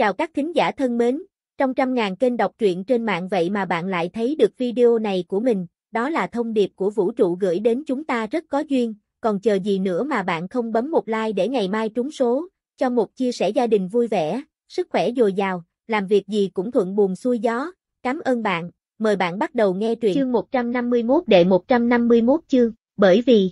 Chào các thính giả thân mến, trong trăm ngàn kênh đọc truyện trên mạng vậy mà bạn lại thấy được video này của mình, đó là thông điệp của vũ trụ gửi đến chúng ta rất có duyên, còn chờ gì nữa mà bạn không bấm một like để ngày mai trúng số, cho một chia sẻ gia đình vui vẻ, sức khỏe dồi dào, làm việc gì cũng thuận buồm xuôi gió. Cảm ơn bạn, mời bạn bắt đầu nghe truyện. Chương 151 đệ 151 chương, bởi vì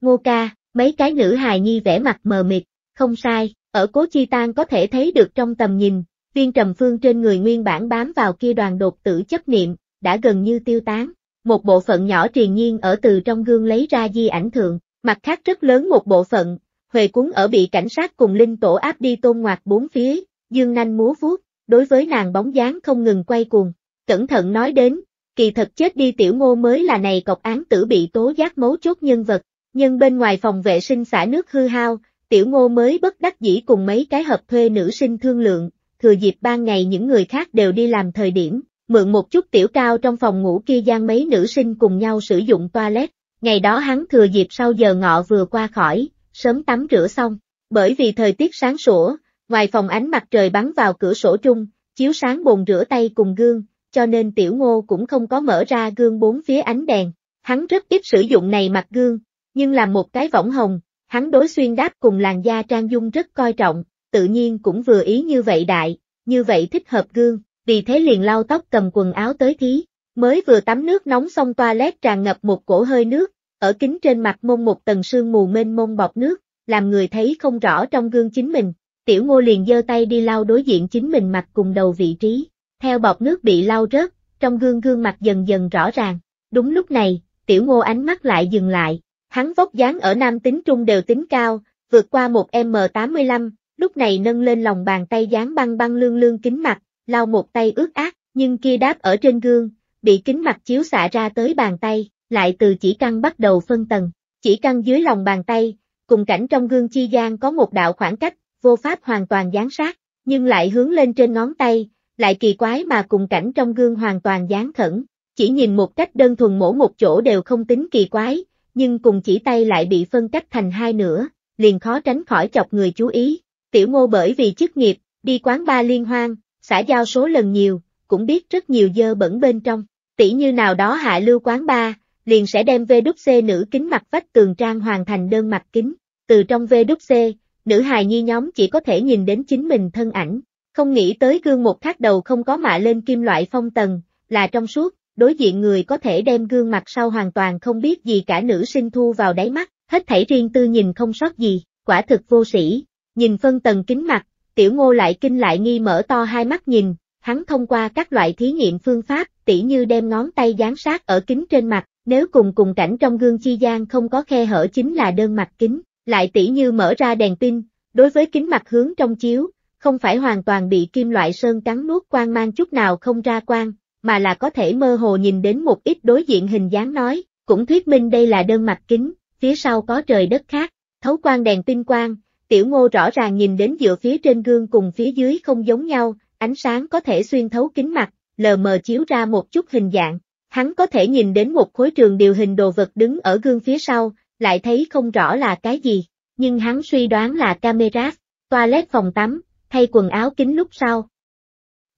Ngô ca, mấy cái nữ hài nhi vẻ mặt mờ mịt, không sai, ở cố chi tan có thể thấy được trong tầm nhìn, viên trầm phương trên người nguyên bản bám vào kia đoàn đột tử chấp niệm, đã gần như tiêu tán. Một bộ phận nhỏ triền nhiên ở từ trong gương lấy ra di ảnh thượng, mặt khác rất lớn một bộ phận, Huệ cuốn ở bị cảnh sát cùng linh tổ áp đi tôn ngoạt bốn phía, dương nanh múa vuốt, đối với nàng bóng dáng không ngừng quay cuồng. Cẩn thận nói đến, kỳ thật chết đi tiểu ngô mới là này cọc án tử bị tố giác mấu chốt nhân vật, nhưng bên ngoài phòng vệ sinh xả nước hư hao, tiểu ngô mới bất đắc dĩ cùng mấy cái hợp thuê nữ sinh thương lượng, thừa dịp ban ngày những người khác đều đi làm thời điểm, mượn một chút tiểu cao trong phòng ngủ kia gian mấy nữ sinh cùng nhau sử dụng toilet, ngày đó hắn thừa dịp sau giờ ngọ vừa qua khỏi, sớm tắm rửa xong, bởi vì thời tiết sáng sủa, ngoài phòng ánh mặt trời bắn vào cửa sổ trung, chiếu sáng bồn rửa tay cùng gương, cho nên tiểu ngô cũng không có mở ra gương bốn phía ánh đèn, hắn rất ít sử dụng này mặt gương, nhưng làm một cái võng hồng, Hắn đối xuyên đáp cùng làn da trang dung rất coi trọng, tự nhiên cũng vừa ý như vậy đại, như vậy thích hợp gương, vì thế liền lau tóc cầm quần áo tới thí, mới vừa tắm nước nóng xong toilet tràn ngập một cổ hơi nước, ở kính trên mặt mông một tầng sương mù mênh mông bọc nước, làm người thấy không rõ trong gương chính mình, tiểu ngô liền giơ tay đi lau đối diện chính mình mặt cùng đầu vị trí, theo bọc nước bị lau rớt, trong gương gương mặt dần dần rõ ràng, đúng lúc này, tiểu ngô ánh mắt lại dừng lại, Hắn vóc dáng ở nam tính trung đều tính cao, vượt qua một M85, lúc này nâng lên lòng bàn tay dán băng băng lương lương kính mặt, lau một tay ướt át, nhưng kia đáp ở trên gương, bị kính mặt chiếu xạ ra tới bàn tay, lại từ chỉ căn bắt đầu phân tầng, chỉ căn dưới lòng bàn tay, cùng cảnh trong gương chi gian có một đạo khoảng cách, vô pháp hoàn toàn gián sát, nhưng lại hướng lên trên ngón tay, lại kỳ quái mà cùng cảnh trong gương hoàn toàn gián thẩn. chỉ nhìn một cách đơn thuần mỗi một chỗ đều không tính kỳ quái, nhưng cùng chỉ tay lại bị phân cách thành hai nửa, liền khó tránh khỏi chọc người chú ý. Tiểu ngô bởi vì chức nghiệp, đi quán ba liên hoan, xã giao số lần nhiều, cũng biết rất nhiều dơ bẩn bên trong, tỷ như nào đó hạ lưu quán ba, liền sẽ đem đúc VWC nữ kính mặt vách tường trang hoàn thành đơn mặt kính, từ trong đúc VWC, nữ hài nhi nhóm chỉ có thể nhìn đến chính mình thân ảnh, không nghĩ tới gương một thác đầu không có mạ lên kim loại phong tầng, là trong suốt, đối diện người có thể đem gương mặt sau hoàn toàn không biết gì cả nữ sinh thu vào đáy mắt, hết thảy riêng tư nhìn không sót gì, quả thực vô sĩ, nhìn phân tầng kính mặt, tiểu ngô lại kinh lại nghi mở to hai mắt nhìn, hắn thông qua các loại thí nghiệm phương pháp, tỉ như đem ngón tay gián sát ở kính trên mặt, nếu cùng cùng cảnh trong gương chi gian không có khe hở chính là đơn mặt kính, lại tỉ như mở ra đèn pin, đối với kính mặt hướng trong chiếu, không phải hoàn toàn bị kim loại sơn cắn nuốt quang mang chút nào không ra quang, mà là có thể mơ hồ nhìn đến một ít đối diện hình dáng nói, cũng thuyết minh đây là đơn mặt kính, phía sau có trời đất khác, thấu quang đèn tinh quang, tiểu ngô rõ ràng nhìn đến giữa phía trên gương cùng phía dưới không giống nhau, ánh sáng có thể xuyên thấu kính mặt, lờ mờ chiếu ra một chút hình dạng, hắn có thể nhìn đến một khối trường điều hình đồ vật đứng ở gương phía sau, lại thấy không rõ là cái gì, nhưng hắn suy đoán là camera, toilet phòng tắm, thay quần áo kính lúc sau.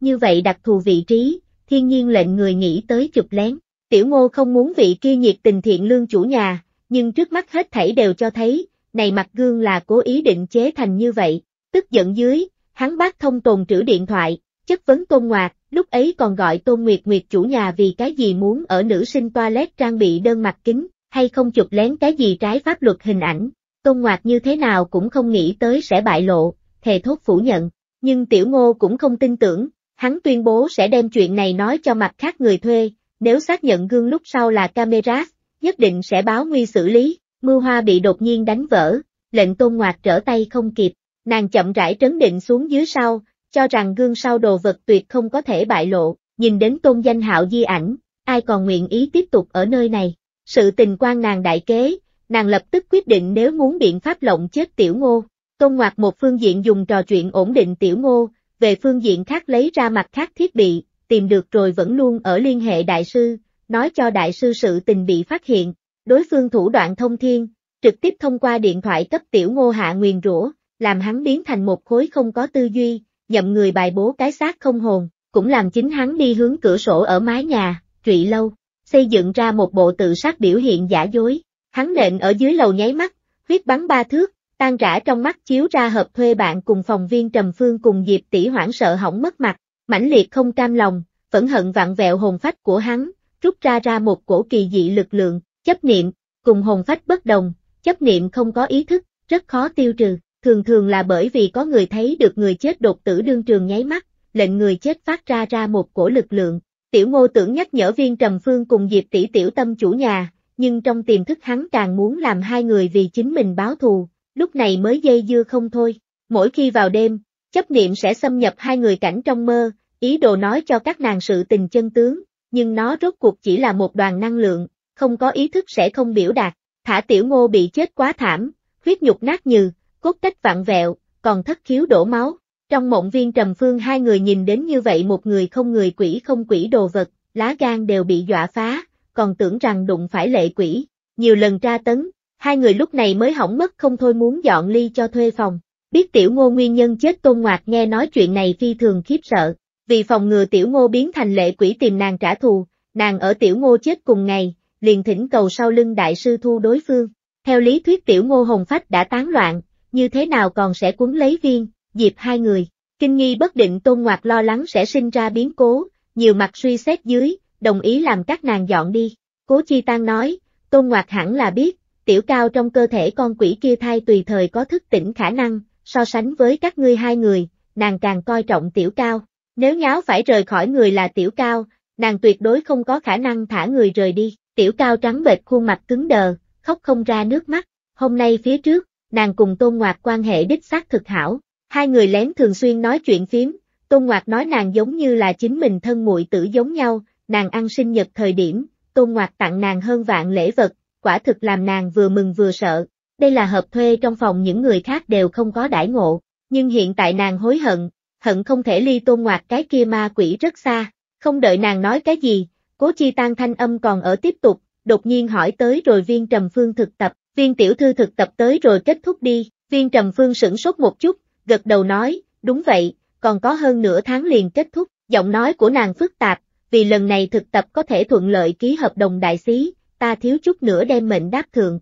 Như vậy đặc thù vị trí, thiên nhiên lệnh người nghĩ tới chụp lén. Tiểu ngô không muốn vị kia nhiệt tình thiện lương chủ nhà, nhưng trước mắt hết thảy đều cho thấy, này mặt gương là cố ý định chế thành như vậy, tức giận dưới, hắn bác thông tồn trữ điện thoại, chất vấn tôn ngoạt lúc ấy còn gọi tôn nguyệt nguyệt chủ nhà vì cái gì muốn ở nữ sinh toilet trang bị đơn mặt kính, hay không chụp lén cái gì trái pháp luật hình ảnh, tôn ngoạt như thế nào cũng không nghĩ tới sẽ bại lộ, thề thốt phủ nhận, nhưng tiểu ngô cũng không tin tưởng, Hắn tuyên bố sẽ đem chuyện này nói cho mặt khác người thuê, nếu xác nhận gương lúc sau là camera, nhất định sẽ báo nguy xử lý, Mưa hoa bị đột nhiên đánh vỡ, lệnh tôn ngoạt trở tay không kịp, nàng chậm rãi trấn định xuống dưới sau, cho rằng gương sau đồ vật tuyệt không có thể bại lộ, nhìn đến tôn danh hạo di ảnh, ai còn nguyện ý tiếp tục ở nơi này. Sự tình quan nàng đại kế, nàng lập tức quyết định nếu muốn biện pháp lộng chết tiểu ngô, tôn ngoạt một phương diện dùng trò chuyện ổn định tiểu ngô, về phương diện khác lấy ra mặt khác thiết bị, tìm được rồi vẫn luôn ở liên hệ đại sư, nói cho đại sư sự tình bị phát hiện, đối phương thủ đoạn thông thiên, trực tiếp thông qua điện thoại cấp tiểu ngô hạ nguyền rủa, làm hắn biến thành một khối không có tư duy, nhậm người bài bố cái xác không hồn, cũng làm chính hắn đi hướng cửa sổ ở mái nhà, trụy lâu, xây dựng ra một bộ tự sát biểu hiện giả dối, hắn nện ở dưới lầu nháy mắt, huyết bắn ba thước, tan rã trong mắt chiếu ra hợp thuê bạn cùng phòng viên Trầm Phương cùng Diệp tỷ hoảng sợ hỏng mất mặt, mãnh liệt không cam lòng, phẫn hận vặn vẹo hồn phách của hắn, rút ra ra một cổ kỳ dị lực lượng, chấp niệm, cùng hồn phách bất đồng, chấp niệm không có ý thức, rất khó tiêu trừ, thường thường là bởi vì có người thấy được người chết đột tử đương trường nháy mắt, lệnh người chết phát ra ra một cổ lực lượng. Tiểu ngô tưởng nhắc nhở viên trầm phương cùng Diệp tỷ tiểu tâm chủ nhà, nhưng trong tiềm thức hắn càng muốn làm hai người vì chính mình báo thù, lúc này mới dây dưa không thôi. Mỗi khi vào đêm, chấp niệm sẽ xâm nhập hai người cảnh trong mơ, ý đồ nói cho các nàng sự tình chân tướng, nhưng nó rốt cuộc chỉ là một đoàn năng lượng, không có ý thức sẽ không biểu đạt. Thả tiểu ngô bị chết quá thảm, huyết nhục nát nhừ, cốt cách vặn vẹo, còn thất khiếu đổ máu. Trong mộng viên trầm phương hai người nhìn đến như vậy một người không người quỷ không quỷ đồ vật, lá gan đều bị dọa phá, còn tưởng rằng đụng phải lệ quỷ. Nhiều lần tra tấn, hai người lúc này mới hỏng mất không thôi muốn dọn ly cho thuê phòng. Biết tiểu ngô nguyên nhân chết tôn ngoạt nghe nói chuyện này phi thường khiếp sợ, vì phòng ngừa tiểu ngô biến thành lệ quỷ tìm nàng trả thù, nàng ở tiểu ngô chết cùng ngày, liền thỉnh cầu sau lưng đại sư thu đối phương. Theo lý thuyết tiểu ngô hồng phách đã tán loạn, như thế nào còn sẽ cuốn lấy viên, dịp hai người. Kinh nghi bất định tôn ngoạt lo lắng sẽ sinh ra biến cố, nhiều mặt suy xét dưới, đồng ý làm các nàng dọn đi. Cố Chi Tăng nói, tôn ngoạt hẳn là biết, tiểu cao trong cơ thể con quỷ kia thai tùy thời có thức tỉnh khả năng, so sánh với các ngươi hai người, nàng càng coi trọng tiểu cao. Nếu nháo phải rời khỏi người là tiểu cao, nàng tuyệt đối không có khả năng thả người rời đi. Tiểu cao trắng bệch khuôn mặt cứng đờ, khóc không ra nước mắt. Hôm nay phía trước, nàng cùng Tôn Ngoạc quan hệ đích xác thực hảo. Hai người lén thường xuyên nói chuyện phiếm, Tôn Ngoạc nói nàng giống như là chính mình thân muội tử giống nhau, nàng ăn sinh nhật thời điểm, Tôn Ngoạc tặng nàng hơn vạn lễ vật, quả thực làm nàng vừa mừng vừa sợ. Đây là hợp thuê trong phòng những người khác đều không có đãi ngộ, nhưng hiện tại nàng hối hận, hận không thể ly tôn ngoạc cái kia ma quỷ rất xa, không đợi nàng nói cái gì, cố chi tan thanh âm còn ở tiếp tục, đột nhiên hỏi tới rồi viên trầm phương thực tập, viên tiểu thư thực tập tới rồi kết thúc đi, viên trầm phương sửng sốt một chút, gật đầu nói, đúng vậy, còn có hơn nửa tháng liền kết thúc, giọng nói của nàng phức tạp, vì lần này thực tập có thể thuận lợi ký hợp đồng đại sứ, ta thiếu chút nữa đem mệnh đáp thượng.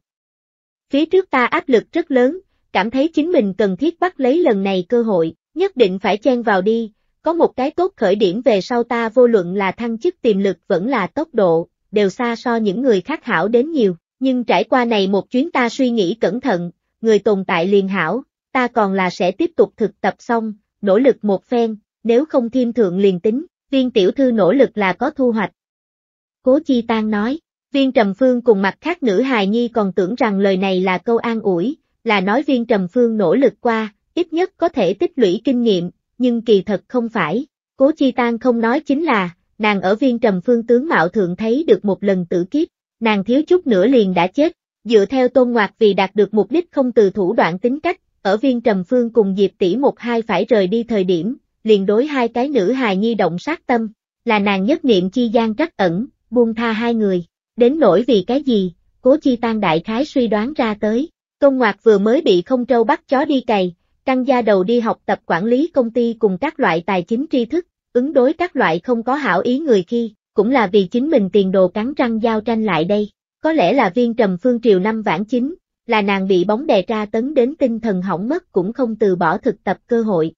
Phía trước ta áp lực rất lớn, cảm thấy chính mình cần thiết bắt lấy lần này cơ hội, nhất định phải chen vào đi, có một cái tốt khởi điểm về sau ta vô luận là thăng chức tiềm lực vẫn là tốc độ, đều xa so những người khác hảo đến nhiều, nhưng trải qua này một chuyến ta suy nghĩ cẩn thận, người tồn tại liền hảo, ta còn là sẽ tiếp tục thực tập xong, nỗ lực một phen, nếu không thiên thượng liền tính, viên tiểu thư nỗ lực là có thu hoạch. Cố Chi Tan nói. Viên Trầm Phương cùng mặt khác nữ hài nhi còn tưởng rằng lời này là câu an ủi, là nói Viên Trầm Phương nỗ lực qua, ít nhất có thể tích lũy kinh nghiệm, nhưng kỳ thật không phải. Cố Chi Tan không nói chính là, nàng ở Viên Trầm Phương tướng mạo thượng thấy được một lần tử kiếp, nàng thiếu chút nữa liền đã chết, dựa theo tôn ngoạc vì đạt được mục đích không từ thủ đoạn tính cách, ở Viên Trầm Phương cùng Diệp tỷ một hai phải rời đi thời điểm, liền đối hai cái nữ hài nhi động sát tâm, là nàng nhất niệm chi gian trắc ẩn, buông tha hai người đến nỗi vì cái gì, cố chi tan đại khái suy đoán ra tới. Công ngoạc vừa mới bị không trâu bắt chó đi cày, căng gia đầu đi học tập quản lý công ty cùng các loại tài chính tri thức, ứng đối các loại không có hảo ý người khi, cũng là vì chính mình tiền đồ cắn răng giao tranh lại đây. Có lẽ là viên trầm phương triều năm vãn chính, là nàng bị bóng đè ra tấn đến tinh thần hỏng mất cũng không từ bỏ thực tập cơ hội.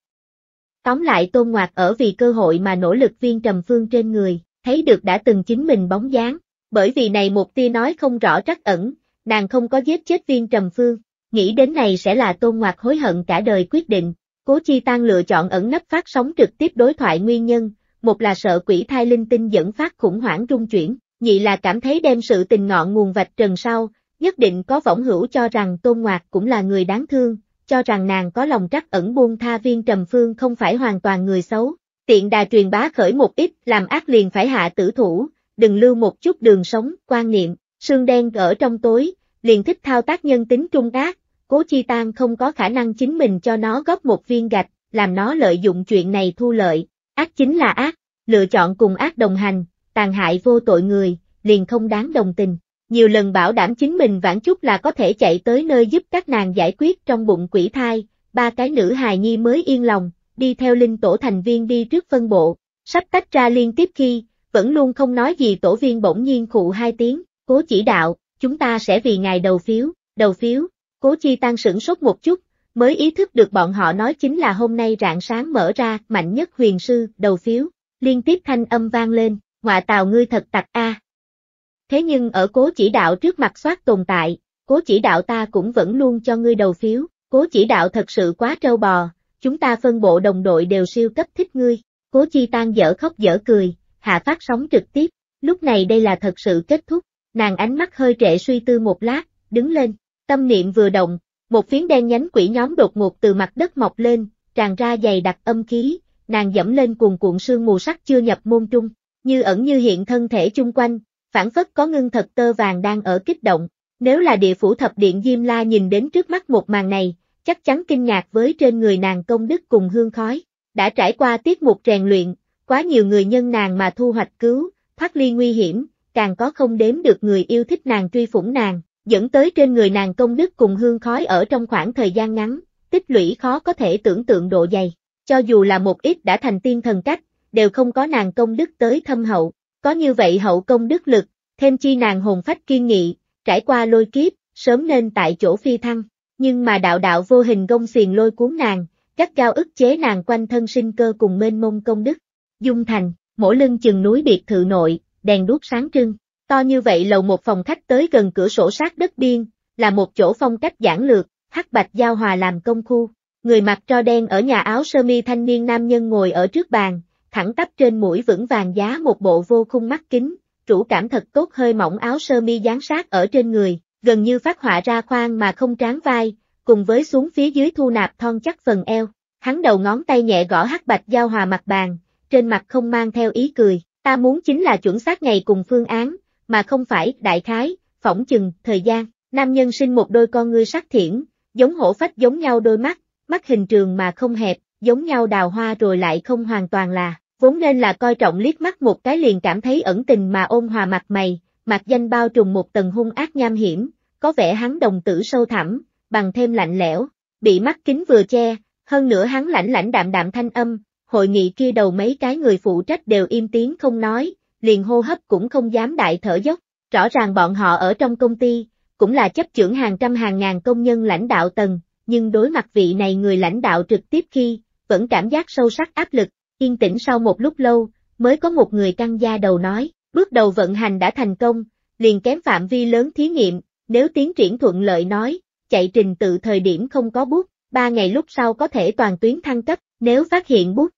Tóm lại tôn ngoạc ở vì cơ hội mà nỗ lực viên trầm phương trên người, thấy được đã từng chính mình bóng dáng, bởi vì này một tia nói không rõ trắc ẩn, nàng không có giết chết viên trầm phương, nghĩ đến này sẽ là tôn ngoạc hối hận cả đời quyết định, cố chi tan lựa chọn ẩn nấp phát sóng trực tiếp đối thoại nguyên nhân, một là sợ quỷ thai linh tinh dẫn phát khủng hoảng trung chuyển, nhị là cảm thấy đem sự tình ngọn nguồn vạch trần sau, nhất định có võng hữu cho rằng tôn ngoạc cũng là người đáng thương, cho rằng nàng có lòng trắc ẩn buông tha viên trầm phương không phải hoàn toàn người xấu, tiện đà truyền bá khởi một ít làm ác liền phải hạ tử thủ, đừng lưu một chút đường sống, quan niệm, xương đen ở trong tối, liền thích thao tác nhân tính trung ác, cố chi tan không có khả năng chính mình cho nó góp một viên gạch, làm nó lợi dụng chuyện này thu lợi, ác chính là ác, lựa chọn cùng ác đồng hành, tàn hại vô tội người, liền không đáng đồng tình. Nhiều lần bảo đảm chính mình vãn chút là có thể chạy tới nơi giúp các nàng giải quyết trong bụng quỷ thai, ba cái nữ hài nhi mới yên lòng, đi theo linh tổ thành viên đi trước phân bộ, sắp tách ra liên tiếp khi, vẫn luôn không nói gì tổ viên bỗng nhiên khụ hai tiếng, cố chỉ đạo, chúng ta sẽ vì ngài đầu phiếu, đầu phiếu, cố chi tăng sửng sốt một chút, mới ý thức được bọn họ nói chính là hôm nay rạng sáng mở ra, mạnh nhất huyền sư, đầu phiếu, liên tiếp thanh âm vang lên, ngọa tào ngươi thật tặc a. Thế nhưng ở cố chỉ đạo trước mặt soát tồn tại, cố chỉ đạo ta cũng vẫn luôn cho ngươi đầu phiếu, cố chỉ đạo thật sự quá trâu bò, chúng ta phân bộ đồng đội đều siêu cấp thích ngươi, cố chi tan dở khóc dở cười, hạ phát sóng trực tiếp, lúc này đây là thật sự kết thúc, nàng ánh mắt hơi trệ suy tư một lát, đứng lên, tâm niệm vừa động, một phiến đen nhánh quỷ nhóm đột ngột từ mặt đất mọc lên, tràn ra dày đặc âm khí, nàng dẫm lên cuồn cuộn sương mù sắc chưa nhập môn trung, như ẩn như hiện thân thể chung quanh, phản phất có ngưng thật tơ vàng đang ở kích động, nếu là địa phủ thập điện Diêm La nhìn đến trước mắt một màn này, chắc chắn kinh ngạc với trên người nàng công đức cùng hương khói, đã trải qua tiết mục rèn luyện, Quá nhiều người nhân nàng mà thu hoạch cứu, thoát ly nguy hiểm, càng có không đếm được người yêu thích nàng truy phủng nàng, dẫn tới trên người nàng công đức cùng hương khói ở trong khoảng thời gian ngắn, tích lũy khó có thể tưởng tượng độ dày. Cho dù là một ít đã thành tiên thần cách, đều không có nàng công đức tới thâm hậu, có như vậy hậu công đức lực, thêm chi nàng hồn phách kiên nghị, trải qua lôi kiếp, sớm nên tại chỗ phi thăng, nhưng mà đạo đạo vô hình gông xiền lôi cuốn nàng, các cao ức chế nàng quanh thân sinh cơ cùng mênh mông công đức, Dung Thành, mỗi lưng chừng núi biệt thự nội, đèn đuốc sáng trưng. To như vậy lầu một phòng khách tới gần cửa sổ sát đất biên, là một chỗ phong cách giản lược, hắc bạch giao hòa làm công khu. Người mặc tro đen ở nhà áo sơ mi thanh niên nam nhân ngồi ở trước bàn, thẳng tắp trên mũi vững vàng giá một bộ vô khung mắt kính, chủ cảm thật tốt hơi mỏng áo sơ mi dán sát ở trên người, gần như phát họa ra khoang mà không tráng vai, cùng với xuống phía dưới thu nạp thon chắc phần eo. Hắn đầu ngón tay nhẹ gõ hắc bạch giao hòa mặt bàn, trên mặt không mang theo ý cười, ta muốn chính là chuẩn xác ngày cùng phương án, mà không phải đại khái, phỏng chừng, thời gian. Nam nhân sinh một đôi con ngươi sắc thiển, giống hổ phách giống nhau đôi mắt, mắt hình trường mà không hẹp, giống nhau đào hoa rồi lại không hoàn toàn là, vốn nên là coi trọng liếc mắt một cái liền cảm thấy ẩn tình mà ôn hòa mặt mày, mặt danh bao trùm một tầng hung ác nham hiểm, có vẻ hắn đồng tử sâu thẳm, bằng thêm lạnh lẽo, bị mắt kính vừa che, hơn nữa hắn lãnh lãnh đạm đạm thanh âm, hội nghị kia đầu mấy cái người phụ trách đều im tiếng không nói, liền hô hấp cũng không dám đại thở dốc, rõ ràng bọn họ ở trong công ty, cũng là chấp trưởng hàng trăm hàng ngàn công nhân lãnh đạo tầng, nhưng đối mặt vị này người lãnh đạo trực tiếp khi, vẫn cảm giác sâu sắc áp lực, yên tĩnh sau một lúc lâu, mới có một người căng da đầu nói, bước đầu vận hành đã thành công, liền kém phạm vi lớn thí nghiệm, nếu tiến triển thuận lợi nói, chạy trình tự thời điểm không có bút, ba ngày lúc sau có thể toàn tuyến thăng cấp, nếu phát hiện bút,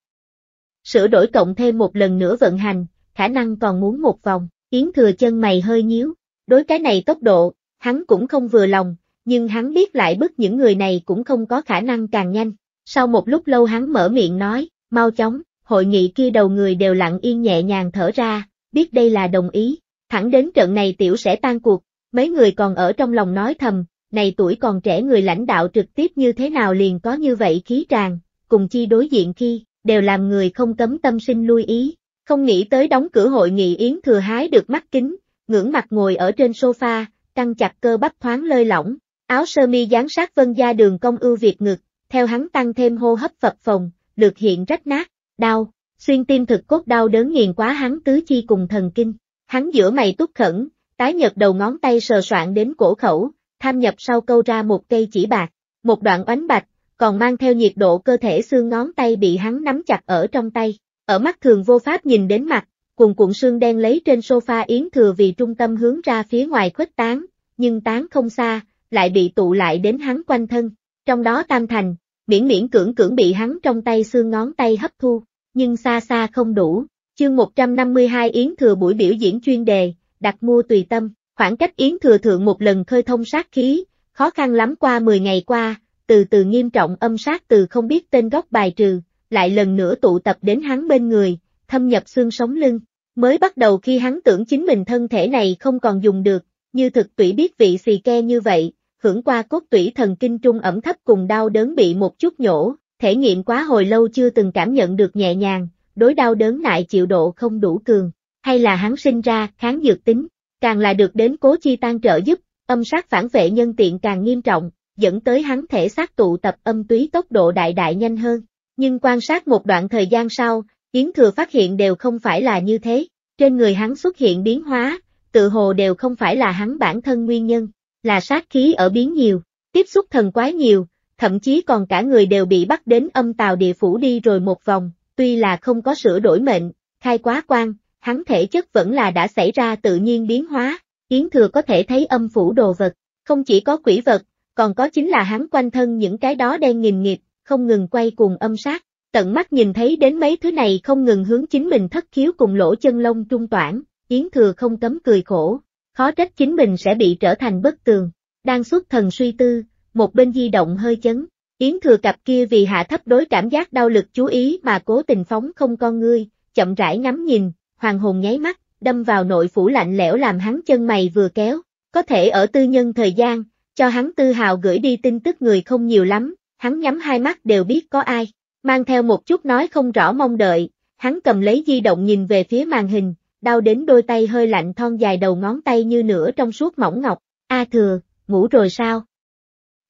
sửa đổi cộng thêm một lần nữa vận hành, khả năng còn muốn một vòng, Yến Thừa chân mày hơi nhíu, đối cái này tốc độ, hắn cũng không vừa lòng, nhưng hắn biết lại bức những người này cũng không có khả năng càng nhanh. Sau một lúc lâu hắn mở miệng nói, mau chóng, hội nghị kia đầu người đều lặng yên nhẹ nhàng thở ra, biết đây là đồng ý, thẳng đến trận này tiểu sẽ tan cuộc, mấy người còn ở trong lòng nói thầm, này tuổi còn trẻ người lãnh đạo trực tiếp như thế nào liền có như vậy khí tràn, cùng chi đối diện khi, đều làm người không cấm tâm sinh lui ý, không nghĩ tới đóng cửa hội nghị Yến Thừa hái được mắt kính, ngưỡng mặt ngồi ở trên sofa, căng chặt cơ bắp thoáng lơi lỏng, áo sơ mi dán sát vân da đường công ưu việt ngực, theo hắn tăng thêm hô hấp phập phồng, được hiện rách nát, đau, xuyên tim thực cốt đau đớn nghiền quá hắn tứ chi cùng thần kinh, hắn giữa mày túc khẩn, tái nhật đầu ngón tay sờ soạn đến cổ khẩu, tham nhập sau câu ra một cây chỉ bạc, một đoạn oánh bạc còn mang theo nhiệt độ cơ thể xương ngón tay bị hắn nắm chặt ở trong tay. Ở mắt thường vô pháp nhìn đến mặt, cuồn cuộn xương đen lấy trên sofa yến thừa vì trung tâm hướng ra phía ngoài khuếch tán, nhưng tán không xa, lại bị tụ lại đến hắn quanh thân. Trong đó tam thành, miễn miễn cưỡng cưỡng bị hắn trong tay xương ngón tay hấp thu, nhưng xa xa không đủ. Chương 152 Yến Thừa buổi biểu diễn chuyên đề, đặt mua tùy tâm, khoảng cách Yến Thừa thượng một lần khơi thông sát khí, khó khăn lắm qua 10 ngày qua, từ từ nghiêm trọng âm sát từ không biết tên gốc bài trừ, lại lần nữa tụ tập đến hắn bên người, thâm nhập xương sống lưng. Mới bắt đầu khi hắn tưởng chính mình thân thể này không còn dùng được, như thực tủy biết vị xì ke như vậy, hưởng qua cốt tủy thần kinh trung ẩm thấp cùng đau đớn bị một chút nhổ, thể nghiệm quá hồi lâu chưa từng cảm nhận được nhẹ nhàng, đối đau đớn lại chịu độ không đủ cường, hay là hắn sinh ra kháng dược tính, càng là được đến cố chi tan trợ giúp, âm sát phản vệ nhân tiện càng nghiêm trọng, dẫn tới hắn thể xác tụ tập âm túy tốc độ đại đại nhanh hơn. Nhưng quan sát một đoạn thời gian sau, Yến Thừa phát hiện đều không phải là như thế, trên người hắn xuất hiện biến hóa, tự hồ đều không phải là hắn bản thân nguyên nhân, là sát khí ở biến nhiều, tiếp xúc thần quá nhiều, thậm chí còn cả người đều bị bắt đến âm tàu địa phủ đi rồi một vòng, tuy là không có sửa đổi mệnh, khai quá quan, hắn thể chất vẫn là đã xảy ra tự nhiên biến hóa, Yến Thừa có thể thấy âm phủ đồ vật, không chỉ có quỷ vật, còn có chính là hắn quanh thân những cái đó đen nghìn nghiệp, không ngừng quay cuồng âm sát, tận mắt nhìn thấy đến mấy thứ này không ngừng hướng chính mình thất khiếu cùng lỗ chân lông trung toản, Yến Thừa không cấm cười khổ, khó trách chính mình sẽ bị trở thành bất tường, đang xuất thần suy tư, một bên di động hơi chấn, Yến Thừa cặp kia vì hạ thấp đối cảm giác đau lực chú ý mà cố tình phóng không con ngươi, chậm rãi ngắm nhìn, hoàng hồn nháy mắt, đâm vào nội phủ lạnh lẽo làm hắn chân mày vừa kéo, có thể ở tư nhân thời gian, cho hắn tư hào gửi đi tin tức người không nhiều lắm, hắn nhắm hai mắt đều biết có ai, mang theo một chút nói không rõ mong đợi, hắn cầm lấy di động nhìn về phía màn hình, đau đến đôi tay hơi lạnh thon dài đầu ngón tay như nửa trong suốt mỏng ngọc, a thừa, ngủ rồi sao?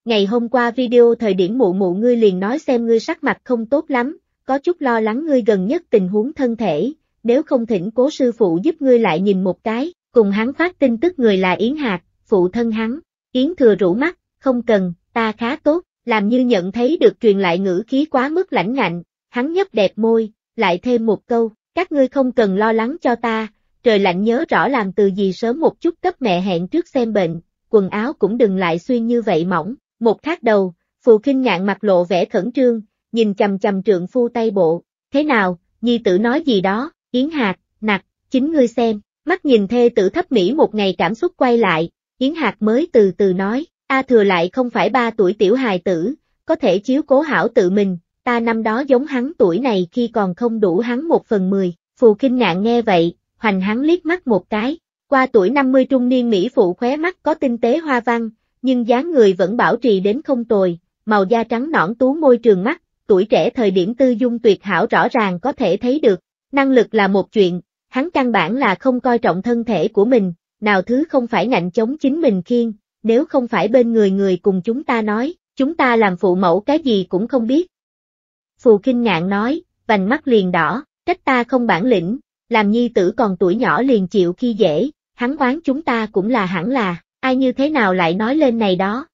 Ngày hôm qua video thời điểm mụ mụ ngươi liền nói xem ngươi sắc mặt không tốt lắm, có chút lo lắng ngươi gần nhất tình huống thân thể, nếu không thỉnh cố sư phụ giúp ngươi lại nhìn một cái, cùng hắn phát tin tức người là Yến Hạc, phụ thân hắn. Yến thừa rũ mắt, không cần, ta khá tốt, làm như nhận thấy được truyền lại ngữ khí quá mức lãnh ngạnh, hắn nhấp đẹp môi, lại thêm một câu, các ngươi không cần lo lắng cho ta, trời lạnh nhớ rõ làm từ gì sớm một chút cấp mẹ hẹn trước xem bệnh, quần áo cũng đừng lại xuyên như vậy mỏng, một thác đầu, phù kinh ngạn mặt lộ vẻ khẩn trương, nhìn chầm chầm trượng phu tay bộ, thế nào, nhi tử nói gì đó, yến hạt, nặc, chính ngươi xem, mắt nhìn thê tử thấp mỹ một ngày cảm xúc quay lại, Yến Hạc mới từ từ nói, A thừa lại không phải ba tuổi tiểu hài tử, có thể chiếu cố hảo tự mình, ta năm đó giống hắn tuổi này khi còn không đủ hắn một phần mười, phù kinh ngạn nghe vậy, hoành hắn liếc mắt một cái, qua tuổi 50 trung niên Mỹ phụ khóe mắt có tinh tế hoa văn, nhưng dáng người vẫn bảo trì đến không tồi, màu da trắng nõn tú môi trường mắt, tuổi trẻ thời điểm tư dung tuyệt hảo rõ ràng có thể thấy được, năng lực là một chuyện, hắn căn bản là không coi trọng thân thể của mình, nào thứ không phải ngạnh chống chính mình khiên, nếu không phải bên người người cùng chúng ta nói, chúng ta làm phụ mẫu cái gì cũng không biết. Phù kinh ngạn nói, vành mắt liền đỏ, trách ta không bản lĩnh, làm nhi tử còn tuổi nhỏ liền chịu khi dễ, hắn oán chúng ta cũng là hẳn là, ai như thế nào lại nói lên này đó.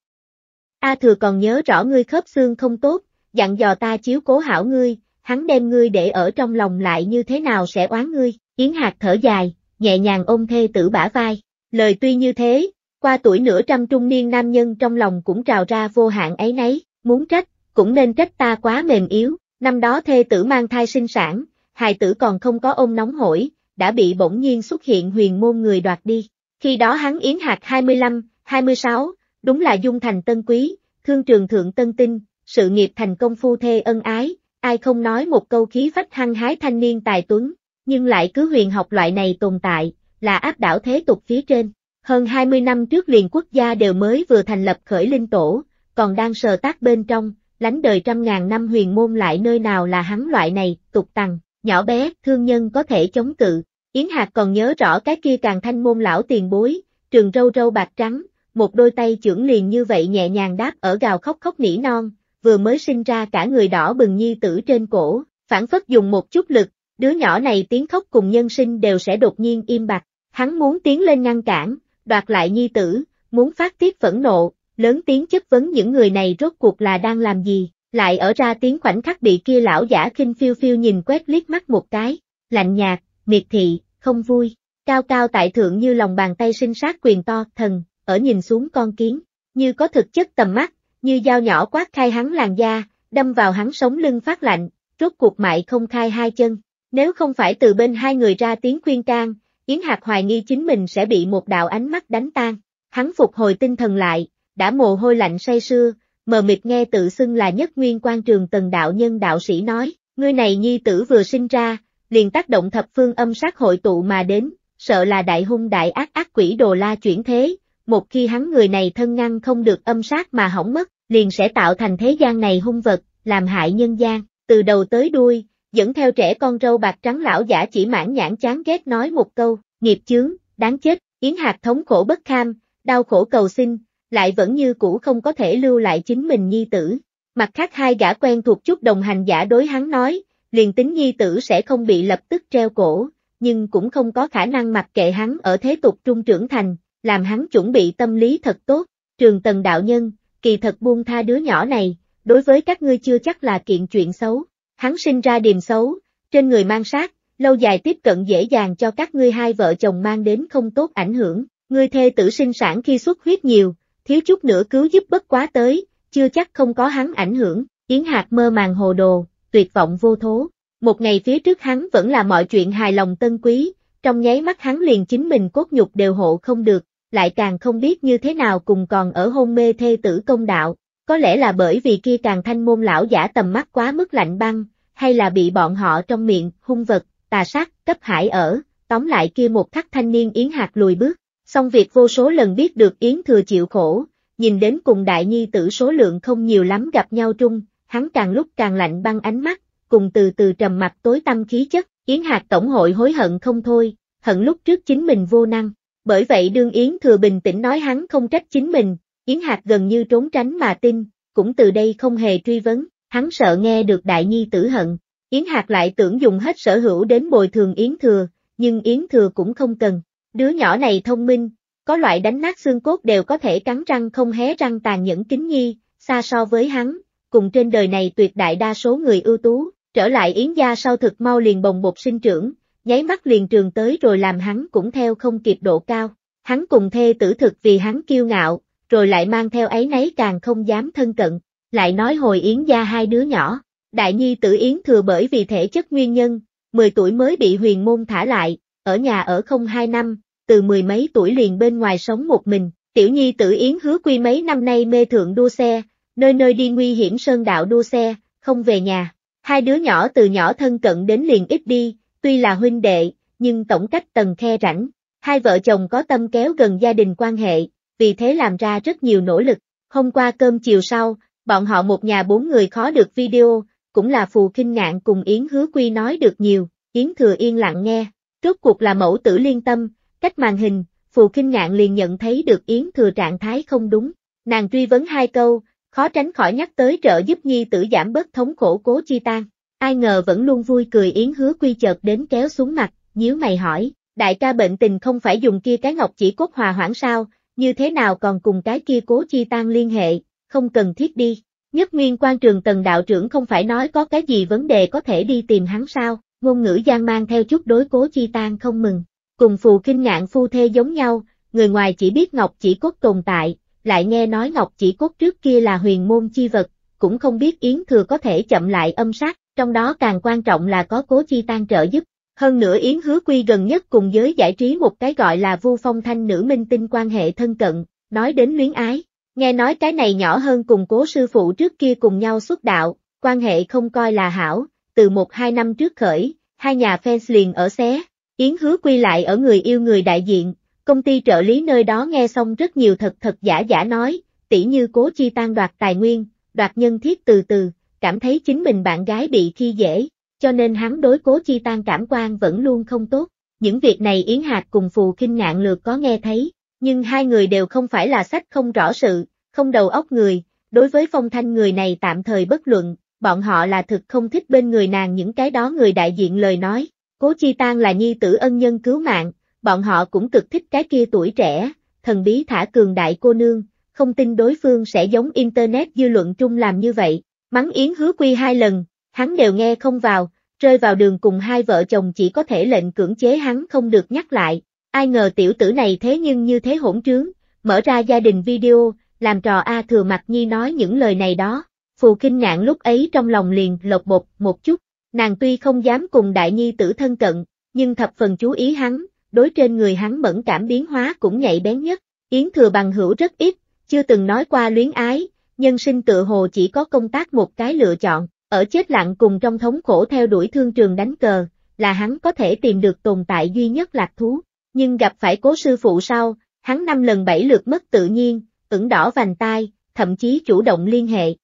A thừa còn nhớ rõ ngươi khớp xương không tốt, dặn dò ta chiếu cố hảo ngươi, hắn đem ngươi để ở trong lòng lại như thế nào sẽ oán ngươi, Yến Hạc thở dài, nhẹ nhàng ôm thê tử bả vai. Lời tuy như thế, qua tuổi nửa trăm trung niên nam nhân trong lòng cũng trào ra vô hạn ấy nấy, muốn trách, cũng nên trách ta quá mềm yếu, năm đó thê tử mang thai sinh sản, hài tử còn không có ôm nóng hổi, đã bị bỗng nhiên xuất hiện huyền môn người đoạt đi. Khi đó hắn Yến Hạc 25, 26, đúng là dung thành tân quý, thương trường thượng tân tinh, sự nghiệp thành công phu thê ân ái, ai không nói một câu khí phách hăng hái thanh niên tài tuấn, nhưng lại cứ huyền học loại này tồn tại, là áp đảo thế tục phía trên. Hơn 20 năm trước liền quốc gia đều mới vừa thành lập khởi linh tổ, còn đang sờ tác bên trong, lánh đời trăm ngàn năm huyền môn lại nơi nào là hắn loại này, tục tằng, nhỏ bé, thương nhân có thể chống cự. Yến Hạc còn nhớ rõ cái kia càng thanh môn lão tiền bối, trường râu râu bạc trắng, một đôi tay trưởng liền như vậy nhẹ nhàng đáp ở gào khóc khóc nỉ non, vừa mới sinh ra cả người đỏ bừng nhi tử trên cổ, phản phất dùng một chút lực, đứa nhỏ này tiếng khóc cùng nhân sinh đều sẽ đột nhiên im bặt, hắn muốn tiến lên ngăn cản, đoạt lại nhi tử, muốn phát tiết phẫn nộ, lớn tiếng chất vấn những người này rốt cuộc là đang làm gì, lại ở ra tiếng khoảnh khắc bị kia lão giả khinh phiêu phiêu nhìn quét liếc mắt một cái, lạnh nhạt, miệt thị, không vui, cao cao tại thượng như lòng bàn tay sinh sát quyền to, thần, ở nhìn xuống con kiến, như có thực chất tầm mắt, như dao nhỏ quát khai hắn làn da, đâm vào hắn sống lưng phát lạnh, rốt cuộc mại không khai hai chân, nếu không phải từ bên hai người ra tiếng khuyên can, Yến Hạc hoài nghi chính mình sẽ bị một đạo ánh mắt đánh tan. Hắn phục hồi tinh thần lại, đã mồ hôi lạnh say sưa, mờ mịt nghe tự xưng là nhất nguyên quan trường tần đạo nhân đạo sĩ nói, ngươi này nhi tử vừa sinh ra, liền tác động thập phương âm sát hội tụ mà đến, sợ là đại hung đại ác ác quỷ đồ la chuyển thế, một khi hắn người này thân ngăn không được âm sát mà hỏng mất, liền sẽ tạo thành thế gian này hung vật, làm hại nhân gian, từ đầu tới đuôi, dẫn theo trẻ con râu bạc trắng lão giả chỉ mãn nhãn chán ghét nói một câu, nghiệp chướng, đáng chết, Yến Hạc thống khổ bất kham, đau khổ cầu sinh lại vẫn như cũ không có thể lưu lại chính mình nhi tử. Mặt khác hai gã quen thuộc chút đồng hành giả đối hắn nói, liền tính nhi tử sẽ không bị lập tức treo cổ, nhưng cũng không có khả năng mặc kệ hắn ở thế tục trung trưởng thành, làm hắn chuẩn bị tâm lý thật tốt. Trường tần đạo nhân, kỳ thật buông tha đứa nhỏ này, đối với các ngươi chưa chắc là kiện chuyện xấu. Hắn sinh ra điềm xấu, trên người mang sát, lâu dài tiếp cận dễ dàng cho các ngươi hai vợ chồng mang đến không tốt ảnh hưởng, ngươi thê tử sinh sản khi xuất huyết nhiều, thiếu chút nữa cứu giúp bất quá tới, chưa chắc không có hắn ảnh hưởng, Yến hạt mơ màng hồ đồ, tuyệt vọng vô thố. Một ngày phía trước hắn vẫn là mọi chuyện hài lòng tân quý, trong nháy mắt hắn liền chính mình cốt nhục đều hộ không được, lại càng không biết như thế nào cùng còn ở hôn mê thê tử công đạo, có lẽ là bởi vì kia càng thanh môn lão giả tầm mắt quá mức lạnh băng, hay là bị bọn họ trong miệng, hung vật, tà sát, cấp hải ở, tóm lại kia một khắc thanh niên Yến hạt lùi bước. Xong việc vô số lần biết được Yến Thừa chịu khổ, nhìn đến cùng đại nhi tử số lượng không nhiều lắm gặp nhau chung, hắn càng lúc càng lạnh băng ánh mắt, cùng từ từ trầm mặt tối tâm khí chất, Yến hạt Tổng hội hối hận không thôi, hận lúc trước chính mình vô năng. Bởi vậy đương Yến Thừa bình tĩnh nói hắn không trách chính mình, Yến Hạc gần như trốn tránh mà tin, cũng từ đây không hề truy vấn, hắn sợ nghe được Đại Nhi tử hận. Yến Hạc lại tưởng dùng hết sở hữu đến bồi thường Yến Thừa, nhưng Yến Thừa cũng không cần. Đứa nhỏ này thông minh, có loại đánh nát xương cốt đều có thể cắn răng không hé răng tàn nhẫn kính nhi, xa so với hắn, cùng trên đời này tuyệt đại đa số người ưu tú, trở lại Yến gia sau thực mau liền bồng bột sinh trưởng, nháy mắt liền trường tới rồi làm hắn cũng theo không kịp độ cao. Hắn cùng thê tử thực vì hắn kiêu ngạo, rồi lại mang theo ấy nấy càng không dám thân cận, lại nói hồi Yến gia hai đứa nhỏ, đại nhi tử Yến thừa bởi vì thể chất nguyên nhân, 10 tuổi mới bị huyền môn thả lại, ở nhà ở không hai năm, từ mười mấy tuổi liền bên ngoài sống một mình, tiểu nhi tử Yến hứa quy mấy năm nay mê thượng đua xe, nơi nơi đi nguy hiểm sơn đạo đua xe, không về nhà. Hai đứa nhỏ từ nhỏ thân cận đến liền ít đi, tuy là huynh đệ, nhưng tổng cách tầng khe rảnh. Hai vợ chồng có tâm kéo gần gia đình quan hệ, vì thế làm ra rất nhiều nỗ lực. Hôm qua cơm chiều sau, bọn họ một nhà bốn người khó được video, cũng là Phù Kinh Ngạn cùng Yến Hứa Quy nói được nhiều, Yến Thừa yên lặng nghe, rốt cuộc là mẫu tử liên tâm, cách màn hình, Phù Kinh Ngạn liền nhận thấy được Yến Thừa trạng thái không đúng, nàng truy vấn hai câu, khó tránh khỏi nhắc tới trợ giúp nhi tử giảm bớt thống khổ cố chi tan, ai ngờ vẫn luôn vui cười Yến Hứa Quy chợt đến kéo xuống mặt, nhíu mày hỏi, đại ca bệnh tình không phải dùng kia cái ngọc chỉ cốt hòa hoãn sao, như thế nào còn cùng cái kia cố chi tan liên hệ, không cần thiết đi. Nhất nguyên quan trường tần đạo trưởng không phải nói có cái gì vấn đề có thể đi tìm hắn sao, ngôn ngữ gian mang theo chút đối cố chi tan không mừng. Cùng phù kinh ngạn phu thê giống nhau, người ngoài chỉ biết Ngọc chỉ cốt tồn tại, lại nghe nói Ngọc chỉ cốt trước kia là huyền môn chi vật, cũng không biết Yến Thừa có thể chậm lại âm sát, trong đó càng quan trọng là có cố chi tan trợ giúp, hơn nữa Yến Hứa Quy gần nhất cùng giới giải trí một cái gọi là Vu Phong Thanh nữ minh tinh quan hệ thân cận, nói đến luyến ái. Nghe nói cái này nhỏ hơn cùng cố sư phụ trước kia cùng nhau xuất đạo, quan hệ không coi là hảo, từ một hai năm trước khởi, hai nhà fans liền ở xé, Yến Hứa Quy lại ở người yêu người đại diện, công ty trợ lý nơi đó nghe xong rất nhiều thật thật giả giả nói, tỉ như cố chi tan đoạt tài nguyên, đoạt nhân thiết từ từ, cảm thấy chính mình bạn gái bị khi dễ, cho nên hắn đối cố chi tan cảm quan vẫn luôn không tốt. Những việc này Yến Hạc cùng Phù Kinh Ngạn lược có nghe thấy, nhưng hai người đều không phải là sách không rõ sự, không đầu óc người, đối với phong thanh người này tạm thời bất luận, bọn họ là thực không thích bên người nàng những cái đó người đại diện lời nói, cố chi tan là nhi tử ân nhân cứu mạng, bọn họ cũng cực thích cái kia tuổi trẻ, thần bí thả cường đại cô nương, không tin đối phương sẽ giống Internet dư luận chung làm như vậy, mắng Yến hứa quy hai lần, hắn đều nghe không vào, rơi vào đường cùng hai vợ chồng chỉ có thể lệnh cưỡng chế hắn không được nhắc lại. Ai ngờ tiểu tử này thế nhưng như thế hỗn trướng, mở ra gia đình video, làm trò A thừa mặt nhi nói những lời này đó. Phù kinh ngạn lúc ấy trong lòng liền lột bột một chút, nàng tuy không dám cùng đại nhi tử thân cận, nhưng thập phần chú ý hắn, đối trên người hắn mẫn cảm biến hóa cũng nhạy bén nhất. Yến thừa bằng hữu rất ít, chưa từng nói qua luyến ái, nhân sinh tự hồ chỉ có công tác một cái lựa chọn, ở chết lặng cùng trong thống khổ theo đuổi thương trường đánh cờ, là hắn có thể tìm được tồn tại duy nhất lạc thú. Nhưng gặp phải cố sư phụ sau, hắn năm lần bảy lượt mất tự nhiên, ửng đỏ vành tai, thậm chí chủ động liên hệ.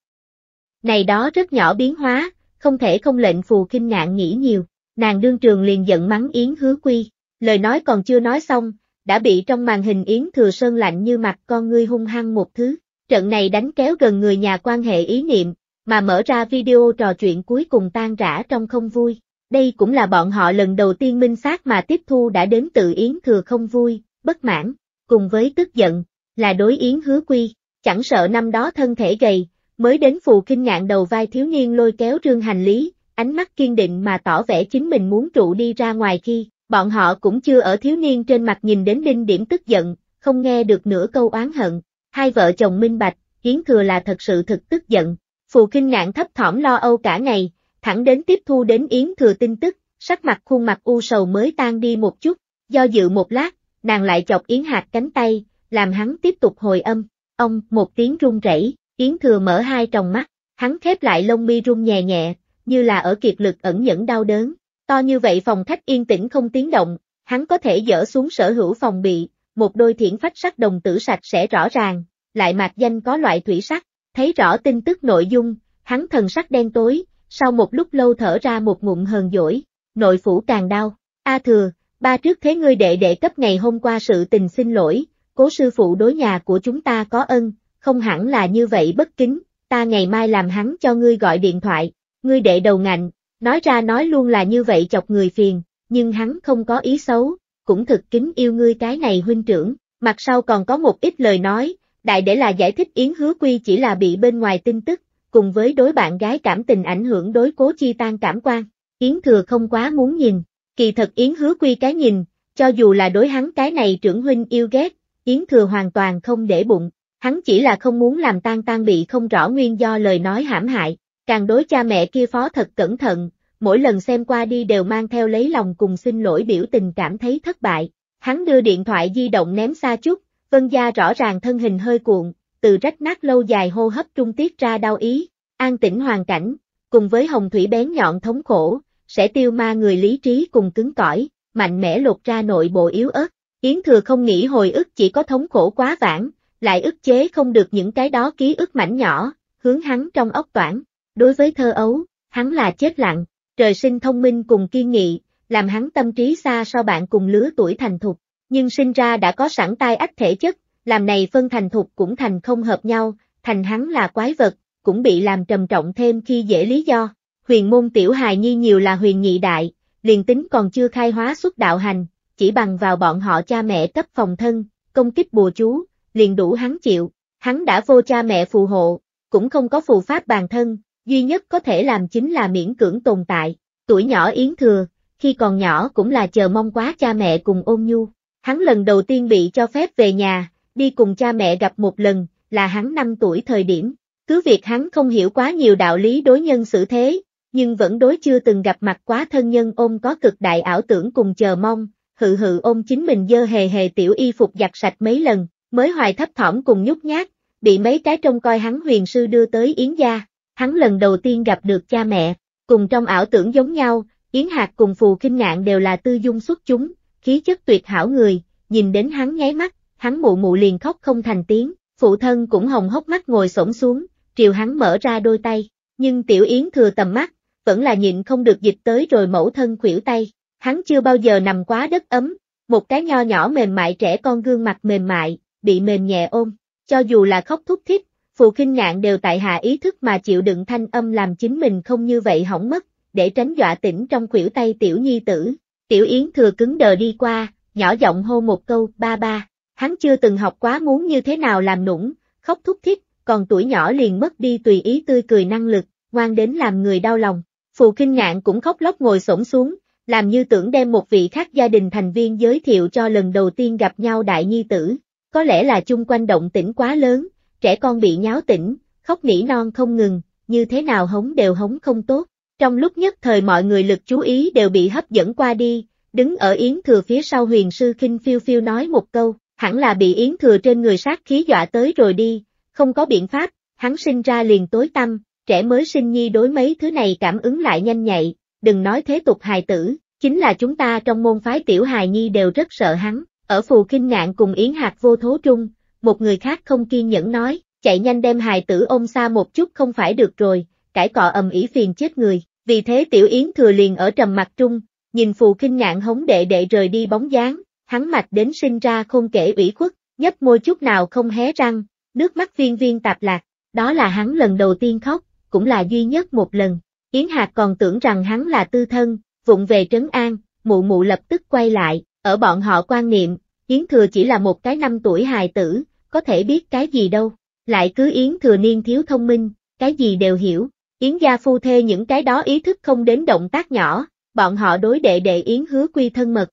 Này đó rất nhỏ biến hóa, không thể không lệnh phù kinh ngạn nghĩ nhiều, nàng đương trường liền giận mắng Yến hứa quy, lời nói còn chưa nói xong, đã bị trong màn hình Yến thừa sơn lạnh như mặt con ngươi hung hăng một thứ, trận này đánh kéo gần người nhà quan hệ ý niệm, mà mở ra video trò chuyện cuối cùng tan rã trong không vui. Đây cũng là bọn họ lần đầu tiên minh xác mà tiếp thu đã đến tự Yến Thừa không vui, bất mãn, cùng với tức giận, là đối Yến Hứa Quy, chẳng sợ năm đó thân thể gầy, mới đến phù kinh ngạn đầu vai thiếu niên lôi kéo trương hành lý, ánh mắt kiên định mà tỏ vẻ chính mình muốn trụ đi ra ngoài khi, bọn họ cũng chưa ở thiếu niên trên mặt nhìn đến đinh điểm tức giận, không nghe được nửa câu oán hận, hai vợ chồng minh bạch, Yến Thừa là thật sự thực tức giận, Phù Kinh Ngạn thấp thỏm lo âu cả ngày, thẳng đến tiếp thu đến Yến Thừa tin tức, sắc mặt khuôn mặt u sầu mới tan đi một chút, do dự một lát, nàng lại chọc Yến hạt cánh tay, làm hắn tiếp tục hồi âm, ông, một tiếng run rẩy, Yến Thừa mở hai tròng mắt, hắn khép lại lông mi rung nhẹ nhẹ, như là ở kiệt lực ẩn nhẫn đau đớn, to như vậy phòng khách yên tĩnh không tiếng động, hắn có thể dỡ xuống sở hữu phòng bị, một đôi thiển phách sắc đồng tử sạch sẽ rõ ràng, lại mạc danh có loại thủy sắc, Thấy rõ tin tức nội dung, hắn thần sắc đen tối, sau một lúc lâu thở ra một ngụm hờn dỗi, nội phủ càng đau. A thừa, ba trước thế ngươi đệ đệ cấp ngày hôm qua sự tình xin lỗi, cố sư phụ đối nhà của chúng ta có ân, không hẳn là như vậy bất kính, ta ngày mai làm hắn cho ngươi gọi điện thoại, ngươi đệ đầu ngạnh, nói ra nói luôn là như vậy chọc người phiền, nhưng hắn không có ý xấu, cũng thực kính yêu ngươi cái này huynh trưởng, mặt sau còn có một ít lời nói, Đại để là giải thích Yến Hứa Quy chỉ là bị bên ngoài tin tức, cùng với đối bạn gái cảm tình ảnh hưởng đối cố chi tan cảm quan. Yến Thừa không quá muốn nhìn, kỳ thật Yến Hứa Quy cái nhìn, cho dù là đối hắn cái này trưởng huynh yêu ghét, Yến Thừa hoàn toàn không để bụng, hắn chỉ là không muốn làm tan tan bị không rõ nguyên do lời nói hãm hại, càng đối cha mẹ kia phó thật cẩn thận, mỗi lần xem qua đi đều mang theo lấy lòng cùng xin lỗi biểu tình cảm thấy thất bại. Hắn đưa điện thoại di động ném xa chút, Vân Gia rõ ràng thân hình hơi cuộn, từ rách nát lâu dài hô hấp trung tiết ra đau ý, an tĩnh hoàn cảnh, cùng với hồng thủy bén nhọn thống khổ, sẽ tiêu ma người lý trí cùng cứng cỏi, mạnh mẽ lột ra nội bộ yếu ớt. Yến Thừa không nghĩ hồi ức chỉ có thống khổ quá vãng, lại ức chế không được những cái đó ký ức mảnh nhỏ, hướng hắn trong ốc toản. Đối với thơ ấu, hắn là chết lặng, trời sinh thông minh cùng kiên nghị, làm hắn tâm trí xa so bạn cùng lứa tuổi thành thục, nhưng sinh ra đã có sẵn tai ách thể chất, làm này phân thành thục cũng thành không hợp nhau, thành hắn là quái vật, cũng bị làm trầm trọng thêm khi dễ lý do. Huyền môn tiểu hài nhi nhiều là huyền nhị đại, liền tính còn chưa khai hóa xuất đạo hành, chỉ bằng vào bọn họ cha mẹ cấp phòng thân, công kích bùa chú, liền đủ hắn chịu, hắn đã vô cha mẹ phù hộ, cũng không có phù pháp bàn thân, duy nhất có thể làm chính là miễn cưỡng tồn tại, tuổi nhỏ yến thừa, khi còn nhỏ cũng là chờ mong quá cha mẹ cùng ôn nhu, Hắn lần đầu tiên bị cho phép về nhà, đi cùng cha mẹ gặp một lần, là hắn 5 tuổi thời điểm. Cứ việc hắn không hiểu quá nhiều đạo lý đối nhân xử thế, nhưng vẫn đối chưa từng gặp mặt quá thân nhân ôm có cực đại ảo tưởng cùng chờ mong, hự hự ôm chính mình dơ hề hề tiểu y phục giặt sạch mấy lần, mới hoài thấp thỏm cùng nhút nhát, bị mấy cái trông coi hắn huyền sư đưa tới Yến gia, hắn lần đầu tiên gặp được cha mẹ, cùng trong ảo tưởng giống nhau, Yến Hạc cùng Phù Kinh Ngạn đều là tư dung xuất chúng, khí chất tuyệt hảo người, nhìn đến hắn nháy mắt, hắn mụ mụ liền khóc không thành tiếng, phụ thân cũng hồng hốc mắt ngồi xổm xuống, triều hắn mở ra đôi tay, nhưng tiểu yến thừa tầm mắt, vẫn là nhịn không được dịch tới rồi mẫu thân khuỷu tay, hắn chưa bao giờ nằm quá đất ấm, một cái nho nhỏ mềm mại trẻ con gương mặt mềm mại, bị mềm nhẹ ôm, cho dù là khóc thúc thích, phụ kinh ngạn đều tại hạ ý thức mà chịu đựng thanh âm làm chính mình không như vậy hỏng mất, để tránh dọa tỉnh trong khuỷu tay tiểu nhi tử, Tiểu Yến thừa cứng đờ đi qua, nhỏ giọng hô một câu, ba ba. Hắn chưa từng học quá muốn như thế nào làm nũng, khóc thúc thích, còn tuổi nhỏ liền mất đi tùy ý tươi cười năng lực, ngoan đến làm người đau lòng. Phù Kinh Ngạn cũng khóc lóc ngồi xổm xuống, làm như tưởng đem một vị khác gia đình thành viên giới thiệu cho lần đầu tiên gặp nhau đại nhi tử. Có lẽ là chung quanh động tĩnh quá lớn, trẻ con bị nháo tỉnh, khóc nỉ non không ngừng, như thế nào hống đều hống không tốt. Trong lúc nhất thời mọi người lực chú ý đều bị hấp dẫn qua đi, đứng ở Yến Thừa phía sau huyền sư khinh phiêu phiêu nói một câu, hẳn là bị Yến Thừa trên người sát khí dọa tới rồi đi, không có biện pháp, hắn sinh ra liền tối tâm, trẻ mới sinh nhi đối mấy thứ này cảm ứng lại nhanh nhạy, đừng nói thế tục hài tử, chính là chúng ta trong môn phái tiểu hài nhi đều rất sợ hắn, ở phù kinh ngạn cùng Yến Hạc vô thố trung, một người khác không kiên nhẫn nói, chạy nhanh đem hài tử ôm xa một chút không phải được rồi, cải cọ ầm ĩ phiền chết người. Vì thế Tiểu Yến thừa liền ở trầm mặt trung, nhìn phù kinh ngạn hống đệ đệ rời đi bóng dáng, hắn mạch đến sinh ra không kể ủy khuất, nhấp môi chút nào không hé răng, nước mắt viên viên tạp lạc, đó là hắn lần đầu tiên khóc, cũng là duy nhất một lần. Yến Hạc còn tưởng rằng hắn là tư thân, vụng về trấn an, mụ mụ lập tức quay lại, ở bọn họ quan niệm, Yến Thừa chỉ là một cái năm tuổi hài tử, có thể biết cái gì đâu, lại cứ Yến Thừa niên thiếu thông minh, cái gì đều hiểu, Yến gia phu thê những cái đó ý thức không đến động tác nhỏ, bọn họ đối đệ đệ Yến hứa quy thân mật.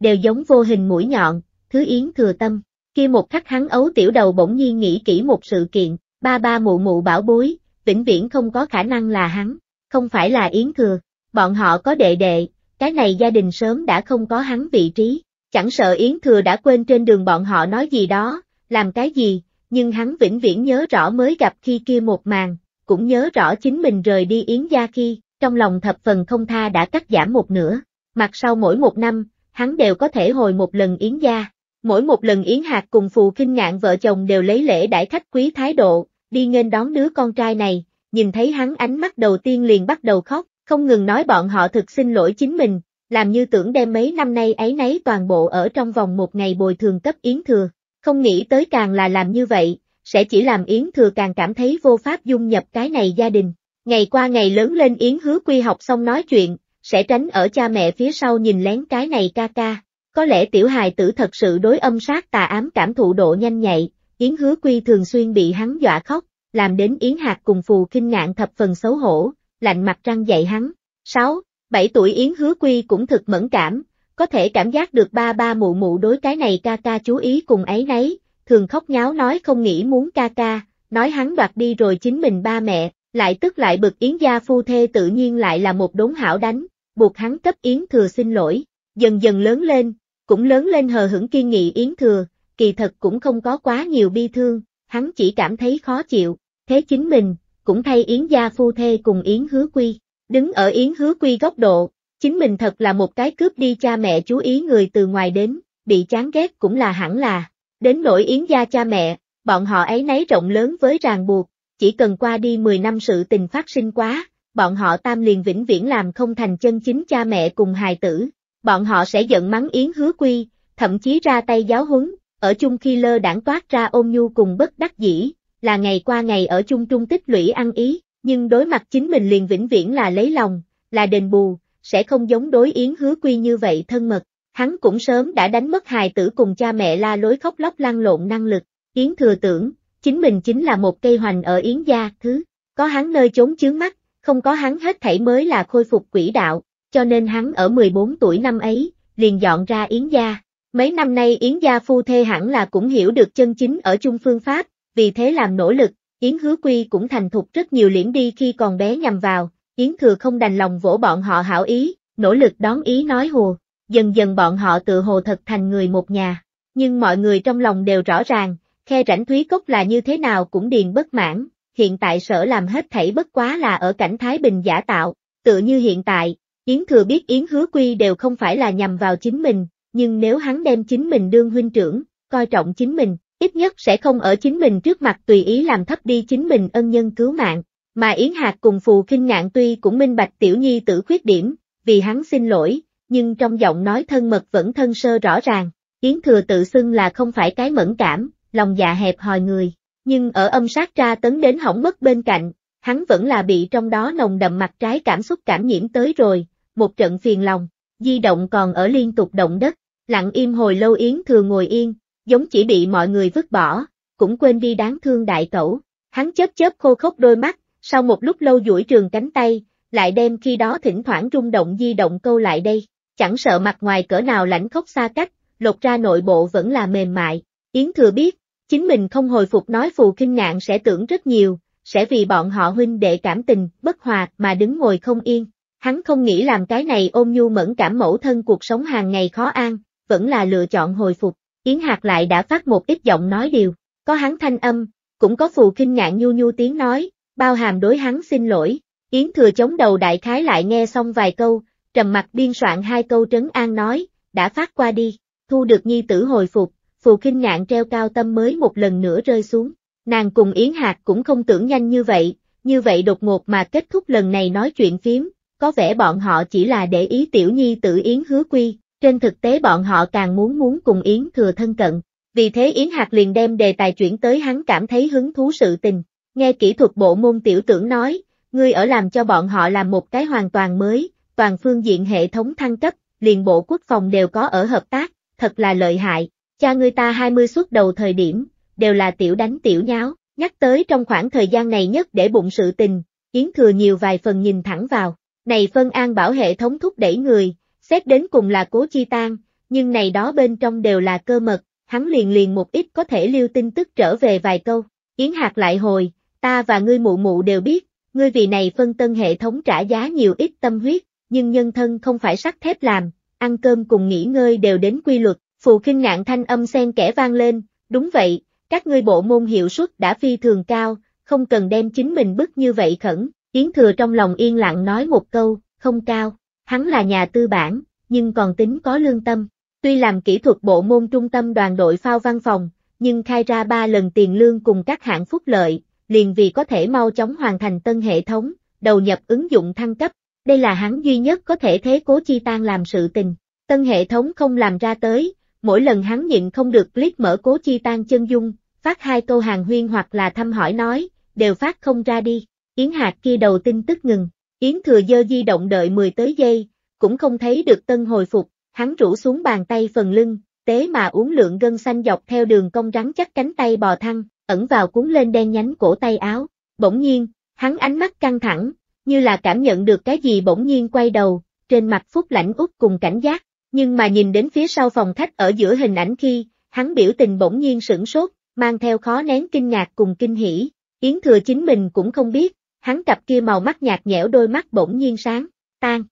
Đều giống vô hình mũi nhọn, thứ Yến thừa tâm, kia một khắc hắn ấu tiểu đầu bỗng nhiên nghĩ kỹ một sự kiện, ba ba mụ mụ bảo bối, vĩnh viễn không có khả năng là hắn, không phải là Yến thừa, bọn họ có đệ đệ, cái này gia đình sớm đã không có hắn vị trí, chẳng sợ Yến thừa đã quên trên đường bọn họ nói gì đó, làm cái gì, nhưng hắn vĩnh viễn nhớ rõ mới gặp khi kia một màn, cũng nhớ rõ chính mình rời đi Yến Gia khi, trong lòng thập phần không tha đã cắt giảm một nửa, mặt sau mỗi một năm, hắn đều có thể hồi một lần Yến Gia. Mỗi một lần Yến Hạc cùng Phù Kinh Ngạn vợ chồng đều lấy lễ đãi khách quý thái độ, đi nghênh đón đứa con trai này, nhìn thấy hắn ánh mắt đầu tiên liền bắt đầu khóc, không ngừng nói bọn họ thực xin lỗi chính mình, làm như tưởng đem mấy năm nay ấy nấy toàn bộ ở trong vòng một ngày bồi thường cấp Yến Thừa. Không nghĩ tới càng là làm như vậy, sẽ chỉ làm Yến Thừa càng cảm thấy vô pháp dung nhập cái này gia đình. Ngày qua ngày lớn lên Yến hứa quy học xong nói chuyện, sẽ tránh ở cha mẹ phía sau nhìn lén cái này ca ca. Có lẽ tiểu hài tử thật sự đối âm sát tà ám cảm thụ độ nhanh nhạy, Yến hứa quy thường xuyên bị hắn dọa khóc, làm đến Yến hạt cùng phù kinh ngạn thập phần xấu hổ, lạnh mặt răng dạy hắn. 6. 7 tuổi Yến hứa quy cũng thực mẫn cảm, có thể cảm giác được ba ba mụ mụ đối cái này ca ca chú ý cùng ấy nấy, thường khóc nháo nói không nghĩ muốn ca ca, nói hắn đoạt đi rồi chính mình ba mẹ, lại tức lại bực Yến gia phu thê tự nhiên lại là một đốn hảo đánh, buộc hắn cấp Yến thừa xin lỗi, dần dần lớn lên, cũng lớn lên hờ hững kiên nghị Yến thừa, kỳ thật cũng không có quá nhiều bi thương, hắn chỉ cảm thấy khó chịu, thế chính mình, cũng thay Yến gia phu thê cùng Yến hứa quy, đứng ở Yến hứa quy góc độ, chính mình thật là một cái cướp đi cha mẹ chú ý người từ ngoài đến, bị chán ghét cũng là hẳn là, Đến nỗi Yến gia cha mẹ, bọn họ ấy nấy rộng lớn với ràng buộc, chỉ cần qua đi 10 năm sự tình phát sinh quá, bọn họ tam liền vĩnh viễn làm không thành chân chính cha mẹ cùng hài tử, bọn họ sẽ giận mắng Yến hứa quy, thậm chí ra tay giáo huấn, ở chung khi lơ đảng toát ra ôm nhu cùng bất đắc dĩ, là ngày qua ngày ở chung trung tích lũy ăn ý, nhưng đối mặt chính mình liền vĩnh viễn là lấy lòng, là đền bù, sẽ không giống đối Yến hứa quy như vậy thân mật. Hắn cũng sớm đã đánh mất hài tử cùng cha mẹ la lối khóc lóc lăn lộn năng lực, Yến thừa tưởng, chính mình chính là một cây hoành ở Yến gia, thứ, có hắn nơi trốn chướng mắt, không có hắn hết thảy mới là khôi phục quỹ đạo, cho nên hắn ở 14 tuổi năm ấy, liền dọn ra Yến gia. Mấy năm nay Yến gia phu thê hẳn là cũng hiểu được chân chính ở chung phương pháp, vì thế làm nỗ lực, Yến hứa quy cũng thành thục rất nhiều liễm đi khi còn bé nhằm vào, Yến thừa không đành lòng vỗ bọn họ hảo ý, nỗ lực đón ý nói hồ, dần dần bọn họ tự hồ thật thành người một nhà. Nhưng mọi người trong lòng đều rõ ràng, khe rảnh Thúy Cốc là như thế nào cũng điền bất mãn, hiện tại sở làm hết thảy bất quá là ở cảnh Thái Bình giả tạo, tự như hiện tại, Yến Thừa biết Yến Hứa Quy đều không phải là nhằm vào chính mình, nhưng nếu hắn đem chính mình đương huynh trưởng, coi trọng chính mình, ít nhất sẽ không ở chính mình trước mặt tùy ý làm thấp đi chính mình ân nhân cứu mạng, mà Yến Hạc cùng Phù Kinh Ngạn tuy cũng minh bạch tiểu nhi tử khuyết điểm, vì hắn xin lỗi, nhưng trong giọng nói thân mật vẫn thân sơ rõ ràng, Yến Thừa tự xưng là không phải cái mẫn cảm, lòng dạ hẹp hòi người, nhưng ở âm sát tra tấn đến hỏng mất bên cạnh, hắn vẫn là bị trong đó nồng đậm mặt trái cảm xúc cảm nhiễm tới rồi, một trận phiền lòng, di động còn ở liên tục động đất, lặng im hồi lâu Yến Thừa ngồi yên, giống chỉ bị mọi người vứt bỏ, cũng quên đi đáng thương đại tẩu, hắn chớp chớp khô khốc đôi mắt, sau một lúc lâu duỗi trường cánh tay, lại đem khi đó thỉnh thoảng rung động di động câu lại đây chẳng sợ mặt ngoài cỡ nào lãnh khốc xa cách, lột ra nội bộ vẫn là mềm mại. Yến thừa biết, chính mình không hồi phục nói phù kinh ngạn sẽ tưởng rất nhiều, sẽ vì bọn họ huynh đệ cảm tình, bất hòa mà đứng ngồi không yên. Hắn không nghĩ làm cái này ôm nhu mẫn cảm mẫu thân cuộc sống hàng ngày khó an, vẫn là lựa chọn hồi phục. Yến Hạc lại đã phát một ít giọng nói điều, có hắn thanh âm, cũng có phù kinh ngạn nhu nhu tiếng nói, bao hàm đối hắn xin lỗi. Yến thừa chống đầu đại khái lại nghe xong vài câu, trầm mặt biên soạn hai câu trấn an nói, đã phát qua đi, thu được nhi tử hồi phục, phù kinh ngạn treo cao tâm mới một lần nữa rơi xuống. Nàng cùng Yến Hạc cũng không tưởng nhanh như vậy, như vậy đột ngột mà kết thúc lần này nói chuyện phím, có vẻ bọn họ chỉ là để ý tiểu nhi tử Yến hứa quy, trên thực tế bọn họ càng muốn muốn cùng Yến thừa thân cận. Vì thế Yến Hạc liền đem đề tài chuyển tới hắn cảm thấy hứng thú sự tình. Nghe kỹ thuật bộ môn tiểu tưởng nói, ngươi ở làm cho bọn họ làm một cái hoàn toàn mới, toàn phương diện hệ thống thăng cấp, liền bộ quốc phòng đều có ở hợp tác, thật là lợi hại, cha người ta 20 suốt đầu thời điểm, đều là tiểu đánh tiểu nháo, nhắc tới trong khoảng thời gian này nhất để bụng sự tình, Yến Thừa nhiều vài phần nhìn thẳng vào, này phân an bảo hệ thống thúc đẩy người, xét đến cùng là cố chi tan, nhưng này đó bên trong đều là cơ mật, hắn liền liền một ít có thể lưu tin tức trở về vài câu, Yến hạt lại hồi, ta và ngươi mụ mụ đều biết, ngươi vì này phân tân hệ thống trả giá nhiều ít tâm huyết, nhưng nhân thân không phải sắt thép làm, ăn cơm cùng nghỉ ngơi đều đến quy luật, phù kinh ngạn thanh âm xen kẻ vang lên, đúng vậy, các ngươi bộ môn hiệu suất đã phi thường cao, không cần đem chính mình bức như vậy khẩn, Yến Thừa trong lòng yên lặng nói một câu, không cao, hắn là nhà tư bản, nhưng còn tính có lương tâm, tuy làm kỹ thuật bộ môn trung tâm đoàn đội phao văn phòng, nhưng khai ra ba lần tiền lương cùng các hạng phúc lợi, liền vì có thể mau chóng hoàn thành tân hệ thống, đầu nhập ứng dụng thăng cấp, đây là hắn duy nhất có thể thế cố chi tan làm sự tình. Tân hệ thống không làm ra tới, mỗi lần hắn nhịn không được clip mở cố chi tan chân dung, phát hai câu hàng huyên hoặc là thăm hỏi nói, đều phát không ra đi. Yến Hạc kia đầu tin tức ngừng, Yến Thừa Dơ di động đợi 10 tới giây, cũng không thấy được tân hồi phục, hắn rủ xuống bàn tay phần lưng, tế mà uống lượng gân xanh dọc theo đường cong rắn chắc cánh tay bò thăng, ẩn vào cuốn lên đen nhánh cổ tay áo. Bỗng nhiên, hắn ánh mắt căng thẳng, như là cảm nhận được cái gì bỗng nhiên quay đầu, trên mặt Phúc Lãnh Úc cùng cảnh giác, nhưng mà nhìn đến phía sau phòng khách ở giữa hình ảnh khi, hắn biểu tình bỗng nhiên sửng sốt, mang theo khó nén kinh ngạc cùng kinh hỉ, Yến Thừa chính mình cũng không biết, hắn cặp kia màu mắt nhạt nhẽo đôi mắt bỗng nhiên sáng, tan.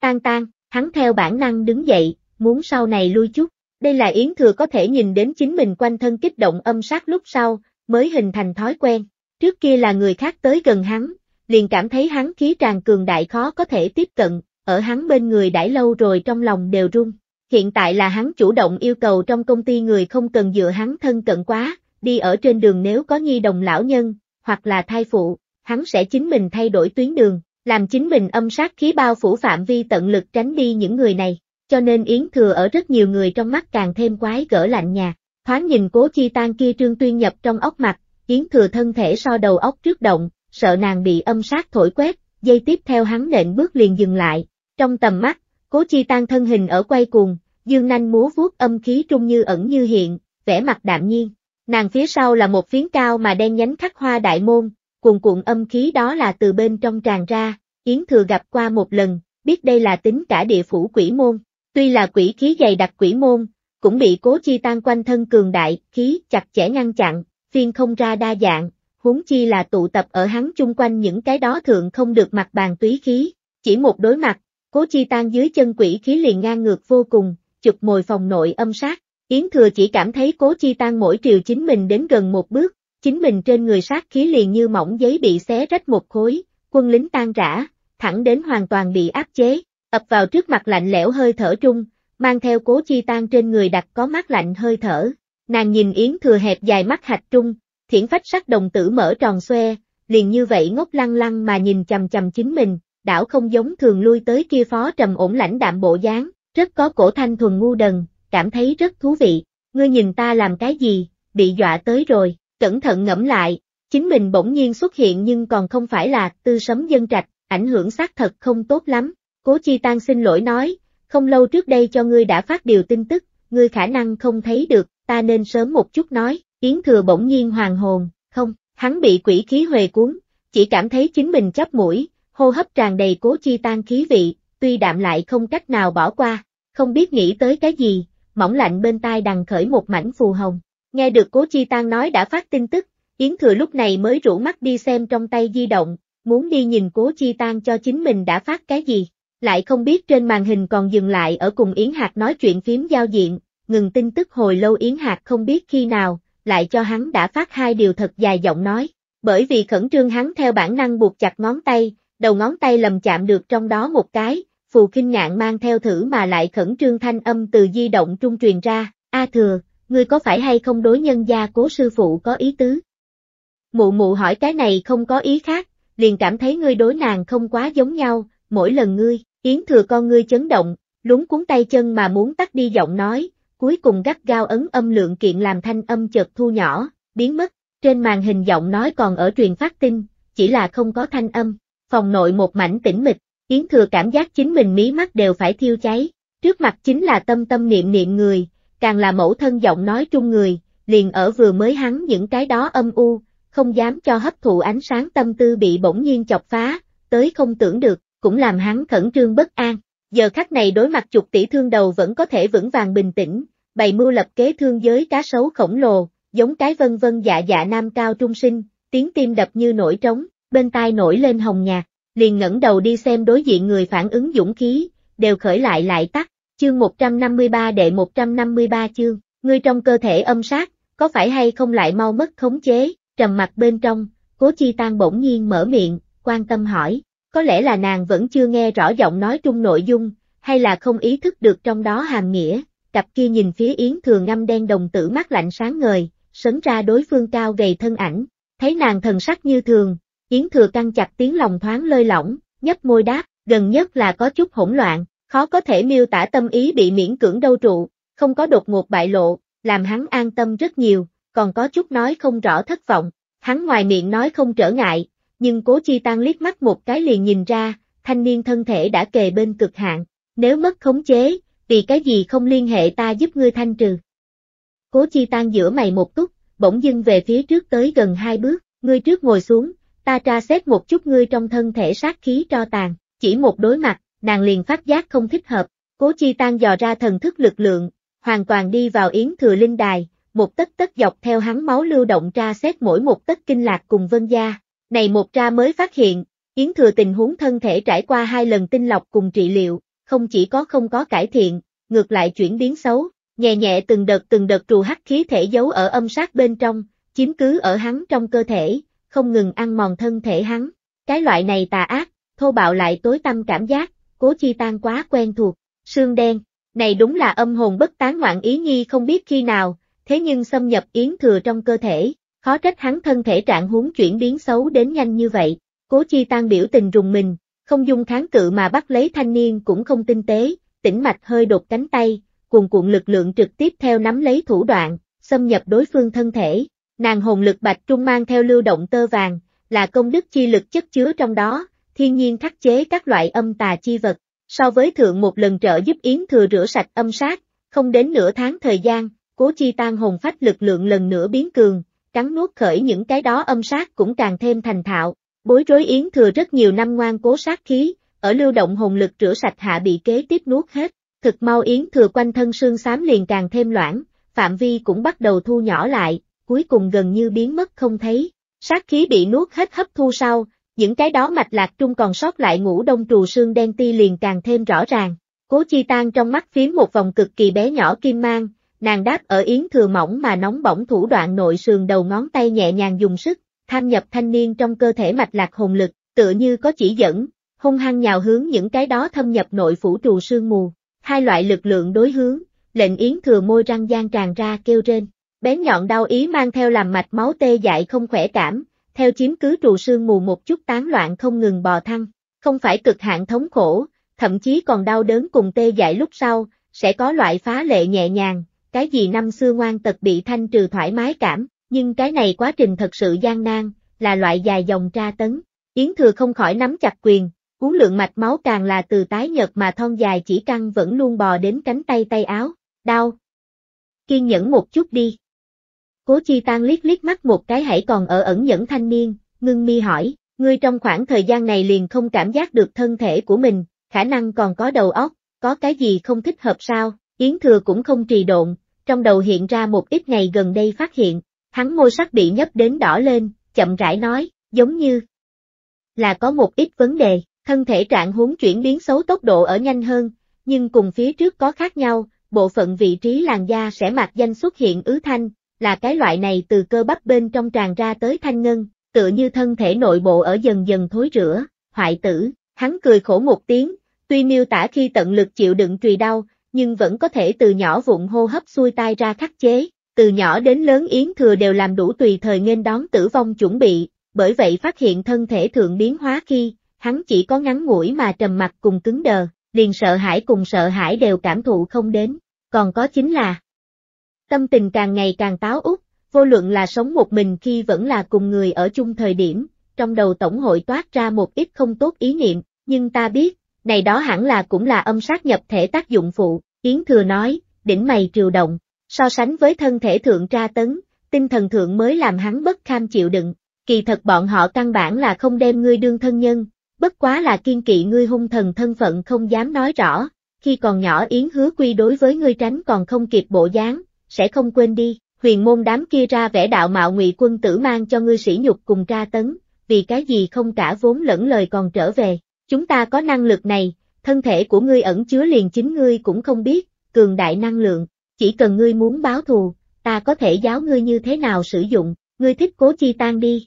Tan tan, hắn theo bản năng đứng dậy, muốn sau này lui chút, đây là Yến Thừa có thể nhìn đến chính mình quanh thân kích động âm sát lúc sau, mới hình thành thói quen, trước kia là người khác tới gần hắn, liền cảm thấy hắn khí tràn cường đại khó có thể tiếp cận, ở hắn bên người đãi lâu rồi trong lòng đều run Hiện tại là hắn chủ động yêu cầu trong công ty người không cần dựa hắn thân cận quá, đi ở trên đường nếu có nhi đồng lão nhân, hoặc là thai phụ, hắn sẽ chính mình thay đổi tuyến đường, làm chính mình âm sát khí bao phủ phạm vi tận lực tránh đi những người này, cho nên Yến Thừa ở rất nhiều người trong mắt càng thêm quái gỡ lạnh nhạt thoáng nhìn cố chi tan kia trương tuyên nhập trong ốc mặt, Yến Thừa thân thể so đầu ốc trước động, sợ nàng bị âm sát thổi quét, dây tiếp theo hắn nện bước liền dừng lại. Trong tầm mắt, cố chi tan thân hình ở quay cuồng, dương nanh múa vuốt âm khí trung như ẩn như hiện, vẻ mặt đạm nhiên. Nàng phía sau là một phiến cao mà đen nhánh khắc hoa đại môn, cuồn cuộn âm khí đó là từ bên trong tràn ra, Yến Thừa gặp qua một lần, biết đây là tính cả địa phủ quỷ môn, tuy là quỷ khí dày đặc quỷ môn, cũng bị cố chi tan quanh thân cường đại, khí chặt chẽ ngăn chặn, phiên không ra đa dạng, huống chi là tụ tập ở hắn chung quanh những cái đó thượng không được mặt bàn túy khí, chỉ một đối mặt, cố chi tan dưới chân quỷ khí liền ngang ngược vô cùng, chụp mồi phòng nội âm sát, Yến Thừa chỉ cảm thấy cố chi tan mỗi triều chính mình đến gần một bước, chính mình trên người sát khí liền như mỏng giấy bị xé rách một khối, quân lính tan rã, thẳng đến hoàn toàn bị áp chế, ập vào trước mặt lạnh lẽo hơi thở trung, mang theo cố chi tan trên người đặt có mát lạnh hơi thở. Nàng nhìn Yến Thừa hẹp dài mắt hạch trung, Thiển phách sắc đồng tử mở tròn xoe, liền như vậy ngốc lăng lăng mà nhìn chầm chầm chính mình, đảo không giống thường lui tới kia phó trầm ổn lãnh đạm bộ dáng, rất có cổ thanh thuần ngu đần, cảm thấy rất thú vị, ngươi nhìn ta làm cái gì, bị dọa tới rồi, cẩn thận ngẫm lại, chính mình bỗng nhiên xuất hiện nhưng còn không phải là tư sấm dân trạch, ảnh hưởng xác thật không tốt lắm, cố chi tan xin lỗi nói, không lâu trước đây cho ngươi đã phát điều tin tức, ngươi khả năng không thấy được, ta nên sớm một chút nói, Yến Thừa bỗng nhiên hoàng hồn, không, hắn bị quỷ khí huề cuốn, chỉ cảm thấy chính mình chắp mũi, hô hấp tràn đầy cố chi tan khí vị, tuy đạm lại không cách nào bỏ qua, không biết nghĩ tới cái gì, mỏng lạnh bên tai đằng khởi một mảnh phù hồng. Nghe được cố chi tan nói đã phát tin tức, Yến Thừa lúc này mới rủ mắt đi xem trong tay di động, muốn đi nhìn cố chi tan cho chính mình đã phát cái gì. Lại không biết trên màn hình còn dừng lại ở cùng Yến Hạc nói chuyện phím giao diện, ngừng tin tức hồi lâu Yến Hạc không biết khi nào, lại cho hắn đã phát hai điều thật dài giọng nói. Bởi vì khẩn trương hắn theo bản năng buộc chặt ngón tay, đầu ngón tay lầm chạm được trong đó một cái, phù kinh ngạn mang theo thử mà lại khẩn trương thanh âm từ di động trung truyền ra, A thừa, ngươi có phải hay không đối nhân gia cố sư phụ có ý tứ? Mụ mụ hỏi cái này không có ý khác, liền cảm thấy ngươi đối nàng không quá giống nhau, mỗi lần ngươi, yến thừa con ngươi chấn động, lúng cuốn tay chân mà muốn tắt đi giọng nói, cuối cùng gắt gao ấn âm lượng kiện làm thanh âm chợt thu nhỏ, biến mất, trên màn hình giọng nói còn ở truyền phát tin, chỉ là không có thanh âm, phòng nội một mảnh tĩnh mịch, Yến Thừa cảm giác chính mình mí mắt đều phải thiêu cháy, trước mặt chính là tâm tâm niệm niệm người, càng là mẫu thân giọng nói trung người, liền ở vừa mới hắn những cái đó âm u, không dám cho hấp thụ ánh sáng tâm tư bị bỗng nhiên chọc phá, tới không tưởng được, cũng làm hắn khẩn trương bất an giờ khắc này đối mặt chục tỷ thương đầu vẫn có thể vững vàng bình tĩnh, bày mưu lập kế thương giới cá sấu khổng lồ, giống cái vân vân dạ dạ nam cao trung sinh, tiếng tim đập như nổi trống, bên tai nổi lên hồng nhạc, liền ngẩng đầu đi xem đối diện người phản ứng dũng khí, đều khởi lại lại tắt, chương 153 đệ 153 chương, ngươi trong cơ thể âm sát, có phải hay không lại mau mất khống chế, trầm mặt bên trong, cố chi tan bỗng nhiên mở miệng, quan tâm hỏi, có lẽ là nàng vẫn chưa nghe rõ giọng nói chung nội dung, hay là không ý thức được trong đó hàm nghĩa, cặp kia nhìn phía Yến thường Ngâm đen đồng tử mắt lạnh sáng ngời, sấn ra đối phương cao gầy thân ảnh, thấy nàng thần sắc như thường, Yến Thừa căng chặt tiếng lòng thoáng lơi lỏng, nhấp môi đáp, gần nhất là có chút hỗn loạn, khó có thể miêu tả tâm ý bị miễn cưỡng đâu trụ, không có đột ngột bại lộ, làm hắn an tâm rất nhiều, còn có chút nói không rõ thất vọng, hắn ngoài miệng nói không trở ngại, nhưng cố chi tan liếc mắt một cái liền nhìn ra, thanh niên thân thể đã kề bên cực hạn, nếu mất khống chế, vì cái gì không liên hệ ta giúp ngươi thanh trừ. Cố chi tan giữa mày một túc, bỗng dưng về phía trước tới gần hai bước, ngươi trước ngồi xuống, ta tra xét một chút ngươi trong thân thể sát khí tro tàn, chỉ một đối mặt, nàng liền phát giác không thích hợp, cố chi tan dò ra thần thức lực lượng, hoàn toàn đi vào yến thừa linh đài, một tất tất dọc theo hắn máu lưu động tra xét mỗi một tất kinh lạc cùng vân gia, này một ra mới phát hiện, Yến Thừa tình huống thân thể trải qua hai lần tinh lọc cùng trị liệu, không chỉ có không có cải thiện, ngược lại chuyển biến xấu, nhẹ nhẹ từng đợt từng đợt trù hắc khí thể giấu ở âm sát bên trong, chiếm cứ ở hắn trong cơ thể, không ngừng ăn mòn thân thể hắn. Cái loại này tà ác, thô bạo lại tối tâm cảm giác, cố chi tan quá quen thuộc, xương đen, này đúng là âm hồn bất tán ngoạn ý nhi không biết khi nào, thế nhưng xâm nhập yến thừa trong cơ thể, khó trách hắn thân thể trạng huống chuyển biến xấu đến nhanh như vậy, cố chi tan biểu tình rùng mình, không dung kháng cự mà bắt lấy thanh niên cũng không tinh tế, tĩnh mạch hơi đột cánh tay, cuồn cuộn lực lượng trực tiếp theo nắm lấy thủ đoạn, xâm nhập đối phương thân thể, nàng hồn lực bạch trung mang theo lưu động tơ vàng, là công đức chi lực chất chứa trong đó, thiên nhiên khắc chế các loại âm tà chi vật, so với thượng một lần trợ giúp Yến Thừa rửa sạch âm sát, không đến nửa tháng thời gian, cố chi tan hồn phách lực lượng lần nữa biến cường, cắn nuốt khởi những cái đó âm sát cũng càng thêm thành thạo. Bối rối yến thừa rất nhiều năm ngoan cố sát khí, ở lưu động hồn lực rửa sạch hạ bị kế tiếp nuốt hết, thực mau yến thừa quanh thân xương xám liền càng thêm loãng, phạm vi cũng bắt đầu thu nhỏ lại, cuối cùng gần như biến mất không thấy. Sát khí bị nuốt hết hấp thu sau, những cái đó mạch lạc trung còn sót lại ngủ đông trù xương đen ti liền càng thêm rõ ràng. Cố chi tan trong mắt phím một vòng cực kỳ bé nhỏ kim mang, nàng đáp ở yến thừa mỏng mà nóng bỏng thủ đoạn nội sườn đầu ngón tay nhẹ nhàng dùng sức, tham nhập thanh niên trong cơ thể mạch lạc hồn lực, tựa như có chỉ dẫn, hung hăng nhào hướng những cái đó thâm nhập nội phủ trù sương mù, hai loại lực lượng đối hướng, lệnh yến thừa môi răng gian tràn ra kêu trên, bén nhọn đau ý mang theo làm mạch máu tê dại không khỏe cảm, theo chiếm cứ trù sương mù một chút tán loạn không ngừng bò thăng, không phải cực hạn thống khổ, thậm chí còn đau đớn cùng tê dại lúc sau, sẽ có loại phá lệ nhẹ nhàng, cái gì năm xưa ngoan tật bị thanh trừ thoải mái cảm, nhưng cái này quá trình thật sự gian nan, là loại dài dòng tra tấn. Yến Thừa không khỏi nắm chặt quyền, cuốn lượng mạch máu càng là từ tái nhật mà thon dài chỉ căng vẫn luôn bò đến cánh tay tay áo, đau. Kiên nhẫn một chút đi. Cố Chi Tan liếc liếc mắt một cái hãy còn ở ẩn nhẫn thanh niên, ngưng mi hỏi, ngươi trong khoảng thời gian này liền không cảm giác được thân thể của mình, khả năng còn có đầu óc, có cái gì không thích hợp sao? Yến Thừa cũng không trì độn, trong đầu hiện ra một ít ngày gần đây phát hiện, hắn môi sắc bị nhấp đến đỏ lên, chậm rãi nói, giống như là có một ít vấn đề, thân thể trạng huống chuyển biến xấu tốc độ ở nhanh hơn, nhưng cùng phía trước có khác nhau, bộ phận vị trí làn da sẽ mặc danh xuất hiện ứ thanh, là cái loại này từ cơ bắp bên trong tràn ra tới thanh ngân, tựa như thân thể nội bộ ở dần dần thối rữa, hoại tử, hắn cười khổ một tiếng, tuy miêu tả khi tận lực chịu đựng trùy đau, nhưng vẫn có thể từ nhỏ vụn hô hấp xuôi tai ra khắc chế. Từ nhỏ đến lớn Yến Thừa đều làm đủ tùy thời nghênh đón tử vong chuẩn bị, bởi vậy phát hiện thân thể thượng biến hóa khi, hắn chỉ có ngắn ngủi mà trầm mặt cùng cứng đờ, liền sợ hãi cùng sợ hãi đều cảm thụ không đến, còn có chính là tâm tình càng ngày càng táo út, vô luận là sống một mình khi vẫn là cùng người ở chung thời điểm, trong đầu tổng hội toát ra một ít không tốt ý niệm, nhưng ta biết, này đó hẳn là cũng là âm sát nhập thể tác dụng phụ, Yến Thừa nói, đỉnh mày triều động, so sánh với thân thể thượng tra tấn, tinh thần thượng mới làm hắn bất kham chịu đựng, kỳ thật bọn họ căn bản là không đem ngươi đương thân nhân, bất quá là kiên kỵ ngươi hung thần thân phận không dám nói rõ, khi còn nhỏ Yến hứa quy đối với ngươi tránh còn không kịp bộ dáng, sẽ không quên đi, huyền môn đám kia ra vẻ đạo mạo ngụy quân tử mang cho ngươi sỉ nhục cùng tra tấn, vì cái gì không cả vốn lẫn lời còn trở về. Chúng ta có năng lực này, thân thể của ngươi ẩn chứa liền chính ngươi cũng không biết, cường đại năng lượng, chỉ cần ngươi muốn báo thù, ta có thể giáo ngươi như thế nào sử dụng, ngươi thích cố chi tan đi.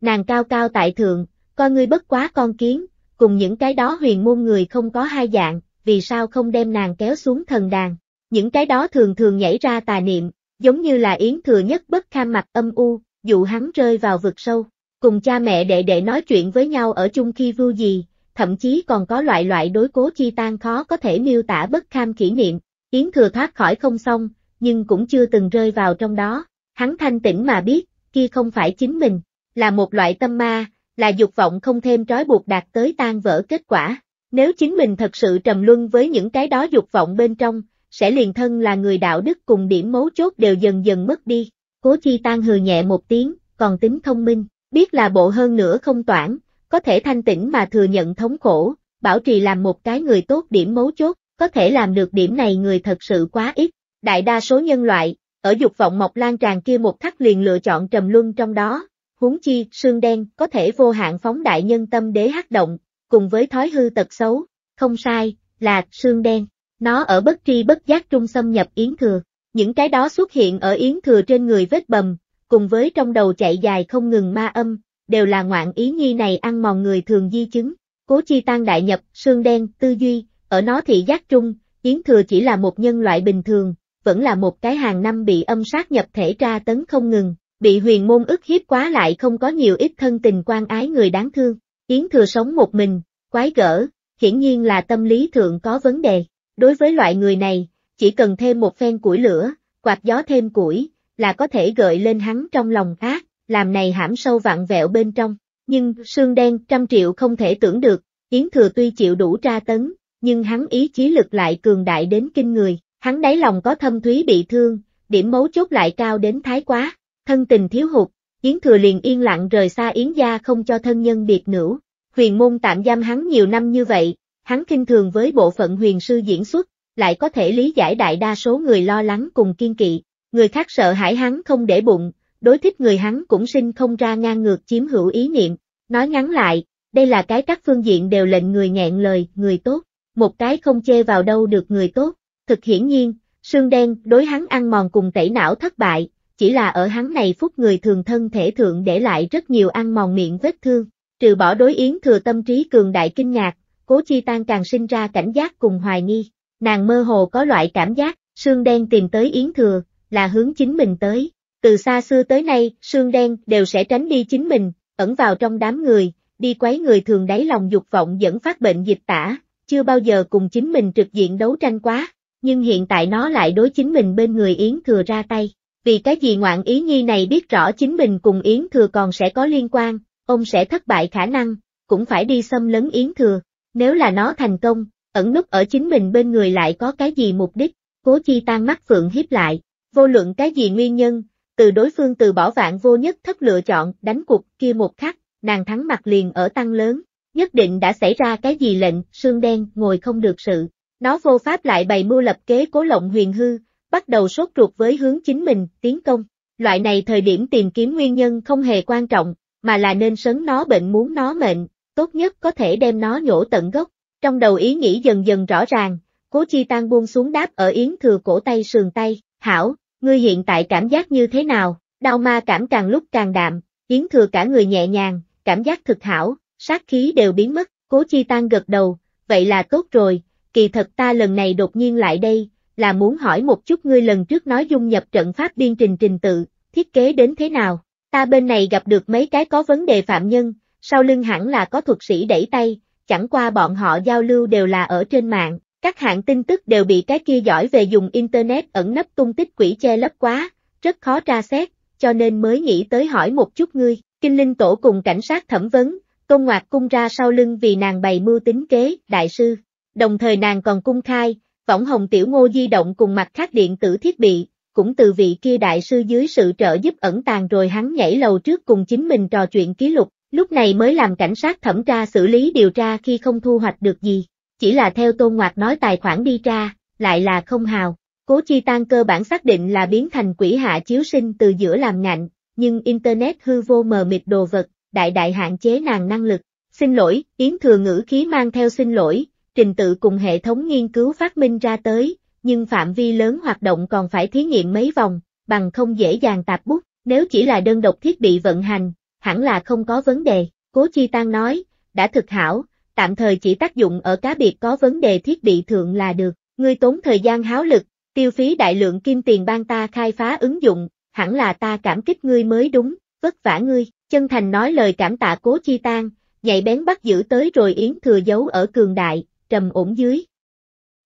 Nàng cao cao tại thượng, coi ngươi bất quá con kiến, cùng những cái đó huyền môn người không có hai dạng, vì sao không đem nàng kéo xuống thần đàn. Những cái đó thường thường nhảy ra tà niệm, giống như là yến thừa nhất bất kham mặt âm u, dụ hắn rơi vào vực sâu. Cùng cha mẹ đệ đệ nói chuyện với nhau ở chung khi vui gì, thậm chí còn có loại loại đối cố chi tan khó có thể miêu tả bất kham kỷ niệm. Yến thừa thoát khỏi không xong, nhưng cũng chưa từng rơi vào trong đó. Hắn thanh tĩnh mà biết, kia không phải chính mình, là một loại tâm ma, là dục vọng không thêm trói buộc đạt tới tan vỡ kết quả. Nếu chính mình thật sự trầm luân với những cái đó dục vọng bên trong, sẽ liền thân là người đạo đức cùng điểm mấu chốt đều dần dần mất đi. Cố chi tan hừ nhẹ một tiếng, còn tính thông minh, Biết là bộ hơn nữa không toản, có thể thanh tĩnh mà thừa nhận thống khổ, bảo trì làm một cái người tốt điểm mấu chốt, có thể làm được điểm này người thật sự quá ít. Đại đa số nhân loại, ở dục vọng mọc lan tràn kia một khắc liền lựa chọn trầm luân trong đó, huống chi, xương đen có thể vô hạn phóng đại nhân tâm đế hắc động, cùng với thói hư tật xấu, không sai, là xương đen, nó ở bất tri bất giác trung xâm nhập yến thừa, những cái đó xuất hiện ở yến thừa trên người vết bầm, cùng với trong đầu chạy dài không ngừng ma âm, đều là ngoạn ý nhi này ăn mòn người thường di chứng. Cố chi tan đại nhập, xương đen, tư duy, ở nó thị giác trung, Yến Thừa chỉ là một nhân loại bình thường, vẫn là một cái hàng năm bị âm sát nhập thể tra tấn không ngừng, bị huyền môn ức hiếp quá lại không có nhiều ít thân tình quan ái người đáng thương. Yến Thừa sống một mình, quái gở, hiển nhiên là tâm lý thượng có vấn đề. Đối với loại người này, chỉ cần thêm một phen củi lửa, quạt gió thêm củi, là có thể gợi lên hắn trong lòng ác, làm này hãm sâu vặn vẹo bên trong. Nhưng, xương đen trăm triệu không thể tưởng được, Yến Thừa tuy chịu đủ tra tấn, nhưng hắn ý chí lực lại cường đại đến kinh người, hắn đáy lòng có thâm thúy bị thương, điểm mấu chốt lại cao đến thái quá, thân tình thiếu hụt, Yến Thừa liền yên lặng rời xa Yến gia không cho thân nhân biệt nữ. Huyền môn tạm giam hắn nhiều năm như vậy, hắn kinh thường với bộ phận huyền sư diễn xuất, lại có thể lý giải đại đa số người lo lắng cùng kiên kỵ, Người khác sợ hãi hắn không để bụng, đối thích người hắn cũng sinh không ra ngang ngược chiếm hữu ý niệm. Nói ngắn lại, đây là cái các phương diện đều lệnh người nghẹn lời, người tốt, một cái không chê vào đâu được người tốt. Thực hiển nhiên, xương đen đối hắn ăn mòn cùng tẩy não thất bại, chỉ là ở hắn này phút người thường thân thể thượng để lại rất nhiều ăn mòn miệng vết thương, trừ bỏ đối yến thừa tâm trí cường đại kinh ngạc, cố chi tan càng sinh ra cảnh giác cùng hoài nghi, nàng mơ hồ có loại cảm giác, xương đen tìm tới yến thừa, là hướng chính mình tới. Từ xa xưa tới nay, sương đen đều sẽ tránh đi chính mình, ẩn vào trong đám người, đi quấy người thường đáy lòng dục vọng dẫn phát bệnh dịch tả, chưa bao giờ cùng chính mình trực diện đấu tranh quá, nhưng hiện tại nó lại đối chính mình bên người Yến Thừa ra tay. Vì cái gì ngoạn ý nhi này biết rõ chính mình cùng Yến Thừa còn sẽ có liên quan, ông sẽ thất bại khả năng, cũng phải đi xâm lấn Yến Thừa, nếu là nó thành công, ẩn núp ở chính mình bên người lại có cái gì mục đích, cố chi tan mắt phượng hiếp lại, Vô luận cái gì nguyên nhân, từ đối phương từ bỏ vạn vô nhất thất lựa chọn đánh cuộc kia một khắc, nàng thắng mặt liền ở tăng lớn, nhất định đã xảy ra cái gì lệnh, xương đen ngồi không được sự. Nó vô pháp lại bày mưu lập kế cố lộng huyền hư, bắt đầu sốt ruột với hướng chính mình, tiến công. Loại này thời điểm tìm kiếm nguyên nhân không hề quan trọng, mà là nên sấn nó bệnh muốn nó mệnh, tốt nhất có thể đem nó nhổ tận gốc. Trong đầu ý nghĩ dần dần rõ ràng, cố chi tan buông xuống đáp ở yến thừa cổ tay sườn tay, hảo, Ngươi hiện tại cảm giác như thế nào? Đau ma cảm càng lúc càng đạm, Yến thừa cả người nhẹ nhàng, cảm giác thực hảo, sát khí đều biến mất, cố chi tan gật đầu, vậy là tốt rồi, kỳ thật ta lần này đột nhiên lại đây, là muốn hỏi một chút ngươi lần trước nói dung nhập trận pháp biên trình trình tự, thiết kế đến thế nào, ta bên này gặp được mấy cái có vấn đề phạm nhân, sau lưng hẳn là có thuật sĩ đẩy tay, chẳng qua bọn họ giao lưu đều là ở trên mạng, các hạng tin tức đều bị cái kia giỏi về dùng Internet ẩn nấp tung tích quỷ che lấp quá, rất khó tra xét, cho nên mới nghĩ tới hỏi một chút ngươi. Kinh linh tổ cùng cảnh sát thẩm vấn, công Ngoạc cung ra sau lưng vì nàng bày mưu tính kế, đại sư. Đồng thời nàng còn cung khai, võng hồng tiểu ngô di động cùng mặt khác điện tử thiết bị, cũng từ vị kia đại sư dưới sự trợ giúp ẩn tàng rồi hắn nhảy lầu trước cùng chính mình trò chuyện ký lục, lúc này mới làm cảnh sát thẩm tra xử lý điều tra khi không thu hoạch được gì chỉ là theo Tôn Ngoạc nói tài khoản đi ra, lại là không hào. Cố Chi Tan cơ bản xác định là biến thành quỷ hạ chiếu sinh từ giữa làm ngạnh, nhưng Internet hư vô mờ mịt đồ vật, đại đại hạn chế nàng năng lực. Xin lỗi, Yến Thừa ngữ khí mang theo xin lỗi, trình tự cùng hệ thống nghiên cứu phát minh ra tới, nhưng phạm vi lớn hoạt động còn phải thí nghiệm mấy vòng, bằng không dễ dàng tạp bút, nếu chỉ là đơn độc thiết bị vận hành, hẳn là không có vấn đề. Cố Chi Tan nói, đã thực hảo, tạm thời chỉ tác dụng ở cá biệt có vấn đề thiết bị thượng là được. Ngươi tốn thời gian háo lực, tiêu phí đại lượng kim tiền ban ta khai phá ứng dụng, hẳn là ta cảm kích ngươi mới đúng, vất vả ngươi. Chân thành nói lời cảm tạ cố chi tan, nhạy bén bắt giữ tới rồi yến thừa giấu ở cường đại, trầm ổn dưới.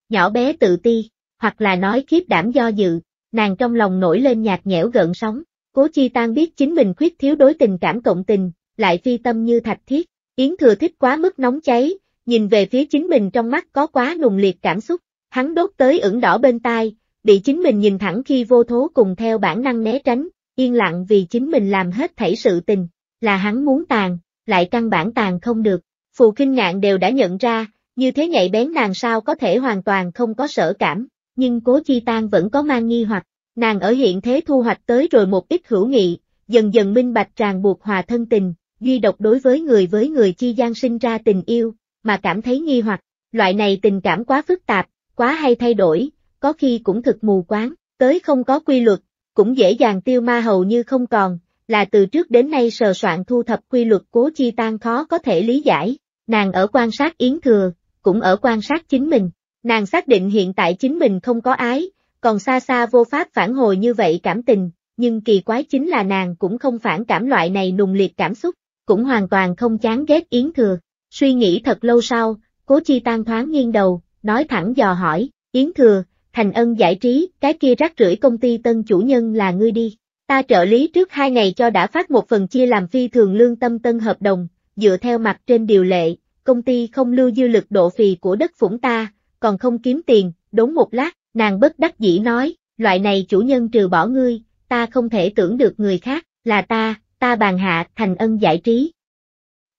Nhỏ bé tự ti, hoặc là nói khiếp đảm do dự, nàng trong lòng nổi lên nhạt nhẽo gợn sóng, cố chi tan biết chính mình khuyết thiếu đối tình cảm cộng tình, lại phi tâm như thạch thiết, Yến Thừa thích quá mức nóng cháy, nhìn về phía chính mình trong mắt có quá nùng liệt cảm xúc, hắn đốt tới ửng đỏ bên tai, bị chính mình nhìn thẳng khi vô thố cùng theo bản năng né tránh, yên lặng vì chính mình làm hết thảy sự tình, là hắn muốn tàn, lại căn bản tàn không được, phù kinh ngạn đều đã nhận ra, như thế nhạy bén nàng sao có thể hoàn toàn không có sở cảm, nhưng cố chi tan vẫn có mang nghi hoặc, nàng ở hiện thế thu hoạch tới rồi một ít hữu nghị, dần dần minh bạch tràn buộc hòa thân tình, duy độc đối với người với người chi gian sinh ra tình yêu, mà cảm thấy nghi hoặc, loại này tình cảm quá phức tạp, quá hay thay đổi, có khi cũng thực mù quáng, tới không có quy luật, cũng dễ dàng tiêu ma hầu như không còn, là từ trước đến nay sờ soạn thu thập quy luật cố chi tan khó có thể lý giải, nàng ở quan sát Yến Thừa, cũng ở quan sát chính mình, nàng xác định hiện tại chính mình không có ái, còn xa xa vô pháp phản hồi như vậy cảm tình, nhưng kỳ quái chính là nàng cũng không phản cảm loại này nùng liệt cảm xúc, cũng hoàn toàn không chán ghét Yến Thừa. Suy nghĩ thật lâu sau, Cố Chi Tan thoáng nghiêng đầu, nói thẳng dò hỏi, Yến Thừa, thành ân giải trí, cái kia rắc rưởi công ty tân chủ nhân là ngươi đi. Ta trợ lý trước hai ngày cho đã phát một phần chia làm phi thường lương tâm tân hợp đồng, dựa theo mặt trên điều lệ, công ty không lưu dư lực độ phì của đất phủng ta, còn không kiếm tiền, đốn một lát, nàng bất đắc dĩ nói, loại này chủ nhân trừ bỏ ngươi, ta không thể tưởng được người khác, là ta, ta bàn hạ thành ân giải trí.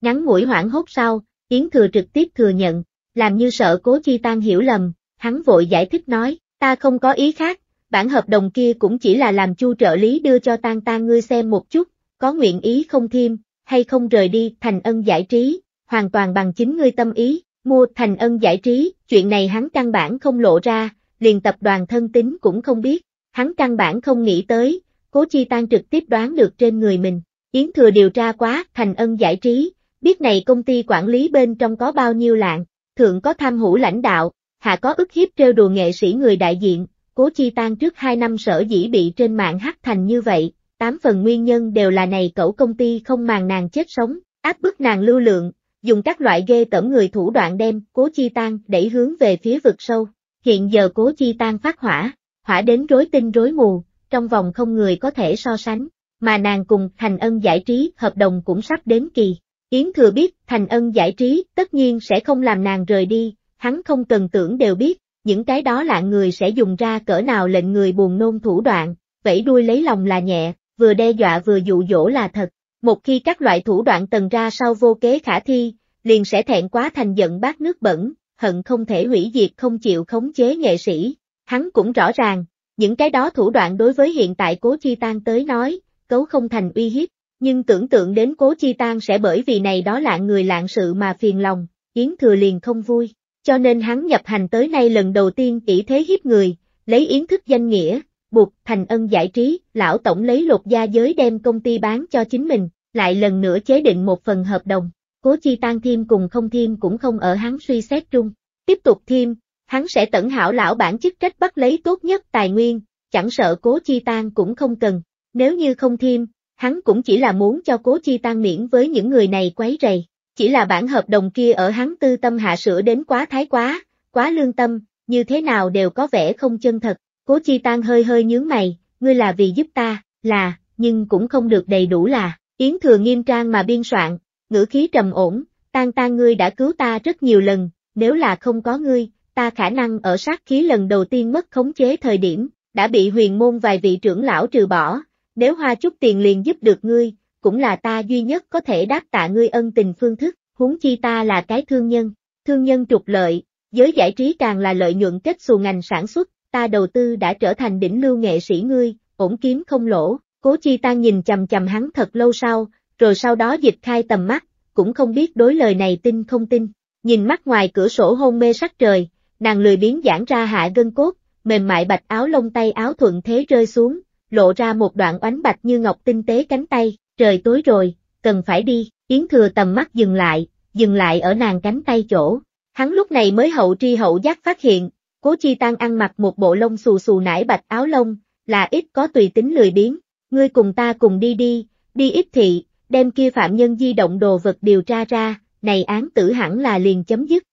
Ngắn ngủi hoảng hốt sau, Yến Thừa trực tiếp thừa nhận, làm như sợ cố chi tan hiểu lầm, hắn vội giải thích nói, ta không có ý khác, bản hợp đồng kia cũng chỉ là làm chu trợ lý đưa cho tan tan ngươi xem một chút, có nguyện ý không thêm, hay không rời đi thành ân giải trí, hoàn toàn bằng chính ngươi tâm ý, mua thành ân giải trí, chuyện này hắn căn bản không lộ ra, liền tập đoàn thân tín cũng không biết, hắn căn bản không nghĩ tới, cố chi tan trực tiếp đoán được trên người mình, Yến Thừa điều tra quá, thành ân giải trí, biết này công ty quản lý bên trong có bao nhiêu lạng, thượng có tham hữu lãnh đạo, hạ có ức hiếp trêu đùa nghệ sĩ người đại diện, cố chi tan trước 2 năm sở dĩ bị trên mạng hắc thành như vậy, 8 phần nguyên nhân đều là này cẩu công ty không màng nàng chết sống, áp bức nàng lưu lượng, dùng các loại ghê tẩm người thủ đoạn đem cố chi tan đẩy hướng về phía vực sâu, hiện giờ cố chi tan phát hỏa, hỏa đến rối tinh rối mù, trong vòng không người có thể so sánh mà nàng cùng Thành Ân Giải Trí hợp đồng cũng sắp đến kỳ. Yến Thừa biết Thành Ân Giải Trí tất nhiên sẽ không làm nàng rời đi, hắn không cần tưởng đều biết, những cái đó lạ người sẽ dùng ra cỡ nào lệnh người buồn nôn thủ đoạn, vẫy đuôi lấy lòng là nhẹ, vừa đe dọa vừa dụ dỗ là thật. Một khi các loại thủ đoạn tần ra sau vô kế khả thi, liền sẽ thẹn quá thành giận bát nước bẩn, hận không thể hủy diệt không chịu khống chế nghệ sĩ. Hắn cũng rõ ràng, những cái đó thủ đoạn đối với hiện tại cố chi tan tới nói, cấu không thành uy hiếp, nhưng tưởng tượng đến cố chi tan sẽ bởi vì này đó lạng người lạng sự mà phiền lòng, Yến Thừa liền không vui, cho nên hắn nhập hành tới nay lần đầu tiên chỉ thế hiếp người, lấy yến thức danh nghĩa, buộc thành ân giải trí, lão tổng lấy lột gia giới đem công ty bán cho chính mình, lại lần nữa chế định một phần hợp đồng, cố chi tan thêm cùng không thêm cũng không ở hắn suy xét chung tiếp tục thêm, hắn sẽ tận hảo lão bản chức trách bắt lấy tốt nhất tài nguyên, chẳng sợ cố chi tan cũng không cần, nếu như không thêm, hắn cũng chỉ là muốn cho cố chi tan miễn với những người này quấy rầy. Chỉ là bản hợp đồng kia ở hắn tư tâm hạ sửa đến quá thái quá, quá lương tâm, như thế nào đều có vẻ không chân thật. Cố chi tan hơi hơi nhướng mày, ngươi là vì giúp ta, là, nhưng cũng không được đầy đủ là, Yến thừa nghiêm trang mà biên soạn, ngữ khí trầm ổn, tan tan ngươi đã cứu ta rất nhiều lần, nếu là không có ngươi, ta khả năng ở sát khí lần đầu tiên mất khống chế thời điểm, đã bị huyền môn vài vị trưởng lão trừ bỏ, nếu hoa chút tiền liền giúp được ngươi, cũng là ta duy nhất có thể đáp tạ ngươi ân tình phương thức, huống chi ta là cái thương nhân, thương nhân trục lợi, giới giải trí càng là lợi nhuận kết xù ngành sản xuất, ta đầu tư đã trở thành đỉnh lưu nghệ sĩ ngươi, ổn kiếm không lỗ, cố chi ta nhìn chầm chầm hắn thật lâu sau, rồi sau đó dịch khai tầm mắt, cũng không biết đối lời này tin không tin, nhìn mắt ngoài cửa sổ hôn mê sắc trời, nàng lười biến giãn ra hạ gân cốt, mềm mại bạch áo lông tay áo thuận thế rơi xuống, lộ ra một đoạn oánh bạch như ngọc tinh tế cánh tay, trời tối rồi, cần phải đi, Yến Thừa tầm mắt dừng lại, dừng lại ở nàng cánh tay chỗ. Hắn lúc này mới hậu tri hậu giác phát hiện, cố chi tan ăn mặc một bộ lông xù xù nải bạch áo lông, là ít có tùy tính lười biếng, ngươi cùng ta cùng đi đi, đi ít thị, đem kia phạm nhân di động đồ vật điều tra ra, này án tử hẳn là liền chấm dứt.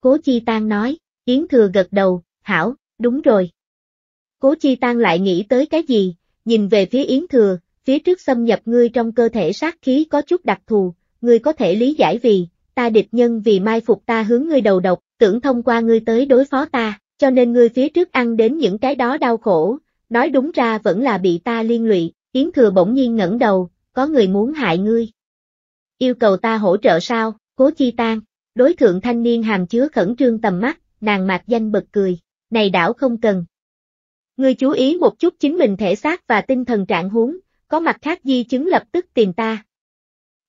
Cố chi tan nói, Yến Thừa gật đầu, hảo, đúng rồi, Cố Chi Tăng lại nghĩ tới cái gì, nhìn về phía Yến Thừa, phía trước xâm nhập ngươi trong cơ thể sát khí có chút đặc thù, ngươi có thể lý giải vì, ta địch nhân vì mai phục ta hướng ngươi đầu độc, tưởng thông qua ngươi tới đối phó ta, cho nên ngươi phía trước ăn đến những cái đó đau khổ, nói đúng ra vẫn là bị ta liên lụy, Yến Thừa bỗng nhiên ngẩng đầu, có người muốn hại ngươi. Yêu cầu ta hỗ trợ sao, cố chi Tăng. đối thượng thanh niên hàm chứa khẩn trương tầm mắt, nàng mạc danh bật cười, này đảo không cần, Ngươi chú ý một chút chính mình thể xác và tinh thần trạng huống, có mặt khác di chứng lập tức tìm ta.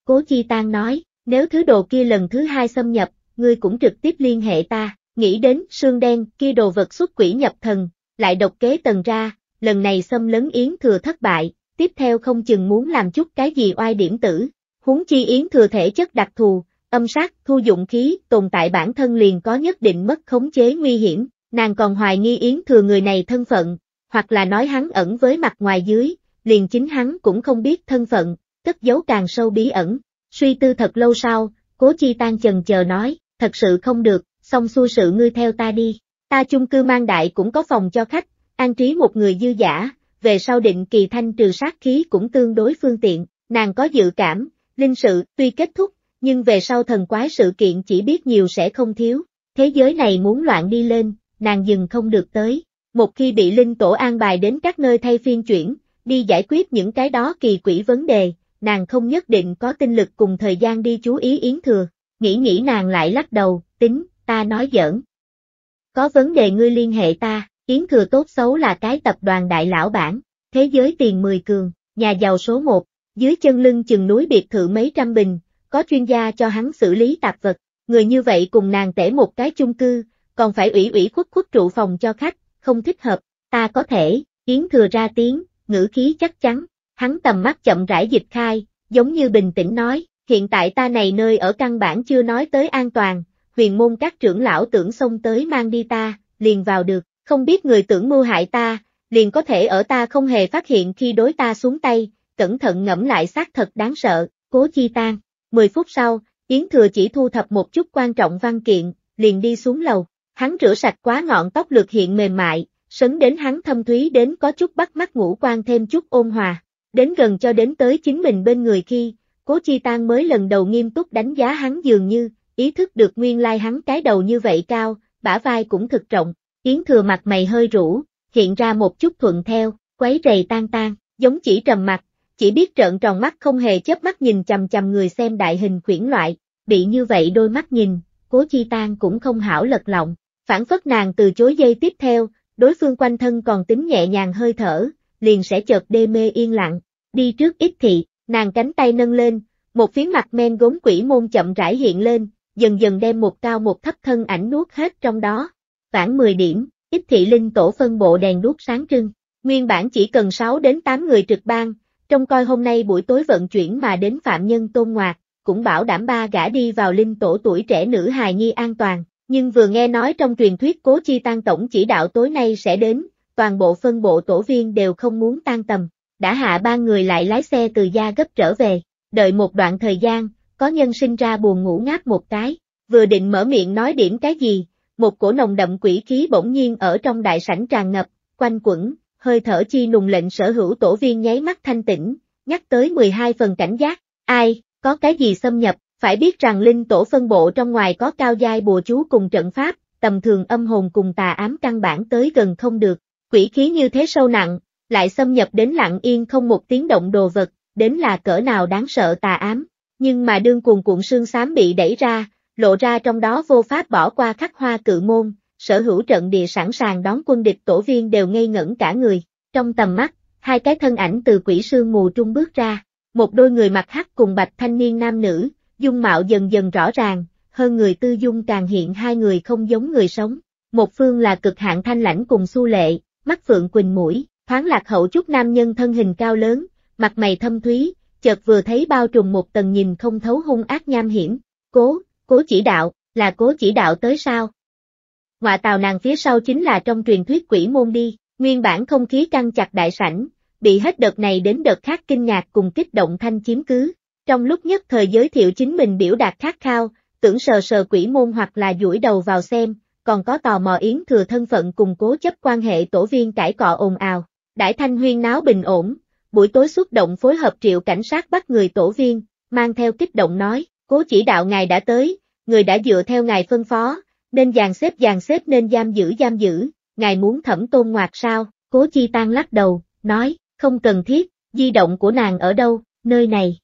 Cố Chi Tăng nói, nếu thứ đồ kia lần thứ hai xâm nhập, ngươi cũng trực tiếp liên hệ ta, nghĩ đến xương đen kia đồ vật xuất quỷ nhập thần, lại độc kế tầng ra, lần này xâm lấn Yến Thừa thất bại, tiếp theo không chừng muốn làm chút cái gì oai điểm tử, huống chi Yến Thừa thể chất đặc thù, âm sát, thu dụng khí, tồn tại bản thân liền có nhất định mất khống chế nguy hiểm. Nàng còn hoài nghi Yến Thừa người này thân phận, hoặc là nói hắn ẩn với mặt ngoài dưới, liền chính hắn cũng không biết thân phận, cất giấu càng sâu bí ẩn. Suy tư thật lâu sau, Cố Chi Tan chần chờ nói, thật sự không được, xong xu sự ngươi theo ta đi. Ta chung cư mang đại cũng có phòng cho khách, an trí một người dư giả, về sau định kỳ thanh trừ sát khí cũng tương đối phương tiện, nàng có dự cảm, linh sự tuy kết thúc, nhưng về sau thần quái sự kiện chỉ biết nhiều sẽ không thiếu, thế giới này muốn loạn đi lên, nàng dừng không được tới. Một khi bị linh tổ an bài đến các nơi thay phiên chuyển, đi giải quyết những cái đó kỳ quỷ vấn đề, nàng không nhất định có tinh lực cùng thời gian đi chú ý yến thừa. Nghĩ nghĩ nàng lại lắc đầu, tính, ta nói giỡn. Có vấn đề ngươi liên hệ ta, yến thừa tốt xấu là cái tập đoàn đại lão bản, thế giới tiền 10 cường, nhà giàu số 1, dưới chân lưng chừng núi biệt thự mấy trăm bình, có chuyên gia cho hắn xử lý tạp vật, người như vậy cùng nàng tể một cái chung cư, còn phải ủy ủy khuất khuất trụ phòng cho khách, không thích hợp, ta có thể, Yến thừa ra tiếng, ngữ khí chắc chắn, hắn tầm mắt chậm rãi dịch khai, giống như bình tĩnh nói, hiện tại ta này nơi ở căn bản chưa nói tới an toàn, huyền môn các trưởng lão tưởng xông tới mang đi ta, liền vào được, không biết người tưởng mưu hại ta, liền có thể ở ta không hề phát hiện khi đối ta xuống tay, cẩn thận ngẫm lại xác thật đáng sợ, cố chi tan. 10 phút sau, Yến Thừa chỉ thu thập một chút quan trọng văn kiện, liền đi xuống lầu. Hắn rửa sạch quá ngọn tóc lược hiện mềm mại, sấn đến hắn thâm thúy đến có chút bắt mắt ngũ quan thêm chút ôn hòa. Đến gần cho đến tới chính mình bên người khi, Cố Chi Tăng mới lần đầu nghiêm túc đánh giá hắn dường như, ý thức được nguyên lai hắn cái đầu như vậy cao, bả vai cũng thực rộng, Yến Thừa mặt mày hơi rũ, hiện ra một chút thuận theo, quấy rầy tan tan, giống chỉ trầm mặt, chỉ biết trợn tròn mắt không hề chớp mắt nhìn chằm chằm người xem đại hình quyển loại, bị như vậy đôi mắt nhìn, Cố Chi Tăng cũng không hảo lật lọng, Phản phất nàng từ chối dây tiếp theo, đối phương quanh thân còn tính nhẹ nhàng hơi thở, liền sẽ chợt đê mê yên lặng. Đi trước ít thị, nàng cánh tay nâng lên, một phía mặt men gốm quỷ môn chậm rãi hiện lên, dần dần đem một cao một thấp thân ảnh nuốt hết trong đó. Vãn 10 điểm, ít thị linh tổ phân bộ đèn đuốc sáng trưng, nguyên bản chỉ cần 6 đến 8 người trực ban, trong coi hôm nay buổi tối vận chuyển mà đến phạm nhân tôn ngoạc, cũng bảo đảm ba gã đi vào linh tổ tuổi trẻ nữ hài nhi an toàn. Nhưng vừa nghe nói trong truyền thuyết cố chi tan tổng chỉ đạo tối nay sẽ đến, toàn bộ phân bộ tổ viên đều không muốn tan tầm, đã hạ ba người lại lái xe từ gia gấp trở về, đợi một đoạn thời gian, có nhân sinh ra buồn ngủ ngáp một cái, vừa định mở miệng nói điểm cái gì, một cổ nồng đậm quỷ khí bỗng nhiên ở trong đại sảnh tràn ngập, quanh quẩn, hơi thở chi nùng lệnh sở hữu tổ viên nháy mắt thanh tĩnh, nhắc tới 12 phần cảnh giác, ai, có cái gì xâm nhập, phải biết rằng linh tổ phân bộ trong ngoài có cao giai bùa chú cùng trận pháp, tầm thường âm hồn cùng tà ám căn bản tới gần không được, quỷ khí như thế sâu nặng, lại xâm nhập đến lặng yên không một tiếng động đồ vật, đến là cỡ nào đáng sợ tà ám, nhưng mà đương cuồng cuộn xương xám bị đẩy ra, lộ ra trong đó vô pháp bỏ qua khắc hoa cự môn, sở hữu trận địa sẵn sàng đón quân địch tổ viên đều ngây ngẩn cả người, trong tầm mắt, hai cái thân ảnh từ quỷ sương mù trung bước ra, một đôi người mặc hắc cùng bạch thanh niên nam nữ, dung mạo dần dần rõ ràng, hơn người tư dung càng hiện hai người không giống người sống. Một phương là cực hạn thanh lãnh cùng su lệ, mắt phượng quỳnh mũi, thoáng lạc hậu chút nam nhân thân hình cao lớn, mặt mày thâm thúy, chợt vừa thấy bao trùm một tầng nhìn không thấu hung ác nham hiểm. Cố, cố chỉ đạo, là cố chỉ đạo tới sao? Ngoại tàu nàng phía sau chính là trong truyền thuyết quỷ môn đi, nguyên bản không khí căng chặt đại sảnh, bị hết đợt này đến đợt khác kinh ngạc cùng kích động thanh chiếm cứ, trong lúc nhất thời giới thiệu chính mình biểu đạt khát khao, tưởng sờ sờ quỷ môn hoặc là duỗi đầu vào xem, còn có tò mò yến thừa thân phận cùng cố chấp quan hệ tổ viên cải cọ ồn ào. Đại thanh huyên náo bình ổn, buổi tối xuất động phối hợp triệu cảnh sát bắt người tổ viên, mang theo kích động nói, cố chỉ đạo ngài đã tới, người đã dựa theo ngài phân phó, nên dàn xếp dàn xếp nên giam giữ giam giữ, ngài muốn thẩm tôn ngoạc sao, cố chi tan lắc đầu, nói, không cần thiết, di động của nàng ở đâu, nơi này,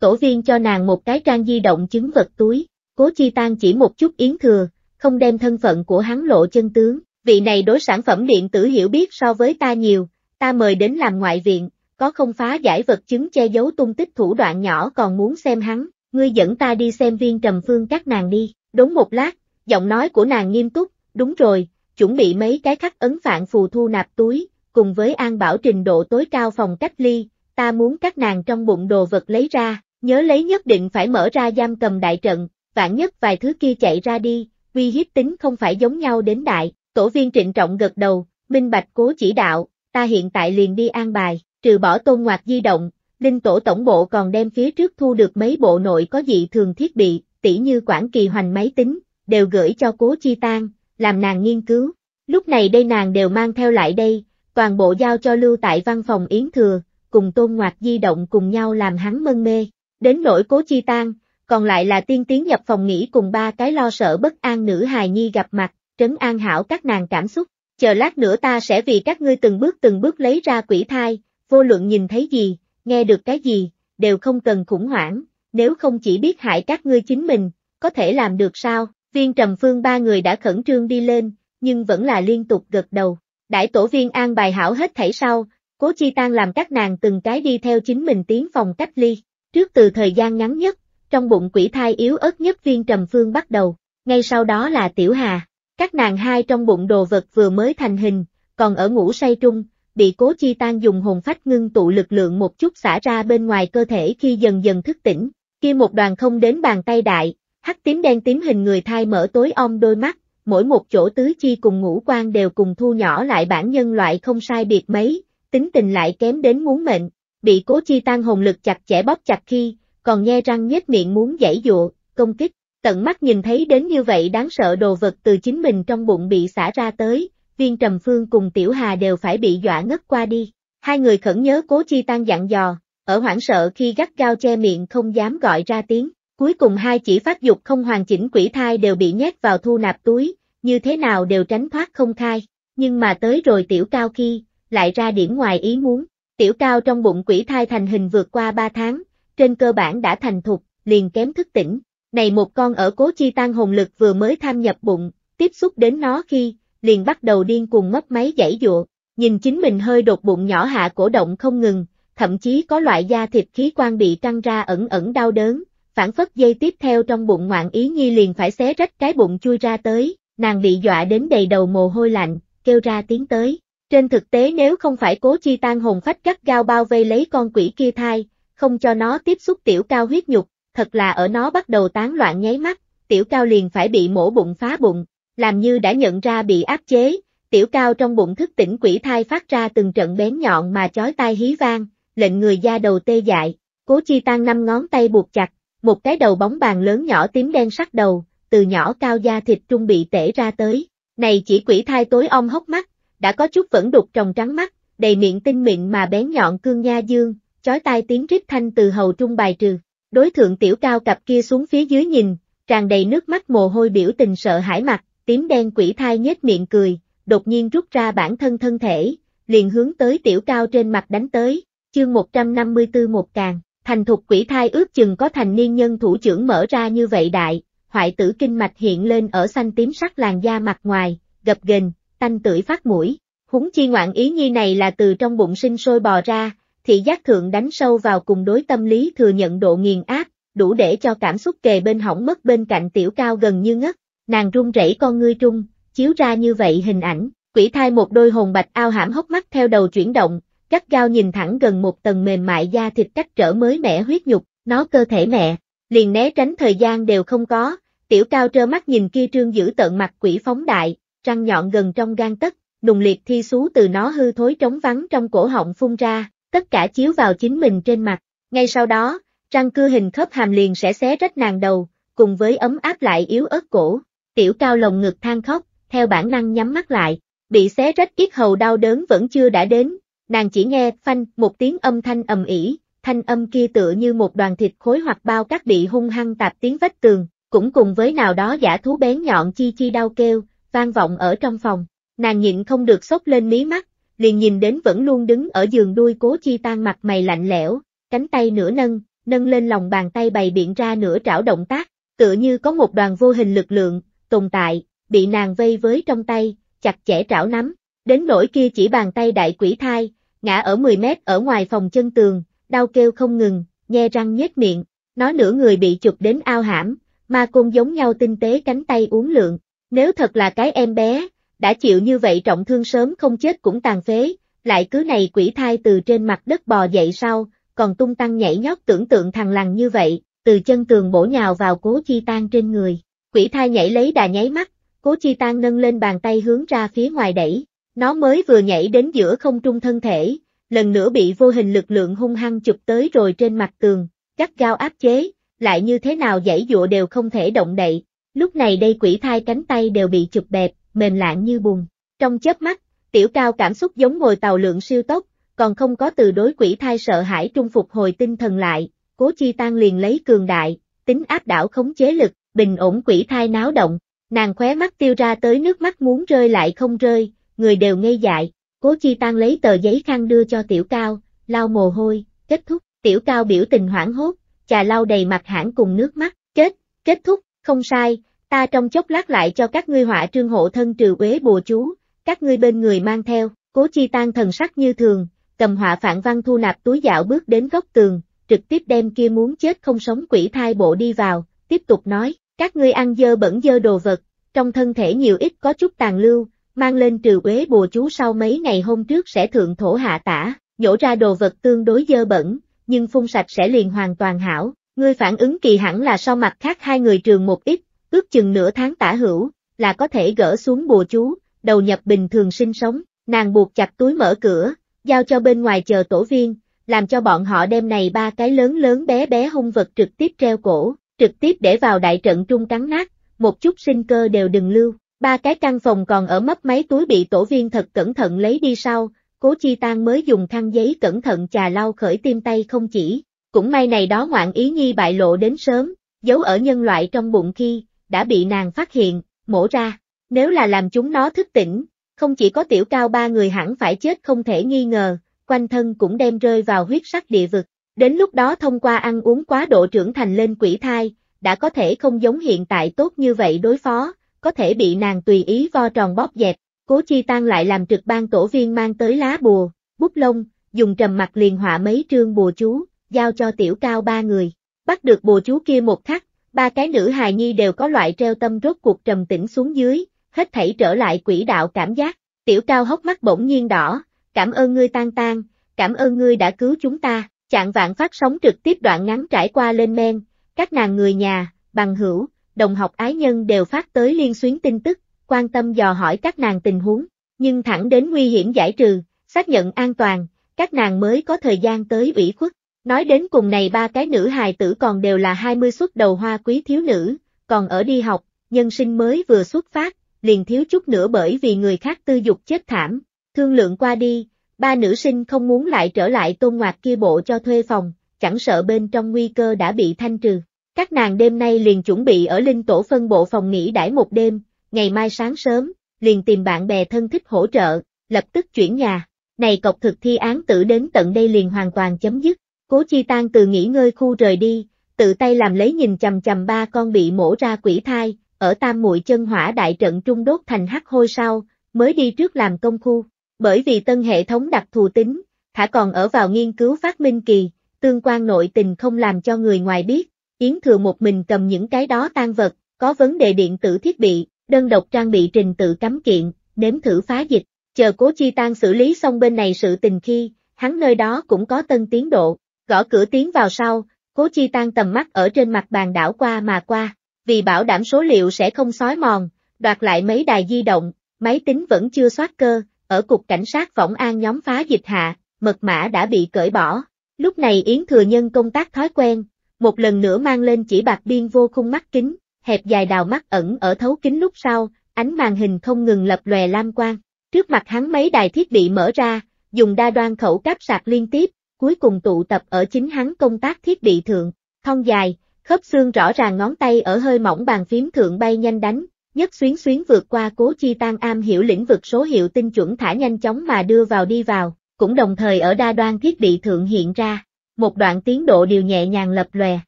tổ viên cho nàng một cái trang di động chứng vật túi, cố chi tan chỉ một chút yến thừa, không đem thân phận của hắn lộ chân tướng, vị này đối sản phẩm điện tử hiểu biết so với ta nhiều, ta mời đến làm ngoại viện, có không phá giải vật chứng che giấu tung tích thủ đoạn nhỏ còn muốn xem hắn, ngươi dẫn ta đi xem viên trầm phương các nàng đi, đúng một lát, giọng nói của nàng nghiêm túc, đúng rồi, chuẩn bị mấy cái khắc ấn phạn phù thu nạp túi, cùng với an bảo trình độ tối cao phòng cách ly, ta muốn các nàng trong bụng đồ vật lấy ra, Nhớ lấy nhất định phải mở ra giam cầm đại trận, vạn nhất vài thứ kia chạy ra đi, uy hiếp tính không phải giống nhau đến đại, tổ viên trịnh trọng gật đầu, minh bạch cố chỉ đạo, ta hiện tại liền đi an bài, trừ bỏ tôn ngoạc di động, linh tổ tổng bộ còn đem phía trước thu được mấy bộ nội có dị thường thiết bị, tỉ như quản kỳ hoành máy tính, đều gửi cho cố chi tan, làm nàng nghiên cứu. Lúc này đây nàng đều mang theo lại đây, toàn bộ giao cho lưu tại văn phòng Yến Thừa, cùng tôn ngoạc di động cùng nhau làm hắn mân mê đến nỗi cố chi tan, còn lại là tiên tiến nhập phòng nghỉ cùng ba cái lo sợ bất an nữ hài nhi gặp mặt, trấn an hảo các nàng cảm xúc, chờ lát nữa ta sẽ vì các ngươi từng bước từng bước lấy ra quỷ thai, vô luận nhìn thấy gì, nghe được cái gì, đều không cần khủng hoảng, nếu không chỉ biết hại các ngươi chính mình, có thể làm được sao, viên trầm phương ba người đã khẩn trương đi lên, nhưng vẫn là liên tục gật đầu, đại tổ viên an bài hảo hết thảy sau, cố chi tan làm các nàng từng cái đi theo chính mình tiến phòng cách ly. Trước từ thời gian ngắn nhất, trong bụng quỷ thai yếu ớt nhất viên trầm phương bắt đầu, ngay sau đó là tiểu hà. Các nàng hai trong bụng đồ vật vừa mới thành hình, còn ở ngủ say trung, bị cố chi tan dùng hồn phách ngưng tụ lực lượng một chút xả ra bên ngoài cơ thể khi dần dần thức tỉnh, kia một đoàn không đến bàn tay đại, hắc tím đen tím hình người thai mở tối om đôi mắt, mỗi một chỗ tứ chi cùng ngũ quan đều cùng thu nhỏ lại bản nhân loại không sai biệt mấy, tính tình lại kém đến muốn mệnh, bị cố chi tan hồn lực chặt chẽ bóp chặt khi, còn nghe răng nhếch miệng muốn giải dụa, công kích, tận mắt nhìn thấy đến như vậy đáng sợ đồ vật từ chính mình trong bụng bị xả ra tới, viên trầm phương cùng tiểu hà đều phải bị dọa ngất qua đi, hai người khẩn nhớ cố chi tan dặn dò, ở hoảng sợ khi gắt gao che miệng không dám gọi ra tiếng, cuối cùng hai chỉ phát dục không hoàn chỉnh quỷ thai đều bị nhét vào thu nạp túi, như thế nào đều tránh thoát không khai, nhưng mà tới rồi tiểu cao khi, lại ra điểm ngoài ý muốn, Tiểu cao trong bụng quỷ thai thành hình vượt qua 3 tháng, trên cơ bản đã thành thục, liền kém thức tỉnh. Này một con ở cố chi tan hồn lực vừa mới tham nhập bụng, tiếp xúc đến nó khi, liền bắt đầu điên cuồng mất máy giãy dụa, nhìn chính mình hơi đột bụng nhỏ hạ cổ động không ngừng, thậm chí có loại da thịt khí quan bị trăng ra ẩn ẩn đau đớn, phản phất dây tiếp theo trong bụng ngoạn ý nhi liền phải xé rách cái bụng chui ra tới, nàng bị dọa đến đầy đầu mồ hôi lạnh, kêu ra tiếng tới. Trên thực tế nếu không phải cố chi tan hồn phách gắt gao bao vây lấy con quỷ kia thai, không cho nó tiếp xúc tiểu cao huyết nhục, thật là ở nó bắt đầu tán loạn nháy mắt, tiểu cao liền phải bị mổ bụng phá bụng, làm như đã nhận ra bị áp chế, tiểu cao trong bụng thức tỉnh quỷ thai phát ra từng trận bén nhọn mà chói tai hí vang, lệnh người da đầu tê dại, cố chi tan năm ngón tay buộc chặt, một cái đầu bóng bàn lớn nhỏ tím đen sắc đầu, từ nhỏ cao da thịt trung bị tể ra tới, này chỉ quỷ thai tối om hốc mắt, đã có chút vẫn đục trong trắng mắt, đầy miệng tinh mịn mà bén nhọn cương nha dương, chói tai tiếng rít thanh từ hầu trung bài trừ. Đối thượng tiểu cao cặp kia xuống phía dưới nhìn, tràn đầy nước mắt mồ hôi biểu tình sợ hãi mặt, tím đen quỷ thai nhếch miệng cười, đột nhiên rút ra bản thân thân thể, liền hướng tới tiểu cao trên mặt đánh tới, chương 154 một càng, thành thục quỷ thai ước chừng có thành niên nhân thủ trưởng mở ra như vậy đại, hoại tử kinh mạch hiện lên ở xanh tím sắc làn da mặt ngoài, gập ghềnh, tanh tưởi phát mũi. Húng chi ngoạn ý nhi này là từ trong bụng sinh sôi bò ra, thị giác thượng đánh sâu vào cùng đối tâm lý thừa nhận độ nghiền áp, đủ để cho cảm xúc kề bên hỏng mất bên cạnh tiểu cao gần như ngất, nàng run rẩy con ngươi trung, chiếu ra như vậy hình ảnh, quỷ thai một đôi hồn bạch ao hãm hốc mắt theo đầu chuyển động, cắt gao nhìn thẳng gần một tầng mềm mại da thịt cắt trở mới mẻ huyết nhục, nó cơ thể mẹ, liền né tránh thời gian đều không có, tiểu cao trơ mắt nhìn kia trương giữ tận mặt quỷ phóng đại, răng nhọn gần trong gan tất nùng liệt thi xú từ nó hư thối trống vắng trong cổ họng phun ra, tất cả chiếu vào chính mình trên mặt. Ngay sau đó, răng cưa hình khớp hàm liền sẽ xé rách nàng đầu, cùng với ấm áp lại yếu ớt cổ. Tiểu cao lồng ngực than khóc, theo bản năng nhắm mắt lại, bị xé rách yết hầu đau đớn vẫn chưa đã đến, nàng chỉ nghe phanh một tiếng âm thanh ầm ỉ, thanh âm kia tựa như một đoàn thịt khối hoặc bao cát bị hung hăng tạp tiếng vách tường, cũng cùng với nào đó giả thú bén nhọn chi chi đau kêu, vang vọng ở trong phòng. Nàng nhịn không được sốc lên mí mắt, liền nhìn đến vẫn luôn đứng ở giường đuôi cố chi tan mặt mày lạnh lẽo, cánh tay nửa nâng, nâng lên lòng bàn tay bày biện ra nửa trảo động tác, tựa như có một đoàn vô hình lực lượng, tồn tại, bị nàng vây với trong tay, chặt chẽ trảo nắm, đến nỗi kia chỉ bàn tay đại quỷ thai, ngã ở 10 mét ở ngoài phòng chân tường, đau kêu không ngừng, nhe răng nhếch miệng, nó nửa người bị chụp đến ao hãm, ma côn giống nhau tinh tế cánh tay uống lượng, nếu thật là cái em bé, đã chịu như vậy trọng thương sớm không chết cũng tàn phế, lại cứ này quỷ thai từ trên mặt đất bò dậy sau, còn tung tăng nhảy nhót tưởng tượng thằng lằn như vậy, từ chân tường bổ nhào vào cố chi tan trên người. Quỷ thai nhảy lấy đà nháy mắt, cố chi tan nâng lên bàn tay hướng ra phía ngoài đẩy, nó mới vừa nhảy đến giữa không trung thân thể, lần nữa bị vô hình lực lượng hung hăng chụp tới rồi trên mặt tường, cắt gao áp chế, lại như thế nào dãy dụa đều không thể động đậy, Lúc này đây quỷ thai cánh tay đều bị chụp bẹp, mềm lạng như bùn. Trong chớp mắt, tiểu cao cảm xúc giống ngồi tàu lượng siêu tốc, còn không có từ đối quỷ thai sợ hãi trung phục hồi tinh thần lại, cố chi tan liền lấy cường đại, tính áp đảo khống chế lực, bình ổn quỷ thai náo động, nàng khóe mắt tiêu ra tới nước mắt muốn rơi lại không rơi, người đều ngây dại, cố chi tan lấy tờ giấy khăn đưa cho tiểu cao, lau mồ hôi, kết thúc, tiểu cao biểu tình hoảng hốt, chà lau đầy mặt hãng cùng nước mắt, kết, kết thúc, không sai, ta trong chốc lát lại cho các ngươi họa trương hộ thân trừ quế bùa chú, các ngươi bên người mang theo, cố chi tan thần sắc như thường, cầm họa phản văn thu nạp túi dạo bước đến góc tường, trực tiếp đem kia muốn chết không sống quỷ thai bộ đi vào, tiếp tục nói, các ngươi ăn dơ bẩn dơ đồ vật, trong thân thể nhiều ít có chút tàn lưu, mang lên trừ quế bùa chú sau mấy ngày hôm trước sẽ thượng thổ hạ tả, nhổ ra đồ vật tương đối dơ bẩn, nhưng phun sạch sẽ liền hoàn toàn hảo, ngươi phản ứng kỳ hẳn là so mặt khác hai người trường một ít, ước chừng nửa tháng tả hữu, là có thể gỡ xuống bùa chú, đầu nhập bình thường sinh sống, nàng buộc chặt túi mở cửa, giao cho bên ngoài chờ tổ viên, làm cho bọn họ đem này ba cái lớn lớn bé bé hung vật trực tiếp treo cổ, trực tiếp để vào đại trận trung cắn nát, một chút sinh cơ đều đừng lưu. Ba cái căn phòng còn ở mấp máy túi bị tổ viên thật cẩn thận lấy đi sau, cố chi tan mới dùng khăn giấy cẩn thận chà lau khởi tim tay không chỉ, cũng may này đó ngoạn ý nhi bại lộ đến sớm, giấu ở nhân loại trong bụng khi, đã bị nàng phát hiện, mổ ra. Nếu là làm chúng nó thức tỉnh, không chỉ có tiểu cao ba người hẳn phải chết không thể nghi ngờ, quanh thân cũng đem rơi vào huyết sắc địa vực. Đến lúc đó thông qua ăn uống quá độ trưởng thành lên quỷ thai, đã có thể không giống hiện tại tốt như vậy đối phó, có thể bị nàng tùy ý vo tròn bóp dẹp. Cố Chi Tăng lại làm trực ban tổ viên mang tới lá bùa, bút lông, dùng trầm mặt liền họa mấy trương bùa chú, giao cho tiểu cao ba người. Bắt được bùa chú kia một khắc, ba cái nữ hài nhi đều có loại treo tâm rốt cuộc trầm tĩnh xuống dưới, hết thảy trở lại quỹ đạo cảm giác, tiểu cao hốc mắt bỗng nhiên đỏ, cảm ơn ngươi tan tan, cảm ơn ngươi đã cứu chúng ta, chạng vạn phát sóng trực tiếp đoạn ngắn trải qua lên men, các nàng người nhà, bằng hữu, đồng học ái nhân đều phát tới liên xuyến tin tức, quan tâm dò hỏi các nàng tình huống, nhưng thẳng đến nguy hiểm giải trừ, xác nhận an toàn, các nàng mới có thời gian tới ủy khuất. Nói đến cùng này ba cái nữ hài tử còn đều là 20 xuất đầu hoa quý thiếu nữ, còn ở đi học, nhân sinh mới vừa xuất phát, liền thiếu chút nữa bởi vì người khác tư dục chết thảm. Thương lượng qua đi, ba nữ sinh không muốn lại trở lại tôn ngoạc kia bộ cho thuê phòng, chẳng sợ bên trong nguy cơ đã bị thanh trừ. Các nàng đêm nay liền chuẩn bị ở linh tổ phân bộ phòng nghỉ đãi một đêm, ngày mai sáng sớm, liền tìm bạn bè thân thích hỗ trợ, lập tức chuyển nhà. Này cọc thực thi án tử đến tận đây liền hoàn toàn chấm dứt. Cố Chi Tan từ nghỉ ngơi khu rời đi, tự tay làm lấy nhìn chầm chầm ba con bị mổ ra quỷ thai, ở tam muội chân hỏa đại trận trung đốt thành hắc hôi sau, mới đi trước làm công khu. Bởi vì tân hệ thống đặc thù tính, thả còn ở vào nghiên cứu phát minh kỳ, tương quan nội tình không làm cho người ngoài biết, Yến Thừa một mình cầm những cái đó tan vật, có vấn đề điện tử thiết bị, đơn độc trang bị trình tự cấm kiện, nếm thử phá dịch, chờ cố chi tan xử lý xong bên này sự tình khi, hắn nơi đó cũng có tân tiến độ, Gõ cửa tiến vào sau, cố chi tan tầm mắt ở trên mặt bàn đảo qua mà qua, vì bảo đảm số liệu sẽ không sói mòn, đoạt lại mấy đài di động, máy tính vẫn chưa soát cơ, ở cục cảnh sát võng an nhóm phá dịch hạ, mật mã đã bị cởi bỏ. Lúc này Yến thừa nhân công tác thói quen, một lần nữa mang lên chỉ bạc biên vô khung mắt kính, hẹp dài đào mắt ẩn ở thấu kính lúc sau, ánh màn hình không ngừng lập lòe lam quang. Trước mặt hắn mấy đài thiết bị mở ra, dùng đa đoan khẩu cáp sạc liên tiếp, cuối cùng tụ tập ở chính hắn công tác thiết bị thượng, thông dài, khớp xương rõ ràng ngón tay ở hơi mỏng bàn phím thượng bay nhanh đánh, nhất xuyến xuyến vượt qua cố chi tan am hiểu lĩnh vực số hiệu tinh chuẩn thả nhanh chóng mà đưa vào đi vào, cũng đồng thời ở đa đoan thiết bị thượng hiện ra, một đoạn tiến độ đều nhẹ nhàng lập lòe,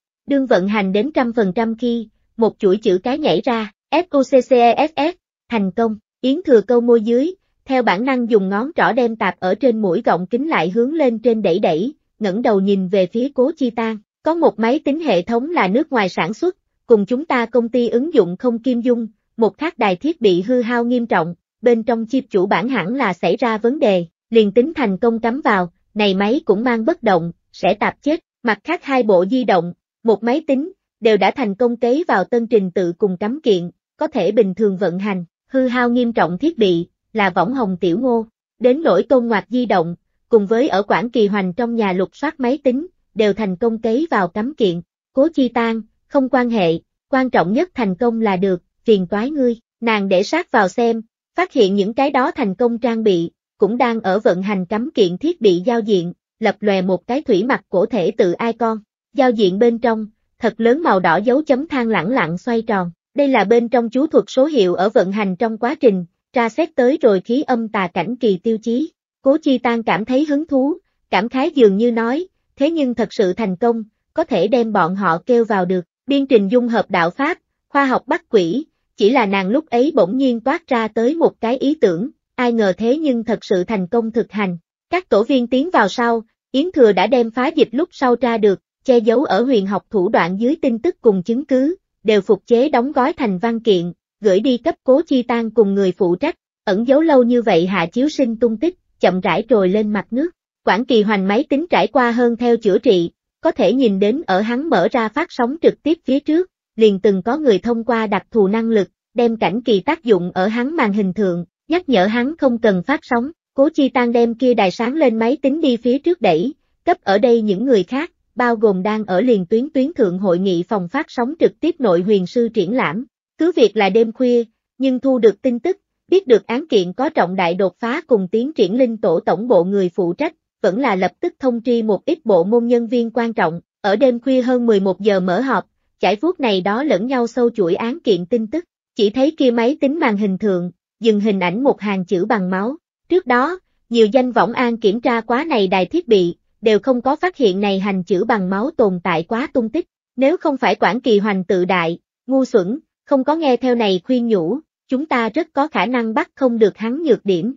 đương vận hành đến trăm phần trăm khi, một chuỗi chữ cái nhảy ra, FOCCEFF, thành công, yến thừa câu môi dưới, theo bản năng dùng ngón trỏ đem tạp ở trên mũi gọng kính lại hướng lên trên đẩy đẩy, ngẩng đầu nhìn về phía cố chi tan. Có một máy tính hệ thống là nước ngoài sản xuất, cùng chúng ta công ty ứng dụng không kim dung, một khác đài thiết bị hư hao nghiêm trọng, bên trong chip chủ bản hẳn là xảy ra vấn đề, liền tính thành công cắm vào, này máy cũng mang bất động, sẽ tạp chết, mặt khác hai bộ di động, một máy tính, đều đã thành công kế vào tân trình tự cùng cắm kiện, có thể bình thường vận hành, hư hao nghiêm trọng thiết bị, là võng hồng tiểu ngô, đến lỗi tôn ngoạc di động, cùng với ở Quảng Kỳ Hoành trong nhà lục soát máy tính, đều thành công cấy vào cắm kiện, cố chi tan, không quan hệ, quan trọng nhất thành công là được, phiền toái ngươi, nàng để sát vào xem, phát hiện những cái đó thành công trang bị, cũng đang ở vận hành cắm kiện thiết bị giao diện, lập lòe một cái thủy mặt cổ thể tự icon, giao diện bên trong, thật lớn màu đỏ dấu chấm thang lẳng lặng xoay tròn, đây là bên trong chú thuật số hiệu ở vận hành trong quá trình, tra xét tới rồi khí âm tà cảnh kỳ tiêu chí. Cố Chi Tan cảm thấy hứng thú, cảm khái dường như nói, thế nhưng thật sự thành công, có thể đem bọn họ kêu vào được, biên trình dung hợp đạo Pháp, khoa học bắt quỷ, chỉ là nàng lúc ấy bỗng nhiên toát ra tới một cái ý tưởng, ai ngờ thế nhưng thật sự thành công thực hành. Các tổ viên tiến vào sau, Yến Thừa đã đem phá dịch lúc sau ra được, che giấu ở huyền học thủ đoạn dưới tin tức cùng chứng cứ, đều phục chế đóng gói thành văn kiện, gửi đi cấp cố chi tan cùng người phụ trách, ẩn giấu lâu như vậy hạ chiếu sinh tung tích, chậm rãi trồi lên mặt nước. quản kỳ hoành máy tính trải qua hơn theo chữa trị, có thể nhìn đến ở hắn mở ra phát sóng trực tiếp phía trước, liền từng có người thông qua đặc thù năng lực, đem cảnh kỳ tác dụng ở hắn màn hình thượng, nhắc nhở hắn không cần phát sóng, cố chi tan đem kia đài sáng lên máy tính đi phía trước đẩy, cấp ở đây những người khác, bao gồm đang ở liền tuyến tuyến thượng hội nghị phòng phát sóng trực tiếp nội huyền sư triển lãm, cứ việc là đêm khuya, nhưng thu được tin tức, biết được án kiện có trọng đại đột phá cùng tiến triển linh tổ tổng bộ người phụ trách, vẫn là lập tức thông tri một ít bộ môn nhân viên quan trọng, ở đêm khuya hơn 11 giờ mở họp, trải vuốt này đó lẫn nhau sâu chuỗi án kiện tin tức, chỉ thấy kia máy tính màn hình thường, dừng hình ảnh một hàng chữ bằng máu. Trước đó, nhiều danh võng an kiểm tra quá này đài thiết bị, đều không có phát hiện này hành chữ bằng máu tồn tại quá tung tích, nếu không phải quản kỳ hoành tự đại, ngu xuẩn, không có nghe theo này khuyên nhủ, chúng ta rất có khả năng bắt không được hắn nhược điểm.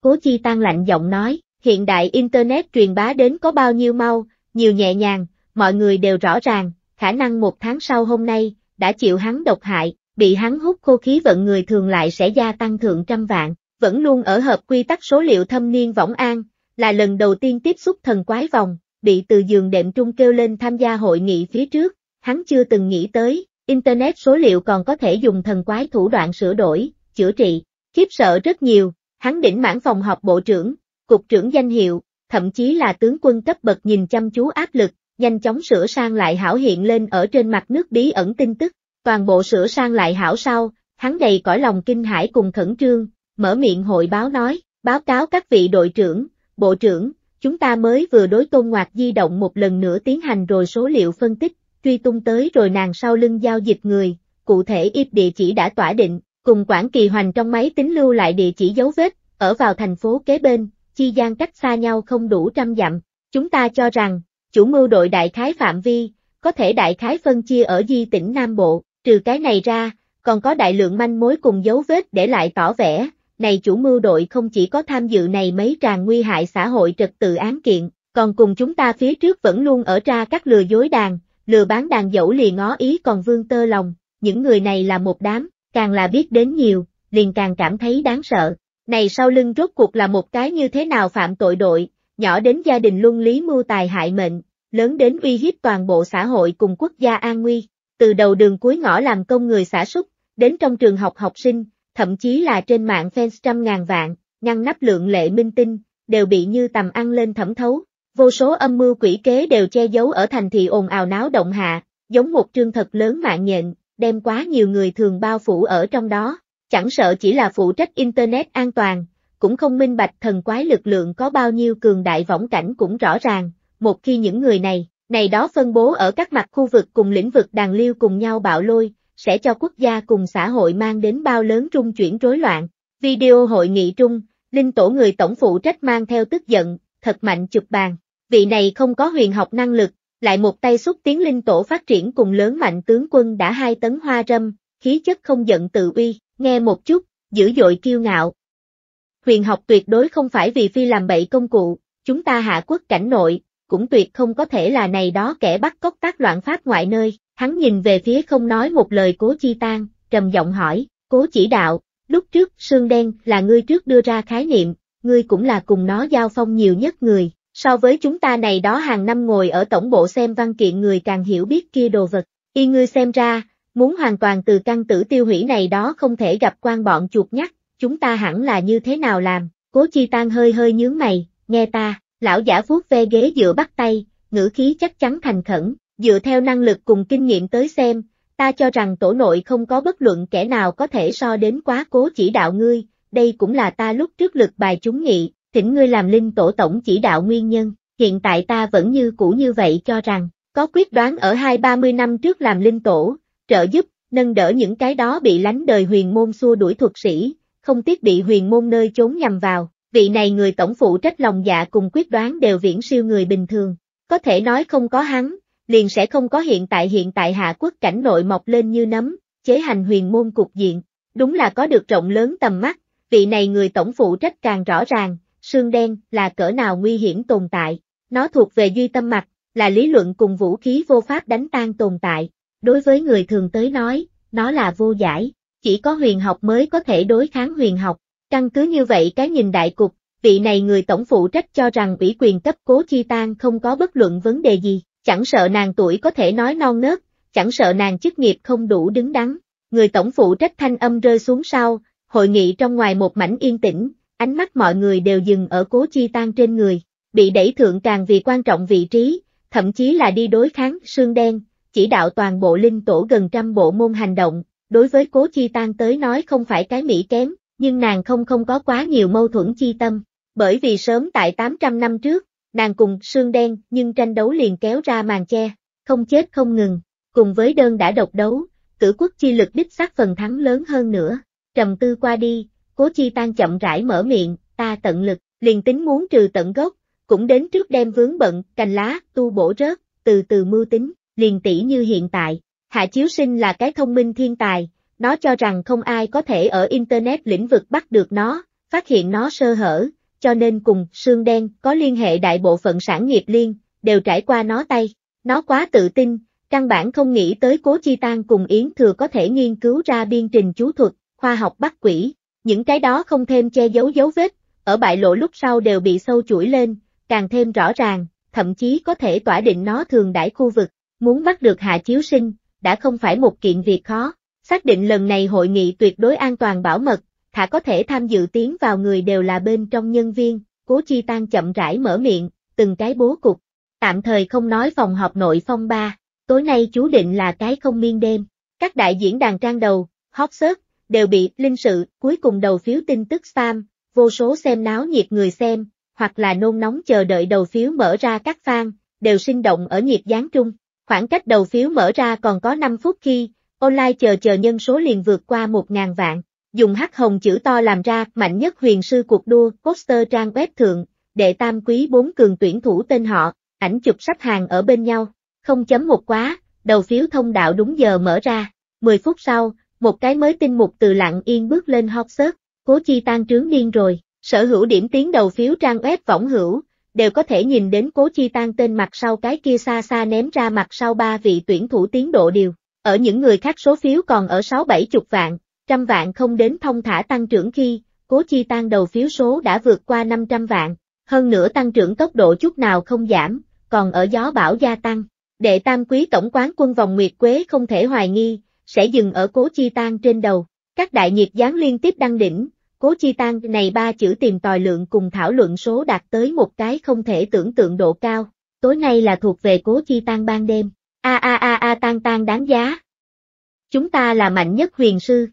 Cố Chi Tăng lạnh giọng nói, hiện đại Internet truyền bá đến có bao nhiêu mau, nhiều nhẹ nhàng, mọi người đều rõ ràng, khả năng một tháng sau hôm nay, đã chịu hắn độc hại, bị hắn hút khô khí vận người thường lại sẽ gia tăng thượng trăm vạn, vẫn luôn ở hợp quy tắc số liệu thâm niên võng an, là lần đầu tiên tiếp xúc thần quái vòng, bị từ giường đệm trung kêu lên tham gia hội nghị phía trước, hắn chưa từng nghĩ tới, Internet số liệu còn có thể dùng thần quái thủ đoạn sửa đổi, chữa trị, khiếp sợ rất nhiều, hắn đỉnh mãn phòng họp bộ trưởng, cục trưởng danh hiệu, thậm chí là tướng quân cấp bậc nhìn chăm chú áp lực, nhanh chóng sửa sang lại hảo hiện lên ở trên mặt nước bí ẩn tin tức, toàn bộ sửa sang lại hảo sau, hắn đầy cõi lòng kinh hãi cùng khẩn trương, mở miệng hội báo nói, báo cáo các vị đội trưởng, bộ trưởng, chúng ta mới vừa đối tôn ngoạc di động một lần nữa tiến hành rồi số liệu phân tích, truy tung tới rồi nàng sau lưng giao dịch người, cụ thể ít địa chỉ đã tỏa định, cùng quản Kỳ Hoành trong máy tính lưu lại địa chỉ dấu vết, ở vào thành phố kế bên, chi gian cách xa nhau không đủ trăm dặm, chúng ta cho rằng, chủ mưu đội đại khái phạm vi, có thể đại khái phân chia ở di tỉnh Nam Bộ, trừ cái này ra, còn có đại lượng manh mối cùng dấu vết để lại tỏ vẻ, này chủ mưu đội không chỉ có tham dự này mấy tràn nguy hại xã hội trật tự án kiện, còn cùng chúng ta phía trước vẫn luôn ở ra các lừa dối đàn, lừa bán đàn dẫu lì ngó ý còn vương tơ lòng, những người này là một đám, càng là biết đến nhiều, liền càng cảm thấy đáng sợ. Này sau lưng rốt cuộc là một cái như thế nào phạm tội đội, nhỏ đến gia đình luân lý mưu tài hại mệnh, lớn đến uy hiếp toàn bộ xã hội cùng quốc gia an nguy, từ đầu đường cuối ngõ làm công người xã súc, đến trong trường học học sinh, thậm chí là trên mạng fans trăm ngàn vạn, ngăn nắp lượng lệ minh tinh, đều bị như tầm ăn lên thẩm thấu, vô số âm mưu quỷ kế đều che giấu ở thành thị ồn ào náo động hạ, giống một trương thật lớn mạng nhện, đem quá nhiều người thường bao phủ ở trong đó, chẳng sợ chỉ là phụ trách Internet an toàn, cũng không minh bạch thần quái lực lượng có bao nhiêu cường đại võng cảnh cũng rõ ràng, một khi những người này, này đó phân bố ở các mặt khu vực cùng lĩnh vực đàn lưu cùng nhau bạo lôi, sẽ cho quốc gia cùng xã hội mang đến bao lớn trung chuyển rối loạn. Video hội nghị trung, Linh Tổ người tổng phụ trách mang theo tức giận, thật mạnh chụp bàn. Vị này không có huyền học năng lực, lại một tay xúc tiến linh tổ phát triển cùng lớn mạnh tướng quân đã hai tấn hoa râm, khí chất không giận tự uy, nghe một chút, dữ dội kiêu ngạo. Huyền học tuyệt đối không phải vì phi làm bậy công cụ, chúng ta hạ quốc cảnh nội, cũng tuyệt không có thể là này đó kẻ bắt cóc tác loạn phát ngoại nơi, hắn nhìn về phía không nói một lời cố chi tan, trầm giọng hỏi, cố chỉ đạo, lúc trước sương đen là ngươi trước đưa ra khái niệm, ngươi cũng là cùng nó giao phong nhiều nhất người, so với chúng ta này đó hàng năm ngồi ở tổng bộ xem văn kiện người càng hiểu biết kia đồ vật, y ngươi xem ra, muốn hoàn toàn từ căn tử tiêu hủy này đó không thể gặp quan bọn chuột nhắt, chúng ta hẳn là như thế nào làm, cố chi tan hơi hơi nhướng mày, nghe ta, lão giả vuốt ve ghế dựa bắt tay, ngữ khí chắc chắn thành khẩn, dựa theo năng lực cùng kinh nghiệm tới xem, ta cho rằng tổ nội không có bất luận kẻ nào có thể so đến quá cố chỉ đạo ngươi, đây cũng là ta lúc trước lực bài chúng nghị, thỉnh ngươi làm linh tổ tổng chỉ đạo nguyên nhân, hiện tại ta vẫn như cũ như vậy cho rằng, có quyết đoán ở hai ba mươi năm trước làm linh tổ, trợ giúp, nâng đỡ những cái đó bị lánh đời huyền môn xua đuổi thuật sĩ, không tiếc bị huyền môn nơi trốn nhằm vào, vị này người tổng phụ trách lòng dạ cùng quyết đoán đều viễn siêu người bình thường, có thể nói không có hắn, liền sẽ không có hiện tại hiện tại hạ quốc cảnh nội mọc lên như nấm, chế hành huyền môn cục diện, đúng là có được rộng lớn tầm mắt, vị này người tổng phụ trách càng rõ ràng, xương đen là cỡ nào nguy hiểm tồn tại, nó thuộc về duy tâm mạch là lý luận cùng vũ khí vô pháp đánh tan tồn tại, đối với người thường tới nói, nó là vô giải, chỉ có huyền học mới có thể đối kháng huyền học, căn cứ như vậy cái nhìn đại cục, vị này người tổng phụ trách cho rằng ủy quyền cấp cố chi tan không có bất luận vấn đề gì, chẳng sợ nàng tuổi có thể nói non nớt, chẳng sợ nàng chức nghiệp không đủ đứng đắn. Người tổng phụ trách thanh âm rơi xuống sau, hội nghị trong ngoài một mảnh yên tĩnh, ánh mắt mọi người đều dừng ở cố chi tan trên người, bị đẩy thượng càng vì quan trọng vị trí, thậm chí là đi đối kháng xương đen, chỉ đạo toàn bộ linh tổ gần trăm bộ môn hành động, đối với cố chi tan tới nói không phải cái mỹ kém, nhưng nàng không không có quá nhiều mâu thuẫn chi tâm, bởi vì sớm tại 800 năm trước, nàng cùng xương đen nhưng tranh đấu liền kéo ra màn che, không chết không ngừng, cùng với đơn đã độc đấu, Tử quốc chi lực đích xác phần thắng lớn hơn nữa, trầm tư qua đi, cố chi tan chậm rãi mở miệng, ta tận lực, liền tính muốn trừ tận gốc, cũng đến trước đem vướng bận, cành lá, tu bổ rớt, từ từ mưu tính, liền tỷ như hiện tại. Hạ Chiếu Sinh là cái thông minh thiên tài, nó cho rằng không ai có thể ở Internet lĩnh vực bắt được nó, phát hiện nó sơ hở, cho nên cùng xương Đen có liên hệ đại bộ phận sản nghiệp liên, đều trải qua nó tay. Nó quá tự tin, căn bản không nghĩ tới Cố Chi Tan cùng Yến Thừa có thể nghiên cứu ra biên trình chú thuật, khoa học bắt quỷ, những cái đó không thêm che giấu dấu vết, ở bại lộ lúc sau đều bị sâu chuỗi lên, càng thêm rõ ràng, thậm chí có thể tỏa định nó thường đãi khu vực, muốn bắt được hạ chiếu sinh, đã không phải một kiện việc khó, xác định lần này hội nghị tuyệt đối an toàn bảo mật, thả có thể tham dự tiến vào người đều là bên trong nhân viên, cố chi tan chậm rãi mở miệng, từng cái bố cục, tạm thời không nói phòng họp nội phong ba, tối nay chú định là cái không miên đêm, các đại diễn đàn trang đầu, hot search, đều bị linh sự, cuối cùng đầu phiếu tin tức spam, vô số xem náo nhiệt người xem, hoặc là nôn nóng chờ đợi đầu phiếu mở ra các fan, đều sinh động ở nhiệt gián trung. Khoảng cách đầu phiếu mở ra còn có 5 phút khi, online chờ chờ nhân số liền vượt qua 1.000 vạn. Dùng hắc hồng chữ to làm ra mạnh nhất huyền sư cuộc đua poster trang web thượng, đệ tam quý bốn cường tuyển thủ tên họ, ảnh chụp sắp hàng ở bên nhau, không chấm một quá, đầu phiếu thông đạo đúng giờ mở ra. 10 phút sau, một cái mới tin mục từ lặng yên bước lên hot search, cố chi tan trướng điên rồi, sở hữu điểm tiến đầu phiếu trang web võng hữu, đều có thể nhìn đến cố chi tan tên mặt sau cái kia xa xa ném ra mặt sau ba vị tuyển thủ tiến độ điều. Ở những người khác số phiếu còn ở sáu bảy chục vạn, trăm vạn không đến thông thả tăng trưởng khi, cố chi tan đầu phiếu số đã vượt qua 500 vạn, hơn nữa tăng trưởng tốc độ chút nào không giảm, còn ở gió bão gia tăng. Đệ tam quý tổng quán quân vòng Nguyệt Quế không thể hoài nghi, sẽ dừng ở cố chi tan trên đầu. Các đại nhiệt gián liên tiếp đăng đỉnh, cố chi tan này ba chữ tìm tòi lượng cùng thảo luận số đạt tới một cái không thể tưởng tượng độ cao. Tối nay là thuộc về cố chi tan ban đêm. A a a a tan tan đáng giá. Chúng ta là mạnh nhất huyền sư.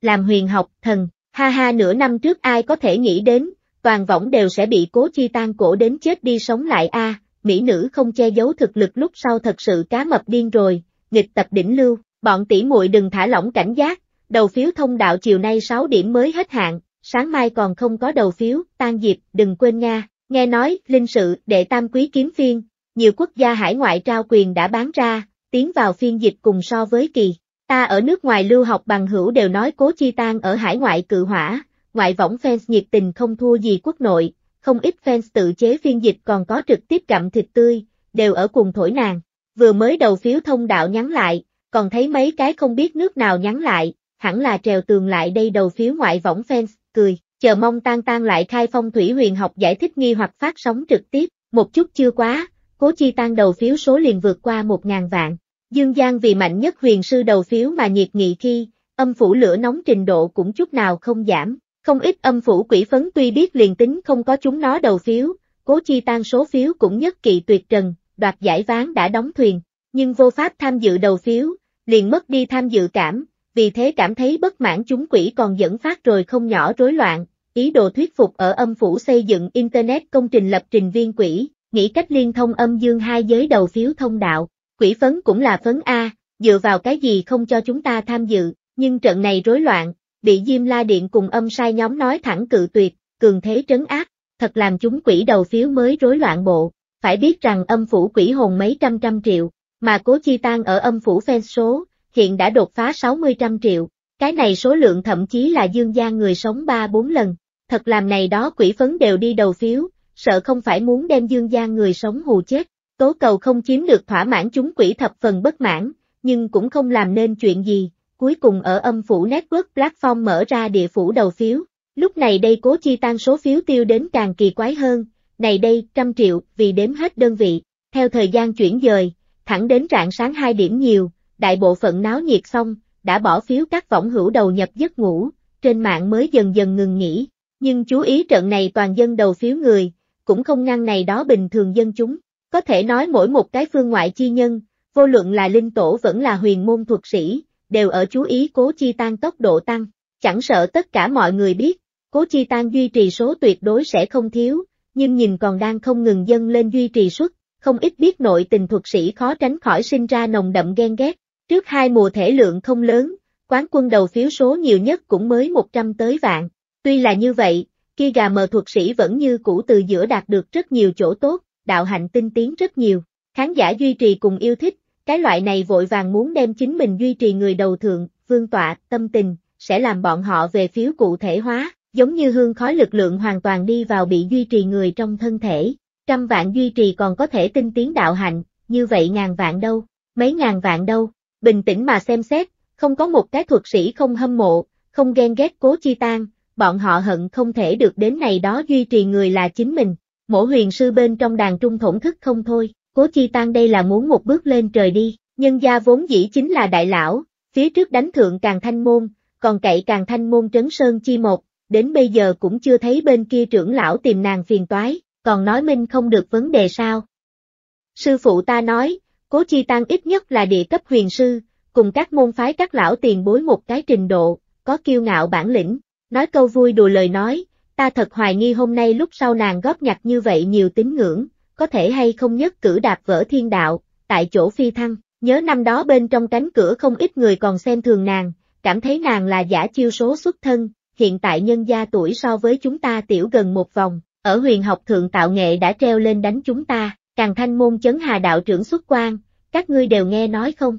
Làm huyền học, thần, ha ha nửa năm trước ai có thể nghĩ đến, toàn võng đều sẽ bị cố chi tan cổ đến chết đi sống lại a mỹ nữ không che giấu thực lực lúc sau thật sự cá mập điên rồi, nghịch tập đỉnh lưu, Bọn tỷ muội đừng thả lỏng cảnh giác, đầu phiếu thông đạo chiều nay 6 điểm mới hết hạn, sáng mai còn không có đầu phiếu, tan dịp, đừng quên nha. Nghe nói, linh sự, đệ tam quý kiếm phiên, nhiều quốc gia hải ngoại trao quyền đã bán ra, tiến vào phiên dịch cùng so với kỳ. Ta ở nước ngoài lưu học bằng hữu đều nói cố chi tan ở hải ngoại cự hỏa, ngoại võng fans nhiệt tình không thua gì quốc nội, không ít fans tự chế phiên dịch còn có trực tiếp gặm thịt tươi, đều ở cùng thổi nàng. Vừa mới đầu phiếu thông đạo nhắn lại, còn thấy mấy cái không biết nước nào nhắn lại, hẳn là trèo tường lại đây đầu phiếu ngoại võng fans, cười, chờ mong tan tan lại khai phong thủy huyền học giải thích nghi hoặc phát sóng trực tiếp, một chút chưa quá, cố chi tan đầu phiếu số liền vượt qua 1.000 vạn. Dương Giang vì mạnh nhất huyền sư đầu phiếu mà nhiệt nghị khi, âm phủ lửa nóng trình độ cũng chút nào không giảm, không ít âm phủ quỷ phấn tuy biết liền tính không có chúng nó đầu phiếu, cố chi tan số phiếu cũng nhất kỳ tuyệt trần, đoạt giải ván đã đóng thuyền, nhưng vô pháp tham dự đầu phiếu, liền mất đi tham dự cảm, vì thế cảm thấy bất mãn chúng quỷ còn dẫn phát rồi không nhỏ rối loạn, ý đồ thuyết phục ở âm phủ xây dựng Internet công trình lập trình viên quỷ, nghĩ cách liên thông âm dương hai giới đầu phiếu thông đạo, quỷ phấn cũng là phấn A, dựa vào cái gì không cho chúng ta tham dự, nhưng trận này rối loạn, bị Diêm La Điện cùng âm sai nhóm nói thẳng cự tuyệt, cường thế trấn ác thật làm chúng quỷ đầu phiếu mới rối loạn bộ, phải biết rằng âm phủ quỷ hồn mấy trăm trăm triệu, mà cố chi tan ở âm phủ phen số, hiện đã đột phá 60 trăm triệu, cái này số lượng thậm chí là dương gia người sống 3-4 lần, thật làm này đó quỷ phấn đều đi đầu phiếu, sợ không phải muốn đem dương gia người sống hù chết, tố cầu không chiếm được thỏa mãn chúng quỷ thập phần bất mãn, nhưng cũng không làm nên chuyện gì, cuối cùng ở âm phủ Network Platform mở ra địa phủ đầu phiếu, lúc này đây cố chi tan số phiếu tiêu đến càng kỳ quái hơn, này đây trăm triệu vì đếm hết đơn vị, theo thời gian chuyển dời thẳng đến rạng sáng 2 điểm nhiều, đại bộ phận náo nhiệt xong, đã bỏ phiếu các võng hữu đầu nhập giấc ngủ, trên mạng mới dần dần ngừng nghỉ, nhưng chú ý trận này toàn dân đầu phiếu người, cũng không ngăn này đó bình thường dân chúng, có thể nói mỗi một cái phương ngoại chi nhân, vô luận là linh tổ vẫn là huyền môn thuật sĩ, đều ở chú ý cố chi tan tốc độ tăng, chẳng sợ tất cả mọi người biết, cố chi tan duy trì số tuyệt đối sẽ không thiếu, nhưng nhìn còn đang không ngừng dâng lên duy trì suất, không ít biết nội tình thuật sĩ khó tránh khỏi sinh ra nồng đậm ghen ghét. Trước hai mùa thể lượng không lớn, quán quân đầu phiếu số nhiều nhất cũng mới 100 tới vạn. Tuy là như vậy, kia gà mờ thuật sĩ vẫn như cũ từ giữa đạt được rất nhiều chỗ tốt, đạo hạnh tinh tiến rất nhiều. Khán giả duy trì cùng yêu thích, cái loại này vội vàng muốn đem chính mình duy trì người đầu thượng, vương tọa, tâm tình, sẽ làm bọn họ về phiếu cụ thể hóa, giống như hương khói lực lượng hoàn toàn đi vào bị duy trì người trong thân thể trăm vạn duy trì còn có thể tinh tiến đạo hạnh, như vậy ngàn vạn đâu, mấy ngàn vạn đâu, bình tĩnh mà xem xét, không có một cái thuật sĩ không hâm mộ, không ghen ghét cố chi tan, bọn họ hận không thể được đến này đó duy trì người là chính mình, mổ huyền sư bên trong đàn trung thổn thức không thôi, cố chi tan đây là muốn một bước lên trời đi, nhân gia vốn dĩ chính là đại lão, phía trước đánh thượng càng thanh môn, còn cậy càng thanh môn trấn sơn chi một, đến bây giờ cũng chưa thấy bên kia trưởng lão tìm nàng phiền toái, còn nói minh không được vấn đề sao. Sư phụ ta nói, cố chi tăng ít nhất là địa cấp huyền sư, cùng các môn phái các lão tiền bối một cái trình độ, có kiêu ngạo bản lĩnh, nói câu vui đùa lời nói, ta thật hoài nghi hôm nay lúc sau nàng góp nhặt như vậy nhiều tín ngưỡng, có thể hay không nhất cử đạp vỡ thiên đạo, tại chỗ phi thăng, nhớ năm đó bên trong cánh cửa không ít người còn xem thường nàng, cảm thấy nàng là giả chiêu số xuất thân, hiện tại nhân gia tuổi so với chúng ta tiểu gần một vòng, ở huyền học thượng tạo nghệ đã treo lên đánh chúng ta, càng thanh môn chấn hà đạo trưởng xuất quan, các ngươi đều nghe nói không?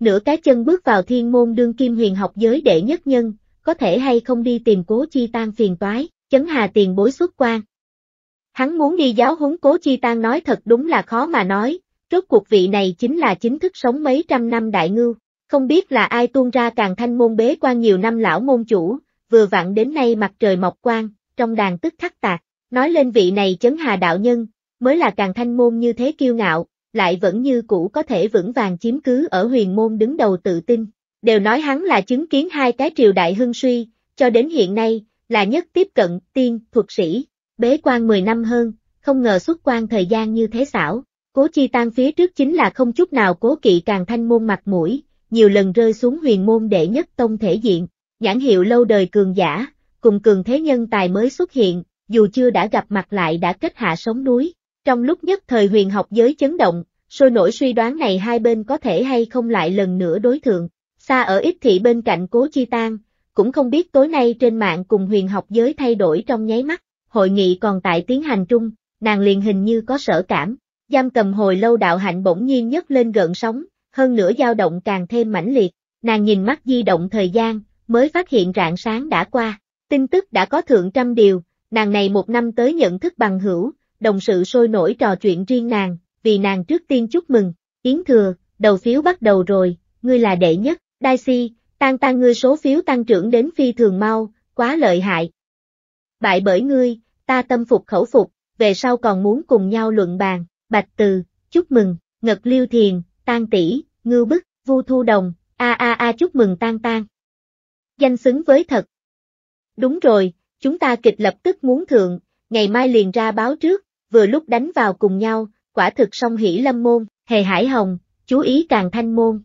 Nửa cái chân bước vào thiên môn đương kim huyền học giới đệ nhất nhân, có thể hay không đi tìm cố chi tan phiền toái, chấn hà tiền bối xuất quan. Hắn muốn đi giáo huấn cố chi tan nói thật đúng là khó mà nói, rốt cuộc vị này chính là chính thức sống mấy trăm năm đại ngưu, không biết là ai tuôn ra càng thanh môn bế quan nhiều năm lão môn chủ, vừa vặn đến nay mặt trời mọc quang, trong đàn tức khắc tạc, nói lên vị này chấn hà đạo nhân, mới là càng thanh môn như thế kiêu ngạo, lại vẫn như cũ có thể vững vàng chiếm cứ ở huyền môn đứng đầu tự tin. Đều nói hắn là chứng kiến hai cái triều đại hưng suy, cho đến hiện nay, là nhất tiếp cận tiên thuật sĩ, bế quan 10 năm hơn, không ngờ xuất quan thời gian như thế xảo. Cố chi tan phía trước chính là không chút nào cố kỵ càng thanh môn mặt mũi, nhiều lần rơi xuống huyền môn đệ nhất tông thể diện, nhãn hiệu lâu đời cường giả, cùng cường thế nhân tài mới xuất hiện, dù chưa đã gặp mặt lại đã kết hạ sống núi. Trong lúc nhất thời huyền học giới chấn động, sôi nổi suy đoán này hai bên có thể hay không lại lần nữa đối thượng, xa ở ít thị bên cạnh cố chi tan, cũng không biết tối nay trên mạng cùng huyền học giới thay đổi trong nháy mắt, hội nghị còn tại tiến hành trung, nàng liền hình như có sở cảm, giam cầm hồi lâu đạo hạnh bỗng nhiên nhấc lên gợn sóng, hơn nữa dao động càng thêm mãnh liệt, nàng nhìn mắt di động thời gian, mới phát hiện rạng sáng đã qua, Tin tức đã có thượng trăm điều, nàng này một năm tới nhận thức bằng hữu, đồng sự sôi nổi trò chuyện riêng nàng, vì nàng trước tiên chúc mừng. Yến Thừa, đầu phiếu bắt đầu rồi, ngươi là đệ nhất, Đai Si, tan tan ngươi số phiếu tăng trưởng đến phi thường mau, quá lợi hại. Bại bởi ngươi, ta tâm phục khẩu phục, về sau còn muốn cùng nhau luận bàn, Bạch Từ, chúc mừng, Ngật Liêu Thiền, Tan Tỷ, ngư Bức, Vu Thu Đồng, a a a chúc mừng Tan Tan. Danh xứng với thật, Đúng rồi, chúng ta kịch lập tức muốn thượng, ngày mai liền ra báo trước, vừa lúc đánh vào cùng nhau, quả thực song hỷ lâm môn, hề hải hồng, chú ý càng thanh môn.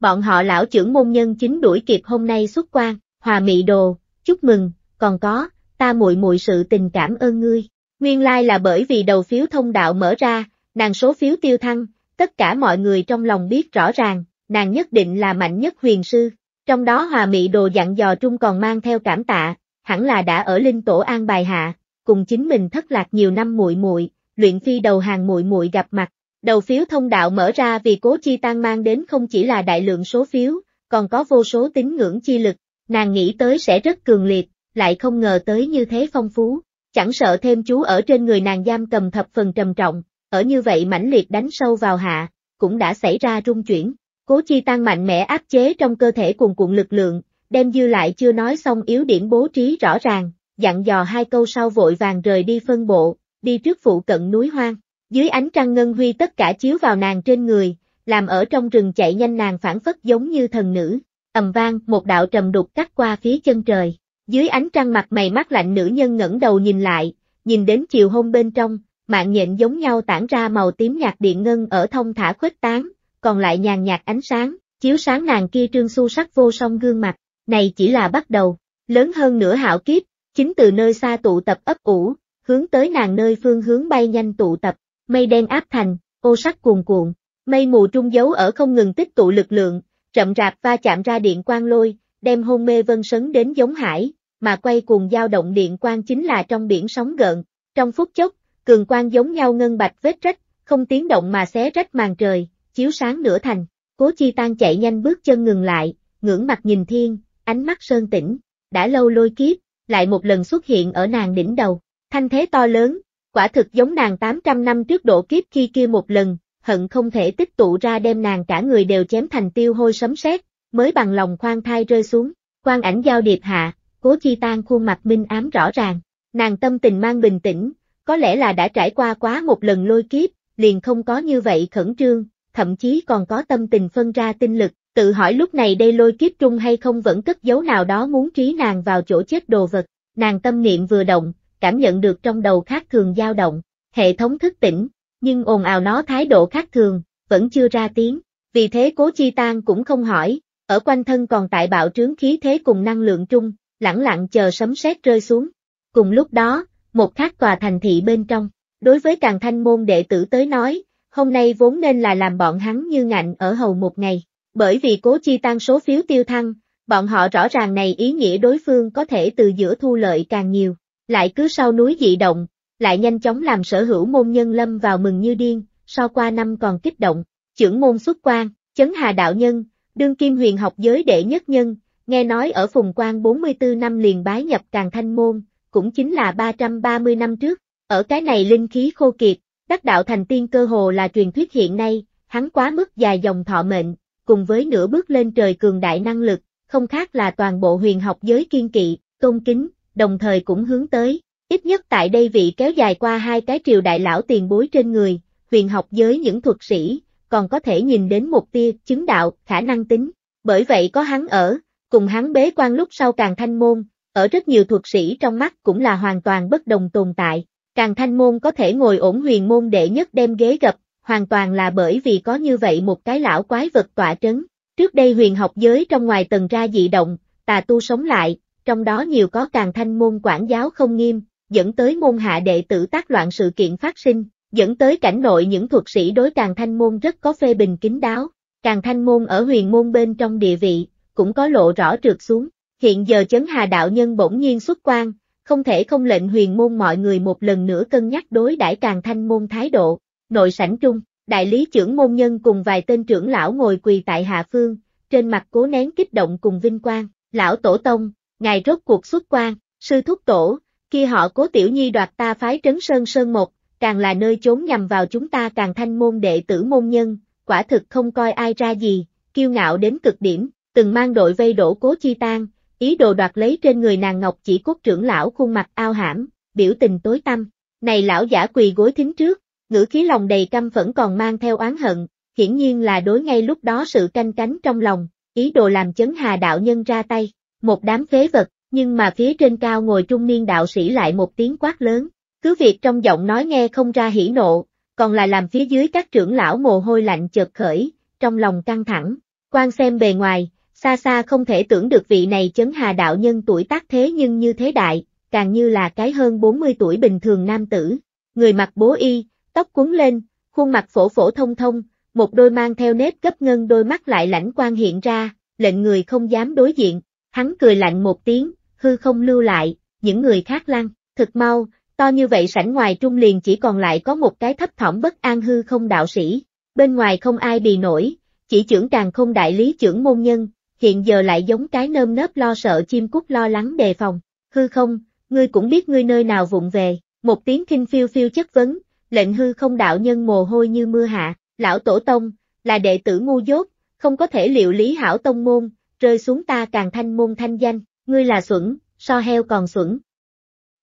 Bọn họ lão trưởng môn nhân chính đuổi kịp hôm nay xuất quan, hòa mị đồ, chúc mừng, còn có, ta muội muội sự tình cảm ơn ngươi. Nguyên lai là bởi vì đầu phiếu thông đạo mở ra, nàng số phiếu tiêu thăng, tất cả mọi người trong lòng biết rõ ràng, nàng nhất định là mạnh nhất huyền sư, trong đó hòa mị đồ dặn dò Trung còn mang theo cảm tạ, hẳn là đã ở linh tổ an bài hạ, cùng chính mình thất lạc nhiều năm muội muội, luyện phi đầu hàng muội muội gặp mặt. Đầu phiếu thông đạo mở ra vì Cố Chi Tan mang đến không chỉ là đại lượng số phiếu, còn có vô số tín ngưỡng chi lực, nàng nghĩ tới sẽ rất cường liệt, lại không ngờ tới như thế phong phú, chẳng sợ thêm chú ở trên người nàng giam cầm thập phần trầm trọng, ở như vậy mãnh liệt đánh sâu vào hạ, cũng đã xảy ra rung chuyển, Cố Chi Tăng mạnh mẽ áp chế trong cơ thể cuồn cuộn lực lượng, đem dư lại chưa nói xong yếu điểm bố trí rõ ràng, dặn dò hai câu sau vội vàng rời đi phân bộ, đi trước phụ cận núi hoang. Dưới ánh trăng ngân huy tất cả chiếu vào nàng trên người, làm ở trong rừng chạy nhanh nàng phản phất giống như thần nữ. Ầm vang, một đạo trầm đục cắt qua phía chân trời. Dưới ánh trăng mặt mày mắt lạnh nữ nhân ngẩng đầu nhìn lại, nhìn đến chiều hôm bên trong, mạng nhện giống nhau tản ra màu tím nhạt điện ngân ở thông thả khuếch tán, còn lại nhàn nhạt ánh sáng, chiếu sáng nàng kia trương su sắc vô song gương mặt, này chỉ là bắt đầu, lớn hơn nửa hảo kiếp, chính từ nơi xa tụ tập ấp ủ, hướng tới nàng nơi phương hướng bay nhanh tụ tập, mây đen áp thành, ô sắc cuồn cuộn, mây mù trung dấu ở không ngừng tích tụ lực lượng, chậm rạp va chạm ra điện quang lôi, đem hôn mê vân sấn đến giống hải, mà quay cuồng dao động điện quang chính là trong biển sóng gợn, trong phút chốc, cường quang giống nhau ngân bạch vết rách, không tiếng động mà xé rách màn trời, chiếu sáng nửa thành. Cố Chi tan chạy nhanh bước chân ngừng lại, ngưỡng mặt nhìn thiên, ánh mắt sơn tĩnh, đã lâu lôi kiếp, lại một lần xuất hiện ở nàng đỉnh đầu, thanh thế to lớn, quả thực giống nàng 800 năm trước độ kiếp khi kia một lần, hận không thể tích tụ ra đem nàng cả người đều chém thành tiêu hôi sấm sét, mới bằng lòng khoan thai rơi xuống, quan ảnh giao điệp hạ, cố chi tan khuôn mặt minh ám rõ ràng, nàng tâm tình mang bình tĩnh, có lẽ là đã trải qua quá một lần lôi kiếp, liền không có như vậy khẩn trương, thậm chí còn có tâm tình phân ra tinh lực, tự hỏi lúc này đây lôi kiếp trung hay không vẫn cất dấu nào đó muốn trí nàng vào chỗ chết đồ vật, nàng tâm niệm vừa động, cảm nhận được trong đầu khác thường dao động, hệ thống thức tỉnh, nhưng ồn ào nó thái độ khác thường, vẫn chưa ra tiếng, vì thế cố chi tan cũng không hỏi, ở quanh thân còn tại bạo trướng khí thế cùng năng lượng trung, lẳng lặng chờ sấm sét rơi xuống. Cùng lúc đó, một khác tòa thành thị bên trong, đối với càng thanh môn đệ tử tới nói, Hôm nay vốn nên là làm bọn hắn như ngạnh ở hầu một ngày, bởi vì cố chi tăng số phiếu tiêu thăng, bọn họ rõ ràng này ý nghĩa đối phương có thể từ giữa thu lợi càng nhiều, lại cứ sau núi dị động, lại nhanh chóng làm sở hữu môn nhân lâm vào mừng như điên, sau qua năm còn kích động, trưởng môn xuất quan, chấn hà đạo nhân, đương kim huyền học giới đệ nhất nhân, nghe nói ở phùng quan 44 năm liền bái nhập càng thanh môn, cũng chính là 330 năm trước, ở cái này linh khí khô kiệt, Đắc đạo thành tiên cơ hồ là truyền thuyết hiện nay, hắn quá mức dài dòng thọ mệnh, cùng với nửa bước lên trời cường đại năng lực, không khác là toàn bộ huyền học giới kiên kỵ, tôn kính, đồng thời cũng hướng tới. Ít nhất tại đây vị kéo dài qua hai cái triều đại lão tiền bối trên người, huyền học giới những thuật sĩ, còn có thể nhìn đến một tia chứng đạo, khả năng tính. Bởi vậy có hắn ở, cùng hắn bế quan lúc sau càng thanh môn, ở rất nhiều thuật sĩ trong mắt cũng là hoàn toàn bất đồng tồn tại. Càng Thanh Môn có thể ngồi ổn huyền môn đệ nhất đem ghế gập, hoàn toàn là bởi vì có như vậy một cái lão quái vật tỏa trấn. Trước đây huyền học giới trong ngoài tầng ra dị động, tà tu sống lại, trong đó nhiều có Càng Thanh Môn quản giáo không nghiêm, dẫn tới môn hạ đệ tử tác loạn sự kiện phát sinh, dẫn tới cảnh nội những thuật sĩ đối Càng Thanh Môn rất có phê bình kính đáo. Càng Thanh Môn ở huyền môn bên trong địa vị, cũng có lộ rõ trượt xuống. Hiện giờ chấn hà đạo nhân bỗng nhiên xuất quan, không thể không lệnh huyền môn mọi người một lần nữa cân nhắc đối đãi càng thanh môn thái độ. Nội sảnh trung, đại lý trưởng môn nhân cùng vài tên trưởng lão ngồi quỳ tại hạ phương, trên mặt cố nén kích động cùng vinh quang, lão tổ tông, ngài rốt cuộc xuất quan, sư thúc tổ, khi họ cố tiểu nhi đoạt ta phái trấn sơn sơn một, càng là nơi chốn nhằm vào chúng ta càng thanh môn đệ tử môn nhân, quả thực không coi ai ra gì, kiêu ngạo đến cực điểm, từng mang đội vây đổ cố chi tan, ý đồ đoạt lấy trên người nàng ngọc chỉ cốt trưởng lão khuôn mặt ao hãm, biểu tình tối tăm. Này lão giả quỳ gối thính trước, ngữ khí lòng đầy căm phẫn còn mang theo oán hận, hiển nhiên là đối ngay lúc đó sự canh cánh trong lòng, ý đồ làm chấn hà đạo nhân ra tay, một đám phế vật, nhưng mà phía trên cao ngồi trung niên đạo sĩ lại một tiếng quát lớn, cứ việc trong giọng nói nghe không ra hỉ nộ, còn là làm phía dưới các trưởng lão mồ hôi lạnh chợt khởi, trong lòng căng thẳng, quan xem bề ngoài, xa xa không thể tưởng được vị này chấn hà đạo nhân tuổi tác thế nhưng như thế đại, càng như là cái hơn 40 tuổi bình thường nam tử. Người mặc bố y, tóc cuốn lên, khuôn mặt phổ phổ thông thông, một đôi mang theo nếp gấp ngân đôi mắt lại lãnh quan hiện ra, lệnh người không dám đối diện, hắn cười lạnh một tiếng, hư không lưu lại, những người khác lăng, thật mau, to như vậy sảnh ngoài trung liền chỉ còn lại có một cái thấp thỏm bất an hư không đạo sĩ, bên ngoài không ai bì nổi, chỉ trưởng càng không đại lý trưởng môn nhân, hiện giờ lại giống cái nơm nớp lo sợ chim cút lo lắng đề phòng. Hư không, ngươi cũng biết ngươi nơi nào vụng về, một tiếng kinh phiêu phiêu chất vấn, lệnh hư không đạo nhân mồ hôi như mưa hạ, lão tổ tông, là đệ tử ngu dốt, không có thể liệu lý hảo tông môn, rơi xuống ta càng thanh môn thanh danh, ngươi là xuẩn, so heo còn xuẩn.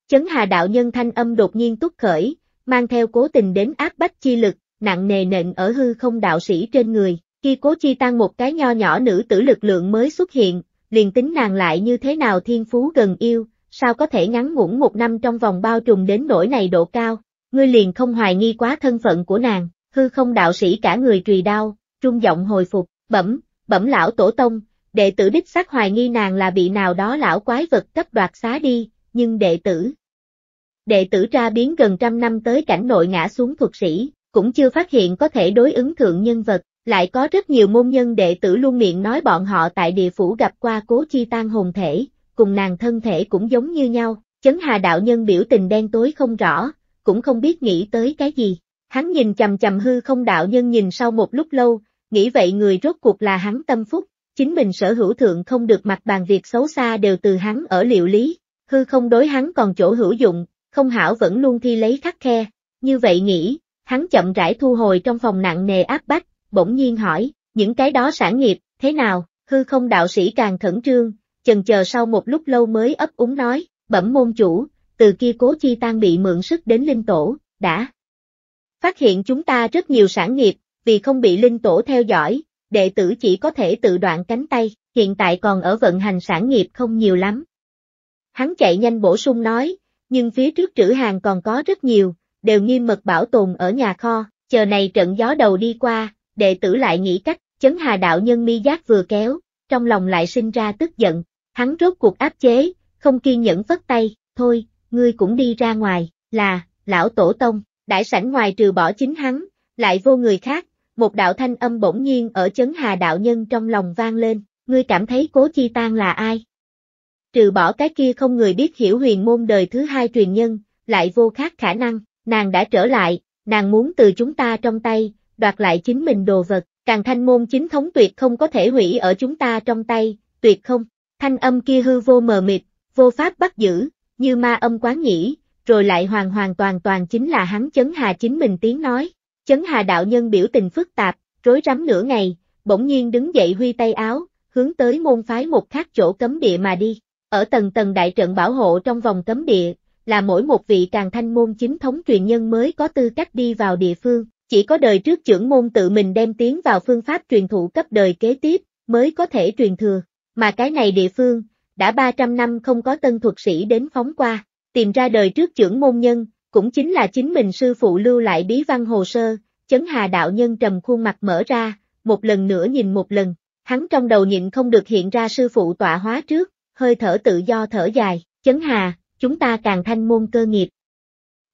Chấn hà đạo nhân thanh âm đột nhiên túc khởi, mang theo cố tình đến áp bách chi lực, nặng nề nện ở hư không đạo sĩ trên người, khi cố chi tăng một cái nho nhỏ nữ tử lực lượng mới xuất hiện, liền tính nàng lại như thế nào thiên phú gần yêu, sao có thể ngắn ngủn một năm trong vòng bao trùm đến nỗi này độ cao, ngươi liền không hoài nghi quá thân phận của nàng, hư không đạo sĩ cả người trùy đau, trung giọng hồi phục, bẩm, bẩm lão tổ tông, đệ tử đích xác hoài nghi nàng là bị nào đó lão quái vật cấp đoạt xá đi, nhưng đệ tử. Đệ tử tra biến gần trăm năm tới cảnh nội ngã xuống thuật sĩ, cũng chưa phát hiện có thể đối ứng thượng nhân vật, lại có rất nhiều môn nhân đệ tử luôn miệng nói bọn họ tại địa phủ gặp qua cố chi tan hồn thể, cùng nàng thân thể cũng giống như nhau, chấn hà đạo nhân biểu tình đen tối không rõ, cũng không biết nghĩ tới cái gì. Hắn nhìn chầm chầm hư không đạo nhân nhìn sau một lúc lâu, nghĩ vậy người rốt cuộc là hắn tâm phúc, chính mình sở hữu thượng không được mặt bàn việc xấu xa đều từ hắn ở liệu lý, hư không đối hắn còn chỗ hữu dụng, không hảo vẫn luôn thi lấy khắc khe, như vậy nghĩ, hắn chậm rãi thu hồi trong phòng nặng nề áp bách, bỗng nhiên hỏi, những cái đó sản nghiệp, thế nào, hư không đạo sĩ càng khẩn trương, chần chờ sau một lúc lâu mới ấp úng nói, bẩm môn chủ, từ kia cố chi tan bị mượn sức đến linh tổ, đã phát hiện chúng ta rất nhiều sản nghiệp, vì không bị linh tổ theo dõi, đệ tử chỉ có thể tự đoạn cánh tay, hiện tại còn ở vận hành sản nghiệp không nhiều lắm. Hắn chạy nhanh bổ sung nói, nhưng phía trước trữ hàng còn có rất nhiều, đều nghiêm mật bảo tồn ở nhà kho, chờ này trận gió đầu đi qua, đệ tử lại nghĩ cách, chấn hà đạo nhân mi giác vừa kéo, trong lòng lại sinh ra tức giận, hắn rốt cuộc áp chế, không kiên nhẫn phất tay, thôi, ngươi cũng đi ra ngoài, là, lão tổ tông, đại sảnh ngoài trừ bỏ chính hắn, lại vô người khác, một đạo thanh âm bỗng nhiên ở chấn hà đạo nhân trong lòng vang lên, ngươi cảm thấy cố chi tan là ai? Trừ bỏ cái kia không người biết hiểu huyền môn đời thứ hai truyền nhân, lại vô khác khả năng, nàng đã trở lại, nàng muốn từ chúng ta trong tay, đoạt lại chính mình đồ vật, càng thanh môn chính thống tuyệt không có thể hủy ở chúng ta trong tay, tuyệt không, thanh âm kia hư vô mờ mịt, vô pháp bắt giữ, như ma âm quán nhĩ, rồi lại hoàn hoàn toàn toàn chính là hắn chấn hà chính mình tiếng nói, chấn hà đạo nhân biểu tình phức tạp, rối rắm nửa ngày, bỗng nhiên đứng dậy huy tay áo, hướng tới môn phái một khác chỗ cấm địa mà đi, ở tầng tầng đại trận bảo hộ trong vòng cấm địa, là mỗi một vị càng thanh môn chính thống truyền nhân mới có tư cách đi vào địa phương, chỉ có đời trước trưởng môn tự mình đem tiến vào phương pháp truyền thụ cấp đời kế tiếp, mới có thể truyền thừa. Mà cái này địa phương, đã 300 năm không có tân thuật sĩ đến phóng qua, tìm ra đời trước trưởng môn nhân, cũng chính là chính mình sư phụ lưu lại bí văn hồ sơ, chấn hà đạo nhân trầm khuôn mặt mở ra, một lần nữa nhìn một lần, hắn trong đầu nhịn không được hiện ra sư phụ tọa hóa trước, hơi thở tự do thở dài, chấn hà, chúng ta càng thanh môn cơ nghiệp.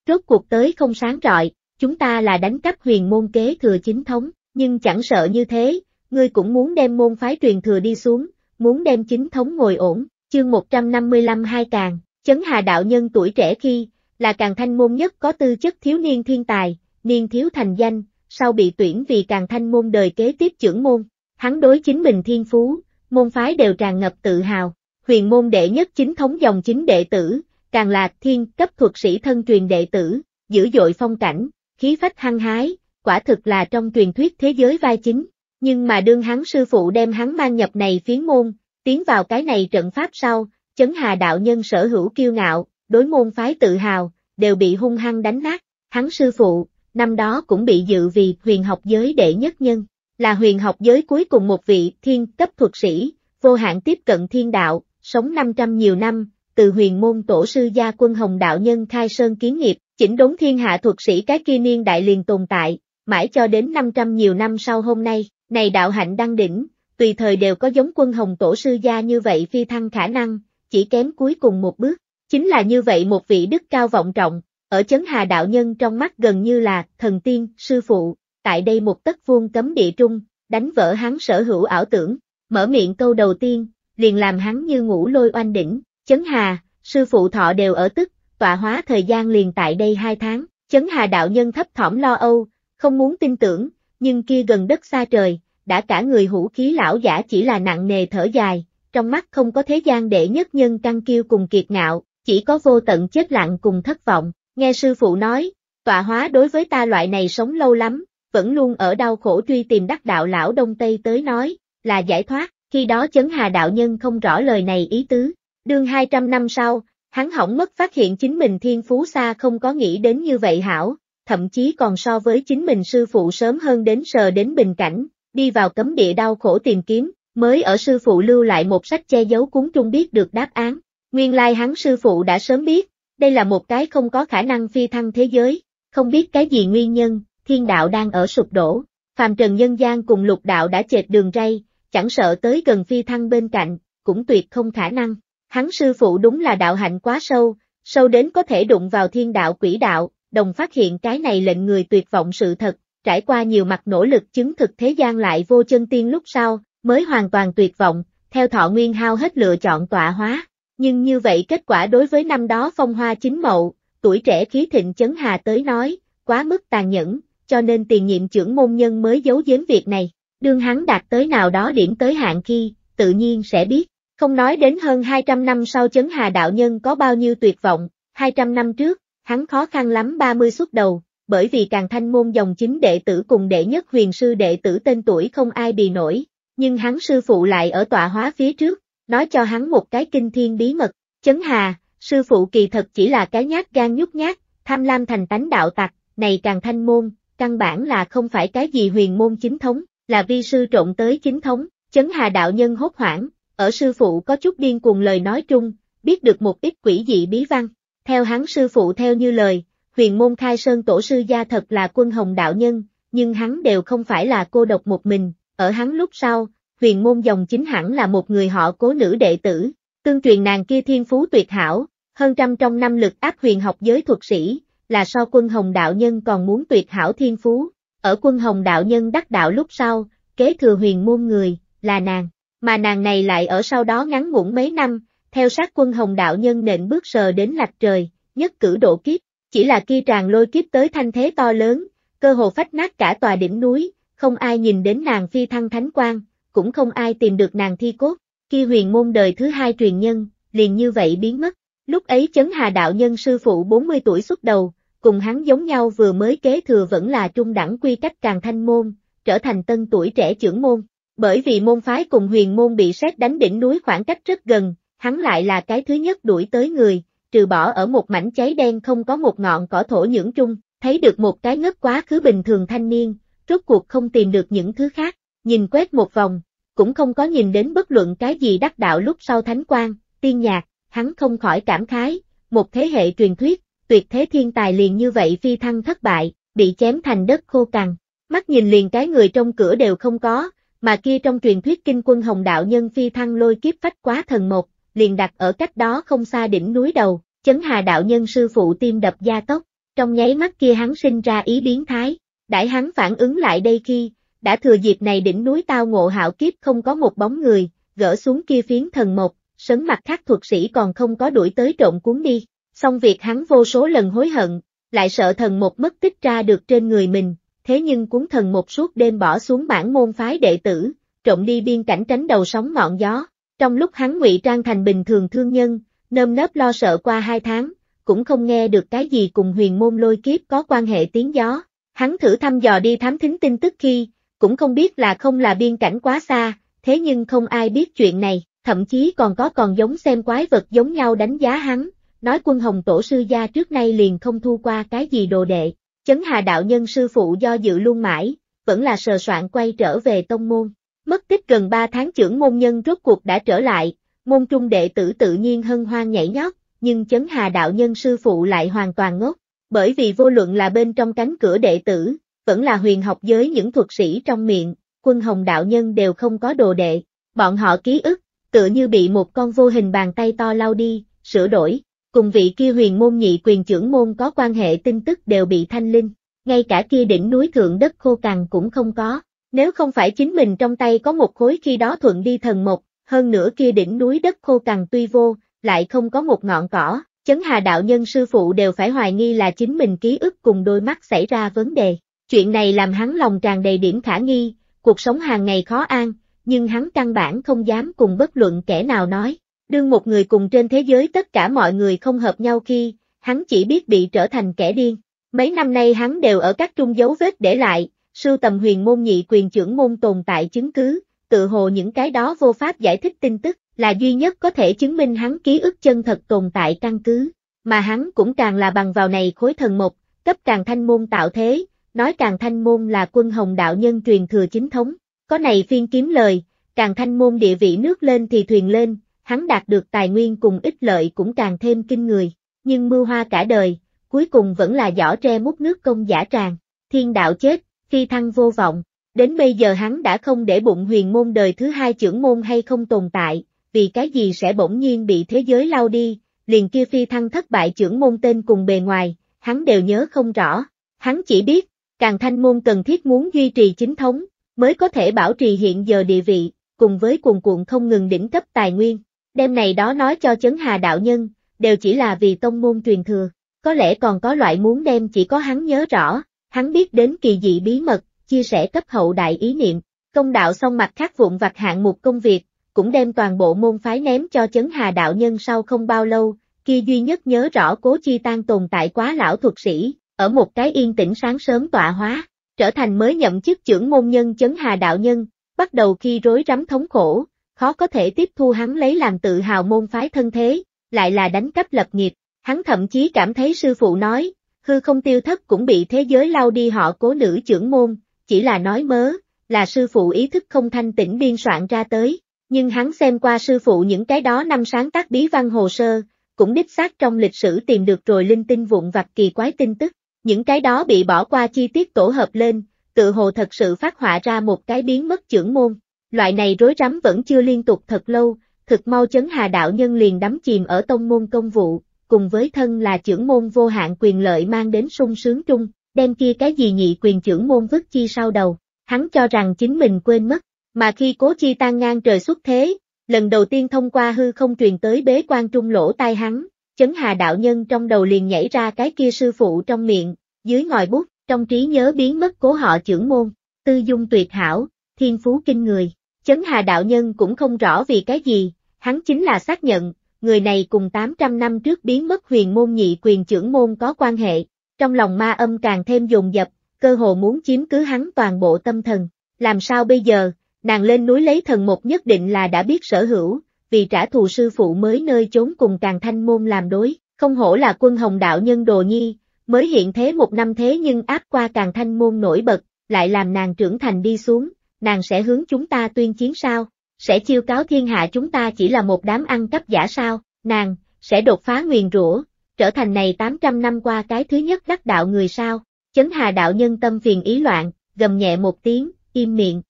Rốt cuộc tới không sáng rọi, chúng ta là đánh cắp huyền môn kế thừa chính thống, nhưng chẳng sợ như thế, ngươi cũng muốn đem môn phái truyền thừa đi xuống, muốn đem chính thống ngồi ổn, chương 155 hai càng, chấn hà đạo nhân tuổi trẻ khi, là càng thanh môn nhất có tư chất thiếu niên thiên tài, niên thiếu thành danh, sau bị tuyển vì càng thanh môn đời kế tiếp trưởng môn, hắn đối chính mình thiên phú, môn phái đều tràn ngập tự hào, huyền môn đệ nhất chính thống dòng chính đệ tử, càng là thiên cấp thuật sĩ thân truyền đệ tử, giữ dội phong cảnh, khí phách hăng hái, quả thực là trong truyền thuyết thế giới vai chính. Nhưng mà đương hắn sư phụ đem hắn mang nhập này phiến môn, tiến vào cái này trận pháp sau, chấn hà đạo nhân sở hữu kiêu ngạo, đối môn phái tự hào, đều bị hung hăng đánh nát. Hắn sư phụ, năm đó cũng bị dự vì huyền học giới đệ nhất nhân, là huyền học giới cuối cùng một vị thiên cấp thuật sĩ, vô hạn tiếp cận thiên đạo, sống 500 nhiều năm, từ huyền môn tổ sư gia quân hồng đạo nhân khai sơn kiến nghiệp, Chỉnh đốn thiên hạ thuật sĩ cái kia niên đại liền tồn tại, mãi cho đến 500 nhiều năm sau hôm nay, này đạo hạnh đăng đỉnh, tùy thời đều có giống quân hồng tổ sư gia như vậy phi thăng khả năng, chỉ kém cuối cùng một bước, chính là như vậy một vị đức cao vọng trọng, ở chấn hà đạo nhân trong mắt gần như là thần tiên, sư phụ, tại đây một tất vuông cấm địa trung, đánh vỡ hắn sở hữu ảo tưởng, mở miệng câu đầu tiên, liền làm hắn như ngủ lôi oanh đỉnh, chấn hà, sư phụ thọ đều ở tức, tọa hóa thời gian liền tại đây hai tháng, chấn hà đạo nhân thấp thỏm lo âu, không muốn tin tưởng, nhưng kia gần đất xa trời, đã cả người hữu khí lão giả chỉ là nặng nề thở dài, trong mắt không có thế gian để nhất nhân căng kiêu cùng kiệt ngạo, chỉ có vô tận chết lặng cùng thất vọng, nghe sư phụ nói, tọa hóa đối với ta loại này sống lâu lắm, vẫn luôn ở đau khổ truy tìm đắc đạo lão Đông Tây tới nói, là giải thoát, khi đó chấn hà đạo nhân không rõ lời này ý tứ, đương 200 năm sau, Hắn hỏng mất phát hiện chính mình thiên phú xa không có nghĩ đến như vậy hảo, thậm chí còn so với chính mình sư phụ sớm hơn đến sờ đến bình cảnh, đi vào cấm địa đau khổ tìm kiếm, mới ở sư phụ lưu lại một sách che giấu cuốn trung biết được đáp án. Nguyên lai hắn sư phụ đã sớm biết, đây là một cái không có khả năng phi thăng thế giới, không biết cái gì nguyên nhân, thiên đạo đang ở sụp đổ, phàm trần nhân gian cùng lục đạo đã chệt đường ray, chẳng sợ tới gần phi thăng bên cạnh, cũng tuyệt không khả năng. Hắn sư phụ đúng là đạo hạnh quá sâu, sâu đến có thể đụng vào thiên đạo quỷ đạo, đồng phát hiện cái này lệnh người tuyệt vọng sự thật, trải qua nhiều mặt nỗ lực chứng thực thế gian lại vô chân tiên lúc sau, mới hoàn toàn tuyệt vọng, theo thọ nguyên hao hết lựa chọn tọa hóa. Nhưng như vậy kết quả đối với năm đó phong hoa chính mậu, tuổi trẻ khí thịnh chấn hà tới nói, quá mức tàn nhẫn, cho nên tiền nhiệm trưởng môn nhân mới giấu giếm việc này. Đương hắn đạt tới nào đó điểm tới hạn khi, tự nhiên sẽ biết. Không nói đến hơn 200 năm sau chấn hà đạo nhân có bao nhiêu tuyệt vọng, 200 năm trước, hắn khó khăn lắm 30 xuất đầu, bởi vì càng thanh môn dòng chính đệ tử cùng đệ nhất huyền sư đệ tử tên tuổi không ai bì nổi, nhưng hắn sư phụ lại ở tọa hóa phía trước, nói cho hắn một cái kinh thiên bí mật, chấn hà, sư phụ kỳ thật chỉ là cái nhát gan nhút nhát, tham lam thành tánh đạo tặc, này càng thanh môn, căn bản là không phải cái gì huyền môn chính thống, là vi sư trộn tới chính thống, chấn hà đạo nhân hốt hoảng, ở sư phụ có chút điên cuồng lời nói chung biết được một ít quỷ dị bí văn. Theo hắn sư phụ theo như lời, huyền môn khai sơn tổ sư gia thật là quân hồng đạo nhân, nhưng hắn đều không phải là cô độc một mình, ở hắn lúc sau, huyền môn dòng chính hẳn là một người họ cố nữ đệ tử, tương truyền nàng kia thiên phú tuyệt hảo, hơn trăm trong năm lực áp huyền học giới thuật sĩ, là so quân hồng đạo nhân còn muốn tuyệt hảo thiên phú, ở quân hồng đạo nhân đắc đạo lúc sau, kế thừa huyền môn người, là nàng, mà nàng này lại ở sau đó ngắn ngủn mấy năm, theo sát quân hồng đạo nhân nện bước sờ đến lạch trời, nhất cử độ kiếp, chỉ là kia tràn lôi kiếp tới thanh thế to lớn, cơ hồ phách nát cả tòa đỉnh núi, không ai nhìn đến nàng phi thăng thánh quang, cũng không ai tìm được nàng thi cốt, kia huyền môn đời thứ hai truyền nhân, liền như vậy biến mất. Lúc ấy chấn hà đạo nhân sư phụ 40 tuổi xuất đầu, cùng hắn giống nhau vừa mới kế thừa vẫn là trung đẳng quy cách càng thanh môn, trở thành tân tuổi trẻ trưởng môn. Bởi vì môn phái cùng huyền môn bị xét đánh đỉnh núi khoảng cách rất gần, hắn lại là cái thứ nhất đuổi tới người, trừ bỏ ở một mảnh cháy đen không có một ngọn cỏ thổ nhưỡng trung, thấy được một cái ngất quá khứ bình thường thanh niên, rốt cuộc không tìm được những thứ khác, nhìn quét một vòng, cũng không có nhìn đến bất luận cái gì đắc đạo lúc sau thánh quan, tiên nhạc, hắn không khỏi cảm khái, một thế hệ truyền thuyết, tuyệt thế thiên tài liền như vậy phi thăng thất bại, bị chém thành đất khô cằn, mắt nhìn liền cái người trong cửa đều không có, mà kia trong truyền thuyết kinh quân hồng đạo nhân phi thăng lôi kiếp phách quá thần một, liền đặt ở cách đó không xa đỉnh núi đầu, chấn hà đạo nhân sư phụ tim đập gia tốc, trong nháy mắt kia hắn sinh ra ý biến thái, đại hắn phản ứng lại đây khi, đã thừa dịp này đỉnh núi tao ngộ hạo kiếp không có một bóng người, gỡ xuống kia phiến thần một, sấn mặt khác thuật sĩ còn không có đuổi tới trộn cuốn đi, xong việc hắn vô số lần hối hận, lại sợ thần một mất tích ra được trên người mình, thế nhưng cuốn thần một suốt đêm bỏ xuống bản môn phái đệ tử, trộm đi biên cảnh tránh đầu sóng ngọn gió. Trong lúc hắn ngụy trang thành bình thường thương nhân, nơm nớp lo sợ qua hai tháng, cũng không nghe được cái gì cùng huyền môn lôi kiếp có quan hệ tiếng gió. Hắn thử thăm dò đi thám thính tin tức khi, cũng không biết là không là biên cảnh quá xa, thế nhưng không ai biết chuyện này, thậm chí còn có còn giống xem quái vật giống nhau đánh giá hắn, nói quân hồng tổ sư gia trước nay liền không thu qua cái gì đồ đệ, Chấn Hà đạo nhân sư phụ do dự luôn mãi, vẫn là sờ soạn quay trở về tông môn. Mất tích gần 3 tháng trưởng môn nhân rốt cuộc đã trở lại, môn trung đệ tử tự nhiên hân hoan nhảy nhót, nhưng Chấn Hà đạo nhân sư phụ lại hoàn toàn ngốc, bởi vì vô luận là bên trong cánh cửa đệ tử, vẫn là huyền học giới những thuật sĩ trong miệng, quân hồng đạo nhân đều không có đồ đệ, bọn họ ký ức, tựa như bị một con vô hình bàn tay to lau đi, sửa đổi, cùng vị kia huyền môn nhị quyền trưởng môn có quan hệ tin tức đều bị thanh linh, ngay cả kia đỉnh núi thượng đất khô cằn cũng không có, nếu không phải chính mình trong tay có một khối khi đó thuận đi thần một, hơn nữa kia đỉnh núi đất khô cằn tuy vô, lại không có một ngọn cỏ, chấn hà đạo nhân sư phụ đều phải hoài nghi là chính mình ký ức cùng đôi mắt xảy ra vấn đề, chuyện này làm hắn lòng tràn đầy điểm khả nghi, cuộc sống hàng ngày khó an, nhưng hắn căn bản không dám cùng bất luận kẻ nào nói, Đương một người cùng trên thế giới tất cả mọi người không hợp nhau khi, hắn chỉ biết bị trở thành kẻ điên. Mấy năm nay hắn đều ở các trung dấu vết để lại, sưu tầm huyền môn nhị quyền trưởng môn tồn tại chứng cứ, tự hồ những cái đó vô pháp giải thích tin tức, là duy nhất có thể chứng minh hắn ký ức chân thật tồn tại căn cứ, mà hắn cũng càng là bằng vào này khối thần mục, cấp càng thanh môn tạo thế, nói càng thanh môn là quân hồng đạo nhân truyền thừa chính thống, có này phiên kiếm lời, càng thanh môn địa vị nước lên thì thuyền lên, hắn đạt được tài nguyên cùng ích lợi cũng càng thêm kinh người, nhưng mưu hoa cả đời, cuối cùng vẫn là giỏ tre mút nước công giả tràng, thiên đạo chết, phi thăng vô vọng, đến bây giờ hắn đã không để bụng huyền môn đời thứ hai trưởng môn hay không tồn tại, vì cái gì sẽ bỗng nhiên bị thế giới lao đi, liền kia phi thăng thất bại trưởng môn tên cùng bề ngoài, hắn đều nhớ không rõ, hắn chỉ biết, càng thanh môn cần thiết muốn duy trì chính thống, mới có thể bảo trì hiện giờ địa vị, cùng với cuồng cuộn không ngừng đỉnh cấp tài nguyên. Đêm này đó nói cho chấn hà đạo nhân, đều chỉ là vì tông môn truyền thừa, có lẽ còn có loại muốn đem chỉ có hắn nhớ rõ, hắn biết đến kỳ dị bí mật, chia sẻ cấp hậu đại ý niệm, công đạo xong mặt khắc vụn vặt hạng một công việc, cũng đem toàn bộ môn phái ném cho chấn hà đạo nhân sau không bao lâu, kia duy nhất nhớ rõ cố chi tan tồn tại quá lão thuật sĩ, ở một cái yên tĩnh sáng sớm tọa hóa, trở thành mới nhậm chức trưởng môn nhân chấn hà đạo nhân, bắt đầu khi rối rắm thống khổ, khó có thể tiếp thu hắn lấy làm tự hào môn phái thân thế, lại là đánh cấp lập nghiệp, hắn thậm chí cảm thấy sư phụ nói, hư không tiêu thất cũng bị thế giới lau đi họ cố nữ trưởng môn, chỉ là nói mớ, là sư phụ ý thức không thanh tỉnh biên soạn ra tới, nhưng hắn xem qua sư phụ những cái đó năm sáng tác bí văn hồ sơ, cũng đích xác trong lịch sử tìm được rồi linh tinh vụn vặt kỳ quái tin tức, những cái đó bị bỏ qua chi tiết tổ hợp lên, tự hồ thật sự phát họa ra một cái biến mất trưởng môn loại này rối rắm vẫn chưa liên tục thật lâu, thực mau chấn hà đạo nhân liền đắm chìm ở tông môn công vụ, cùng với thân là trưởng môn vô hạn quyền lợi mang đến sung sướng trung, đem kia cái gì nhị quyền trưởng môn vứt chi sau đầu, hắn cho rằng chính mình quên mất, mà khi cố chi tan ngang trời xuất thế, lần đầu tiên thông qua hư không truyền tới bế quan trung lỗ tai hắn, chấn hà đạo nhân trong đầu liền nhảy ra cái kia sư phụ trong miệng, dưới ngòi bút, trong trí nhớ biến mất cố họ trưởng môn, tư dung tuyệt hảo, thiên phú kinh người chấn hà đạo nhân cũng không rõ vì cái gì, hắn chính là xác nhận, người này cùng 800 năm trước biến mất huyền môn nhị quyền trưởng môn có quan hệ, trong lòng ma âm càng thêm dồn dập, cơ hồ muốn chiếm cứ hắn toàn bộ tâm thần, làm sao bây giờ, nàng lên núi lấy thần một nhất định là đã biết sở hữu, vì trả thù sư phụ mới nơi trốn cùng càng thanh môn làm đối, không hổ là quân hồng đạo nhân đồ nhi, mới hiện thế một năm thế nhưng áp qua càng thanh môn nổi bật, lại làm nàng trưởng thành đi xuống, nàng sẽ hướng chúng ta tuyên chiến sao? Sẽ chiêu cáo thiên hạ chúng ta chỉ là một đám ăn cắp giả sao? Nàng, sẽ đột phá nguyền rủa, trở thành này 800 năm qua cái thứ nhất đắc đạo người sao? Chấn hà đạo nhân tâm phiền ý loạn, gầm nhẹ một tiếng, im miệng.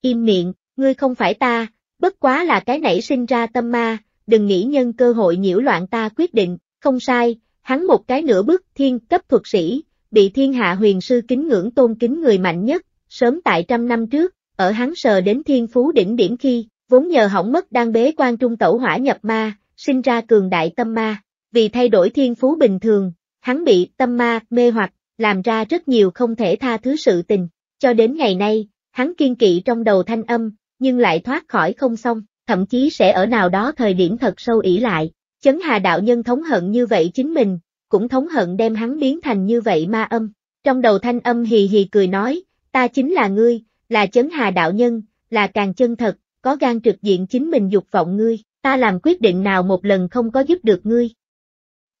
Im miệng, ngươi không phải ta, bất quá là cái nảy sinh ra tâm ma, đừng nghĩ nhân cơ hội nhiễu loạn ta quyết định, không sai, hắn một cái nửa bước thiên cấp thuật sĩ, bị thiên hạ huyền sư kính ngưỡng tôn kính người mạnh nhất, sớm tại trăm năm trước, ở hắn sờ đến thiên phú đỉnh điểm khi, vốn nhờ hỏng mất đang bế quan trung tẩu hỏa nhập ma, sinh ra cường đại tâm ma, vì thay đổi thiên phú bình thường, hắn bị tâm ma mê hoặc, làm ra rất nhiều không thể tha thứ sự tình, cho đến ngày nay, hắn kiên kỵ trong đầu thanh âm, nhưng lại thoát khỏi không xong, thậm chí sẽ ở nào đó thời điểm thật sâu ỉ lại, chấn hà đạo nhân thống hận như vậy chính mình, cũng thống hận đem hắn biến thành như vậy ma âm, trong đầu thanh âm hì hì cười nói, ta chính là ngươi, là chấn hà đạo nhân, là càng chân thật, có gan trực diện chính mình dục vọng ngươi, ta làm quyết định nào một lần không có giúp được ngươi.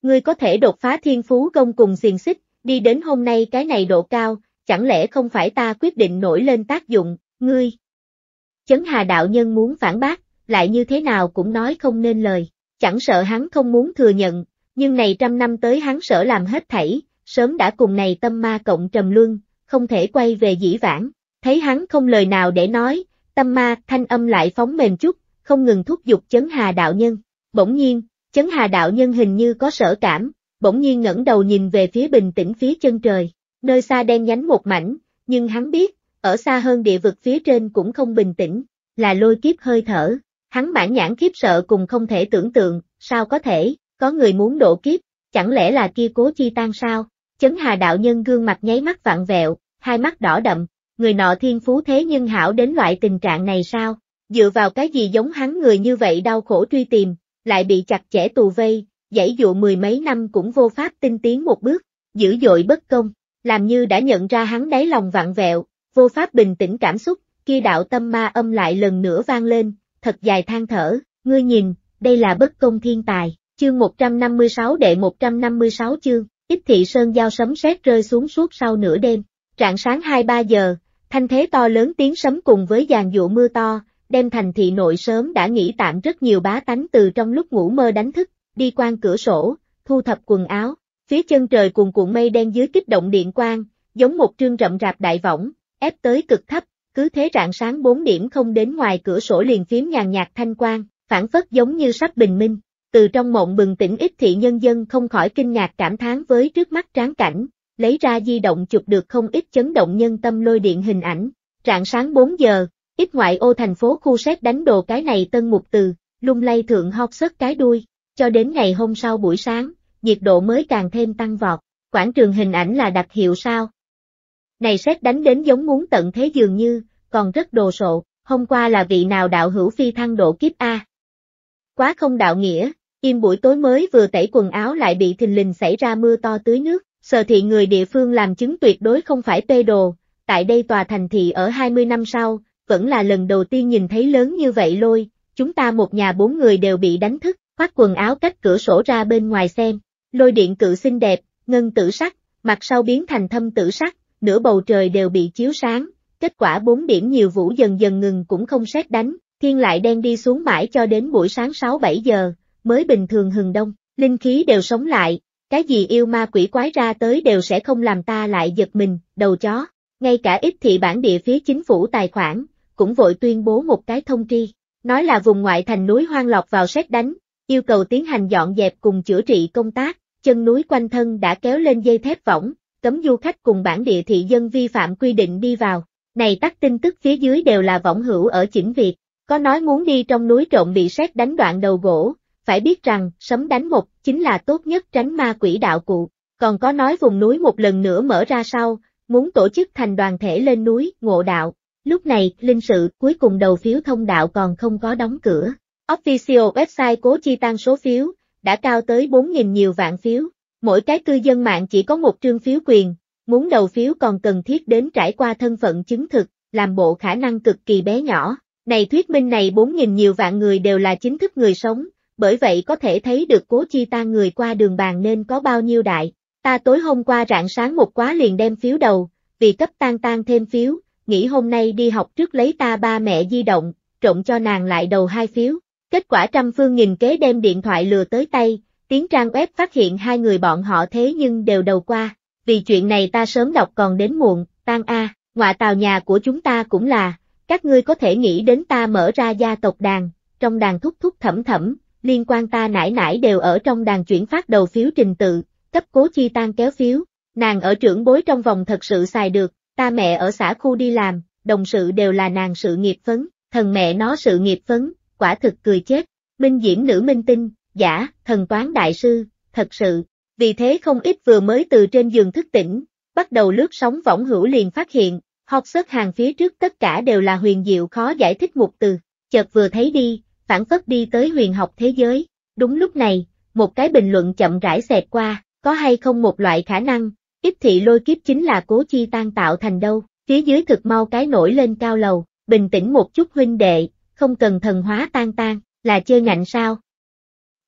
Ngươi có thể đột phá thiên phú công cùng xiềng xích, đi đến hôm nay cái này độ cao, chẳng lẽ không phải ta quyết định nổi lên tác dụng, ngươi. Chấn hà đạo nhân muốn phản bác, lại như thế nào cũng nói không nên lời, chẳng sợ hắn không muốn thừa nhận, nhưng này trăm năm tới hắn sợ làm hết thảy, sớm đã cùng này tâm ma cộng trầm luân, không thể quay về dĩ vãng. Thấy hắn không lời nào để nói, tâm ma thanh âm lại phóng mềm chút, không ngừng thúc giục chấn hà đạo nhân. Bỗng nhiên, chấn hà đạo nhân hình như có sở cảm, bỗng nhiên ngẩng đầu nhìn về phía bình tĩnh phía chân trời, nơi xa đen nhánh một mảnh, nhưng hắn biết, ở xa hơn địa vực phía trên cũng không bình tĩnh, là lôi kiếp hơi thở. Hắn bản nhãn kiếp sợ cùng không thể tưởng tượng, sao có thể, có người muốn độ kiếp, chẳng lẽ là kia cố chi tan sao? Chấn hà đạo nhân gương mặt nháy mắt vạn vẹo, hai mắt đỏ đậm, người nọ thiên phú thế nhưng hảo đến loại tình trạng này sao, dựa vào cái gì giống hắn người như vậy đau khổ truy tìm, lại bị chặt chẽ tù vây, dãy dụ mười mấy năm cũng vô pháp tinh tiến một bước, dữ dội bất công, làm như đã nhận ra hắn đáy lòng vặn vẹo, vô pháp bình tĩnh cảm xúc, kia đạo tâm ma âm lại lần nữa vang lên, thật dài than thở, ngươi nhìn, đây là bất công thiên tài, chương 156 đệ 156 chương, ít thị sơn giao sấm sét rơi xuống suốt sau nửa đêm, Rạng sáng 2-3 giờ, thanh thế to lớn tiếng sấm cùng với dàn dụ mưa to, đem thành thị nội sớm đã nghỉ tạm rất nhiều bá tánh từ trong lúc ngủ mơ đánh thức, đi quan cửa sổ, thu thập quần áo, phía chân trời cuồn cuộn mây đen dưới kích động điện quang, giống một trương rậm rạp đại võng, ép tới cực thấp, cứ thế rạng sáng 4 điểm không đến ngoài cửa sổ liền phím nhàn nhạt thanh quang, phản phất giống như sắp bình minh, từ trong mộng bừng tỉnh ít thị nhân dân không khỏi kinh ngạc cảm thán với trước mắt tráng cảnh, lấy ra di động chụp được không ít chấn động nhân tâm lôi điện hình ảnh. Rạng sáng 4 giờ, ít ngoại ô thành phố khu xét đánh đồ cái này tân mục từ, lung lay thượng hóc sớt cái đuôi, cho đến ngày hôm sau buổi sáng, nhiệt độ mới càng thêm tăng vọt, quảng trường hình ảnh là đặc hiệu sao. Này xét đánh đến giống muốn tận thế dường như, còn rất đồ sộ, hôm qua là vị nào đạo hữu phi thăng độ kiếp A. Quá không đạo nghĩa, im buổi tối mới vừa tẩy quần áo lại bị thình lình xảy ra mưa to tưới nước, Sở thị người địa phương làm chứng tuyệt đối không phải tê đồ, tại đây tòa thành thị ở 20 năm sau, vẫn là lần đầu tiên nhìn thấy lớn như vậy lôi, chúng ta một nhà bốn người đều bị đánh thức, khoác quần áo cách cửa sổ ra bên ngoài xem, lôi điện cự xinh đẹp, ngân tử sắc, mặt sau biến thành thâm tử sắc, nửa bầu trời đều bị chiếu sáng, kết quả bốn điểm nhiều vũ dần dần ngừng cũng không xét đánh, thiên lại đen đi xuống mãi cho đến buổi sáng 6-7 giờ, mới bình thường hừng đông, linh khí đều sống lại, cái gì yêu ma quỷ quái ra tới đều sẽ không làm ta lại giật mình, đầu chó. Ngay cả ít thị bản địa phía chính phủ tài khoản, cũng vội tuyên bố một cái thông tri. Nói là vùng ngoại thành núi hoang lọc vào xét đánh, yêu cầu tiến hành dọn dẹp cùng chữa trị công tác, chân núi quanh thân đã kéo lên dây thép võng, cấm du khách cùng bản địa thị dân vi phạm quy định đi vào. Này tắt tin tức phía dưới đều là võng hữu ở chỉnh Việt, có nói muốn đi trong núi trộm bị xét đánh đoạn đầu gỗ, phải biết rằng sấm đánh một chính là tốt nhất tránh ma quỷ đạo cụ. Còn có nói vùng núi một lần nữa mở ra sau, muốn tổ chức thành đoàn thể lên núi, ngộ đạo. Lúc này, linh sự, cuối cùng đầu phiếu thông đạo còn không có đóng cửa. Official website cố chi tăng số phiếu, đã cao tới 4.000 nhiều vạn phiếu. Mỗi cái cư dân mạng chỉ có một trương phiếu quyền, muốn đầu phiếu còn cần thiết đến trải qua thân phận chứng thực, làm bộ khả năng cực kỳ bé nhỏ. Này thuyết minh này 4.000 nhiều vạn người đều là chính thức người sống, bởi vậy có thể thấy được cố chi ta người qua đường bàn nên có bao nhiêu đại. Ta tối hôm qua rạng sáng một quá liền đem phiếu đầu, vì cấp tan tan thêm phiếu, nghĩ hôm nay đi học trước lấy ta ba mẹ di động, trộn cho nàng lại đầu hai phiếu. Kết quả trăm phương nghìn kế đem điện thoại lừa tới tay, tiếng trang web phát hiện hai người bọn họ thế nhưng đều đầu qua. Vì chuyện này ta sớm đọc còn đến muộn, tan a, à, ngọa tàu nhà của chúng ta cũng là, các ngươi có thể nghĩ đến ta mở ra gia tộc đàn, trong đàn thúc thúc thẩm thẩm, liên quan ta nãi nãi đều ở trong đàn chuyển phát đầu phiếu trình tự, cấp cố chi tan kéo phiếu, nàng ở trưởng bối trong vòng thật sự xài được, ta mẹ ở xã khu đi làm, đồng sự đều là nàng sự nghiệp phấn, thần mẹ nó sự nghiệp phấn, quả thực cười chết, minh diễm nữ minh tinh, giả, thần toán đại sư, thật sự, vì thế không ít vừa mới từ trên giường thức tỉnh, bắt đầu lướt sóng võng hữu liền phát hiện, học xuất hàng phía trước tất cả đều là huyền diệu khó giải thích một từ, chợt vừa thấy đi, phản phất đi tới huyền học thế giới. Đúng lúc này, một cái bình luận chậm rãi xẹt qua, có hay không một loại khả năng, ít thị lôi kiếp chính là cố chi tan tạo thành đâu, phía dưới thực mau cái nổi lên cao lầu, bình tĩnh một chút huynh đệ, không cần thần hóa tan tan, là chơi ngạnh sao.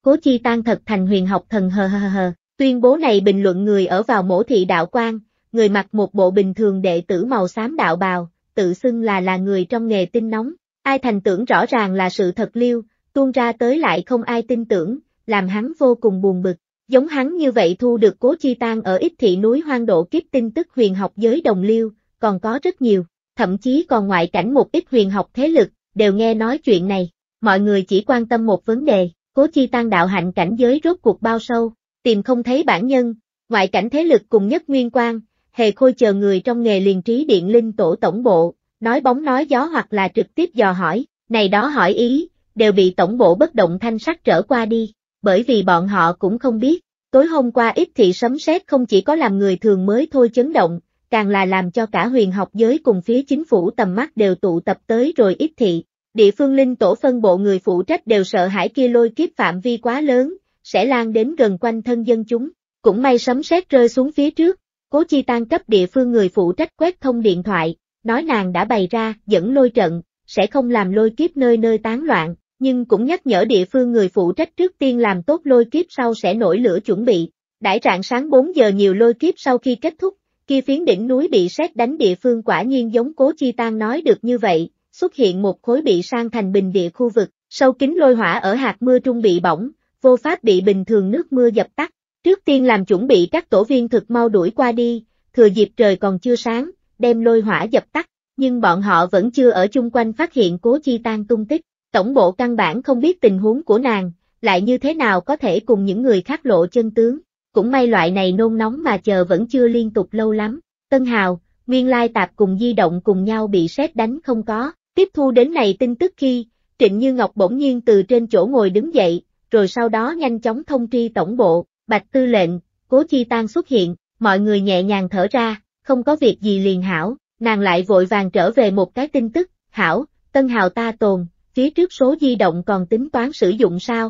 Cố chi tan thật thành huyền học thần hờ hờ hờ, tuyên bố này bình luận người ở vào mổ thị đạo quan, người mặc một bộ bình thường đệ tử màu xám đạo bào, tự xưng là là người trong nghề tinh nóng, Ai thành tưởng rõ ràng là sự thật liêu, tuôn ra tới lại không ai tin tưởng, làm hắn vô cùng buồn bực. Giống hắn như vậy thu được cố chi tan ở ít thị núi hoang độ kiếp tin tức huyền học giới đồng liêu, còn có rất nhiều, thậm chí còn ngoại cảnh một ít huyền học thế lực, đều nghe nói chuyện này. Mọi người chỉ quan tâm một vấn đề, cố chi tan đạo hạnh cảnh giới rốt cuộc bao sâu, tìm không thấy bản nhân, ngoại cảnh thế lực cùng nhất nguyên quan, hề khôi chờ người trong nghề liền trí điện linh tổ tổng bộ, nói bóng nói gió hoặc là trực tiếp dò hỏi, này đó hỏi ý, đều bị tổng bộ bất động thanh sắc trở qua đi, bởi vì bọn họ cũng không biết, tối hôm qua ít thị sấm sét không chỉ có làm người thường mới thôi chấn động, càng là làm cho cả huyền học giới cùng phía chính phủ tầm mắt đều tụ tập tới rồi ít thị. Địa phương linh tổ phân bộ người phụ trách đều sợ hãi kia lôi kiếp phạm vi quá lớn, sẽ lan đến gần quanh thân dân chúng. Cũng may sấm sét rơi xuống phía trước, cố chi tăng cấp địa phương người phụ trách quét thông điện thoại, nói nàng đã bày ra dẫn lôi trận, sẽ không làm lôi kiếp nơi nơi tán loạn, nhưng cũng nhắc nhở địa phương người phụ trách trước tiên làm tốt lôi kiếp sau sẽ nổi lửa chuẩn bị. Đãi trạng sáng 4 giờ nhiều lôi kiếp sau khi kết thúc, kia phiến đỉnh núi bị sét đánh địa phương quả nhiên giống cố chi tan nói được như vậy, xuất hiện một khối bị sang thành bình địa khu vực, sâu kính lôi hỏa ở hạt mưa trung bị bỏng, vô pháp bị bình thường nước mưa dập tắt. Trước tiên làm chuẩn bị các tổ viên thực mau đuổi qua đi, thừa dịp trời còn chưa sáng, đem lôi hỏa dập tắt, nhưng bọn họ vẫn chưa ở chung quanh phát hiện cố chi tan tung tích, tổng bộ căn bản không biết tình huống của nàng, lại như thế nào có thể cùng những người khác lộ chân tướng, cũng may loại này nôn nóng mà chờ vẫn chưa liên tục lâu lắm, Tân Hào, Nguyên Lai Tạp cùng di động cùng nhau bị sét đánh không có, tiếp thu đến này tin tức khi, Trịnh Như Ngọc bỗng nhiên từ trên chỗ ngồi đứng dậy, rồi sau đó nhanh chóng thông tri tổng bộ, Bạch Tư lệnh, Cố Chi Tan xuất hiện, mọi người nhẹ nhàng thở ra, không có việc gì liền hảo, nàng lại vội vàng trở về một cái tin tức, hảo, tân hào ta tồn, phía trước số di động còn tính toán sử dụng sao?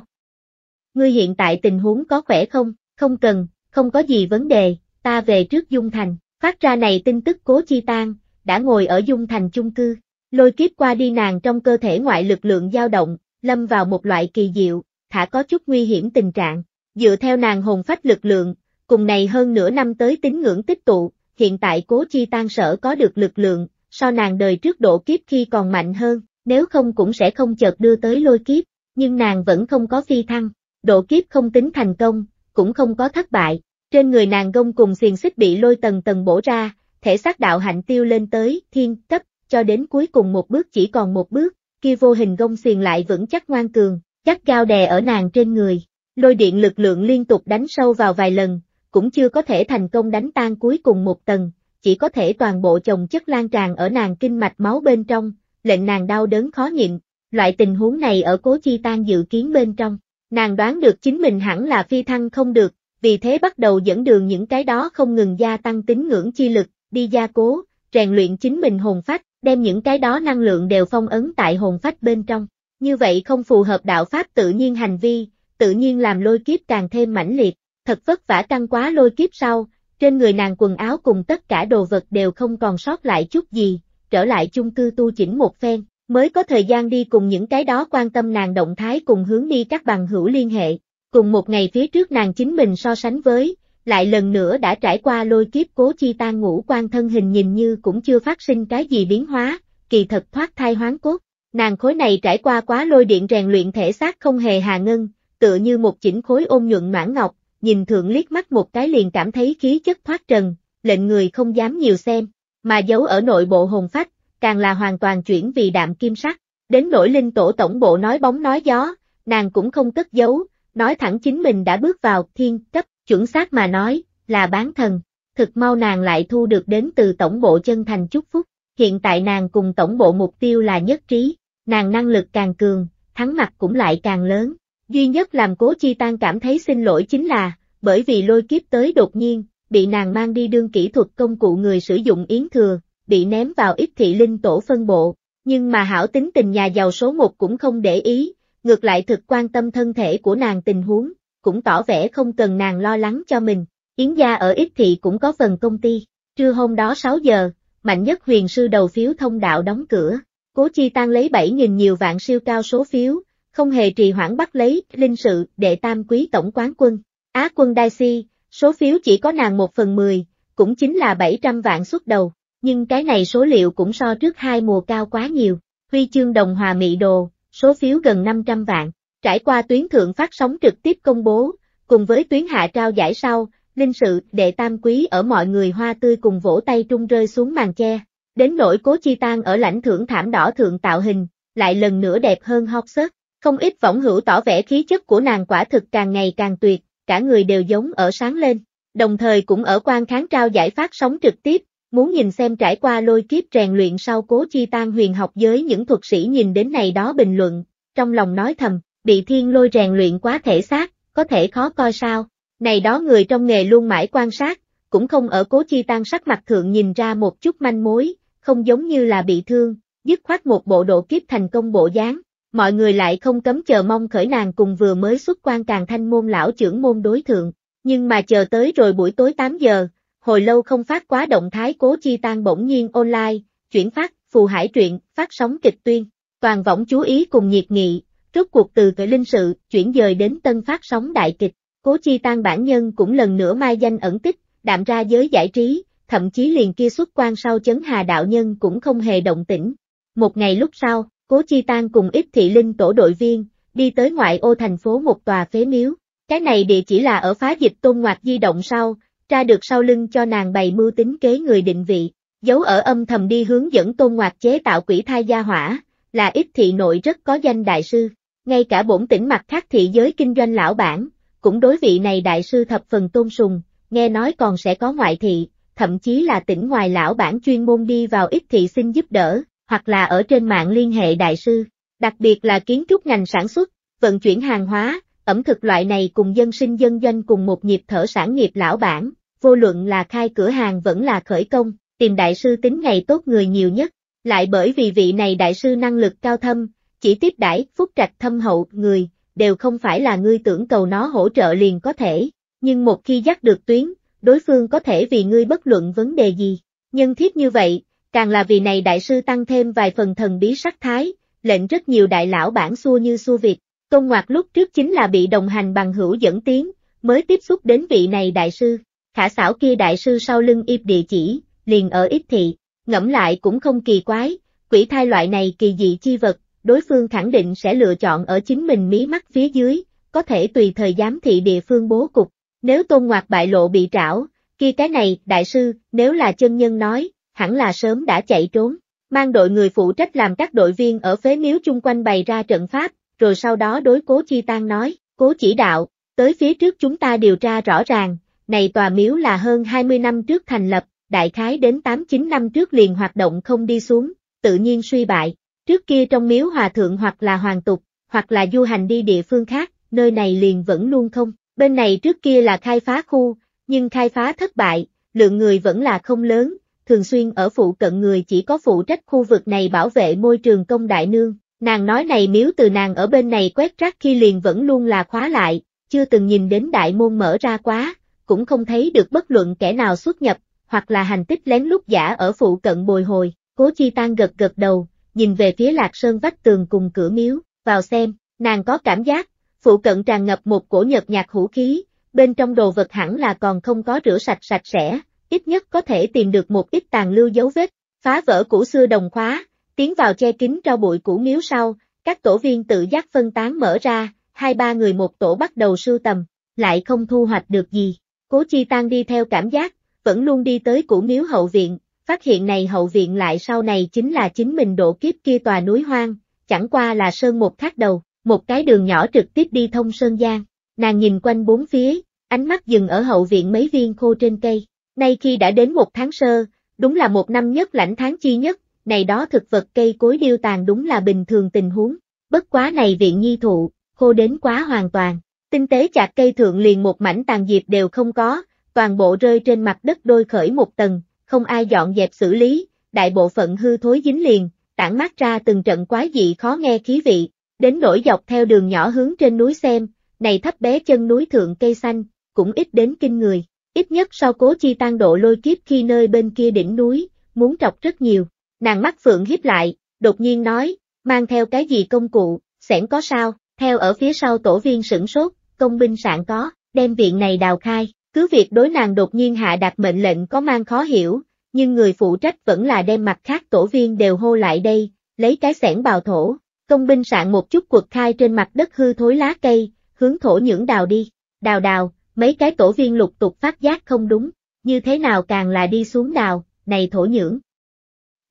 Ngươi hiện tại tình huống có khỏe không? Không cần, không có gì vấn đề, ta về trước Dung Thành, phát ra này tin tức cố chi tan, đã ngồi ở Dung Thành chung cư, lôi kiếp qua đi nàng trong cơ thể ngoại lực lượng dao động, lâm vào một loại kỳ diệu, thả có chút nguy hiểm tình trạng, dựa theo nàng hồn phách lực lượng, cùng này hơn nửa năm tới tín ngưỡng tích tụ, hiện tại cố chi tan sở có được lực lượng, so nàng đời trước độ kiếp khi còn mạnh hơn, nếu không cũng sẽ không chợt đưa tới lôi kiếp, nhưng nàng vẫn không có phi thăng, độ kiếp không tính thành công, cũng không có thất bại, trên người nàng gông cùng xiềng xích bị lôi tầng tầng bổ ra, thể xác đạo hạnh tiêu lên tới thiên cấp, cho đến cuối cùng một bước chỉ còn một bước, kia vô hình gông xiềng lại vững chắc ngoan cường, chắc cao đè ở nàng trên người, lôi điện lực lượng liên tục đánh sâu vào vài lần, cũng chưa có thể thành công đánh tan cuối cùng một tầng, chỉ có thể toàn bộ chồng chất lan tràn ở nàng kinh mạch máu bên trong, lệnh nàng đau đớn khó nhịn. Loại tình huống này ở cố chi tan dự kiến bên trong, nàng đoán được chính mình hẳn là phi thăng không được, vì thế bắt đầu dẫn đường những cái đó không ngừng gia tăng tín ngưỡng chi lực, đi gia cố, rèn luyện chính mình hồn phách, đem những cái đó năng lượng đều phong ấn tại hồn phách bên trong. Như vậy không phù hợp đạo pháp tự nhiên hành vi, tự nhiên làm lôi kiếp càng thêm mãnh liệt. Thật vất vả căng quá lôi kiếp sau, trên người nàng quần áo cùng tất cả đồ vật đều không còn sót lại chút gì, trở lại chung cư tu chỉnh một phen, mới có thời gian đi cùng những cái đó quan tâm nàng động thái cùng hướng đi các bằng hữu liên hệ. Cùng một ngày phía trước nàng chính mình so sánh với, lại lần nữa đã trải qua lôi kiếp cố chi tan ngũ quan thân hình nhìn như cũng chưa phát sinh cái gì biến hóa, kỳ thật thoát thai hoán cốt. Nàng khối này trải qua quá lôi điện rèn luyện thể xác không hề hà ngân, tựa như một chỉnh khối ôn nhuận mãn ngọc, nhìn thượng liếc mắt một cái liền cảm thấy khí chất thoát trần, lệnh người không dám nhiều xem, mà giấu ở nội bộ hồn phách, càng là hoàn toàn chuyển vì đạm kim sắc. Đến nỗi linh tổ tổng bộ nói bóng nói gió, nàng cũng không cất giấu, nói thẳng chính mình đã bước vào thiên cấp, chuẩn xác mà nói, là bán thần. Thực mau nàng lại thu được đến từ tổng bộ chân thành chúc phúc, hiện tại nàng cùng tổng bộ mục tiêu là nhất trí, nàng năng lực càng cường, thắng mặt cũng lại càng lớn. Duy nhất làm cố chi tan cảm thấy xin lỗi chính là, bởi vì lôi kiếp tới đột nhiên, bị nàng mang đi đương kỹ thuật công cụ người sử dụng yến thừa, bị ném vào ít thị linh tổ phân bộ, nhưng mà hảo tính tình nhà giàu số một cũng không để ý, ngược lại thực quan tâm thân thể của nàng tình huống, cũng tỏ vẻ không cần nàng lo lắng cho mình, yến gia ở ít thị cũng có phần công ty, trưa hôm đó 6 giờ, mạnh nhất huyền sư đầu phiếu thông đạo đóng cửa, cố chi tan lấy 7.000 nhiều vạn siêu cao số phiếu, không hề trì hoãn bắt lấy linh sự đệ tam quý tổng quán quân. Á quân Đai Si, số phiếu chỉ có nàng một phần mười, cũng chính là 700 vạn xuất đầu, nhưng cái này số liệu cũng so trước hai mùa cao quá nhiều. Huy chương đồng hòa mị đồ, số phiếu gần 500 vạn, trải qua tuyến thượng phát sóng trực tiếp công bố, cùng với tuyến hạ trao giải sau, linh sự đệ tam quý ở mọi người hoa tươi cùng vỗ tay trung rơi xuống màn che. Đến nỗi cố chi tan ở lãnh thưởng thảm đỏ thượng tạo hình, lại lần nữa đẹp hơn hot search. Không ít võng hữu tỏ vẻ khí chất của nàng quả thực càng ngày càng tuyệt, cả người đều giống ở sáng lên, đồng thời cũng ở quan kháng trao giải phát sóng trực tiếp, muốn nhìn xem trải qua lôi kiếp rèn luyện sau cố chi tan huyền học giới những thuật sĩ nhìn đến này đó bình luận, trong lòng nói thầm, bị thiên lôi rèn luyện quá thể xác, có thể khó coi sao, này đó người trong nghề luôn mãi quan sát, cũng không ở cố chi tan sắc mặt thượng nhìn ra một chút manh mối, không giống như là bị thương, dứt khoát một bộ độ kiếp thành công bộ dáng, mọi người lại không cấm chờ mong khởi nàng cùng vừa mới xuất quan càng thanh môn lão trưởng môn đối thượng, nhưng mà chờ tới rồi buổi tối 8 giờ, hồi lâu không phát quá động thái cố chi tan bỗng nhiên online, chuyển phát, phù hải truyện, phát sóng kịch tuyên, toàn võng chú ý cùng nhiệt nghị, rút cuộc từ cởi linh sự, chuyển dời đến tân phát sóng đại kịch, cố chi tan bản nhân cũng lần nữa mai danh ẩn tích, đạm ra giới giải trí, thậm chí liền kia xuất quan sau chấn hà đạo nhân cũng không hề động tĩnh. Một ngày lúc sau, Cố Chi Tan cùng ít thị linh tổ đội viên, đi tới ngoại ô thành phố một tòa phế miếu. Cái này địa chỉ là ở phá dịch tôn ngoạc di động sau, ra được sau lưng cho nàng bày mưu tính kế người định vị, giấu ở âm thầm đi hướng dẫn tôn ngoạc chế tạo quỷ thai gia hỏa, là ít thị nội rất có danh đại sư. Ngay cả bổn tỉnh mặt khác thị giới kinh doanh lão bản, cũng đối vị này đại sư thập phần tôn sùng, nghe nói còn sẽ có ngoại thị, thậm chí là tỉnh ngoài lão bản chuyên môn đi vào ít thị xin giúp đỡ, hoặc là ở trên mạng liên hệ đại sư, đặc biệt là kiến trúc ngành sản xuất, vận chuyển hàng hóa, ẩm thực loại này cùng dân sinh dân doanh cùng một nhịp thở sản nghiệp lão bản, vô luận là khai cửa hàng vẫn là khởi công, tìm đại sư tính ngày tốt người nhiều nhất, lại bởi vì vị này đại sư năng lực cao thâm, chỉ tiếp đãi phúc trạch thâm hậu người, đều không phải là ngươi tưởng cầu nó hỗ trợ liền có thể, nhưng một khi dắt được tuyến, đối phương có thể vì ngươi bất luận vấn đề gì, nhân thiết như vậy, càng là vì này đại sư tăng thêm vài phần thần bí sắc thái, lệnh rất nhiều đại lão bản xua như xua Việt. Tôn Ngoạc lúc trước chính là bị đồng hành bằng hữu dẫn tiến, mới tiếp xúc đến vị này đại sư. Khả xảo kia đại sư sau lưng yếp địa chỉ, liền ở ít thị, ngẫm lại cũng không kỳ quái, quỷ thai loại này kỳ dị chi vật, đối phương khẳng định sẽ lựa chọn ở chính mình mí mắt phía dưới, có thể tùy thời giám thị địa phương bố cục. Nếu tôn ngoạc bại lộ bị trảo, kia cái này, đại sư, nếu là chân nhân nói, hẳn là sớm đã chạy trốn, mang đội người phụ trách làm các đội viên ở phế miếu chung quanh bày ra trận pháp, rồi sau đó đối cố chi tan nói, cố chỉ đạo, tới phía trước chúng ta điều tra rõ ràng, này tòa miếu là hơn 20 năm trước thành lập, đại khái đến 8-9 năm trước liền hoạt động không đi xuống, tự nhiên suy bại, trước kia trong miếu hòa thượng hoặc là hoàng tục, hoặc là du hành đi địa phương khác, nơi này liền vẫn luôn không, bên này trước kia là khai phá khu, nhưng khai phá thất bại, lượng người vẫn là không lớn, thường xuyên ở phụ cận người chỉ có phụ trách khu vực này bảo vệ môi trường công đại nương. Nàng nói này miếu từ nàng ở bên này quét rác khi liền vẫn luôn là khóa lại, chưa từng nhìn đến đại môn mở ra quá, cũng không thấy được bất luận kẻ nào xuất nhập, hoặc là hành tích lén lút giả ở phụ cận bồi hồi, cố chi tan gật gật đầu, nhìn về phía lạc sơn vách tường cùng cửa miếu, vào xem, nàng có cảm giác, phụ cận tràn ngập một cổ nhật nhạc hữu khí, bên trong đồ vật hẳn là còn không có rửa sạch sạch sẽ, ít nhất có thể tìm được một ít tàn lưu dấu vết, phá vỡ củ xưa đồng khóa, tiến vào che kín cho bụi củ miếu sau, các tổ viên tự giác phân tán mở ra, hai ba người một tổ bắt đầu sưu tầm, lại không thu hoạch được gì. Cố Chi Tăng đi theo cảm giác, vẫn luôn đi tới củ miếu hậu viện, phát hiện này hậu viện lại sau này chính là chính mình độ kiếp kia tòa núi hoang, chẳng qua là sơn một khác đầu, một cái đường nhỏ trực tiếp đi thông sơn giang. Nàng nhìn quanh bốn phía, ánh mắt dừng ở hậu viện mấy viên khô trên cây, Nay khi đã đến một tháng sơ, đúng là một năm nhất lãnh tháng chi nhất, này đó thực vật cây cối điêu tàn đúng là bình thường tình huống, bất quá này viện nhi thụ, khô đến quá hoàn toàn, tinh tế chạc cây thượng liền một mảnh tàn diệp đều không có, toàn bộ rơi trên mặt đất đôi khởi một tầng, không ai dọn dẹp xử lý, đại bộ phận hư thối dính liền, tản mát ra từng trận quái dị khó nghe khí vị, đến nổi dọc theo đường nhỏ hướng trên núi xem, này thấp bé chân núi thượng cây xanh, cũng ít đến kinh người ít nhất sau cố chi tan độ lôi kiếp khi nơi bên kia đỉnh núi, muốn trọc rất nhiều. Nàng mắt phượng hiếp lại, đột nhiên nói, mang theo cái gì công cụ, xẻn có sao, theo ở phía sau tổ viên sửng sốt, công binh sạn có, đem viện này đào khai, cứ việc đối nàng đột nhiên hạ đặt mệnh lệnh có mang khó hiểu, nhưng người phụ trách vẫn là đem mặt khác tổ viên đều hô lại đây, lấy cái xẻng bào thổ, công binh sạn một chút quật khai trên mặt đất hư thối lá cây, hướng thổ những đào đi, đào đào, Mấy cái tổ viên lục tục phát giác không đúng, như thế nào càng là đi xuống nào, này thổ nhưỡng.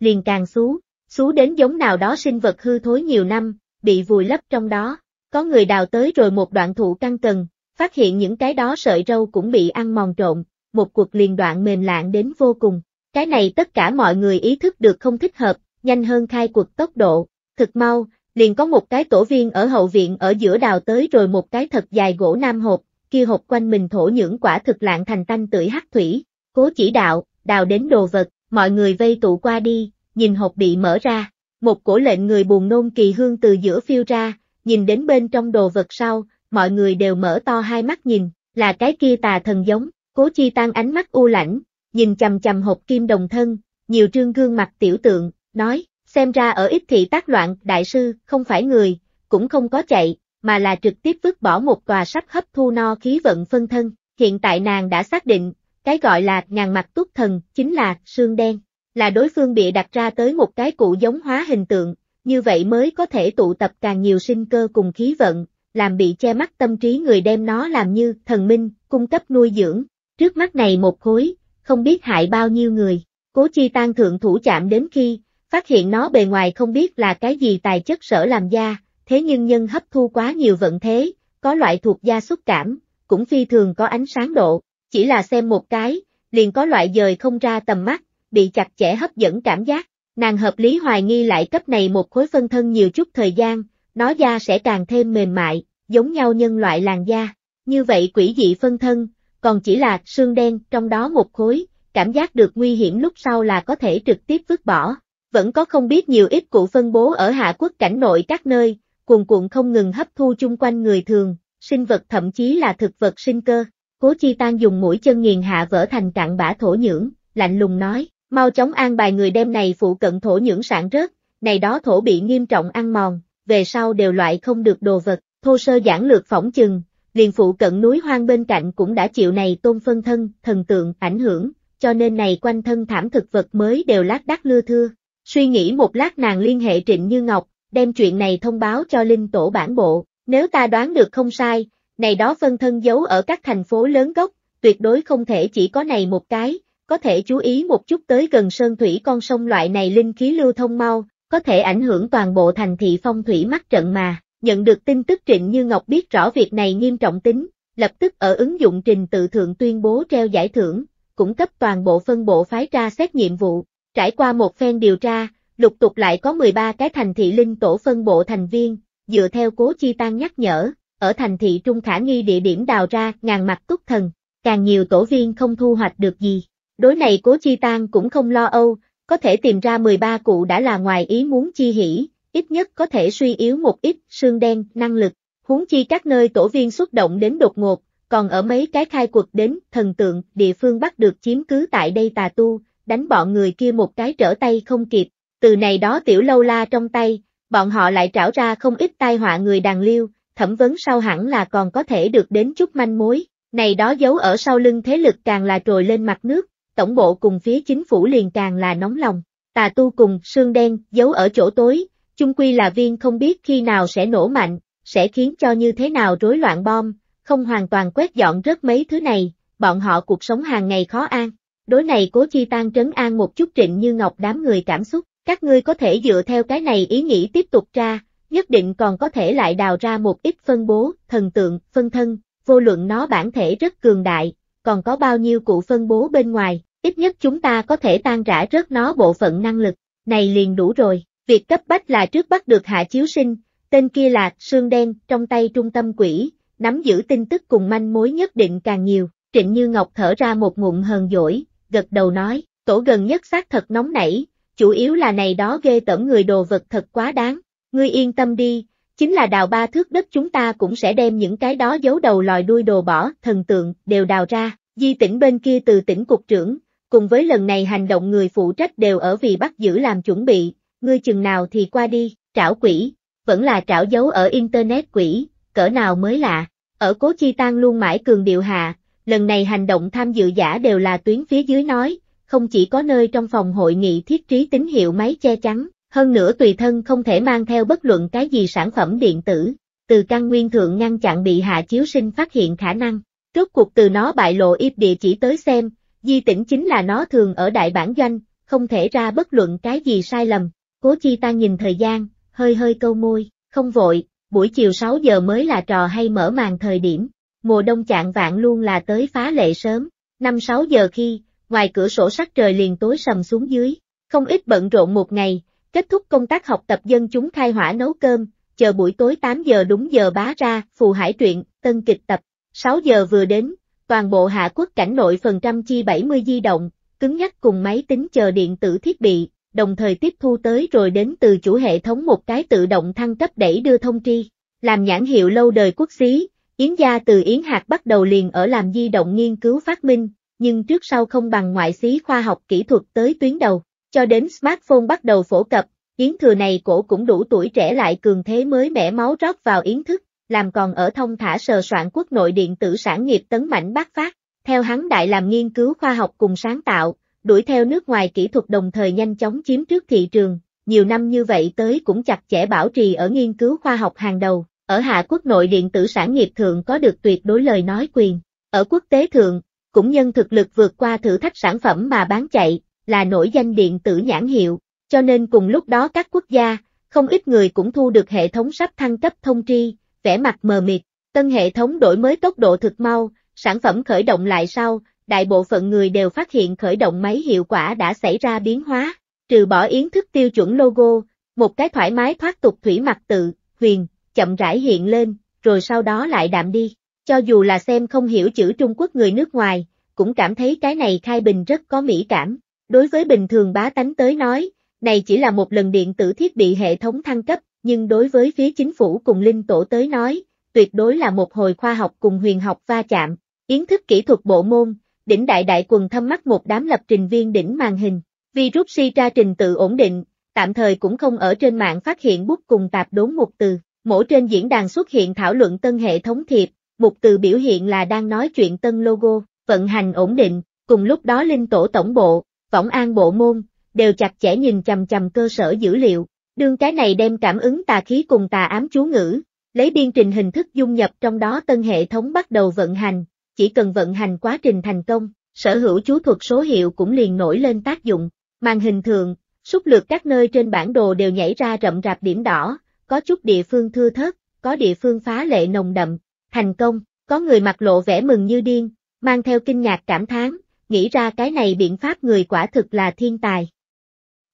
Liền càng xuống, xuống đến giống nào đó sinh vật hư thối nhiều năm, bị vùi lấp trong đó. Có người đào tới rồi một đoạn thụ căng cần, phát hiện những cái đó sợi râu cũng bị ăn mòn trộn, một cuộc liền đoạn mềm lạng đến vô cùng. Cái này tất cả mọi người ý thức được không thích hợp, nhanh hơn khai cuộc tốc độ, thực mau, liền có một cái tổ viên ở hậu viện ở giữa đào tới rồi một cái thật dài gỗ nam hộp, kia hộp quanh mình thổ nhưỡng quả thực lạng thành tanh tưởi hắc thủy, cố chỉ đạo, đào đến đồ vật, mọi người vây tụ qua đi, nhìn hộp bị mở ra, một cổ lệnh người buồn nôn kỳ hương từ giữa phiêu ra, nhìn đến bên trong đồ vật sau, mọi người đều mở to hai mắt nhìn, là cái kia tà thần giống, cố chi tăng ánh mắt u lãnh, nhìn chầm chầm hộp kim đồng thân, nhiều trương gương mặt tiểu tượng, nói, xem ra ở ít thị tác loạn, đại sư, không phải người, cũng không có chạy, mà là trực tiếp vứt bỏ một tòa sắp hấp thu no khí vận phân thân. Hiện tại nàng đã xác định, cái gọi là ngàn mặt túc thần chính là xương đen, là đối phương bị đặt ra tới một cái cụ giống hóa hình tượng, như vậy mới có thể tụ tập càng nhiều sinh cơ cùng khí vận, làm bị che mắt tâm trí người đem nó làm như thần minh, cung cấp nuôi dưỡng. Trước mắt này một khối, không biết hại bao nhiêu người, cố chi tan thượng thủ chạm đến khi, phát hiện nó bề ngoài không biết là cái gì tài chất sở làm ra thế nhưng nhân hấp thu quá nhiều vận thế, có loại thuộc gia xúc cảm, cũng phi thường có ánh sáng độ, chỉ là xem một cái, liền có loại dời không ra tầm mắt, bị chặt chẽ hấp dẫn cảm giác, nàng hợp lý hoài nghi lại cấp này một khối phân thân nhiều chút thời gian, nó da sẽ càng thêm mềm mại, giống nhau nhân loại làn da, như vậy quỷ dị phân thân, còn chỉ là xương đen trong đó một khối, cảm giác được nguy hiểm lúc sau là có thể trực tiếp vứt bỏ. Vẫn có không biết nhiều ít cụ phân bố ở Hạ quốc cảnh nội các nơi, cuồn cuộn không ngừng hấp thu chung quanh người thường, sinh vật thậm chí là thực vật sinh cơ. Cố Chi Tan dùng mũi chân nghiền hạ vỡ thành cạn bã thổ nhưỡng, lạnh lùng nói, mau chóng an bài người đem này phụ cận thổ nhưỡng sản rớt, này đó thổ bị nghiêm trọng ăn mòn, về sau đều loại không được đồ vật, thô sơ giản lược phỏng chừng, liền phụ cận núi hoang bên cạnh cũng đã chịu này tôn phân thân, thần tượng, ảnh hưởng, cho nên này quanh thân thảm thực vật mới đều lát đắt lưa thưa. Suy nghĩ một lát nàng liên hệ Trịnh Như Ngọc, đem chuyện này thông báo cho linh tổ bản bộ, nếu ta đoán được không sai, này đó phân thân giấu ở các thành phố lớn gốc, tuyệt đối không thể chỉ có này một cái, có thể chú ý một chút tới gần sơn thủy con sông loại này linh khí lưu thông mau, có thể ảnh hưởng toàn bộ thành thị phong thủy mắt trận mà. Nhận được tin tức Trịnh Như Ngọc biết rõ việc này nghiêm trọng tính, lập tức ở ứng dụng trình tự thượng tuyên bố treo giải thưởng, cũng cấp toàn bộ phân bộ phái ra xét nhiệm vụ. Trải qua một phen điều tra, lục tục lại có 13 cái thành thị linh tổ phân bộ thành viên, dựa theo cố chi tan nhắc nhở, ở thành thị trung khả nghi địa điểm đào ra ngàn mặt túc thần, càng nhiều tổ viên không thu hoạch được gì. Đối này cố chi tan cũng không lo âu, có thể tìm ra 13 cụ đã là ngoài ý muốn chi hỉ, ít nhất có thể suy yếu một ít xương đen, năng lực, huống chi các nơi tổ viên xuất động đến đột ngột, còn ở mấy cái khai quật đến, thần tượng, địa phương bắt được chiếm cứ tại đây tà tu, đánh bọn người kia một cái trở tay không kịp, từ này đó tiểu lâu la trong tay, bọn họ lại trảo ra không ít tai họa người đàn liêu, thẩm vấn sau hẳn là còn có thể được đến chút manh mối, này đó giấu ở sau lưng thế lực càng là trồi lên mặt nước, tổng bộ cùng phía chính phủ liền càng là nóng lòng, tà tu cùng sương đen giấu ở chỗ tối, chung quy là viên không biết khi nào sẽ nổ mạnh, sẽ khiến cho như thế nào rối loạn bom, không hoàn toàn quét dọn rớt mấy thứ này, bọn họ cuộc sống hàng ngày khó an. Đối này cố chi tan trấn an một chút trịnh như ngọc đám người cảm xúc, các ngươi có thể dựa theo cái này ý nghĩ tiếp tục ra, nhất định còn có thể lại đào ra một ít phân bố, thần tượng, phân thân, vô luận nó bản thể rất cường đại, còn có bao nhiêu cụ phân bố bên ngoài, ít nhất chúng ta có thể tan rã rớt nó bộ phận năng lực, này liền đủ rồi, việc cấp bách là trước bắt được hạ chiếu sinh, tên kia là Sương Đen trong tay trung tâm quỷ, nắm giữ tin tức cùng manh mối nhất định càng nhiều, Trịnh Như Ngọc thở ra một ngụm hờn dỗi, gật đầu nói, tổ gần nhất xác thật nóng nảy, chủ yếu là này đó ghê tởm người đồ vật thật quá đáng, ngươi yên tâm đi, chính là đào ba thước đất chúng ta cũng sẽ đem những cái đó giấu đầu lòi đuôi đồ bỏ, thần tượng, đều đào ra, di tỉnh bên kia từ tỉnh cục trưởng, cùng với lần này hành động người phụ trách đều ở vì bắt giữ làm chuẩn bị, ngươi chừng nào thì qua đi, trảo quỷ, vẫn là trảo giấu ở Internet quỷ, cỡ nào mới lạ, ở cố chi tan luôn mãi cường điệu hạ, lần này hành động tham dự giả đều là tuyến phía dưới nói, không chỉ có nơi trong phòng hội nghị thiết trí tín hiệu máy che chắn, hơn nữa tùy thân không thể mang theo bất luận cái gì sản phẩm điện tử, từ căn nguyên thượng ngăn chặn bị hạ chiếu sinh phát hiện khả năng. Rốt cuộc từ nó bại lộ ít địa chỉ tới xem, di tỉnh chính là nó thường ở đại bản doanh, không thể ra bất luận cái gì sai lầm. Cố chi ta nhìn thời gian, hơi hơi câu môi, không vội, buổi chiều 6 giờ mới là trò hay mở màn thời điểm. Mùa đông chạng vạn luôn là tới phá lệ sớm, 5-6 giờ khi, ngoài cửa sổ sắc trời liền tối sầm xuống dưới, không ít bận rộn một ngày, kết thúc công tác học tập dân chúng khai hỏa nấu cơm, chờ buổi tối 8 giờ đúng giờ bá ra, phù hải truyện, tân kịch tập, 6 giờ vừa đến, toàn bộ hạ quốc cảnh nội phần trăm chi 70 di động, cứng nhắc cùng máy tính chờ điện tử thiết bị, đồng thời tiếp thu tới rồi đến từ chủ hệ thống một cái tự động thăng cấp đẩy đưa thông tri, làm nhãn hiệu lâu đời quốc xí, Yến gia từ Yến Hạc bắt đầu liền ở làm di động nghiên cứu phát minh, nhưng trước sau không bằng ngoại xí khoa học kỹ thuật tới tuyến đầu. Cho đến smartphone bắt đầu phổ cập, yến thừa này cổ cũng đủ tuổi trẻ lại cường thế mới mẻ máu rót vào yến thức, làm còn ở thông thả sờ soạn quốc nội điện tử sản nghiệp tấn mạnh bác phát. Theo hắn đại làm nghiên cứu khoa học cùng sáng tạo, đuổi theo nước ngoài kỹ thuật đồng thời nhanh chóng chiếm trước thị trường, nhiều năm như vậy tới cũng chặt chẽ bảo trì ở nghiên cứu khoa học hàng đầu, ở hạ quốc nội điện tử sản nghiệp thượng có được tuyệt đối lời nói quyền, ở quốc tế thượng, cũng nhân thực lực vượt qua thử thách sản phẩm mà bán chạy, là nổi danh điện tử nhãn hiệu, cho nên cùng lúc đó các quốc gia, không ít người cũng thu được hệ thống sắp thăng cấp thông tri, vẻ mặt mờ mịt, tân hệ thống đổi mới tốc độ thực mau, sản phẩm khởi động lại sau, đại bộ phận người đều phát hiện khởi động máy hiệu quả đã xảy ra biến hóa, trừ bỏ yến thức tiêu chuẩn logo, một cái thoải mái thoát tục thủy mặt tự, huyền, chậm rãi hiện lên, rồi sau đó lại đạm đi. Cho dù là xem không hiểu chữ Trung Quốc người nước ngoài, cũng cảm thấy cái này Khai Bình rất có mỹ cảm. Đối với bình thường bá tánh tới nói, này chỉ là một lần điện tử thiết bị hệ thống thăng cấp, nhưng đối với phía chính phủ cùng Linh Tổ tới nói, tuyệt đối là một hồi khoa học cùng huyền học va chạm. yến thức kỹ thuật bộ môn, đỉnh đại đại quần thâm mắt một đám lập trình viên đỉnh màn hình, virus si tra trình tự ổn định, tạm thời cũng không ở trên mạng phát hiện bút cùng tạp đốn một từ. Mỗi trên diễn đàn xuất hiện thảo luận tân hệ thống thiệp, Mục từ biểu hiện là đang nói chuyện tân logo, vận hành ổn định, cùng lúc đó linh tổ tổng bộ, võng an bộ môn, đều chặt chẽ nhìn chầm chầm cơ sở dữ liệu, đương cái này đem cảm ứng tà khí cùng tà ám chú ngữ, lấy biên trình hình thức dung nhập trong đó tân hệ thống bắt đầu vận hành, chỉ cần vận hành quá trình thành công, sở hữu chú thuật số hiệu cũng liền nổi lên tác dụng, màn hình thường, xúc lược các nơi trên bản đồ đều nhảy ra rậm rạp điểm đỏ, có chút địa phương thưa thớt, có địa phương phá lệ nồng đậm, thành công, có người mặt lộ vẻ mừng như điên, mang theo kinh ngạc cảm thán, nghĩ ra cái này biện pháp người quả thực là thiên tài.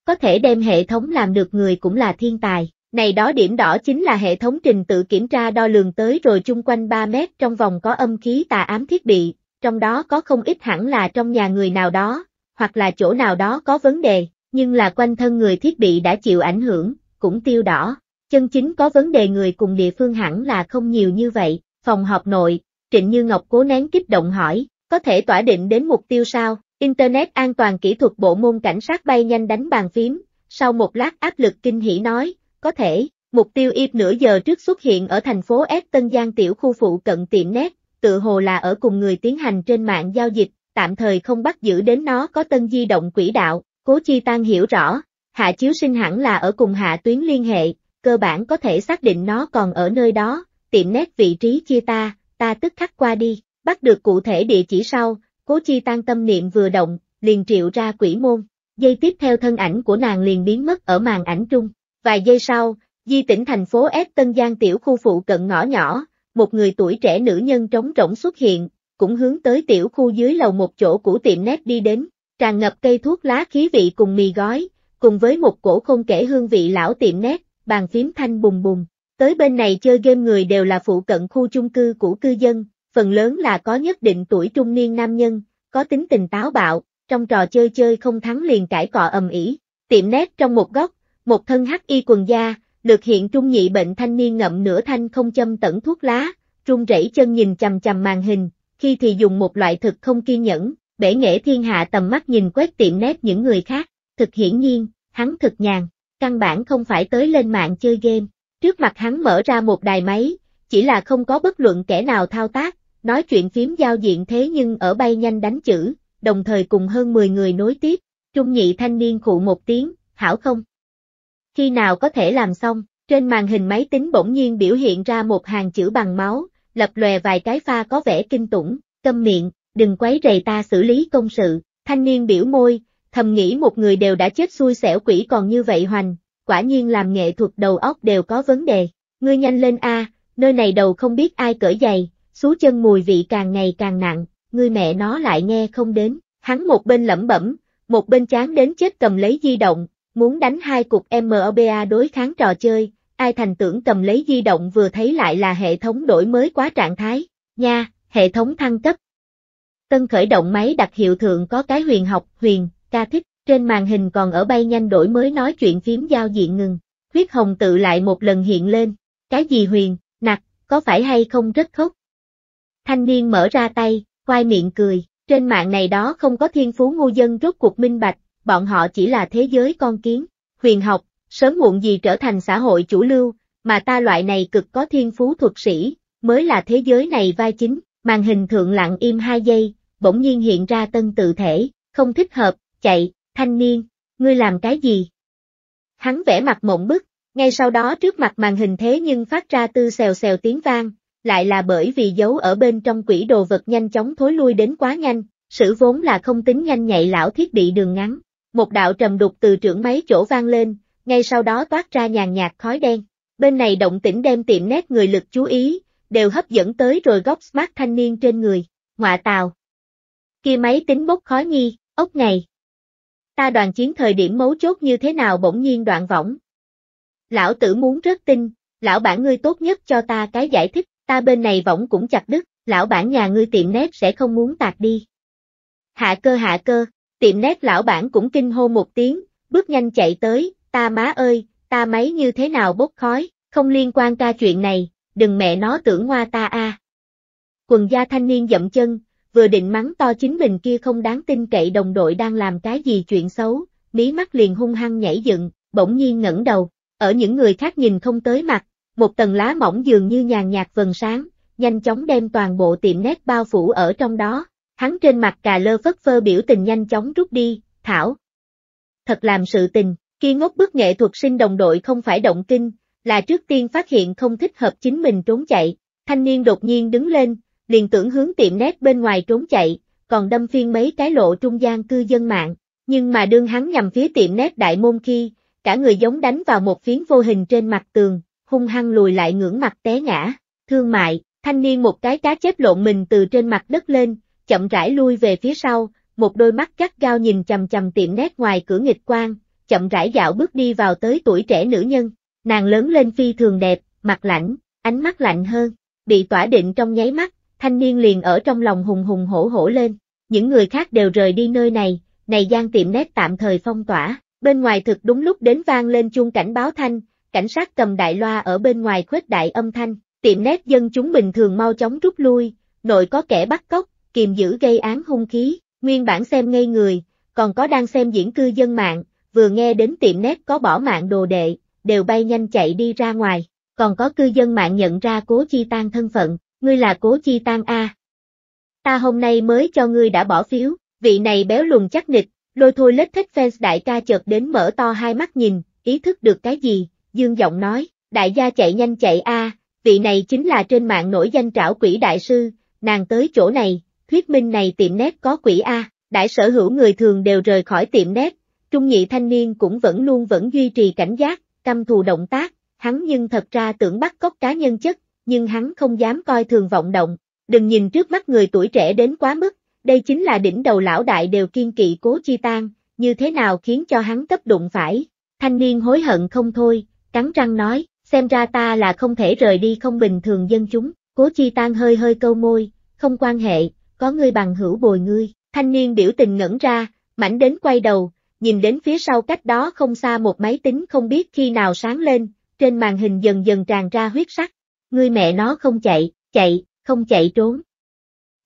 Có thể đem hệ thống làm được người cũng là thiên tài, này đó điểm đỏ chính là hệ thống trình tự kiểm tra đo lường tới rồi chung quanh 3 mét trong vòng có âm khí tà ám thiết bị, trong đó có không ít hẳn là trong nhà người nào đó, hoặc là chỗ nào đó có vấn đề, nhưng là quanh thân người thiết bị đã chịu ảnh hưởng, cũng tiêu đỏ. Chân chính có vấn đề người cùng địa phương hẳn là không nhiều như vậy, Phòng họp nội, Trịnh Như Ngọc cố nén kích động hỏi, có thể tỏa định đến mục tiêu sao? Internet an toàn kỹ thuật bộ môn cảnh sát bay nhanh đánh bàn phím, sau một lát áp lực kinh hỉ nói, có thể, mục tiêu ít nửa giờ trước xuất hiện ở thành phố S Tân Giang tiểu khu phụ cận tiệm nét, tự hồ là ở cùng người tiến hành trên mạng giao dịch, tạm thời không bắt giữ đến nó có tân di động quỹ đạo, cố chi tan hiểu rõ, hạ chiếu sinh hẳn là ở cùng hạ tuyến liên hệ, cơ bản có thể xác định nó còn ở nơi đó, tiệm nét vị trí chia ta, ta tức khắc qua đi, bắt được cụ thể địa chỉ sau, cố chi tan tâm niệm vừa động, liền triệu ra quỷ môn, dây tiếp theo thân ảnh của nàng liền biến mất ở màn ảnh trung, vài giây sau, di tỉnh thành phố S Tân Giang tiểu khu phụ cận ngõ nhỏ, một người tuổi trẻ nữ nhân trống rỗng xuất hiện, cũng hướng tới tiểu khu dưới lầu một chỗ của tiệm nét đi đến, tràn ngập cây thuốc lá khí vị cùng mì gói, cùng với một cổ không kể hương vị lão tiệm nét, bàn phím thanh bùng bùng, Tới bên này chơi game người đều là phụ cận khu chung cư của cư dân, phần lớn là có nhất định tuổi trung niên nam nhân, có tính tình táo bạo, trong trò chơi chơi không thắng liền cãi cọ ầm ĩ. Tiệm nét trong một góc, một thân hắc y quần da, được hiện trung nhị bệnh thanh niên ngậm nửa thanh không châm tẩn thuốc lá, trung rẫy chân nhìn chằm chằm màn hình, khi thì dùng một loại thực không kiên nhẫn, bể nghệ thiên hạ tầm mắt nhìn quét tiệm nét những người khác, thực hiển nhiên, hắn thực nhàn, căn bản không phải tới lên mạng chơi game. Trước mặt hắn mở ra một đài máy, chỉ là không có bất luận kẻ nào thao tác, nói chuyện phím giao diện thế nhưng ở bay nhanh đánh chữ, đồng thời cùng hơn 10 người nối tiếp, trung nhị thanh niên khụ một tiếng, hảo không? Khi nào có thể làm xong, trên màn hình máy tính bỗng nhiên biểu hiện ra một hàng chữ bằng máu, lập lòe vài cái pha có vẻ kinh tủng, câm miệng, đừng quấy rầy ta xử lý công sự, thanh niên biểu môi, thầm nghĩ một người đều đã chết xui xẻo quỷ còn như vậy hoành, quả nhiên làm nghệ thuật đầu óc đều có vấn đề. Ngươi nhanh lên a, nơi này đầu không biết ai cởi giày, xú chân mùi vị càng ngày càng nặng, ngươi mẹ nó lại nghe không đến. Hắn một bên lẩm bẩm, một bên chán đến chết cầm lấy di động, muốn đánh hai cục MOBA đối kháng trò chơi, ai thành tưởng cầm lấy di động vừa thấy lại là hệ thống đổi mới quá trạng thái, nha, hệ thống thăng cấp. Tân khởi động máy đặc hiệu thượng có cái huyền học, huyền, ca thích, trên màn hình còn ở bay nhanh đổi mới nói chuyện phím giao diện ngừng. Huyết hồng tự lại một lần hiện lên, cái gì huyền, nặc, có phải hay không rất khóc. Thanh niên mở ra tay, khoai miệng cười, trên mạng này đó không có thiên phú ngu dân rốt cuộc minh bạch, bọn họ chỉ là thế giới con kiến, huyền học, sớm muộn gì trở thành xã hội chủ lưu, mà ta loại này cực có thiên phú thuật sĩ, mới là thế giới này vai chính, màn hình thượng lặng im 2 giây, bỗng nhiên hiện ra tân tự thể, không thích hợp, chạy, thanh niên, ngươi làm cái gì? Hắn vẽ mặt mộng bức, ngay sau đó trước mặt màn hình thế nhưng phát ra tư xèo xèo tiếng vang, lại là bởi vì giấu ở bên trong quỷ đồ vật nhanh chóng thối lui đến quá nhanh, sử vốn là không tính nhanh nhạy lão thiết bị đường ngắn. Một đạo trầm đục từ trưởng máy chỗ vang lên, ngay sau đó toát ra nhàn nhạt khói đen. Bên này động tĩnh đem tiệm nét người lực chú ý, đều hấp dẫn tới rồi góc smart thanh niên trên người, ngọa tàu. Kia máy tính bốc khói nghi, ốc ngày ta đoàn chiến thời điểm mấu chốt như thế nào bỗng nhiên đoạn võng. Lão tử muốn rất tin, lão bản ngươi tốt nhất cho ta cái giải thích, ta bên này võng cũng chặt đứt, lão bản nhà ngươi tiệm nét sẽ không muốn tạc đi. Hạ cơ hạ cơ, tiệm nét lão bản cũng kinh hô một tiếng, bước nhanh chạy tới, ta má ơi, ta máy như thế nào bốc khói, không liên quan ca chuyện này, đừng mẹ nó tưởng hoa ta a. Quần gia thanh niên dậm chân, vừa định mắng to chính mình kia không đáng tin cậy đồng đội đang làm cái gì chuyện xấu, mí mắt liền hung hăng nhảy dựng, bỗng nhiên ngẩng đầu, ở những người khác nhìn không tới mặt, một tầng lá mỏng dường như nhàn nhạt vần sáng, nhanh chóng đem toàn bộ tiệm nét bao phủ ở trong đó, hắn trên mặt cà lơ phất phơ biểu tình nhanh chóng rút đi, thảo. Thật làm sự tình, kia ngốc bức nghệ thuật sinh đồng đội không phải động kinh, là trước tiên phát hiện không thích hợp chính mình trốn chạy, thanh niên đột nhiên đứng lên, liền tưởng hướng tiệm nét bên ngoài trốn chạy, còn đâm phiên mấy cái lộ trung gian cư dân mạng, nhưng mà đương hắn nhằm phía tiệm nét đại môn khi, cả người giống đánh vào một phiến vô hình trên mặt tường, hung hăng lùi lại ngưỡng mặt té ngã, thương mại, thanh niên một cái cá chép lộn mình từ trên mặt đất lên, chậm rãi lui về phía sau, một đôi mắt gắt gao nhìn chầm chầm tiệm nét ngoài cửa nghịch quang, chậm rãi dạo bước đi vào tới tuổi trẻ nữ nhân, nàng lớn lên phi thường đẹp, mặt lạnh, ánh mắt lạnh hơn, bị tỏa định trong nháy mắt, thanh niên liền ở trong lòng hùng hùng hổ hổ lên. Những người khác đều rời đi nơi này, này gian tiệm nét tạm thời phong tỏa, bên ngoài thực đúng lúc đến vang lên chuông cảnh báo thanh, cảnh sát cầm đại loa ở bên ngoài khuếch đại âm thanh, tiệm nét dân chúng bình thường mau chóng rút lui, nội có kẻ bắt cóc, kiềm giữ gây án hung khí, nguyên bản xem ngây người, còn có đang xem diễn cư dân mạng, vừa nghe đến tiệm nét có bỏ mạng đồ đệ, đều bay nhanh chạy đi ra ngoài, còn có cư dân mạng nhận ra cố chi tan thân phận, ngươi là cố chi tan a. Ta hôm nay mới cho ngươi đã bỏ phiếu, vị này béo lùn chắc nịch, lôi thôi lết thích fans đại ca chợt đến mở to hai mắt nhìn, ý thức được cái gì, dương giọng nói, đại gia chạy nhanh chạy a, vị này chính là trên mạng nổi danh trảo quỷ đại sư, nàng tới chỗ này, thuyết minh này tiệm nét có quỷ a, đại sở hữu người thường đều rời khỏi tiệm nét, trung nhị thanh niên cũng vẫn luôn vẫn duy trì cảnh giác, căm thù động tác, hắn nhưng thật ra tưởng bắt cóc cá nhân chất, nhưng hắn không dám coi thường vọng động, đừng nhìn trước mắt người tuổi trẻ đến quá mức, đây chính là đỉnh đầu lão đại đều kiên kỵ cố chi tan, như thế nào khiến cho hắn cấp đụng phải. Thanh niên hối hận không thôi, cắn răng nói, xem ra ta là không thể rời đi không bình thường dân chúng, cố chi tan hơi hơi câu môi, không quan hệ, có ngươi bằng hữu bồi ngươi, thanh niên biểu tình ngẩn ra, mảnh đến quay đầu, nhìn đến phía sau cách đó không xa một máy tính không biết khi nào sáng lên, trên màn hình dần dần tràn ra huyết sắc, ngươi mẹ nó không chạy, chạy, không chạy trốn.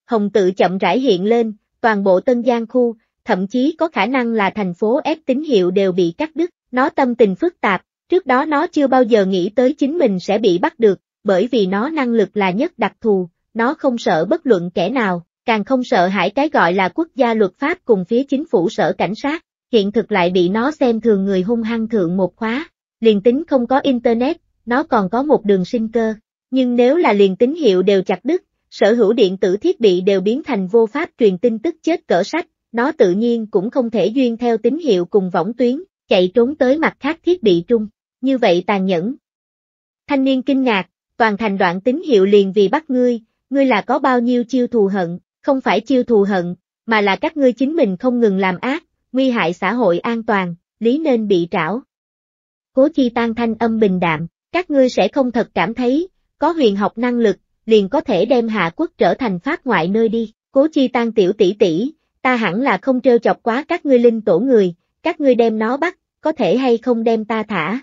Hồng tự chậm rãi hiện lên, toàn bộ Tân Giang khu, thậm chí có khả năng là thành phố ép tín hiệu đều bị cắt đứt, nó tâm tình phức tạp, trước đó nó chưa bao giờ nghĩ tới chính mình sẽ bị bắt được, bởi vì nó năng lực là nhất đặc thù, nó không sợ bất luận kẻ nào, càng không sợ hãi cái gọi là quốc gia luật pháp cùng phía chính phủ sở cảnh sát, hiện thực lại bị nó xem thường người hung hăng thượng một khóa, liền tính không có Internet, nó còn có một đường sinh cơ. Nhưng nếu là liền tín hiệu đều chặt đứt, sở hữu điện tử thiết bị đều biến thành vô pháp truyền tin tức chết cỡ sách, nó tự nhiên cũng không thể duyên theo tín hiệu cùng võng tuyến, chạy trốn tới mặt khác thiết bị trung, như vậy tàn nhẫn. Thanh niên kinh ngạc, toàn thành đoạn tín hiệu liền vì bắt ngươi, ngươi là có bao nhiêu chiêu thù hận, không phải chiêu thù hận, mà là các ngươi chính mình không ngừng làm ác, nguy hại xã hội an toàn, lý nên bị trảo. Cố chi tan thanh âm bình đạm, các ngươi sẽ không thật cảm thấy, có huyền học năng lực, liền có thể đem hạ quốc trở thành phát ngoại nơi đi, cố chi tan tiểu tỷ tỷ, ta hẳn là không trêu chọc quá các ngươi linh tổ người, các ngươi đem nó bắt, có thể hay không đem ta thả.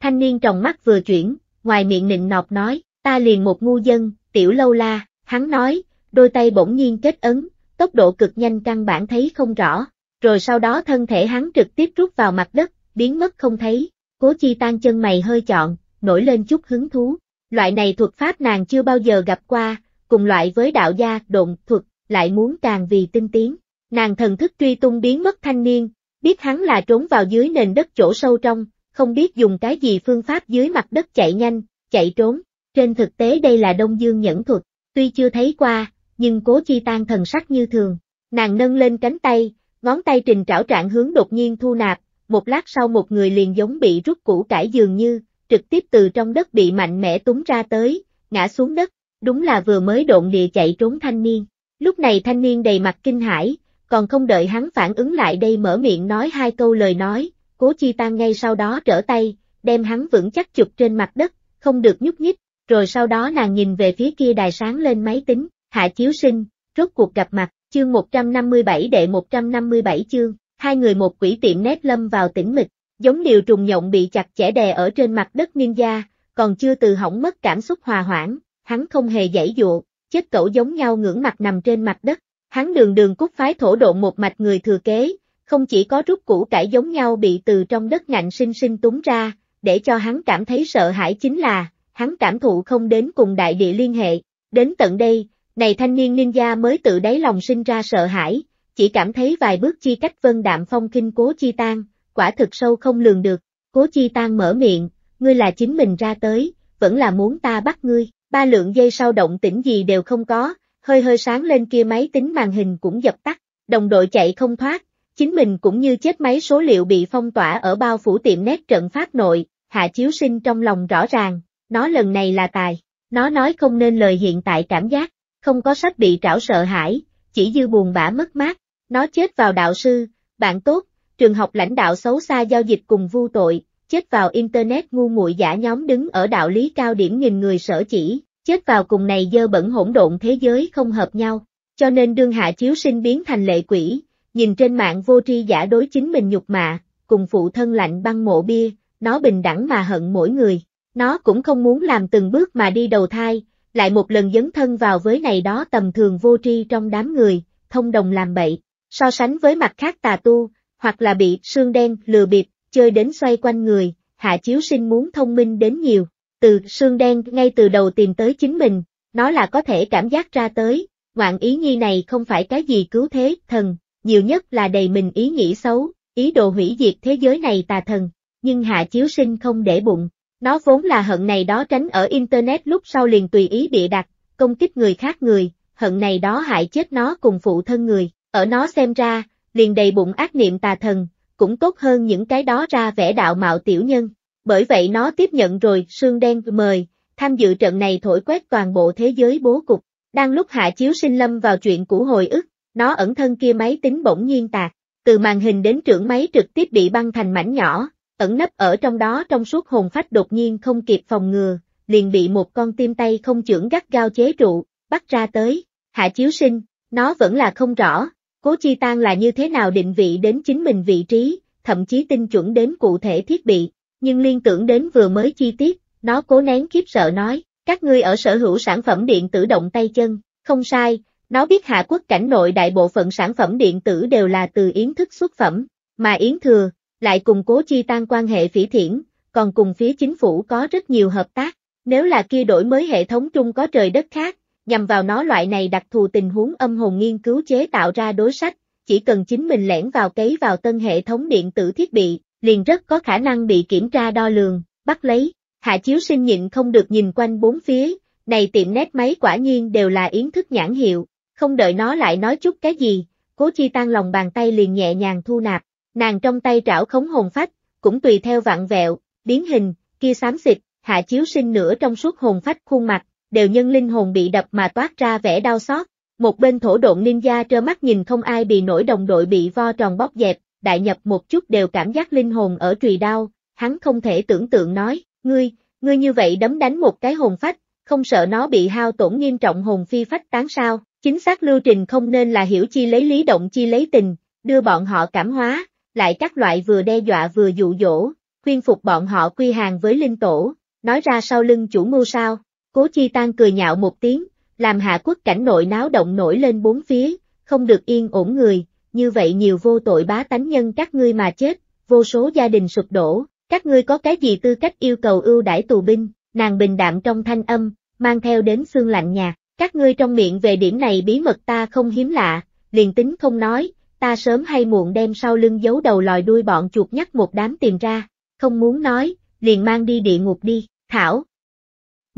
Thanh niên tròng mắt vừa chuyển, ngoài miệng nịnh nọt nói, ta liền một ngu dân, tiểu lâu la, hắn nói, đôi tay bỗng nhiên kết ấn, tốc độ cực nhanh căn bản thấy không rõ, rồi sau đó thân thể hắn trực tiếp rút vào mặt đất, biến mất không thấy, cố chi tan chân mày hơi chọn, nổi lên chút hứng thú, Loại này thuật pháp nàng chưa bao giờ gặp qua, cùng loại với đạo gia độn thuật, lại muốn càng vì tinh tiến. Nàng thần thức truy tung biến mất thanh niên, biết hắn là trốn vào dưới nền đất chỗ sâu trong, không biết dùng cái gì phương pháp dưới mặt đất chạy nhanh, chạy trốn. Trên thực tế đây là Đông Dương nhẫn thuật, tuy chưa thấy qua, nhưng cố chi tan thần sắc như thường. Nàng nâng lên cánh tay, ngón tay trình trảo trạng hướng đột nhiên thu nạp, một lát sau một người liền giống bị rút củ cải dường như, trực tiếp từ trong đất bị mạnh mẽ túng ra tới, ngã xuống đất, đúng là vừa mới độn địa chạy trốn thanh niên. Lúc này thanh niên đầy mặt kinh hãi, còn không đợi hắn phản ứng lại đây mở miệng nói hai câu lời nói, cố chi tan ngay sau đó trở tay, đem hắn vững chắc chụp trên mặt đất, không được nhúc nhích, rồi sau đó nàng nhìn về phía kia đài sáng lên máy tính, hạ chiếu sinh, rốt cuộc gặp mặt, chương 157 đệ 157 chương, hai người một quỷ tiệm nét lâm vào tĩnh mịch, giống điều trùng nhộng bị chặt chẽ đè ở trên mặt đất ninja, còn chưa từ hỏng mất cảm xúc hòa hoãn, hắn không hề dãy dụa, chết cẩu giống nhau ngưỡng mặt nằm trên mặt đất, hắn đường đường cúc phái thổ độ một mạch người thừa kế, không chỉ có rút củ cải giống nhau bị từ trong đất ngạnh sinh sinh túng ra, để cho hắn cảm thấy sợ hãi chính là, hắn cảm thụ không đến cùng đại địa liên hệ, đến tận đây, này thanh niên ninja mới tự đáy lòng sinh ra sợ hãi, chỉ cảm thấy vài bước chi cách vân đạm phong kinh cố chi tan, quả thực sâu không lường được, cố chi tan mở miệng, ngươi là chính mình ra tới, vẫn là muốn ta bắt ngươi, ba lượng dây sau động tĩnh gì đều không có, hơi hơi sáng lên kia máy tính màn hình cũng dập tắt, đồng đội chạy không thoát, chính mình cũng như chết máy số liệu bị phong tỏa ở bao phủ tiệm nét trận phát nội, hạ chiếu sinh trong lòng rõ ràng, nó lần này là tài, nó nói không nên lời hiện tại cảm giác, không có sách bị trảo sợ hãi, chỉ dư buồn bã mất mát, nó chết vào đạo sư, bạn tốt, trường học lãnh đạo xấu xa giao dịch cùng vu tội, chết vào Internet ngu muội giả nhóm đứng ở đạo lý cao điểm nghìn người sở chỉ, chết vào cùng này dơ bẩn hỗn độn thế giới không hợp nhau, cho nên đương hạ chiếu sinh biến thành lệ quỷ, nhìn trên mạng vô tri giả đối chính mình nhục mạ, cùng phụ thân lạnh băng mộ bia, nó bình đẳng mà hận mỗi người, nó cũng không muốn làm từng bước mà đi đầu thai, lại một lần dấn thân vào với này đó tầm thường vô tri trong đám người, thông đồng làm bậy, so sánh với mặt khác tà tu hoặc là bị xương đen lừa bịp, chơi đến xoay quanh người, hạ chiếu sinh muốn thông minh đến nhiều, từ xương đen ngay từ đầu tìm tới chính mình, nó là có thể cảm giác ra tới, ngoạn ý nhi này không phải cái gì cứu thế, thần, nhiều nhất là đầy mình ý nghĩ xấu, ý đồ hủy diệt thế giới này tà thần, nhưng hạ chiếu sinh không để bụng, nó vốn là hận này đó tránh ở Internet lúc sau liền tùy ý bịa đặt, công kích người khác người, hận này đó hại chết nó cùng phụ thân người, ở nó xem ra, liền đầy bụng ác niệm tà thần, cũng tốt hơn những cái đó ra vẻ đạo mạo tiểu nhân. Bởi vậy nó tiếp nhận rồi xương Đen mời, tham dự trận này thổi quét toàn bộ thế giới bố cục. Đang lúc hạ chiếu sinh lâm vào chuyện của hồi ức, nó ẩn thân kia máy tính bỗng nhiên tạc, từ màn hình đến trưởng máy trực tiếp bị băng thành mảnh nhỏ, ẩn nấp ở trong đó trong suốt hồn phách đột nhiên không kịp phòng ngừa, liền bị một con tim tay không chưởng gắt gao chế trụ, bắt ra tới, hạ chiếu sinh, nó vẫn là không rõ, Cố Chi Tăng là như thế nào định vị đến chính mình vị trí, thậm chí tinh chuẩn đến cụ thể thiết bị, nhưng liên tưởng đến vừa mới chi tiết, nó cố nén khiếp sợ nói, các ngươi ở sở hữu sản phẩm điện tử động tay chân, không sai, nó biết hạ quốc cảnh nội đại bộ phận sản phẩm điện tử đều là từ yến thức xuất phẩm, mà yến thừa, lại cùng cố chi tăng quan hệ phỉ thiển, còn cùng phía chính phủ có rất nhiều hợp tác, nếu là kia đổi mới hệ thống chung có trời đất khác, nhằm vào nó loại này đặc thù tình huống âm hồn nghiên cứu chế tạo ra đối sách, chỉ cần chính mình lẻn vào cấy vào tân hệ thống điện tử thiết bị, liền rất có khả năng bị kiểm tra đo lường, bắt lấy, hạ chiếu sinh nhịn không được nhìn quanh bốn phía, này tiệm nét máy quả nhiên đều là yến thức nhãn hiệu, không đợi nó lại nói chút cái gì, cố chi tan lòng bàn tay liền nhẹ nhàng thu nạp, nàng trong tay trảo khống hồn phách, cũng tùy theo vạn vẹo, biến hình, kia xám xịt, hạ chiếu sinh nửa trong suốt hồn phách khuôn mặt, đều nhân linh hồn bị đập mà toát ra vẻ đau xót. Một bên thổ độn ninja trơ mắt nhìn không ai bị nổi đồng đội bị vo tròn bóp dẹp, đại nhập một chút đều cảm giác linh hồn ở trùy đau, hắn không thể tưởng tượng nói, ngươi, ngươi như vậy đấm đánh một cái hồn phách, không sợ nó bị hao tổn nghiêm trọng hồn phi phách tán sao, chính xác lưu trình không nên là hiểu chi lấy lý động chi lấy tình, đưa bọn họ cảm hóa, lại các loại vừa đe dọa vừa dụ dỗ, khuyên phục bọn họ quy hàng với linh tổ, nói ra sau lưng chủ mưu sao, Cố Chi Tăng cười nhạo một tiếng, làm hạ quốc cảnh nội náo động nổi lên bốn phía, không được yên ổn người, như vậy nhiều vô tội bá tánh nhân các ngươi mà chết, vô số gia đình sụp đổ, các ngươi có cái gì tư cách yêu cầu ưu đãi tù binh, nàng bình đạm trong thanh âm, mang theo đến xương lạnh nhạt, các ngươi trong miệng về điểm này bí mật ta không hiếm lạ, liền tính không nói, ta sớm hay muộn đem sau lưng giấu đầu lòi đuôi bọn chuột nhắt một đám tìm ra, không muốn nói, liền mang đi địa ngục đi, Thảo,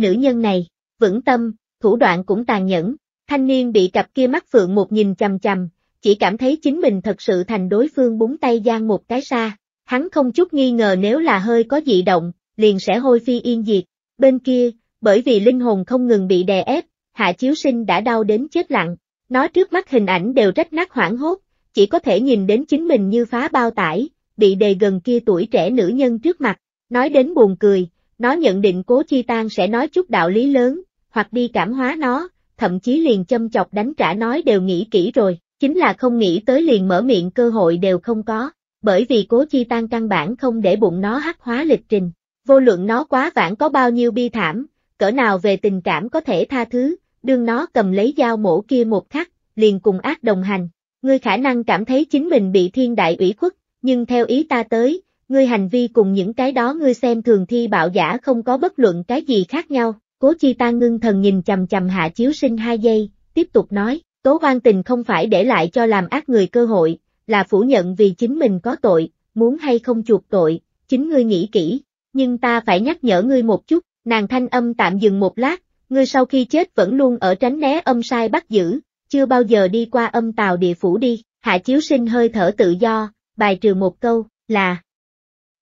nữ nhân này, vững tâm, thủ đoạn cũng tàn nhẫn, thanh niên bị cặp kia mắt phượng một nhìn chằm chằm, chỉ cảm thấy chính mình thật sự thành đối phương búng tay giang một cái xa, hắn không chút nghi ngờ nếu là hơi có dị động, liền sẽ hôi phi yên diệt, bên kia, bởi vì linh hồn không ngừng bị đè ép, hạ chiếu sinh đã đau đến chết lặng, nó trước mắt hình ảnh đều rách nát hoảng hốt, chỉ có thể nhìn đến chính mình như phá bao tải, bị đề gần kia tuổi trẻ nữ nhân trước mặt, nói đến buồn cười, nó nhận định cố chi tan sẽ nói chút đạo lý lớn, hoặc đi cảm hóa nó, thậm chí liền châm chọc đánh trả nói đều nghĩ kỹ rồi, chính là không nghĩ tới liền mở miệng cơ hội đều không có, bởi vì cố chi tan căn bản không để bụng nó hắc hóa lịch trình, vô luận nó quá vãng có bao nhiêu bi thảm, cỡ nào về tình cảm có thể tha thứ, đương nó cầm lấy dao mổ kia một khắc, liền cùng ác đồng hành, ngươi khả năng cảm thấy chính mình bị thiên đại ủy khuất, nhưng theo ý ta tới, ngươi hành vi cùng những cái đó ngươi xem thường thi bạo giả không có bất luận cái gì khác nhau. Cố Chi ta ngưng thần nhìn chầm chầm Hạ Chiếu Sinh hai giây, tiếp tục nói, tố quan tình không phải để lại cho làm ác người cơ hội, là phủ nhận vì chính mình có tội, muốn hay không chuộc tội, chính ngươi nghĩ kỹ, nhưng ta phải nhắc nhở ngươi một chút, nàng thanh âm tạm dừng một lát, ngươi sau khi chết vẫn luôn ở tránh né âm sai bắt giữ, chưa bao giờ đi qua âm tàu địa phủ đi, Hạ Chiếu Sinh hơi thở tự do, bài trừ một câu, là,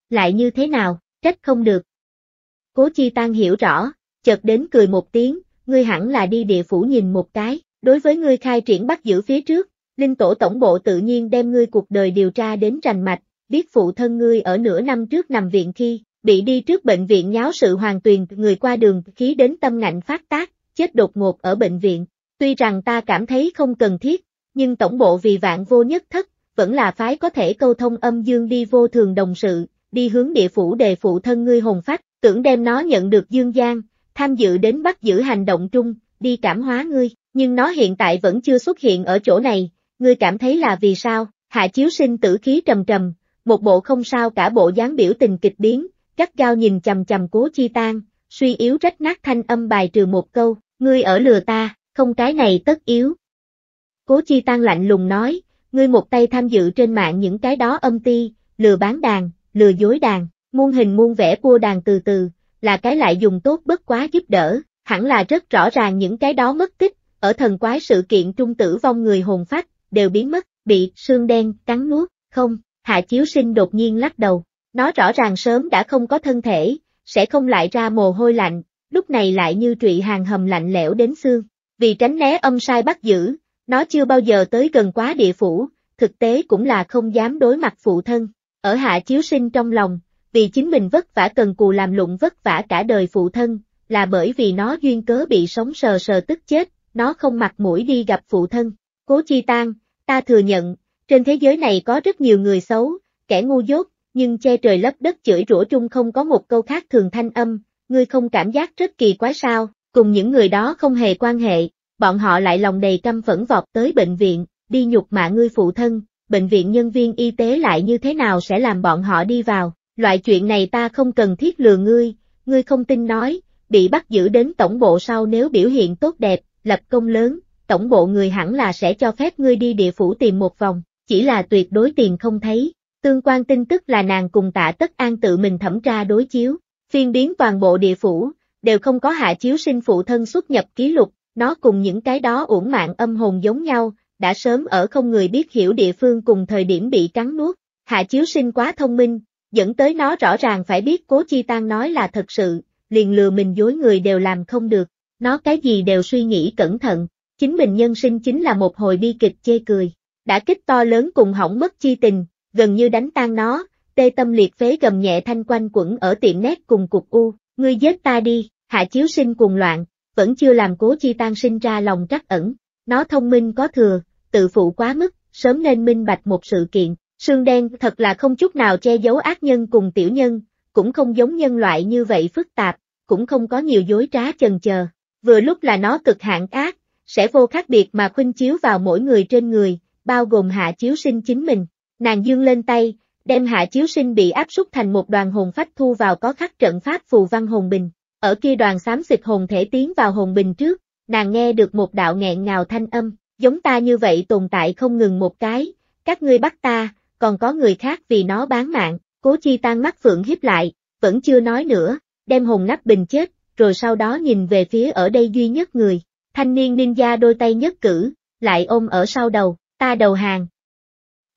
lại như thế nào, trách không được. Cố Chi Tăng hiểu rõ, chợt đến cười một tiếng, ngươi hẳn là đi địa phủ nhìn một cái, đối với ngươi khai triển bắt giữ phía trước, Linh Tổ Tổng Bộ tự nhiên đem ngươi cuộc đời điều tra đến rành mạch, biết phụ thân ngươi ở nửa năm trước nằm viện khi, bị đi trước bệnh viện nháo sự hoàn tuyền người qua đường khí đến tâm ngạnh phát tác, chết đột ngột ở bệnh viện. Tuy rằng ta cảm thấy không cần thiết, nhưng tổng bộ vì vạn vô nhất thất, vẫn là phái có thể câu thông âm dương đi vô thường đồng sự, đi hướng địa phủ đề phụ thân ngươi hồn phách, tưởng đem nó nhận được dương gian, tham dự đến bắt giữ hành động trung, đi cảm hóa ngươi, nhưng nó hiện tại vẫn chưa xuất hiện ở chỗ này, ngươi cảm thấy là vì sao, hạ chiếu sinh tử khí trầm trầm, một bộ không sao cả bộ dáng biểu tình kịch biến, cắt gao nhìn chầm chầm cố chi tan, suy yếu rách nát thanh âm bài trừ một câu, ngươi ở lừa ta, không cái này tất yếu. Cố chi tan lạnh lùng nói, ngươi một tay tham dự trên mạng những cái đó âm ti, lừa bán đàn, lừa dối đàn, muôn hình muôn vẻ cua đàn từ từ, là cái lại dùng tốt bất quá giúp đỡ, hẳn là rất rõ ràng những cái đó mất tích, ở thần quái sự kiện trung tử vong người hồn phách, đều biến mất, bị xương đen cắn nuốt, không, hạ chiếu sinh đột nhiên lắc đầu, nó rõ ràng sớm đã không có thân thể, sẽ không lại ra mồ hôi lạnh, lúc này lại như trụy hàng hầm lạnh lẽo đến xương, vì tránh né âm sai bắt giữ, nó chưa bao giờ tới gần quá địa phủ, thực tế cũng là không dám đối mặt phụ thân, ở hạ chiếu sinh trong lòng, vì chính mình vất vả cần cù làm lụng vất vả cả đời phụ thân, là bởi vì nó duyên cớ bị sống sờ sờ tức chết, nó không mặt mũi đi gặp phụ thân. Cố Chi Tan, ta thừa nhận, trên thế giới này có rất nhiều người xấu, kẻ ngu dốt, nhưng che trời lấp đất chửi rủa chung không có một câu khác thường thanh âm, ngươi không cảm giác rất kỳ quái sao, cùng những người đó không hề quan hệ, bọn họ lại lòng đầy căm phẫn vọt tới bệnh viện, đi nhục mạ ngươi phụ thân, bệnh viện nhân viên y tế lại như thế nào sẽ làm bọn họ đi vào, loại chuyện này ta không cần thiết lừa ngươi, ngươi không tin nói, bị bắt giữ đến tổng bộ sau nếu biểu hiện tốt đẹp, lập công lớn, tổng bộ người hẳn là sẽ cho phép ngươi đi địa phủ tìm một vòng, chỉ là tuyệt đối tiền không thấy. Tương quan tin tức là nàng cùng tạ tất an tự mình thẩm tra đối chiếu, phiên biến toàn bộ địa phủ, đều không có hạ chiếu sinh phụ thân xuất nhập ký lục, nó cùng những cái đó uổng mạng âm hồn giống nhau, đã sớm ở không người biết hiểu địa phương cùng thời điểm bị cắn nuốt, hạ chiếu sinh quá thông minh, dẫn tới nó rõ ràng phải biết cố chi tan nói là thật sự, liền lừa mình dối người đều làm không được, nó cái gì đều suy nghĩ cẩn thận, chính mình nhân sinh chính là một hồi bi kịch chê cười, đã kích to lớn cùng hỏng mất chi tình, gần như đánh tan nó, tê tâm liệt phế gầm nhẹ thanh quanh quẩn ở tiệm nét cùng cục u, ngươi giết ta đi, hạ chiếu sinh cuồng loạn, vẫn chưa làm cố chi tan sinh ra lòng trắc ẩn, nó thông minh có thừa, tự phụ quá mức, sớm nên minh bạch một sự kiện, xương đen thật là không chút nào che giấu ác nhân cùng tiểu nhân, cũng không giống nhân loại như vậy phức tạp, cũng không có nhiều dối trá chần chờ, vừa lúc là nó cực hạn ác, sẽ vô khác biệt mà khuynh chiếu vào mỗi người trên người, bao gồm hạ chiếu sinh chính mình, nàng dương lên tay, đem hạ chiếu sinh bị áp súc thành một đoàn hồn phách thu vào có khắc trận pháp phù văn hồn bình, ở kia đoàn xám xịt hồn thể tiến vào hồn bình trước, nàng nghe được một đạo nghẹn ngào thanh âm, giống ta như vậy tồn tại không ngừng một cái, các ngươi bắt ta, còn có người khác vì nó bán mạng, cố chi tan mắt phượng hiếp lại, vẫn chưa nói nữa, đem hồn nắp bình chết, rồi sau đó nhìn về phía ở đây duy nhất người, thanh niên ninja đôi tay nhất cử, lại ôm ở sau đầu, ta đầu hàng.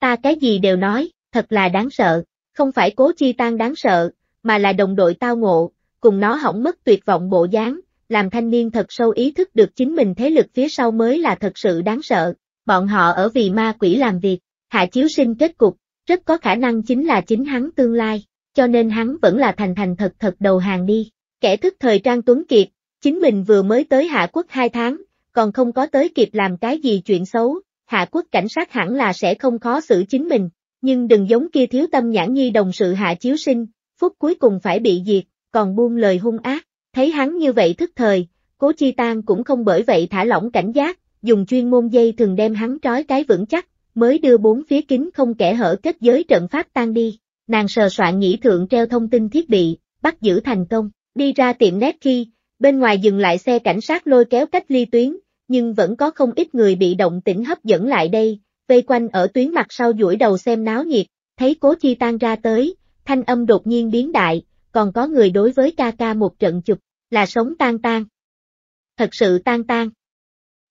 Ta cái gì đều nói, thật là đáng sợ, không phải cố chi tan đáng sợ, mà là đồng đội tao ngộ, cùng nó hỏng mất tuyệt vọng bộ dáng, làm thanh niên thật sâu ý thức được chính mình thế lực phía sau mới là thật sự đáng sợ. Bọn họ ở vì ma quỷ làm việc, hạ chiếu sinh kết cục, rất có khả năng chính là chính hắn tương lai, cho nên hắn vẫn là thành thành thật thật đầu hàng đi. Kẻ thức thời Trang Tuấn Kiệt, chính mình vừa mới tới Hạ Quốc 2 tháng, còn không có tới kịp làm cái gì chuyện xấu, Hạ Quốc cảnh sát hẳn là sẽ không khó xử chính mình, nhưng đừng giống kia thiếu tâm nhãn nhi đồng sự Hạ Chiếu Sinh, phút cuối cùng phải bị diệt, còn buông lời hung ác. Thấy hắn như vậy thức thời, cố chi tan cũng không bởi vậy thả lỏng cảnh giác, dùng chuyên môn dây thường đem hắn trói cái vững chắc, mới đưa bốn phía kính không kẻ hở kết giới trận pháp tan đi. Nàng sờ soạn nhĩ thượng treo thông tin thiết bị, bắt giữ thành công, đi ra tiệm nét khi, bên ngoài dừng lại xe cảnh sát lôi kéo cách ly tuyến, nhưng vẫn có không ít người bị động tĩnh hấp dẫn lại đây, vây quanh ở tuyến mặt sau duỗi đầu xem náo nhiệt, thấy cố chi tan ra tới, thanh âm đột nhiên biến đại, còn có người đối với ca ca một trận chụp, là sống tan tan. Thật sự tan tan.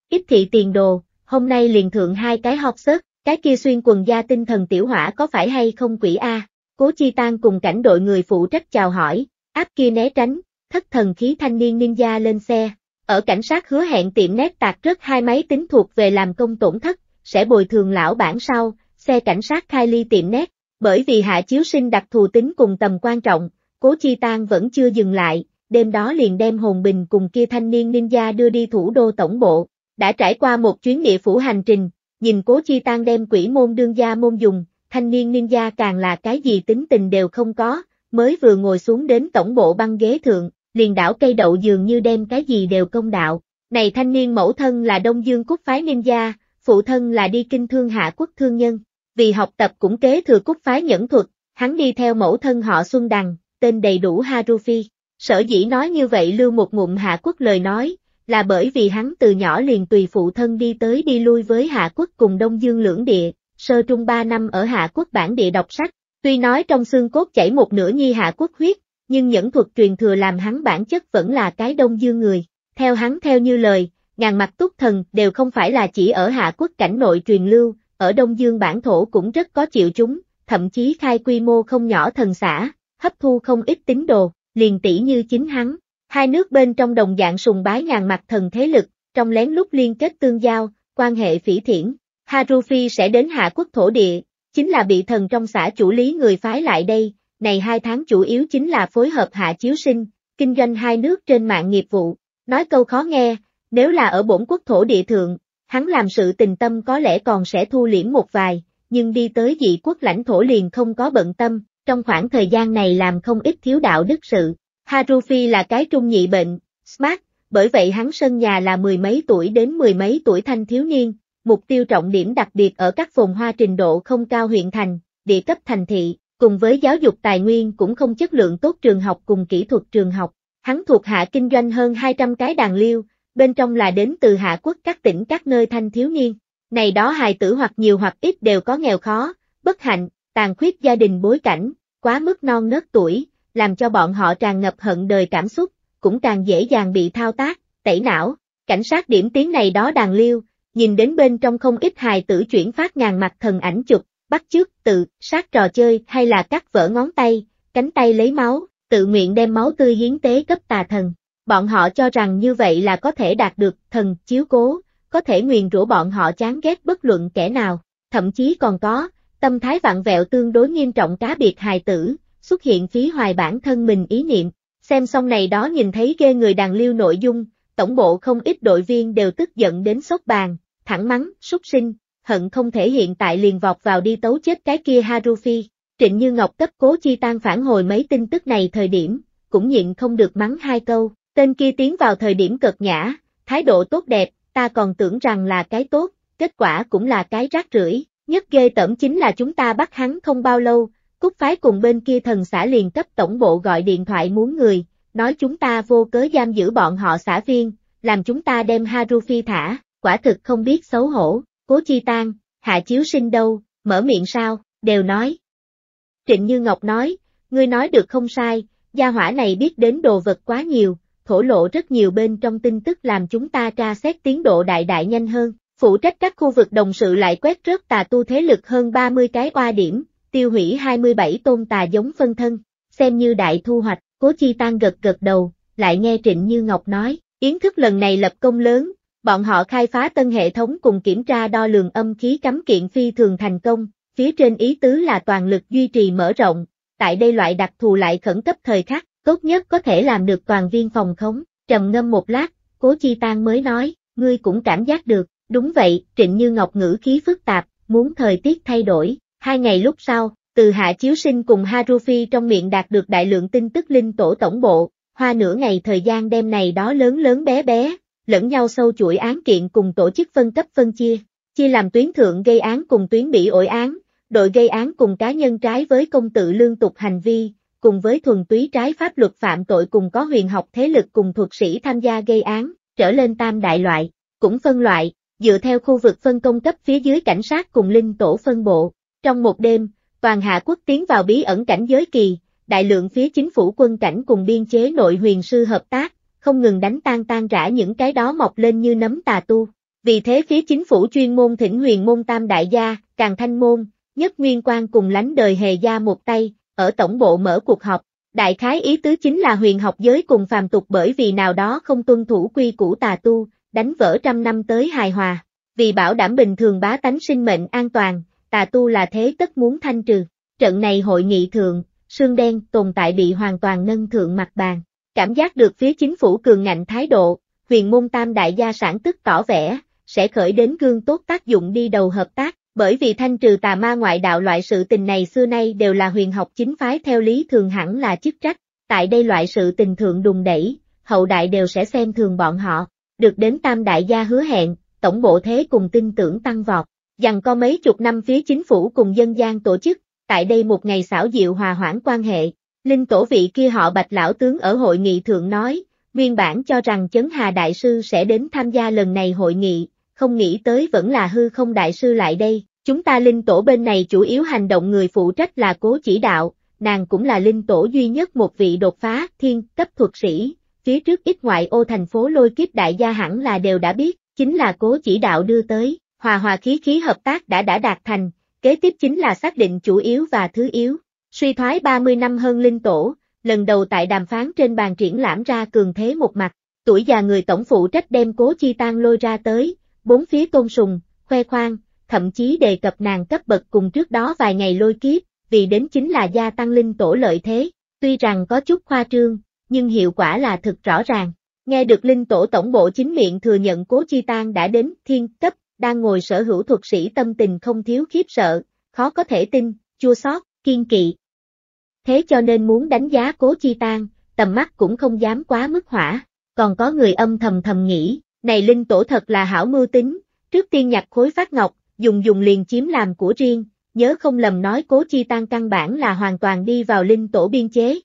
Ít thị tiền đồ, hôm nay liền thượng hai cái hot sớt, cái kia xuyên quần da tinh thần tiểu hỏa có phải hay không quỷ A, cố chi tan cùng cảnh đội người phụ trách chào hỏi, áp kia né tránh, thất thần khí thanh niên ninja lên xe. Ở cảnh sát hứa hẹn tiệm nét tạc rất hai máy tính thuộc về làm công tổn thất, sẽ bồi thường lão bản sau, xe cảnh sát khai ly tiệm nét, bởi vì hạ chiếu sinh đặc thù tính cùng tầm quan trọng, Cố Chi Tan vẫn chưa dừng lại, đêm đó liền đem hồn bình cùng kia thanh niên ninja đưa đi thủ đô tổng bộ, đã trải qua một chuyến địa phủ hành trình, nhìn Cố Chi Tan đem quỷ môn đương gia môn dùng, thanh niên ninja càng là cái gì tính tình đều không có, mới vừa ngồi xuống đến tổng bộ băng ghế thượng, liền đảo cây đậu dường như đem cái gì đều công đạo. Này thanh niên mẫu thân là Đông Dương Cúc Phái Ninja, phụ thân là đi kinh thương hạ quốc thương nhân, vì học tập cũng kế thừa Cúc Phái nhẫn thuật, hắn đi theo mẫu thân họ Xuân Đằng, tên đầy đủ Harufi. Sở dĩ nói như vậy lưu một ngụm Hạ Quốc lời nói, là bởi vì hắn từ nhỏ liền tùy phụ thân đi tới đi lui với Hạ Quốc cùng Đông Dương lưỡng địa, sơ trung ba năm ở Hạ Quốc bản địa đọc sách, tuy nói trong xương cốt chảy một nửa nhi Hạ Quốc huyết, nhưng nhẫn thuật truyền thừa làm hắn bản chất vẫn là cái Đông Dương người. Theo hắn theo như lời, ngàn mặt túc thần đều không phải là chỉ ở Hạ Quốc cảnh nội truyền lưu, ở Đông Dương bản thổ cũng rất có chịu chúng, thậm chí khai quy mô không nhỏ thần xã, hấp thu không ít tín đồ, liền tỷ như chính hắn. Hai nước bên trong đồng dạng sùng bái ngàn mặt thần thế lực, trong lén lút liên kết tương giao, quan hệ phỉ thiển. Harufi sẽ đến hạ quốc thổ địa, chính là bị thần trong xã chủ lý người phái lại đây, này hai tháng chủ yếu chính là phối hợp hạ chiếu sinh, kinh doanh hai nước trên mạng nghiệp vụ. Nói câu khó nghe, nếu là ở bổn quốc thổ địa thượng, hắn làm sự tình tâm có lẽ còn sẽ thu liễm một vài, nhưng đi tới dị quốc lãnh thổ liền không có bận tâm, trong khoảng thời gian này làm không ít thiếu đạo đức sự. Harufi là cái trung nhị bệnh, smart, bởi vậy hắn sân nhà là mười mấy tuổi đến mười mấy tuổi thanh thiếu niên, mục tiêu trọng điểm đặc biệt ở các vùng hoa trình độ không cao huyện thành, địa cấp thành thị, cùng với giáo dục tài nguyên cũng không chất lượng tốt trường học cùng kỹ thuật trường học. Hắn thuộc hạ kinh doanh hơn 200 cái đàn liêu, bên trong là đến từ hạ quốc các tỉnh các nơi thanh thiếu niên. Này đó hài tử hoặc nhiều hoặc ít đều có nghèo khó, bất hạnh, Tàn khuyết gia đình bối cảnh, quá mức non nớt tuổi, làm cho bọn họ tràn ngập hận đời cảm xúc, cũng càng dễ dàng bị thao tác, tẩy não. Cảnh sát điểm tiếng này đó đàn liêu, nhìn đến bên trong không ít hài tử chuyển phát ngàn mặt thần ảnh chụp, bắt chước, tự, sát trò chơi hay là cắt vỡ ngón tay, cánh tay lấy máu, tự nguyện đem máu tươi hiến tế cấp tà thần. Bọn họ cho rằng như vậy là có thể đạt được thần chiếu cố, có thể nguyền rủa bọn họ chán ghét bất luận kẻ nào, thậm chí còn có, Tâm thái vặn vẹo tương đối nghiêm trọng cá biệt hài tử, xuất hiện phí hoài bản thân mình ý niệm. Xem xong này đó nhìn thấy ghê người đàn lưu nội dung, tổng bộ không ít đội viên đều tức giận đến sốc bàn, thẳng mắng, xuất sinh, hận không thể hiện tại liền vọt vào đi tấu chết cái kia Harufi. Trịnh Như Ngọc cấp cố chi tan phản hồi mấy tin tức này thời điểm, cũng nhịn không được mắng hai câu, tên kia tiến vào thời điểm cực nhã, thái độ tốt đẹp, ta còn tưởng rằng là cái tốt, kết quả cũng là cái rác rưởi Nhất ghê tởm chính là chúng ta bắt hắn không bao lâu, Cúc Phái cùng bên kia thần xã liền cấp tổng bộ gọi điện thoại muốn người, nói chúng ta vô cớ giam giữ bọn họ xã viên, làm chúng ta đem Harufi thả, quả thực không biết xấu hổ, cố chi tan, hạ chiếu sinh đâu, mở miệng sao, đều nói. Trịnh Như Ngọc nói, ngươi nói được không sai, gia hỏa này biết đến đồ vật quá nhiều, thổ lộ rất nhiều bên trong tin tức làm chúng ta tra xét tiến độ đại đại nhanh hơn phụ trách các khu vực đồng sự lại quét rớt tà tu thế lực hơn 30 cái oa điểm, tiêu hủy 27 tôn tà giống phân thân, xem như đại thu hoạch, cố chi tan gật gật đầu, lại nghe Trịnh Như Ngọc nói, yến thức lần này lập công lớn, bọn họ khai phá tân hệ thống cùng kiểm tra đo lường âm khí cấm kiện phi thường thành công, phía trên ý tứ là toàn lực duy trì mở rộng, tại đây loại đặc thù lại khẩn cấp thời khắc, tốt nhất có thể làm được toàn viên phòng khống, trầm ngâm một lát, cố chi tan mới nói, ngươi cũng cảm giác được, Đúng vậy, Trịnh Như Ngọc ngữ khí phức tạp, muốn thời tiết thay đổi. Hai ngày lúc sau, từ Hạ Chiếu Sinh cùng Harufi trong miệng đạt được đại lượng tin tức linh tổ tổng bộ, hoa nửa ngày thời gian đêm này đó lớn lớn bé bé, lẫn nhau sâu chuỗi án kiện cùng tổ chức phân cấp phân chia, chia làm tuyến thượng gây án cùng tuyến bị ổi án, đội gây án cùng cá nhân trái với công tự lương tục hành vi, cùng với thuần túy trái pháp luật phạm tội cùng có huyền học thế lực cùng thuật sĩ tham gia gây án, trở lên tam đại loại, cũng phân loại, dựa theo khu vực phân công cấp phía dưới cảnh sát cùng linh tổ phân bộ. Trong một đêm, toàn Hạ Quốc tiến vào bí ẩn cảnh giới kỳ, đại lượng phía chính phủ quân cảnh cùng biên chế nội huyền sư hợp tác, không ngừng đánh tan tan rã những cái đó mọc lên như nấm tà tu. Vì thế phía chính phủ chuyên môn thỉnh huyền môn tam đại gia, càng thanh môn, nhất nguyên quan cùng lánh đời hề gia một tay, ở tổng bộ mở cuộc họp. Đại khái ý tứ chính là huyền học giới cùng phàm tục bởi vì nào đó không tuân thủ quy củ tà tu, đánh vỡ trăm năm tới hài hòa. Vì bảo đảm bình thường bá tánh sinh mệnh an toàn, tà tu là thế tất muốn thanh trừ. Trận này hội nghị thượng, sương đen tồn tại bị hoàn toàn nâng thượng mặt bàn. Cảm giác được phía chính phủ cường ngạnh thái độ, huyền môn tam đại gia sản tức tỏ vẻ, sẽ khởi đến gương tốt tác dụng đi đầu hợp tác, bởi vì thanh trừ tà ma ngoại đạo loại sự tình này xưa nay đều là huyền học chính phái theo lý thường hẳn là chức trách, tại đây loại sự tình thượng đùng đẩy, hậu đại đều sẽ xem thường bọn họ, được đến tam đại gia hứa hẹn, tổng bộ thế cùng tin tưởng tăng vọt, rằng có mấy chục năm phía chính phủ cùng dân gian tổ chức, tại đây một ngày xảo diệu hòa hoãn quan hệ, linh tổ vị kia họ bạch lão tướng ở hội nghị thượng nói, nguyên bản cho rằng chấn hà đại sư sẽ đến tham gia lần này hội nghị, không nghĩ tới vẫn là hư không đại sư lại đây, chúng ta linh tổ bên này chủ yếu hành động người phụ trách là cố chỉ đạo, nàng cũng là linh tổ duy nhất một vị đột phá thiên cấp thuật sĩ, phía trước ít ngoại ô thành phố lôi kiếp đại gia hẳn là đều đã biết, chính là cố chỉ đạo đưa tới, hòa hòa khí khí hợp tác đã đã đạt thành, kế tiếp chính là xác định chủ yếu và thứ yếu. Suy thoái 30 năm hơn linh tổ, lần đầu tại đàm phán trên bàn triển lãm ra cường thế một mặt, tuổi già người tổng phụ trách đem cố chi tan lôi ra tới, bốn phía tôn sùng, khoe khoang, thậm chí đề cập nàng cấp bậc cùng trước đó vài ngày lôi kiếp, vì đến chính là gia tăng linh tổ lợi thế, tuy rằng có chút khoa trương, nhưng hiệu quả là thực rõ ràng. Nghe được Linh Tổ Tổng Bộ chính miệng thừa nhận Cố Chi Tan đã đến thiên cấp, đang ngồi sở hữu thuật sĩ tâm tình không thiếu khiếp sợ, khó có thể tin, chua xót, kiên kỵ. Thế cho nên muốn đánh giá Cố Chi Tan, tầm mắt cũng không dám quá mức hỏa, còn có người âm thầm thầm nghĩ, này Linh Tổ thật là hảo mưu tính, trước tiên nhặt khối phát ngọc, dùng dùng liền chiếm làm của riêng, nhớ không lầm nói Cố Chi Tan căn bản là hoàn toàn đi vào Linh Tổ biên chế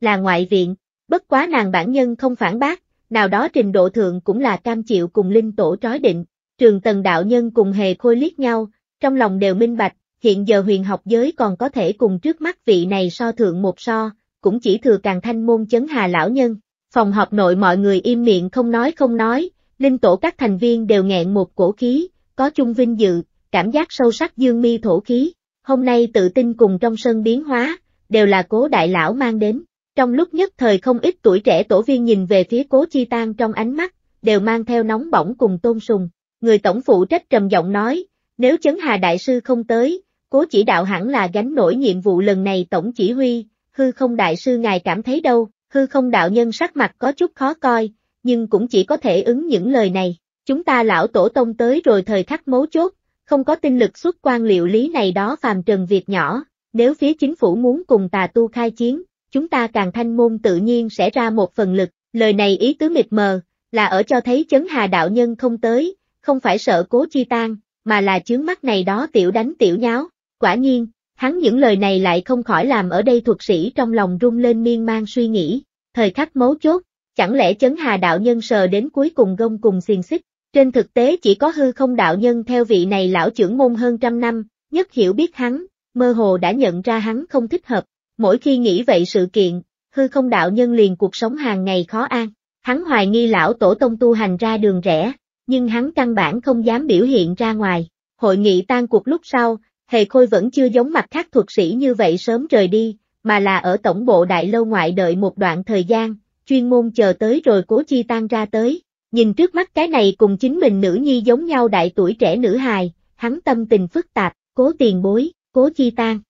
là ngoại viện, bất quá nàng bản nhân không phản bác, nào đó trình độ thượng cũng là cam chịu cùng linh tổ trói định, trường tần đạo nhân cùng hề khôi liếc nhau, trong lòng đều minh bạch, hiện giờ huyền học giới còn có thể cùng trước mắt vị này so thượng một so, cũng chỉ thừa càng thanh môn chấn hà lão nhân. Phòng họp nội mọi người im miệng không nói không nói, linh tổ các thành viên đều nghẹn một cổ khí, có chung vinh dự, cảm giác sâu sắc dương mi thổ khí, hôm nay tự tin cùng trong sân biến hóa, đều là cố đại lão mang đến. Trong lúc nhất thời không ít tuổi trẻ tổ viên nhìn về phía cố chi tan trong ánh mắt, đều mang theo nóng bỏng cùng tôn sùng. Người tổng phụ trách trầm giọng nói, nếu chấn hà đại sư không tới, cố chỉ đạo hẳn là gánh nổi nhiệm vụ lần này tổng chỉ huy, hư không đại sư ngài cảm thấy đâu, hư không đạo nhân sắc mặt có chút khó coi, nhưng cũng chỉ có thể ứng những lời này. Chúng ta lão tổ tông tới rồi thời khắc mấu chốt, không có tinh lực xuất quan liệu lý này đó phàm trần việc nhỏ, nếu phía chính phủ muốn cùng tà tu khai chiến, chúng ta càng thanh môn tự nhiên sẽ ra một phần lực, lời này ý tứ mịt mờ, là ở cho thấy chấn hà đạo nhân không tới, không phải sợ cố chi tan, mà là chướng mắt này đó tiểu đánh tiểu nháo, quả nhiên, hắn những lời này lại không khỏi làm ở đây thuật sĩ trong lòng rung lên miên man suy nghĩ, thời khắc mấu chốt, chẳng lẽ chấn hà đạo nhân sờ đến cuối cùng gông cùng xiềng xích, trên thực tế chỉ có hư không đạo nhân theo vị này lão trưởng môn hơn trăm năm, nhất hiểu biết hắn, mơ hồ đã nhận ra hắn không thích hợp, Mỗi khi nghĩ vậy sự kiện, hư không đạo nhân liền cuộc sống hàng ngày khó an. Hắn hoài nghi lão tổ tông tu hành ra đường rẻ nhưng hắn căn bản không dám biểu hiện ra ngoài. Hội nghị tan cuộc lúc sau, Hề Khôi vẫn chưa giống mặt khác thuật sĩ như vậy sớm rời đi, mà là ở tổng bộ đại lâu ngoại đợi một đoạn thời gian, chuyên môn chờ tới rồi cố chi tan ra tới. Nhìn trước mắt cái này cùng chính mình nữ nhi giống nhau đại tuổi trẻ nữ hài, hắn tâm tình phức tạp, cố tiền bối, cố chi tan.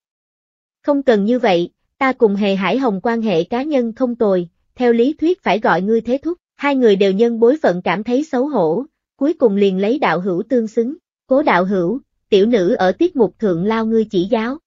Không cần như vậy, ta cùng hề hải hồng quan hệ cá nhân không tồi, theo lý thuyết phải gọi ngươi thế thúc, hai người đều nhân bối phận cảm thấy xấu hổ, cuối cùng liền lấy đạo hữu tương xứng, cố đạo hữu, tiểu nữ ở tiết mục thượng lao ngươi chỉ giáo.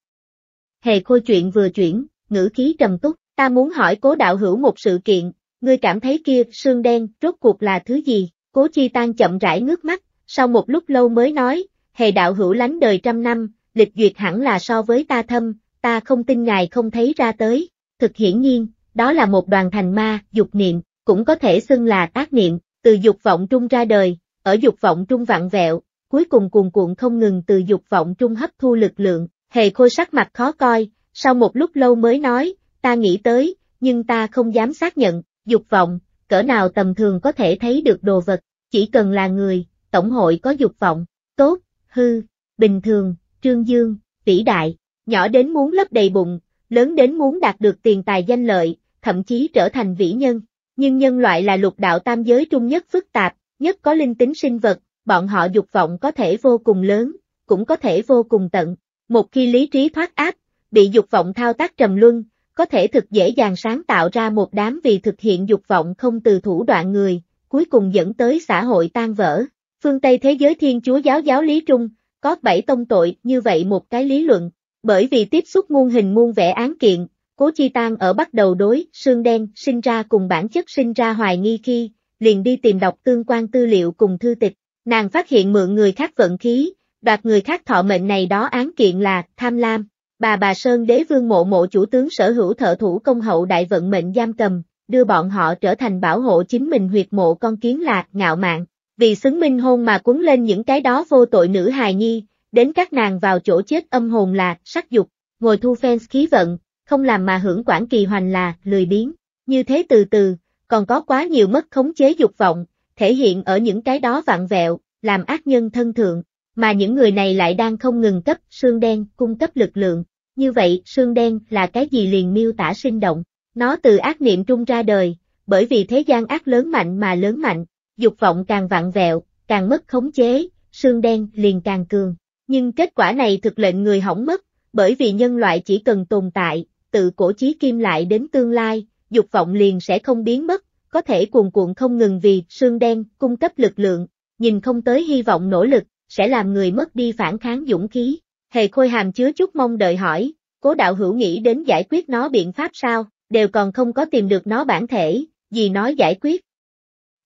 Hề khôi chuyện vừa chuyển, ngữ khí trầm túc, ta muốn hỏi cố đạo hữu một sự kiện, ngươi cảm thấy kia sương đen rốt cuộc là thứ gì, cố chi tan chậm rãi ngước mắt, sau một lúc lâu mới nói, hề đạo hữu lánh đời trăm năm, lịch duyệt hẳn là so với ta thâm, ta không tin ngài không thấy ra tới, thực hiển nhiên, đó là một đoàn thành ma, dục niệm, cũng có thể xưng là tác niệm, từ dục vọng trung ra đời, ở dục vọng trung vặn vẹo, cuối cùng cuồn cuộn không ngừng từ dục vọng trung hấp thu lực lượng, hề khôi sắc mặt khó coi, sau một lúc lâu mới nói, ta nghĩ tới, nhưng ta không dám xác nhận, dục vọng, cỡ nào tầm thường có thể thấy được đồ vật, chỉ cần là người, tổng hội có dục vọng, tốt, hư, bình thường, trương dương, vĩ đại, nhỏ đến muốn lấp đầy bụng, lớn đến muốn đạt được tiền tài danh lợi, thậm chí trở thành vĩ nhân. Nhưng nhân loại là lục đạo tam giới trung nhất phức tạp, nhất có linh tính sinh vật, bọn họ dục vọng có thể vô cùng lớn, cũng có thể vô cùng tận. Một khi lý trí thoát áp, bị dục vọng thao tác trầm luân, có thể thực dễ dàng sáng tạo ra một đám vì thực hiện dục vọng không từ thủ đoạn người, cuối cùng dẫn tới xã hội tan vỡ. Phương Tây thế giới Thiên Chúa giáo giáo lý trung, có bảy tông tội như vậy một cái lý luận, bởi vì tiếp xúc muôn hình muôn vẻ án kiện, Cố Chi Tan ở bắt đầu đối xương đen sinh ra cùng bản chất sinh ra hoài nghi khi, liền đi tìm đọc tương quan tư liệu cùng thư tịch. Nàng phát hiện mượn người khác vận khí, đoạt người khác thọ mệnh này đó án kiện là tham lam. Bà bà Sơn đế vương mộ mộ chủ tướng sở hữu thợ thủ công hậu đại vận mệnh giam cầm, đưa bọn họ trở thành bảo hộ chính mình huyệt mộ con kiến lạc ngạo mạn. Vì xứng minh hôn mà cuốn lên những cái đó vô tội nữ hài nhi, đến các nàng vào chỗ chết âm hồn là sắc dục, ngồi thu fans khí vận, không làm mà hưởng quản kỳ hoành là lười biếng. Như thế từ từ, còn có quá nhiều mất khống chế dục vọng, thể hiện ở những cái đó vặn vẹo, làm ác nhân thân thượng, mà những người này lại đang không ngừng cấp xương đen cung cấp lực lượng. Như vậy, xương đen là cái gì liền miêu tả sinh động, nó từ ác niệm trung ra đời, bởi vì thế gian ác lớn mạnh mà lớn mạnh, dục vọng càng vặn vẹo, càng mất khống chế, xương đen liền càng cường. Nhưng kết quả này thực lệnh người hỏng mất, bởi vì nhân loại chỉ cần tồn tại, tự cổ chí kim lại đến tương lai, dục vọng liền sẽ không biến mất, có thể cuồn cuộn không ngừng vì xương đen cung cấp lực lượng, nhìn không tới hy vọng nỗ lực, sẽ làm người mất đi phản kháng dũng khí. Hề khôi hàm chứa chút mong đợi hỏi, cố đạo hữu nghĩ đến giải quyết nó biện pháp sao, đều còn không có tìm được nó bản thể, gì nói giải quyết.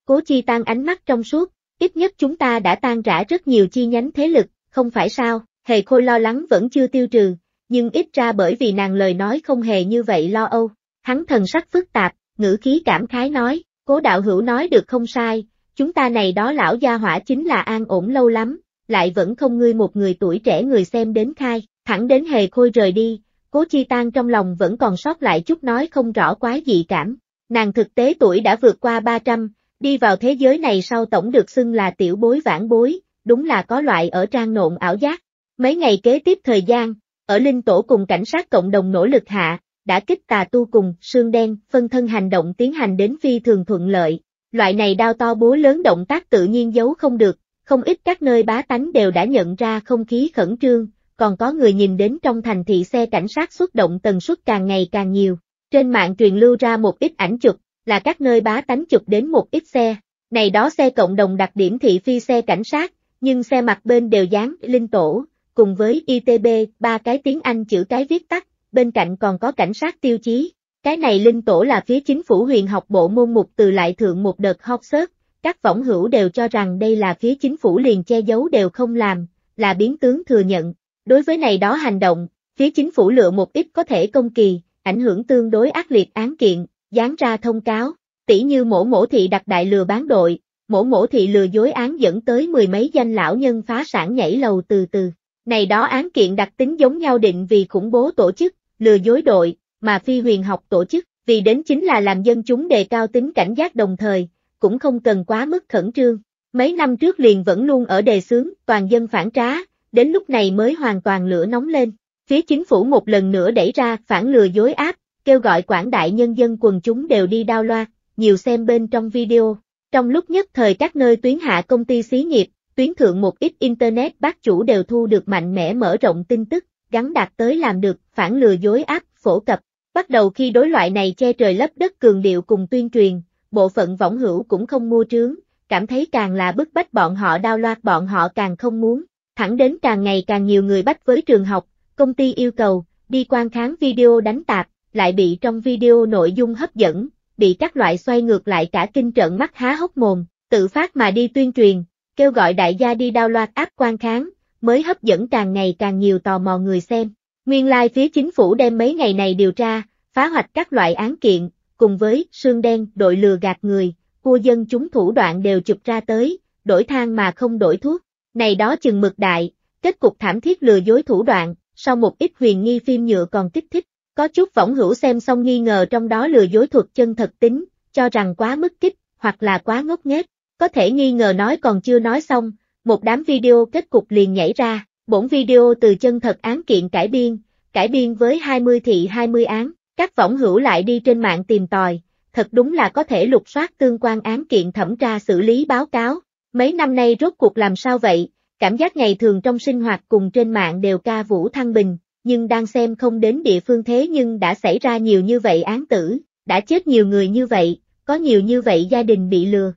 Cố chi tan ánh mắt trong suốt, ít nhất chúng ta đã tan rã rất nhiều chi nhánh thế lực, không phải sao, hề khôi lo lắng vẫn chưa tiêu trừ, nhưng ít ra bởi vì nàng lời nói không hề như vậy lo âu, hắn thần sắc phức tạp, ngữ khí cảm khái nói, cố đạo hữu nói được không sai, chúng ta này đó lão gia hỏa chính là an ổn lâu lắm, lại vẫn không ngươi một người tuổi trẻ người xem đến khai, thẳng đến hề khôi rời đi, cố chi tan trong lòng vẫn còn sót lại chút nói không rõ quá dị cảm, nàng thực tế tuổi đã vượt qua 300, đi vào thế giới này sau tổng được xưng là tiểu bối vãn bối, đúng là có loại ở trang nộn ảo giác. Mấy ngày kế tiếp thời gian, ở Linh Tổ cùng cảnh sát cộng đồng nỗ lực hạ, đã kích tà tu cùng xương đen, phân thân hành động tiến hành đến phi thường thuận lợi. Loại này đao to búa lớn động tác tự nhiên giấu không được, không ít các nơi bá tánh đều đã nhận ra không khí khẩn trương, còn có người nhìn đến trong thành thị xe cảnh sát xuất động tần suất càng ngày càng nhiều. Trên mạng truyền lưu ra một ít ảnh chụp, là các nơi bá tánh chụp đến một ít xe. Này đó xe cộng đồng đặc điểm thị phi xe cảnh sát, nhưng xe mặt bên đều dán linh tổ, cùng với ITB, ba cái tiếng Anh chữ cái viết tắt, bên cạnh còn có cảnh sát tiêu chí. Cái này linh tổ là phía chính phủ huyền học bộ môn mục từ lại thượng một đợt hot search, các võng hữu đều cho rằng đây là phía chính phủ liền che giấu đều không làm, là biến tướng thừa nhận. Đối với này đó hành động, phía chính phủ lựa một ít có thể công kỳ, ảnh hưởng tương đối ác liệt án kiện, dán ra thông cáo, tỷ như mổ mổ thị đặc đại lừa bán đội, mổ mổ thị lừa dối án dẫn tới mười mấy danh lão nhân phá sản nhảy lầu từ từ. Này đó án kiện đặc tính giống nhau định vì khủng bố tổ chức, lừa dối đội, mà phi huyền học tổ chức, vì đến chính là làm dân chúng đề cao tính cảnh giác đồng thời, cũng không cần quá mức khẩn trương. Mấy năm trước liền vẫn luôn ở đề xướng, toàn dân phản trá, đến lúc này mới hoàn toàn lửa nóng lên. Phía chính phủ một lần nữa đẩy ra phản lừa dối áp, kêu gọi quảng đại nhân dân quần chúng đều đi đao loa, nhiều xem bên trong video. Trong lúc nhất thời các nơi tuyến hạ công ty xí nghiệp, tuyến thượng một ít Internet bác chủ đều thu được mạnh mẽ mở rộng tin tức, gắn đạt tới làm được, phản lừa dối áp, phổ cập. Bắt đầu khi đối loại này che trời lấp đất cường điệu cùng tuyên truyền, bộ phận võng hữu cũng không mua trướng, cảm thấy càng là bức bách bọn họ đau loạt bọn họ càng không muốn, thẳng đến càng ngày càng nhiều người bách với trường học, công ty yêu cầu, đi quan kháng video đánh tạp, lại bị trong video nội dung hấp dẫn, bị các loại xoay ngược lại cả kinh trận mắt há hốc mồm, tự phát mà đi tuyên truyền, kêu gọi đại gia đi đao loạt áp quan kháng, mới hấp dẫn càng ngày càng nhiều tò mò người xem. Nguyên lai like phía chính phủ đem mấy ngày này điều tra, phá hoạch các loại án kiện, cùng với sương đen đội lừa gạt người, cua dân chúng thủ đoạn đều chụp ra tới, đổi thang mà không đổi thuốc. Này đó chừng mực đại, kết cục thảm thiết lừa dối thủ đoạn, sau một ít huyền nghi phim nhựa còn kích thích, có chút võng hữu xem xong nghi ngờ trong đó lừa dối thuật chân thật tính, cho rằng quá mức kích, hoặc là quá ngốc nghếch, có thể nghi ngờ nói còn chưa nói xong, một đám video kết cục liền nhảy ra, bổn video từ chân thật án kiện cải biên, cải biên với 20 thị 20 án, các võng hữu lại đi trên mạng tìm tòi, thật đúng là có thể lục soát tương quan án kiện thẩm tra xử lý báo cáo, mấy năm nay rốt cuộc làm sao vậy, cảm giác ngày thường trong sinh hoạt cùng trên mạng đều ca vũ thăng bình, nhưng đang xem không đến địa phương thế nhưng đã xảy ra nhiều như vậy án tử, đã chết nhiều người như vậy, có nhiều như vậy gia đình bị lừa.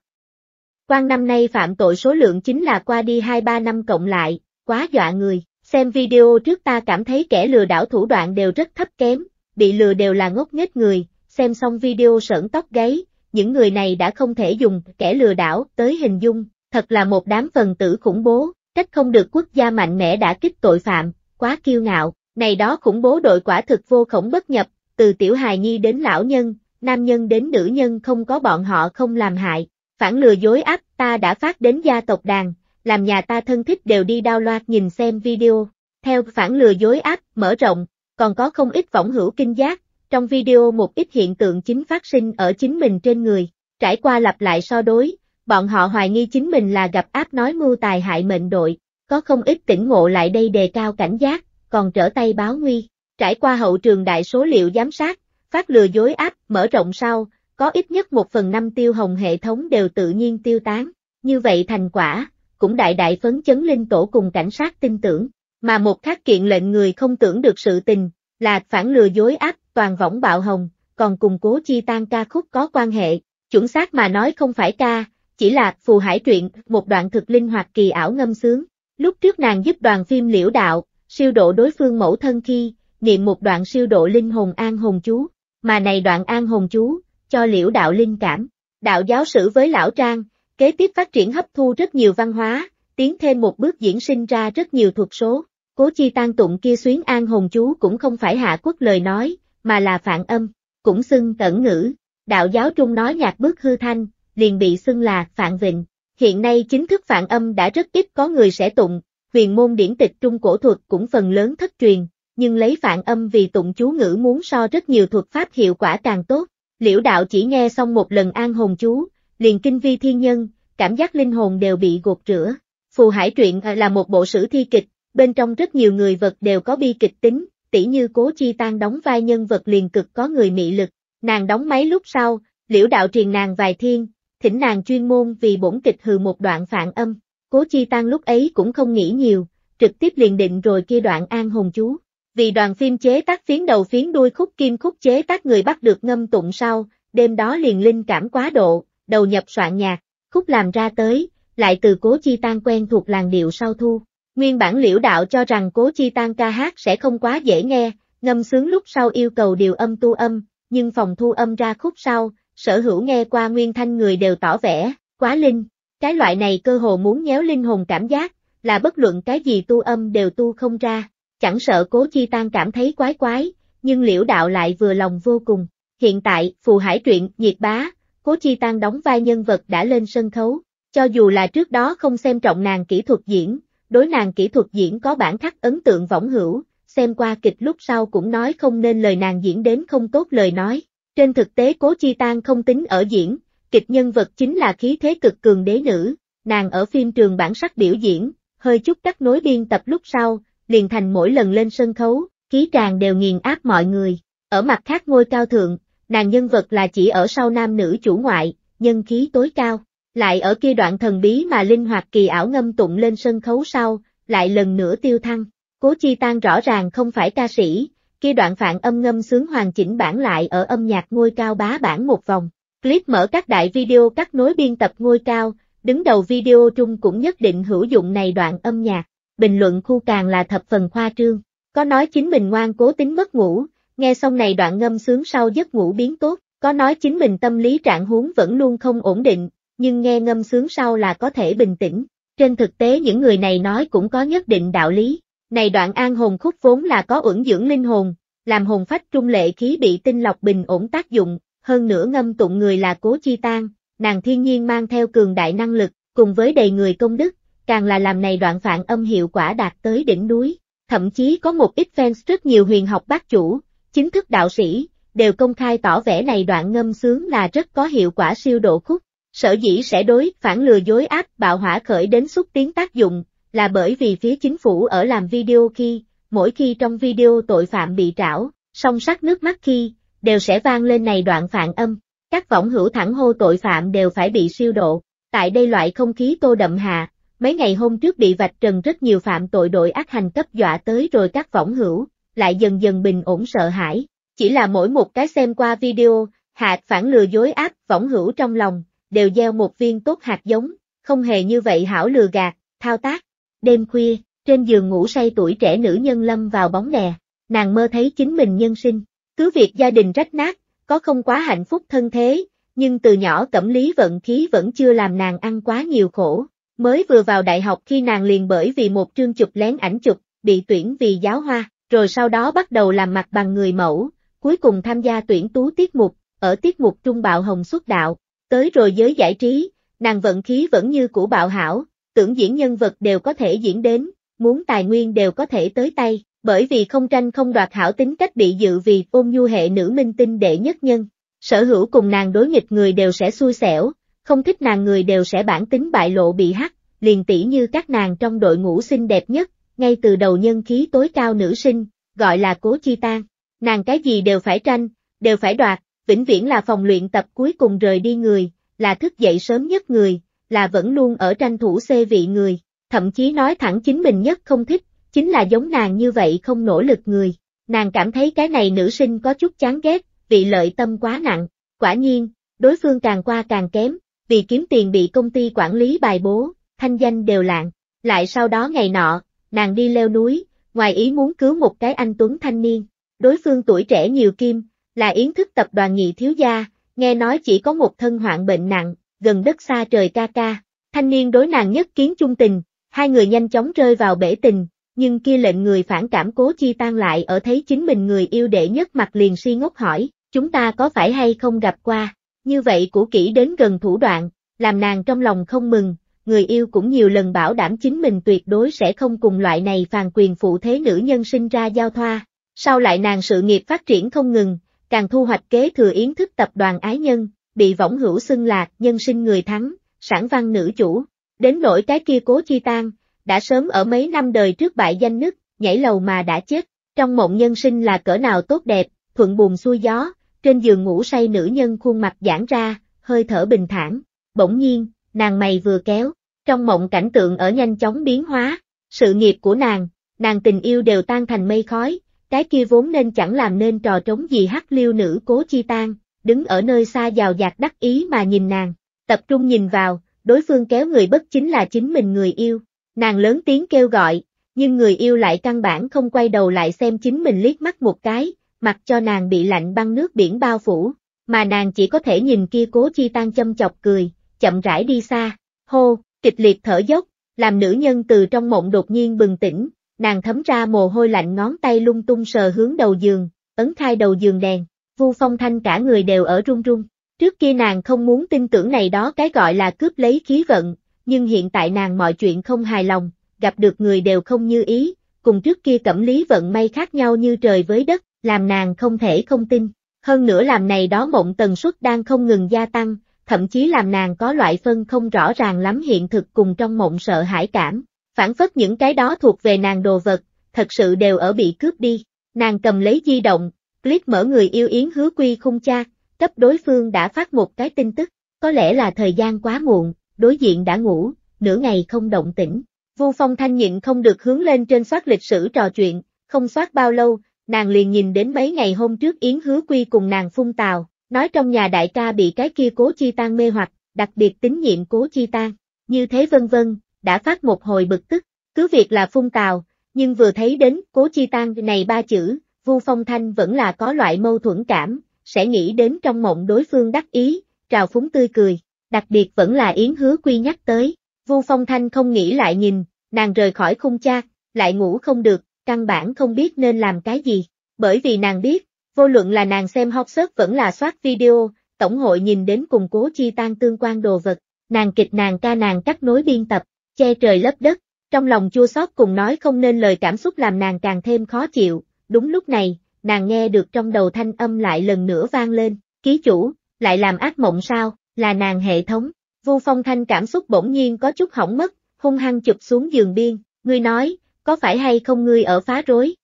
Quan năm nay phạm tội số lượng chính là qua đi 2-3 năm cộng lại, quá dọa người, xem video trước ta cảm thấy kẻ lừa đảo thủ đoạn đều rất thấp kém, bị lừa đều là ngốc nghếch người, xem xong video sởn tóc gáy, những người này đã không thể dùng kẻ lừa đảo tới hình dung, thật là một đám phần tử khủng bố, cách không được quốc gia mạnh mẽ đã kích tội phạm, quá kiêu ngạo này đó khủng bố đội quả thực vô khổng bất nhập, từ tiểu hài nhi đến lão nhân, nam nhân đến nữ nhân không có bọn họ không làm hại, phản lừa dối áp ta đã phát đến gia tộc đàn, làm nhà ta thân thích đều đi đao loạt nhìn xem video, theo phản lừa dối áp mở rộng, còn có không ít võng hữu kinh giác, trong video một ít hiện tượng chính phát sinh ở chính mình trên người, trải qua lặp lại so đối, bọn họ hoài nghi chính mình là gặp áp nói mưu tài hại mệnh đội, có không ít tỉnh ngộ lại đây đề cao cảnh giác, còn trở tay báo nguy. Trải qua hậu trường đại số liệu giám sát, phát lừa dối áp mở rộng sau, có ít nhất một phần năm tiêu hồng hệ thống đều tự nhiên tiêu tán. Như vậy thành quả, cũng đại đại phấn chấn linh tổ cùng cảnh sát tin tưởng, mà một khác kiện lệnh người không tưởng được sự tình, là phản lừa dối áp toàn võng bạo hồng, còn cùng cố chi tan ca khúc có quan hệ, chuẩn xác mà nói không phải ca, chỉ là phù hải truyện, một đoạn thực linh hoạt kỳ ảo ngâm sướng. Lúc trước nàng giúp đoàn phim liễu đạo, siêu độ đối phương mẫu thân khi, niệm một đoạn siêu độ linh hồn an hồn chú, mà này đoạn an hồn chú, cho liễu đạo linh cảm, đạo giáo sử với lão trang, kế tiếp phát triển hấp thu rất nhiều văn hóa, tiến thêm một bước diễn sinh ra rất nhiều thuật số, cố chi tan tụng kia xuyến an hồn chú cũng không phải hạ quốc lời nói, mà là phản âm, cũng xưng tẩn ngữ, đạo giáo trung nói nhạc bước hư thanh, liền bị xưng là phản vịnh. Hiện nay chính thức phản âm đã rất ít có người sẽ tụng, huyền môn điển tịch trung cổ thuật cũng phần lớn thất truyền, nhưng lấy phản âm vì tụng chú ngữ muốn so rất nhiều thuật pháp hiệu quả càng tốt. Liễu đạo chỉ nghe xong một lần an hồn chú, liền kinh vi thiên nhân, cảm giác linh hồn đều bị gột rửa. Phù Hải truyện à, là một bộ sử thi kịch, bên trong rất nhiều người vật đều có bi kịch tính, tỉ như Cố Chi Tan đóng vai nhân vật liền cực có người mị lực, nàng đóng máy lúc sau, liễu đạo truyền nàng vài thiên, thỉnh nàng chuyên môn vì bổn kịch hừ một đoạn phản âm, Cố Chi Tăng lúc ấy cũng không nghĩ nhiều, trực tiếp liền định rồi kia đoạn an hồn chú. Vì đoàn phim chế tác phiến đầu phiến đuôi khúc kim khúc chế tác người bắt được ngâm tụng sau, đêm đó liền linh cảm quá độ, đầu nhập soạn nhạc, khúc làm ra tới, lại từ Cố Chi Tăng quen thuộc làn điệu sau thu. Nguyên bản liễu đạo cho rằng Cố Chi Tăng ca hát sẽ không quá dễ nghe, ngâm sướng lúc sau yêu cầu điều âm tu âm, nhưng phòng thu âm ra khúc sau, sở hữu nghe qua nguyên thanh người đều tỏ vẻ, quá linh, cái loại này cơ hồ muốn nhéo linh hồn cảm giác, là bất luận cái gì tu âm đều tu không ra, chẳng sợ cố chi tan cảm thấy quái quái, nhưng liễu đạo lại vừa lòng vô cùng. Hiện tại, phù hải truyện, nhiệt bá, cố chi tan đóng vai nhân vật đã lên sân khấu, cho dù là trước đó không xem trọng nàng kỹ thuật diễn, đối nàng kỹ thuật diễn có bản khắc ấn tượng võng hữu, xem qua kịch lúc sau cũng nói không nên lời nàng diễn đến không tốt lời nói. Trên thực tế cố chi tan không tính ở diễn, kịch nhân vật chính là khí thế cực cường đế nữ, nàng ở phim trường bản sắc biểu diễn, hơi chút cắt nối biên tập lúc sau, liền thành mỗi lần lên sân khấu, khí tràng đều nghiền áp mọi người. Ở mặt khác ngôi cao thượng, nàng nhân vật là chỉ ở sau nam nữ chủ ngoại, nhân khí tối cao, lại ở kia đoạn thần bí mà linh hoạt kỳ ảo ngâm tụng lên sân khấu sau, lại lần nữa tiêu thăng. Cố Chi Tan rõ ràng không phải ca sĩ, kia đoạn phạn âm ngâm sướng hoàn chỉnh bản lại ở âm nhạc ngôi cao bá bản một vòng, Clip mở các đại video cắt nối biên tập ngôi cao, đứng đầu video trung cũng nhất định hữu dụng này đoạn âm nhạc, bình luận khu càng là thập phần khoa trương, có nói chính mình ngoan cố tính mất ngủ, nghe xong này đoạn ngâm sướng sau giấc ngủ biến tốt, có nói chính mình tâm lý trạng huống vẫn luôn không ổn định, nhưng nghe ngâm sướng sau là có thể bình tĩnh, trên thực tế những người này nói cũng có nhất định đạo lý, này đoạn an hồn khúc vốn là có ẩn dưỡng linh hồn, làm hồn phách trung lệ khí bị tinh lọc bình ổn tác dụng, hơn nữa ngâm tụng người là cố chi tan, nàng thiên nhiên mang theo cường đại năng lực, cùng với đầy người công đức, càng là làm này đoạn phản âm hiệu quả đạt tới đỉnh núi, thậm chí có một ít fans rất nhiều huyền học bác chủ, chính thức đạo sĩ, đều công khai tỏ vẻ này đoạn ngâm sướng là rất có hiệu quả siêu độ khúc, sở dĩ sẽ đối phản lừa dối áp bạo hỏa khởi đến xúc tiến tác dụng, là bởi vì phía chính phủ ở làm video khi, mỗi khi trong video tội phạm bị trảo, song sắc nước mắt khi, đều sẽ vang lên này đoạn phạn âm. Các võng hữu thẳng hô tội phạm đều phải bị siêu độ. Tại đây loại không khí tô đậm hạ, mấy ngày hôm trước bị vạch trần rất nhiều phạm tội đội ác hành cấp dọa tới rồi các võng hữu, lại dần dần bình ổn sợ hãi. Chỉ là mỗi một cái xem qua video, hạt phản lừa dối áp võng hữu trong lòng, đều gieo một viên tốt hạt giống, không hề như vậy hảo lừa gạt, thao tác. Đêm khuya, trên giường ngủ say tuổi trẻ nữ nhân lâm vào bóng đè, nàng mơ thấy chính mình nhân sinh, cứ việc gia đình rách nát, có không quá hạnh phúc thân thế, nhưng từ nhỏ cẩm lý vận khí vẫn chưa làm nàng ăn quá nhiều khổ. Mới vừa vào đại học khi nàng liền bởi vì một trương chụp lén ảnh chụp, bị tuyển vì giáo hoa, rồi sau đó bắt đầu làm mặt bằng người mẫu, cuối cùng tham gia tuyển tú tiết mục, ở tiết mục Trung Bạo Hồng xuất đạo, tới rồi giới giải trí, nàng vận khí vẫn như cũ bạo hảo, tưởng diễn nhân vật đều có thể diễn đến, muốn tài nguyên đều có thể tới tay, bởi vì không tranh không đoạt hảo tính cách bị dự vì ôn nhu hệ nữ minh tinh đệ nhất nhân. Sở hữu cùng nàng đối nghịch người đều sẽ xui xẻo, không thích nàng người đều sẽ bản tính bại lộ bị hắc, liền tỷ như các nàng trong đội ngũ xinh đẹp nhất, ngay từ đầu nhân khí tối cao nữ sinh, gọi là cố chi tan. Nàng cái gì đều phải tranh, đều phải đoạt, vĩnh viễn là phòng luyện tập cuối cùng rời đi người, là thức dậy sớm nhất người, là vẫn luôn ở tranh thủ xê vị người, thậm chí nói thẳng chính mình nhất không thích, chính là giống nàng như vậy không nỗ lực người. Nàng cảm thấy cái này nữ sinh có chút chán ghét, vị lợi tâm quá nặng. Quả nhiên, đối phương càng qua càng kém, vì kiếm tiền bị công ty quản lý bài bố, thanh danh đều lạng. Lại sau đó ngày nọ, nàng đi leo núi, ngoài ý muốn cứu một cái anh tuấn thanh niên. Đối phương tuổi trẻ nhiều kim, là yến thức tập đoàn nhị thiếu gia, nghe nói chỉ có một thân hoạn bệnh nặng, gần đất xa trời ca ca. Thanh niên đối nàng nhất kiến chung tình, hai người nhanh chóng rơi vào bể tình, nhưng kia lệnh người phản cảm cố chi tan lại ở thấy chính mình người yêu đệ nhất mặt liền si ngốc hỏi, chúng ta có phải hay không gặp qua, như vậy cũ kỹ đến gần thủ đoạn, làm nàng trong lòng không mừng, người yêu cũng nhiều lần bảo đảm chính mình tuyệt đối sẽ không cùng loại này phàn quyền phụ thế nữ nhân sinh ra giao thoa, sau lại nàng sự nghiệp phát triển không ngừng, càng thu hoạch kế thừa yến thức tập đoàn ái nhân, bị võng hữu xưng lạc nhân sinh người thắng, sản văn nữ chủ, đến nỗi cái kia cố chi tan đã sớm ở mấy năm đời trước bại danh nứt, nhảy lầu mà đã chết, trong mộng nhân sinh là cỡ nào tốt đẹp, thuận buồn xuôi gió, trên giường ngủ say nữ nhân khuôn mặt giãn ra, hơi thở bình thản, bỗng nhiên, nàng mày vừa kéo, trong mộng cảnh tượng ở nhanh chóng biến hóa, sự nghiệp của nàng, nàng tình yêu đều tan thành mây khói, cái kia vốn nên chẳng làm nên trò trống gì hắc liêu nữ cố chi tan, đứng ở nơi xa giàu dạt đắc ý mà nhìn nàng, tập trung nhìn vào, đối phương kéo người bất chính là chính mình người yêu, Nàng lớn tiếng kêu gọi, nhưng người yêu lại căn bản không quay đầu lại xem chính mình liếc mắt một cái, mặc cho nàng bị lạnh băng nước biển bao phủ, mà nàng chỉ có thể nhìn kia cố chi tan châm chọc cười, chậm rãi đi xa, hô, kịch liệt thở dốc, làm nữ nhân từ trong mộng đột nhiên bừng tỉnh, nàng thấm ra mồ hôi lạnh ngón tay lung tung sờ hướng đầu giường, ấn khai đầu giường đèn, vu phong thanh cả người đều ở run run. Trước kia nàng không muốn tin tưởng này đó cái gọi là cướp lấy khí vận, nhưng hiện tại nàng mọi chuyện không hài lòng, gặp được người đều không như ý, cùng trước kia cẩm lý vận may khác nhau như trời với đất, làm nàng không thể không tin. Hơn nữa làm này đó mộng tần suất đang không ngừng gia tăng, thậm chí làm nàng có loại phân không rõ ràng lắm hiện thực cùng trong mộng sợ hãi cảm, phản phất những cái đó thuộc về nàng đồ vật, thật sự đều ở bị cướp đi. Nàng cầm lấy di động, click mở người yêu yến hứa quy khung cha, cấp đối phương đã phát một cái tin tức, có lẽ là thời gian quá muộn, đối diện đã ngủ, nửa ngày không động tĩnh. Vu Phong Thanh nhịn không được hướng lên trên soát lịch sử trò chuyện, không soát bao lâu, nàng liền nhìn đến mấy ngày hôm trước Yến Hứa Quy cùng nàng phun tào, nói trong nhà đại ca bị cái kia cố chi tan mê hoặc, đặc biệt tín nhiệm cố chi tan, như thế vân vân, đã phát một hồi bực tức, cứ việc là phun tào, nhưng vừa thấy đến cố chi tan này ba chữ, Vu Phong Thanh vẫn là có loại mâu thuẫn cảm, sẽ nghĩ đến trong mộng đối phương đắc ý, trào phúng tươi cười, đặc biệt vẫn là Yến Hứa Quy nhắc tới. Vu Phong Thanh không nghĩ lại nhìn, nàng rời khỏi khung cha, lại ngủ không được, căn bản không biết nên làm cái gì, bởi vì nàng biết, vô luận là nàng xem học sớt vẫn là soát video, tổng hội nhìn đến cùng cố chi tan tương quan đồ vật, nàng kịch nàng ca nàng cắt nối biên tập, che trời lấp đất, trong lòng chua xót cùng nói không nên lời cảm xúc làm nàng càng thêm khó chịu, đúng lúc này, nàng nghe được trong đầu thanh âm lại lần nữa vang lên, ký chủ, lại làm ác mộng sao? là nàng hệ thống. Vu Phong Thanh cảm xúc bỗng nhiên có chút hỏng mất, hung hăng chụp xuống giường biên, ngươi nói, có phải hay không ngươi ở phá rối?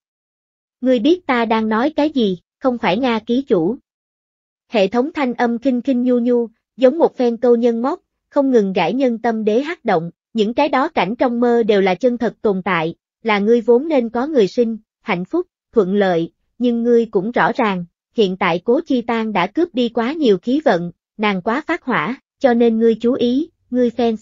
Ngươi biết ta đang nói cái gì, không phải Nga ký chủ. Hệ thống thanh âm kinh kinh nhu nhu, giống một phen câu nhân móc, không ngừng gãi nhân tâm đế hát động, những cái đó cảnh trong mơ đều là chân thật tồn tại, là ngươi vốn nên có người sinh, hạnh phúc, thuận lợi, nhưng ngươi cũng rõ ràng, hiện tại cố chi tan đã cướp đi quá nhiều khí vận, nàng quá phát hỏa, cho nên ngươi chú ý, ngươi fans.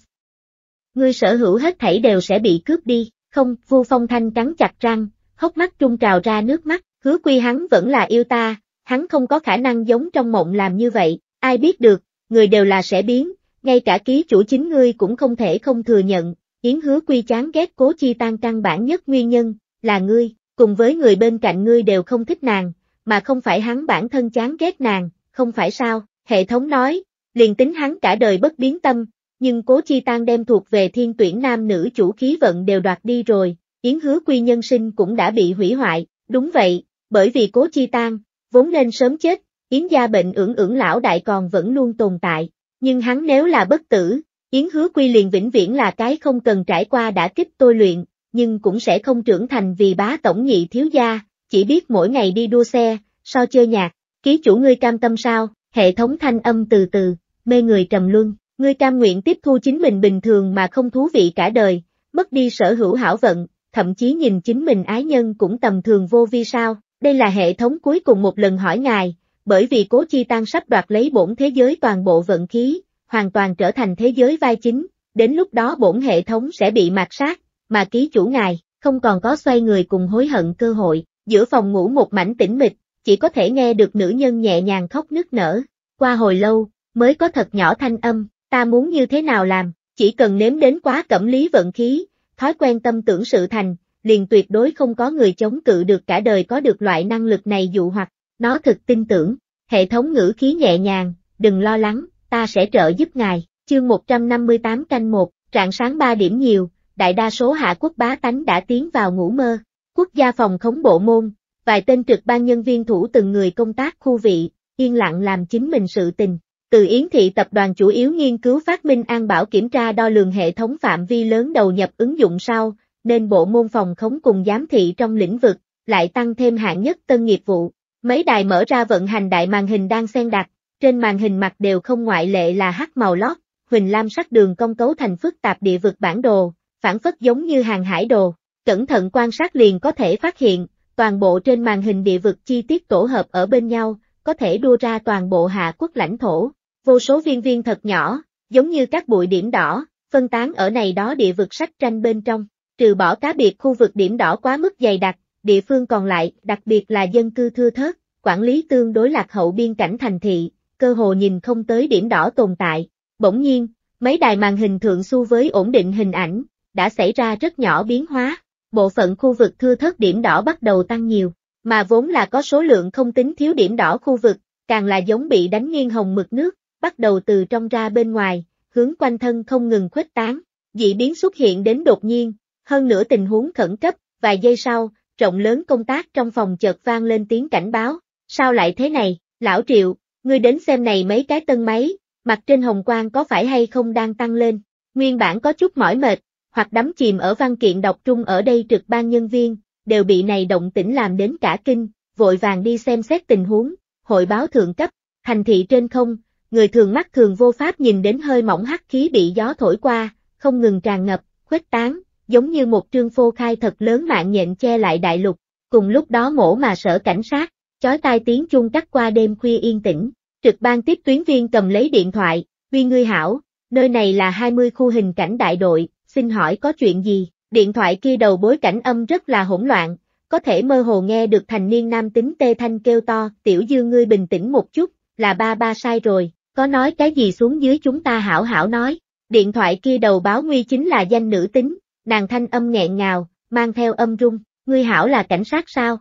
Ngươi sở hữu hết thảy đều sẽ bị cướp đi, không, Vu Phong Thanh cắn chặt răng, hốc mắt trung trào ra nước mắt, hứa quy hắn vẫn là yêu ta, hắn không có khả năng giống trong mộng làm như vậy, ai biết được, người đều là sẽ biến, ngay cả ký chủ chính ngươi cũng không thể không thừa nhận, Yến hứa quy chán ghét cố chi tan căn bản nhất nguyên nhân, là ngươi, cùng với người bên cạnh ngươi đều không thích nàng, mà không phải hắn bản thân chán ghét nàng, không phải sao, Hệ thống nói, liền tính hắn cả đời bất biến tâm, nhưng cố chi tan đem thuộc về thiên tuyển nam nữ chủ khí vận đều đoạt đi rồi, yến hứa quy nhân sinh cũng đã bị hủy hoại, đúng vậy, bởi vì cố chi tan, vốn nên sớm chết, yến gia bệnh ưỡng ưỡng lão đại còn vẫn luôn tồn tại, nhưng hắn nếu là bất tử, yến hứa quy liền vĩnh viễn là cái không cần trải qua đã kích tôi luyện, nhưng cũng sẽ không trưởng thành vì bá tổng nhị thiếu gia, chỉ biết mỗi ngày đi đua xe, so chơi nhạc, ký chủ ngươi cam tâm sao, hệ thống thanh âm từ từ, mê người trầm luân, ngươi cam nguyện tiếp thu chính mình bình thường mà không thú vị cả đời, mất đi sở hữu hảo vận, thậm chí nhìn chính mình ái nhân cũng tầm thường vô vi sao, đây là hệ thống cuối cùng một lần hỏi ngài, bởi vì cố chi tăng sắp đoạt lấy bổn thế giới toàn bộ vận khí, hoàn toàn trở thành thế giới vai chính, đến lúc đó bổn hệ thống sẽ bị mạt sát, mà ký chủ ngài, không còn có xoay người cùng hối hận cơ hội, giữa phòng ngủ một mảnh tĩnh mịch, chỉ có thể nghe được nữ nhân nhẹ nhàng khóc nức nở. Qua hồi lâu, mới có thật nhỏ thanh âm, ta muốn như thế nào làm, chỉ cần nếm đến quá cẩm lý vận khí, thói quen tâm tưởng sự thành, liền tuyệt đối không có người chống cự được cả đời có được loại năng lực này dụ hoặc, nó thực tin tưởng, hệ thống ngữ khí nhẹ nhàng, đừng lo lắng, ta sẽ trợ giúp ngài, chương 158 canh 1, trạng sáng 3 điểm nhiều, đại đa số hạ quốc bá tánh đã tiến vào ngủ mơ, quốc gia phòng khống bộ môn, vài tên trực ban nhân viên thủ từng người công tác khu vị, yên lặng làm chính mình sự tình. Từ Yến Thị Tập đoàn chủ yếu nghiên cứu phát minh an bảo kiểm tra đo lường hệ thống phạm vi lớn đầu nhập ứng dụng sau, nên bộ môn phòng khống cùng giám thị trong lĩnh vực, lại tăng thêm hạng nhất tân nghiệp vụ. Mấy đài mở ra vận hành đại màn hình đang xen đặt, trên màn hình mặt đều không ngoại lệ là hắc màu lót, huỳnh lam sắc đường công cấu thành phức tạp địa vực bản đồ, phản phất giống như hàng hải đồ. Cẩn thận quan sát liền có thể phát hiện, toàn bộ trên màn hình địa vực chi tiết tổ hợp ở bên nhau, có thể đua ra toàn bộ hạ quốc lãnh thổ. Vô số viên viên thật nhỏ, giống như các bụi điểm đỏ, phân tán ở này đó địa vực sắc tranh bên trong, trừ bỏ cá biệt khu vực điểm đỏ quá mức dày đặc, địa phương còn lại, đặc biệt là dân cư thưa thớt, quản lý tương đối lạc hậu biên cảnh thành thị, cơ hồ nhìn không tới điểm đỏ tồn tại. Bỗng nhiên, mấy đài màn hình thượng xu với ổn định hình ảnh, đã xảy ra rất nhỏ biến hóa bộ phận khu vực thưa thớt điểm đỏ bắt đầu tăng nhiều, mà vốn là có số lượng không tính thiếu điểm đỏ khu vực, càng là giống bị đánh nghiêng hồng mực nước, bắt đầu từ trong ra bên ngoài, hướng quanh thân không ngừng khuếch tán, dị biến xuất hiện đến đột nhiên, hơn nữa tình huống khẩn cấp, vài giây sau, rộng lớn công tác trong phòng chợt vang lên tiếng cảnh báo, sao lại thế này, lão triệu, ngươi đến xem này mấy cái tân máy, mặt trên hồng quang có phải hay không đang tăng lên, nguyên bản có chút mỏi mệt, hoặc đắm chìm ở văn kiện đọc trung ở đây trực ban nhân viên, đều bị này động tĩnh làm đến cả kinh, vội vàng đi xem xét tình huống, hội báo thượng cấp, hành thị trên không, người thường mắt thường vô pháp nhìn đến hơi mỏng hắc khí bị gió thổi qua, không ngừng tràn ngập, khuếch tán, giống như một trương phô khai thật lớn mạng nhện che lại đại lục, cùng lúc đó mổ mà sở cảnh sát, chói tai tiếng chuông cắt qua đêm khuya yên tĩnh, trực ban tiếp tuyến viên cầm lấy điện thoại, vi ngươi hảo, nơi này là 20 khu hình cảnh đại đội, xin hỏi có chuyện gì? Điện thoại kia đầu bối cảnh âm rất là hỗn loạn, có thể mơ hồ nghe được thành niên nam tính tê thanh kêu to, tiểu dư ngươi bình tĩnh một chút, là ba ba sai rồi, có nói cái gì xuống dưới chúng ta hảo hảo nói. Điện thoại kia đầu báo nguy chính là danh nữ tính, nàng thanh âm nghẹn ngào, mang theo âm rung, ngươi hảo là cảnh sát sao?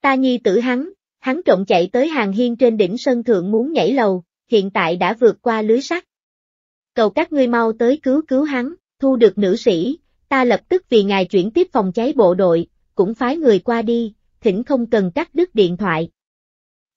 Ta nhi tử hắn, hắn trộm chạy tới hàng hiên trên đỉnh sân thượng muốn nhảy lầu, hiện tại đã vượt qua lưới sắt. Cầu các ngươi mau tới cứu cứu hắn thu được nữ sĩ, ta lập tức vì ngài chuyển tiếp phòng cháy bộ đội, cũng phái người qua đi, thỉnh không cần cắt đứt điện thoại.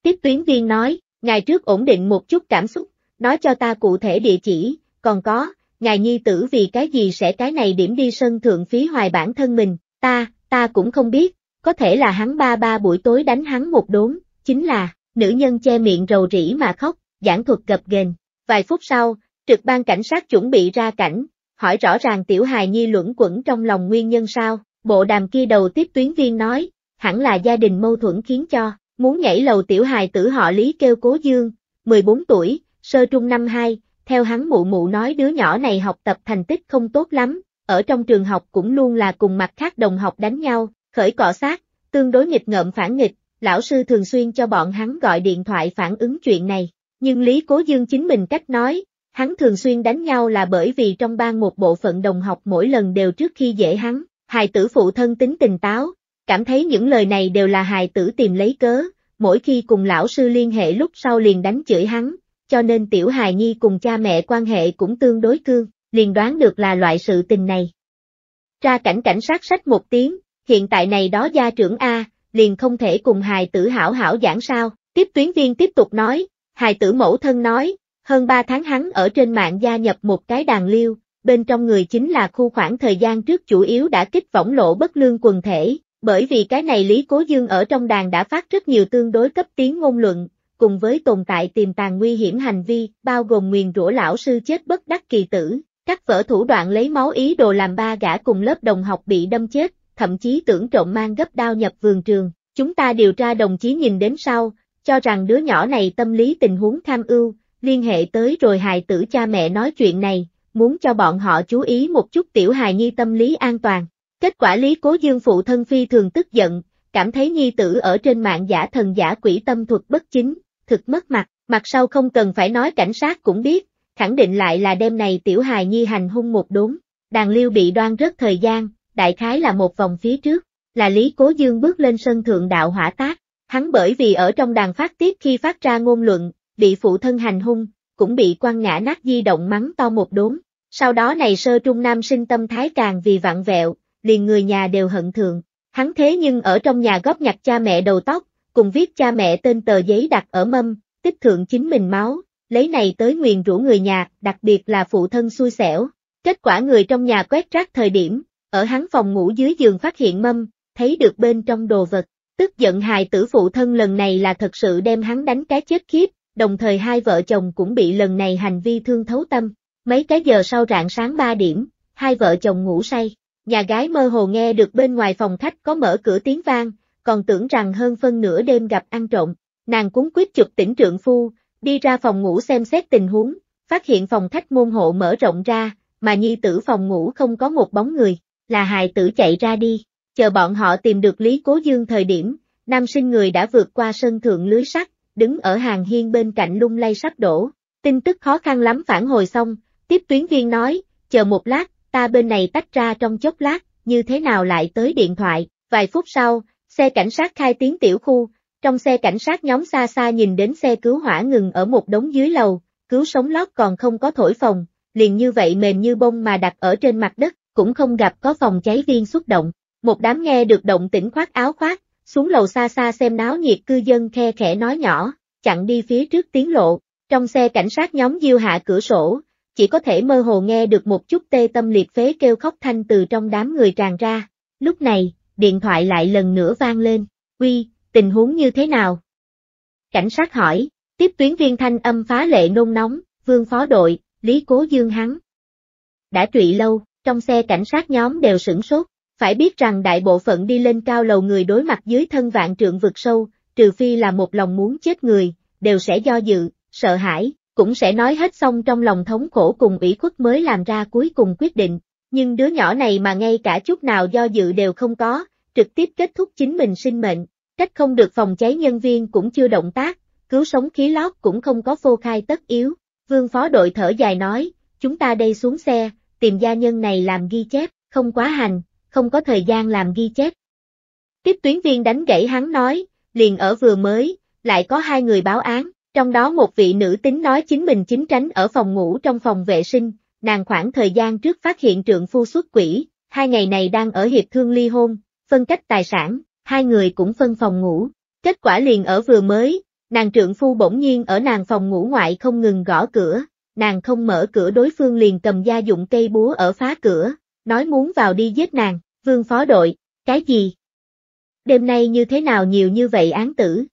Tiếp tuyến viên nói, ngài trước ổn định một chút cảm xúc, nói cho ta cụ thể địa chỉ, còn có, ngài nhi tử vì cái gì sẽ cái này điểm đi sân thượng phí hoài bản thân mình, ta, ta cũng không biết, có thể là hắn ba ba buổi tối đánh hắn một đốn, chính là, nữ nhân che miệng rầu rĩ mà khóc, giảng thuật gập ghềnh. Vài phút sau, trực ban cảnh sát chuẩn bị ra cảnh, hỏi rõ ràng tiểu hài nhi luẩn quẩn trong lòng nguyên nhân sao, bộ đàm kia đầu tiếp tuyến viên nói, hẳn là gia đình mâu thuẫn khiến cho, muốn nhảy lầu tiểu hài tử họ Lý kêu Cố Dương, 14 tuổi, sơ trung năm 2, theo hắn mụ mụ nói đứa nhỏ này học tập thành tích không tốt lắm, ở trong trường học cũng luôn là cùng mặt khác đồng học đánh nhau, khởi cọ sát, tương đối nghịch ngợm phản nghịch, lão sư thường xuyên cho bọn hắn gọi điện thoại phản ứng chuyện này, nhưng Lý Cố Dương chính mình cách nói, Hắn thường xuyên đánh nhau là bởi vì trong ban một bộ phận đồng học mỗi lần đều trước khi dễ hắn, hài tử phụ thân tính tình táo, cảm thấy những lời này đều là hài tử tìm lấy cớ, mỗi khi cùng lão sư liên hệ lúc sau liền đánh chửi hắn, cho nên tiểu hài nhi cùng cha mẹ quan hệ cũng tương đối cương, liền đoán được là loại sự tình này. Ra cảnh cảnh sát sách một tiếng, hiện tại này đó gia trưởng A, liền không thể cùng hài tử hảo hảo giảng sao, tiếp tuyến viên tiếp tục nói, hài tử mẫu thân nói, hơn 3 tháng hắn ở trên mạng gia nhập một cái đàn liêu, bên trong người chính là khu khoảng thời gian trước chủ yếu đã kích võng lộ bất lương quần thể, bởi vì cái này Lý Cố Dương ở trong đàn đã phát rất nhiều tương đối cấp tiếng ngôn luận, cùng với tồn tại tiềm tàng nguy hiểm hành vi, bao gồm nguyền rủa lão sư chết bất đắc kỳ tử, cắt vỡ thủ đoạn lấy máu ý đồ làm ba gã cùng lớp đồng học bị đâm chết, thậm chí tưởng trộm mang gấp đao nhập vườn trường. Chúng ta điều tra đồng chí nhìn đến sau, cho rằng đứa nhỏ này tâm lý tình huống tham ưu, liên hệ tới rồi hài tử cha mẹ nói chuyện này, muốn cho bọn họ chú ý một chút tiểu hài nhi tâm lý an toàn. Kết quả Lý Cố Dương phụ thân phi thường tức giận, cảm thấy nhi tử ở trên mạng giả thần giả quỷ tâm thuật bất chính, thực mất mặt, mặt sau không cần phải nói cảnh sát cũng biết, khẳng định lại là đêm này tiểu hài nhi hành hung một đốn, đàn liêu bị đoan rất thời gian, đại khái là một vòng phía trước, là Lý Cố Dương bước lên sân thượng đạo hỏa tác, hắn bởi vì ở trong đàn phát tiếp khi phát ra ngôn luận, bị phụ thân hành hung, cũng bị quan ngã nát di động mắng to một đốn. Sau đó này sơ trung nam sinh tâm thái càng vì vặn vẹo, liền người nhà đều hận thường. Hắn thế nhưng ở trong nhà góp nhặt cha mẹ đầu tóc, cùng viết cha mẹ tên tờ giấy đặt ở mâm, tích thượng chính mình máu, lấy này tới nguyền rủ người nhà, đặc biệt là phụ thân xui xẻo. Kết quả người trong nhà quét rác thời điểm, ở hắn phòng ngủ dưới giường phát hiện mâm, thấy được bên trong đồ vật, tức giận hài tử phụ thân lần này là thật sự đem hắn đánh cái chết khiếp, đồng thời hai vợ chồng cũng bị lần này hành vi thương thấu tâm. Mấy cái giờ sau rạng sáng 3 điểm, hai vợ chồng ngủ say, nhà gái mơ hồ nghe được bên ngoài phòng khách có mở cửa tiếng vang, còn tưởng rằng hơn phân nửa đêm gặp ăn trộm, nàng cuốn quyết chụp tỉnh trượng phu, đi ra phòng ngủ xem xét tình huống, phát hiện phòng khách môn hộ mở rộng ra, mà nhi tử phòng ngủ không có một bóng người, là hài tử chạy ra đi, chờ bọn họ tìm được Lý Cố Dương thời điểm, nam sinh người đã vượt qua sân thượng lưới sắt, đứng ở hàng hiên bên cạnh lung lay sắp đổ. Tin tức khó khăn lắm phản hồi xong, tiếp tuyến viên nói, chờ một lát, ta bên này tách ra trong chốc lát, như thế nào lại tới điện thoại. Vài phút sau, xe cảnh sát khai tiếng tiểu khu, trong xe cảnh sát nhóm xa xa nhìn đến xe cứu hỏa ngừng ở một đống dưới lầu, cứu sống lót còn không có thổi phòng, liền như vậy mềm như bông mà đặt ở trên mặt đất, cũng không gặp có phòng cháy viên xúc động. Một đám nghe được động tĩnh khoác áo khoác, xuống lầu xa xa xem náo nhiệt cư dân khe khẽ nói nhỏ, chặn đi phía trước tiến lộ, trong xe cảnh sát nhóm diêu hạ cửa sổ, chỉ có thể mơ hồ nghe được một chút tê tâm liệt phế kêu khóc thanh từ trong đám người tràn ra, lúc này, điện thoại lại lần nữa vang lên, uy, tình huống như thế nào? Cảnh sát hỏi, tiếp tuyến viên thanh âm phá lệ nôn nóng, vương phó đội, lý cố dương hắn. Đã trụy lâu, trong xe cảnh sát nhóm đều sửng sốt, phải biết rằng đại bộ phận đi lên cao lầu người đối mặt dưới thân vạn trượng vực sâu, trừ phi là một lòng muốn chết người, đều sẽ do dự, sợ hãi, cũng sẽ nói hết xong trong lòng thống khổ cùng ủy khuất mới làm ra cuối cùng quyết định. Nhưng đứa nhỏ này mà ngay cả chút nào do dự đều không có, trực tiếp kết thúc chính mình sinh mệnh, cách không được phòng cháy nhân viên cũng chưa động tác, cứu sống khí lót cũng không có phô khai tất yếu. Vương phó đội thở dài nói, chúng ta đây xuống xe, tìm gia nhân này làm ghi chép, không quá hành, không có thời gian làm ghi chép. Tiếp tuyến viên đánh gãy hắn nói, liền ở vừa mới, lại có hai người báo án, trong đó một vị nữ tính nói chính mình chính tránh ở phòng ngủ trong phòng vệ sinh, nàng khoảng thời gian trước phát hiện trượng phu xuất quỷ, hai ngày này đang ở hiệp thương ly hôn, phân cách tài sản, hai người cũng phân phòng ngủ. Kết quả liền ở vừa mới, nàng trượng phu bỗng nhiên ở nàng phòng ngủ ngoại không ngừng gõ cửa, nàng không mở cửa đối phương liền cầm gia dụng cây búa ở phá cửa, nói muốn vào đi giết nàng, vương phó đội, cái gì? Đêm nay như thế nào nhiều như vậy án tử?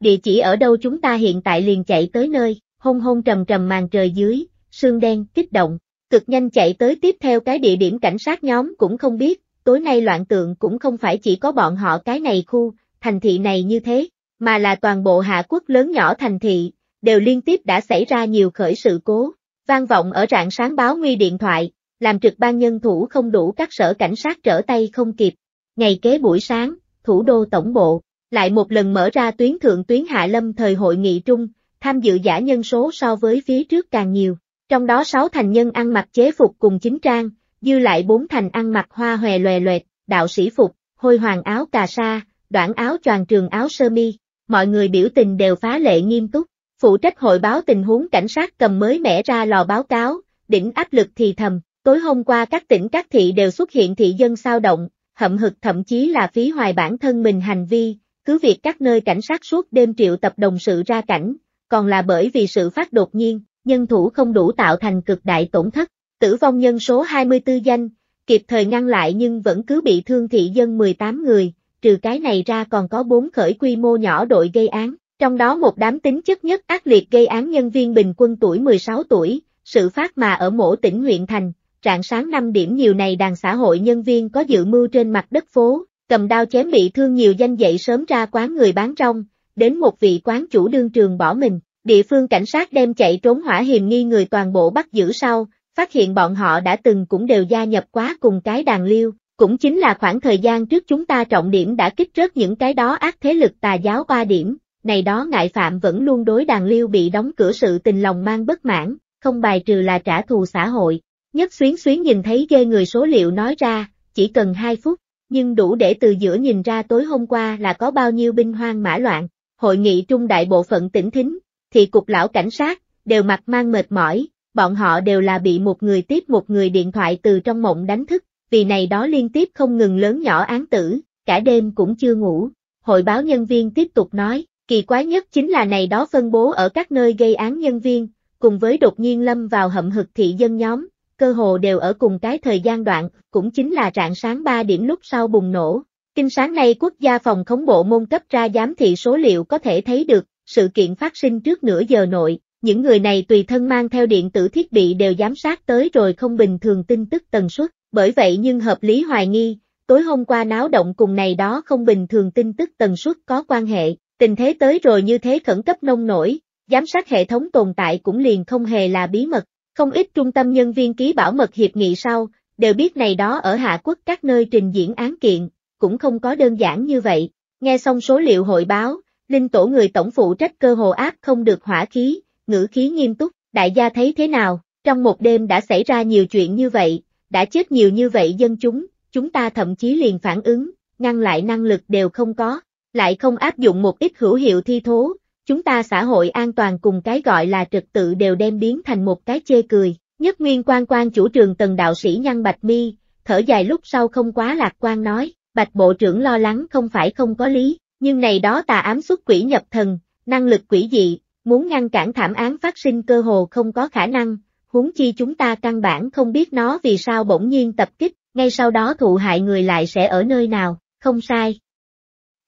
Địa chỉ ở đâu chúng ta hiện tại liền chạy tới nơi, hôn hôn trầm trầm màn trời dưới, sương đen, kích động, cực nhanh chạy tới tiếp theo cái địa điểm cảnh sát nhóm cũng không biết, tối nay loạn tượng cũng không phải chỉ có bọn họ cái này khu, thành thị này như thế, mà là toàn bộ hạ quốc lớn nhỏ thành thị, đều liên tiếp đã xảy ra nhiều khởi sự cố, vang vọng ở rạng sáng báo nguy điện thoại, làm trực ban nhân thủ không đủ các sở cảnh sát trở tay không kịp. Ngày kế buổi sáng, thủ đô tổng bộ, lại một lần mở ra tuyến thượng tuyến hạ lâm thời hội nghị trung, tham dự giả nhân số so với phía trước càng nhiều, trong đó 6 thành nhân ăn mặc chế phục cùng chính trang, dư lại 4 thành ăn mặc hoa hòe lòe loẹt, đạo sĩ phục, hôi hoàng áo cà sa, đoạn áo choàng trường áo sơ mi, mọi người biểu tình đều phá lệ nghiêm túc, phụ trách hội báo tình huống cảnh sát cầm mới mẻ ra lò báo cáo, đỉnh áp lực thì thầm, Tối hôm qua các tỉnh các thị đều xuất hiện thị dân sao động, hậm hực thậm chí là phí hoài bản thân mình hành vi, cứ việc các nơi cảnh sát suốt đêm triệu tập đồng sự ra cảnh, còn là bởi vì sự phát đột nhiên, nhân thủ không đủ tạo thành cực đại tổn thất, tử vong nhân số 24 danh, kịp thời ngăn lại nhưng vẫn cứ bị thương thị dân 18 người, trừ cái này ra còn có 4 khởi quy mô nhỏ đội gây án, trong đó một đám tính chất nhất ác liệt gây án nhân viên bình quân tuổi 16 tuổi, sự phát mà ở mỗi tỉnh huyện thành, rạng sáng 5 điểm nhiều này đàn xã hội nhân viên có dự mưu trên mặt đất phố, cầm đao chém bị thương nhiều danh dậy sớm ra quán người bán trong đến một vị quán chủ đương trường bỏ mình, địa phương cảnh sát đem chạy trốn hỏa hiểm nghi người toàn bộ bắt giữ sau, phát hiện bọn họ đã từng cũng đều gia nhập quá cùng cái đàn liêu, cũng chính là khoảng thời gian trước chúng ta trọng điểm đã kích rớt những cái đó ác thế lực tà giáo qua điểm, này đó ngại phạm vẫn luôn đối đàn liêu bị đóng cửa sự tình lòng mang bất mãn, không bài trừ là trả thù xã hội, Nhất xuyến xuyến nhìn thấy ghê người số liệu nói ra, chỉ cần 2 phút, nhưng đủ để từ giữa nhìn ra tối hôm qua là có bao nhiêu binh hoang mã loạn. Hội nghị trung đại bộ phận tỉnh thính, thì cục lão cảnh sát, đều mặt mang mệt mỏi, bọn họ đều là bị một người tiếp một người điện thoại từ trong mộng đánh thức, vì này đó liên tiếp không ngừng lớn nhỏ án tử, cả đêm cũng chưa ngủ. Hội báo nhân viên tiếp tục nói, kỳ quái nhất chính là này đó phân bố ở các nơi gây án nhân viên, cùng với đột nhiên lâm vào hậm hực thị dân nhóm, cơ hồ đều ở cùng cái thời gian đoạn, cũng chính là rạng sáng 3 điểm lúc sau bùng nổ. Kinh sáng nay quốc gia phòng khống bộ môn cấp ra giám thị số liệu có thể thấy được, sự kiện phát sinh trước nửa giờ nội, những người này tùy thân mang theo điện tử thiết bị đều giám sát tới rồi không bình thường tin tức tần suất, bởi vậy nhưng hợp lý hoài nghi, tối hôm qua náo động cùng này đó không bình thường tin tức tần suất có quan hệ, tình thế tới rồi như thế khẩn cấp nông nổi, giám sát hệ thống tồn tại cũng liền không hề là bí mật, không ít trung tâm nhân viên ký bảo mật hiệp nghị sau, đều biết này đó ở Hạ Quốc các nơi trình diễn án kiện, cũng không có đơn giản như vậy. Nghe xong số liệu hội báo, Linh Tổ người tổng phụ trách cơ hồ áp không được hỏa khí, ngữ khí nghiêm túc, đại gia thấy thế nào, trong một đêm đã xảy ra nhiều chuyện như vậy, đã chết nhiều như vậy dân chúng, chúng ta thậm chí liền phản ứng, ngăn lại năng lực đều không có, lại không áp dụng một ít hữu hiệu thi thố, chúng ta xã hội an toàn cùng cái gọi là trật tự đều đem biến thành một cái chê cười. Nhất nguyên quan quan chủ trường tần đạo sĩ nhăn bạch mi, thở dài lúc sau không quá lạc quan nói, bạch bộ trưởng lo lắng không phải không có lý, nhưng này đó tà ám xuất quỷ nhập thần, năng lực quỷ dị, muốn ngăn cản thảm án phát sinh cơ hồ không có khả năng, huống chi chúng ta căn bản không biết nó vì sao bỗng nhiên tập kích, ngay sau đó thụ hại người lại sẽ ở nơi nào, không sai.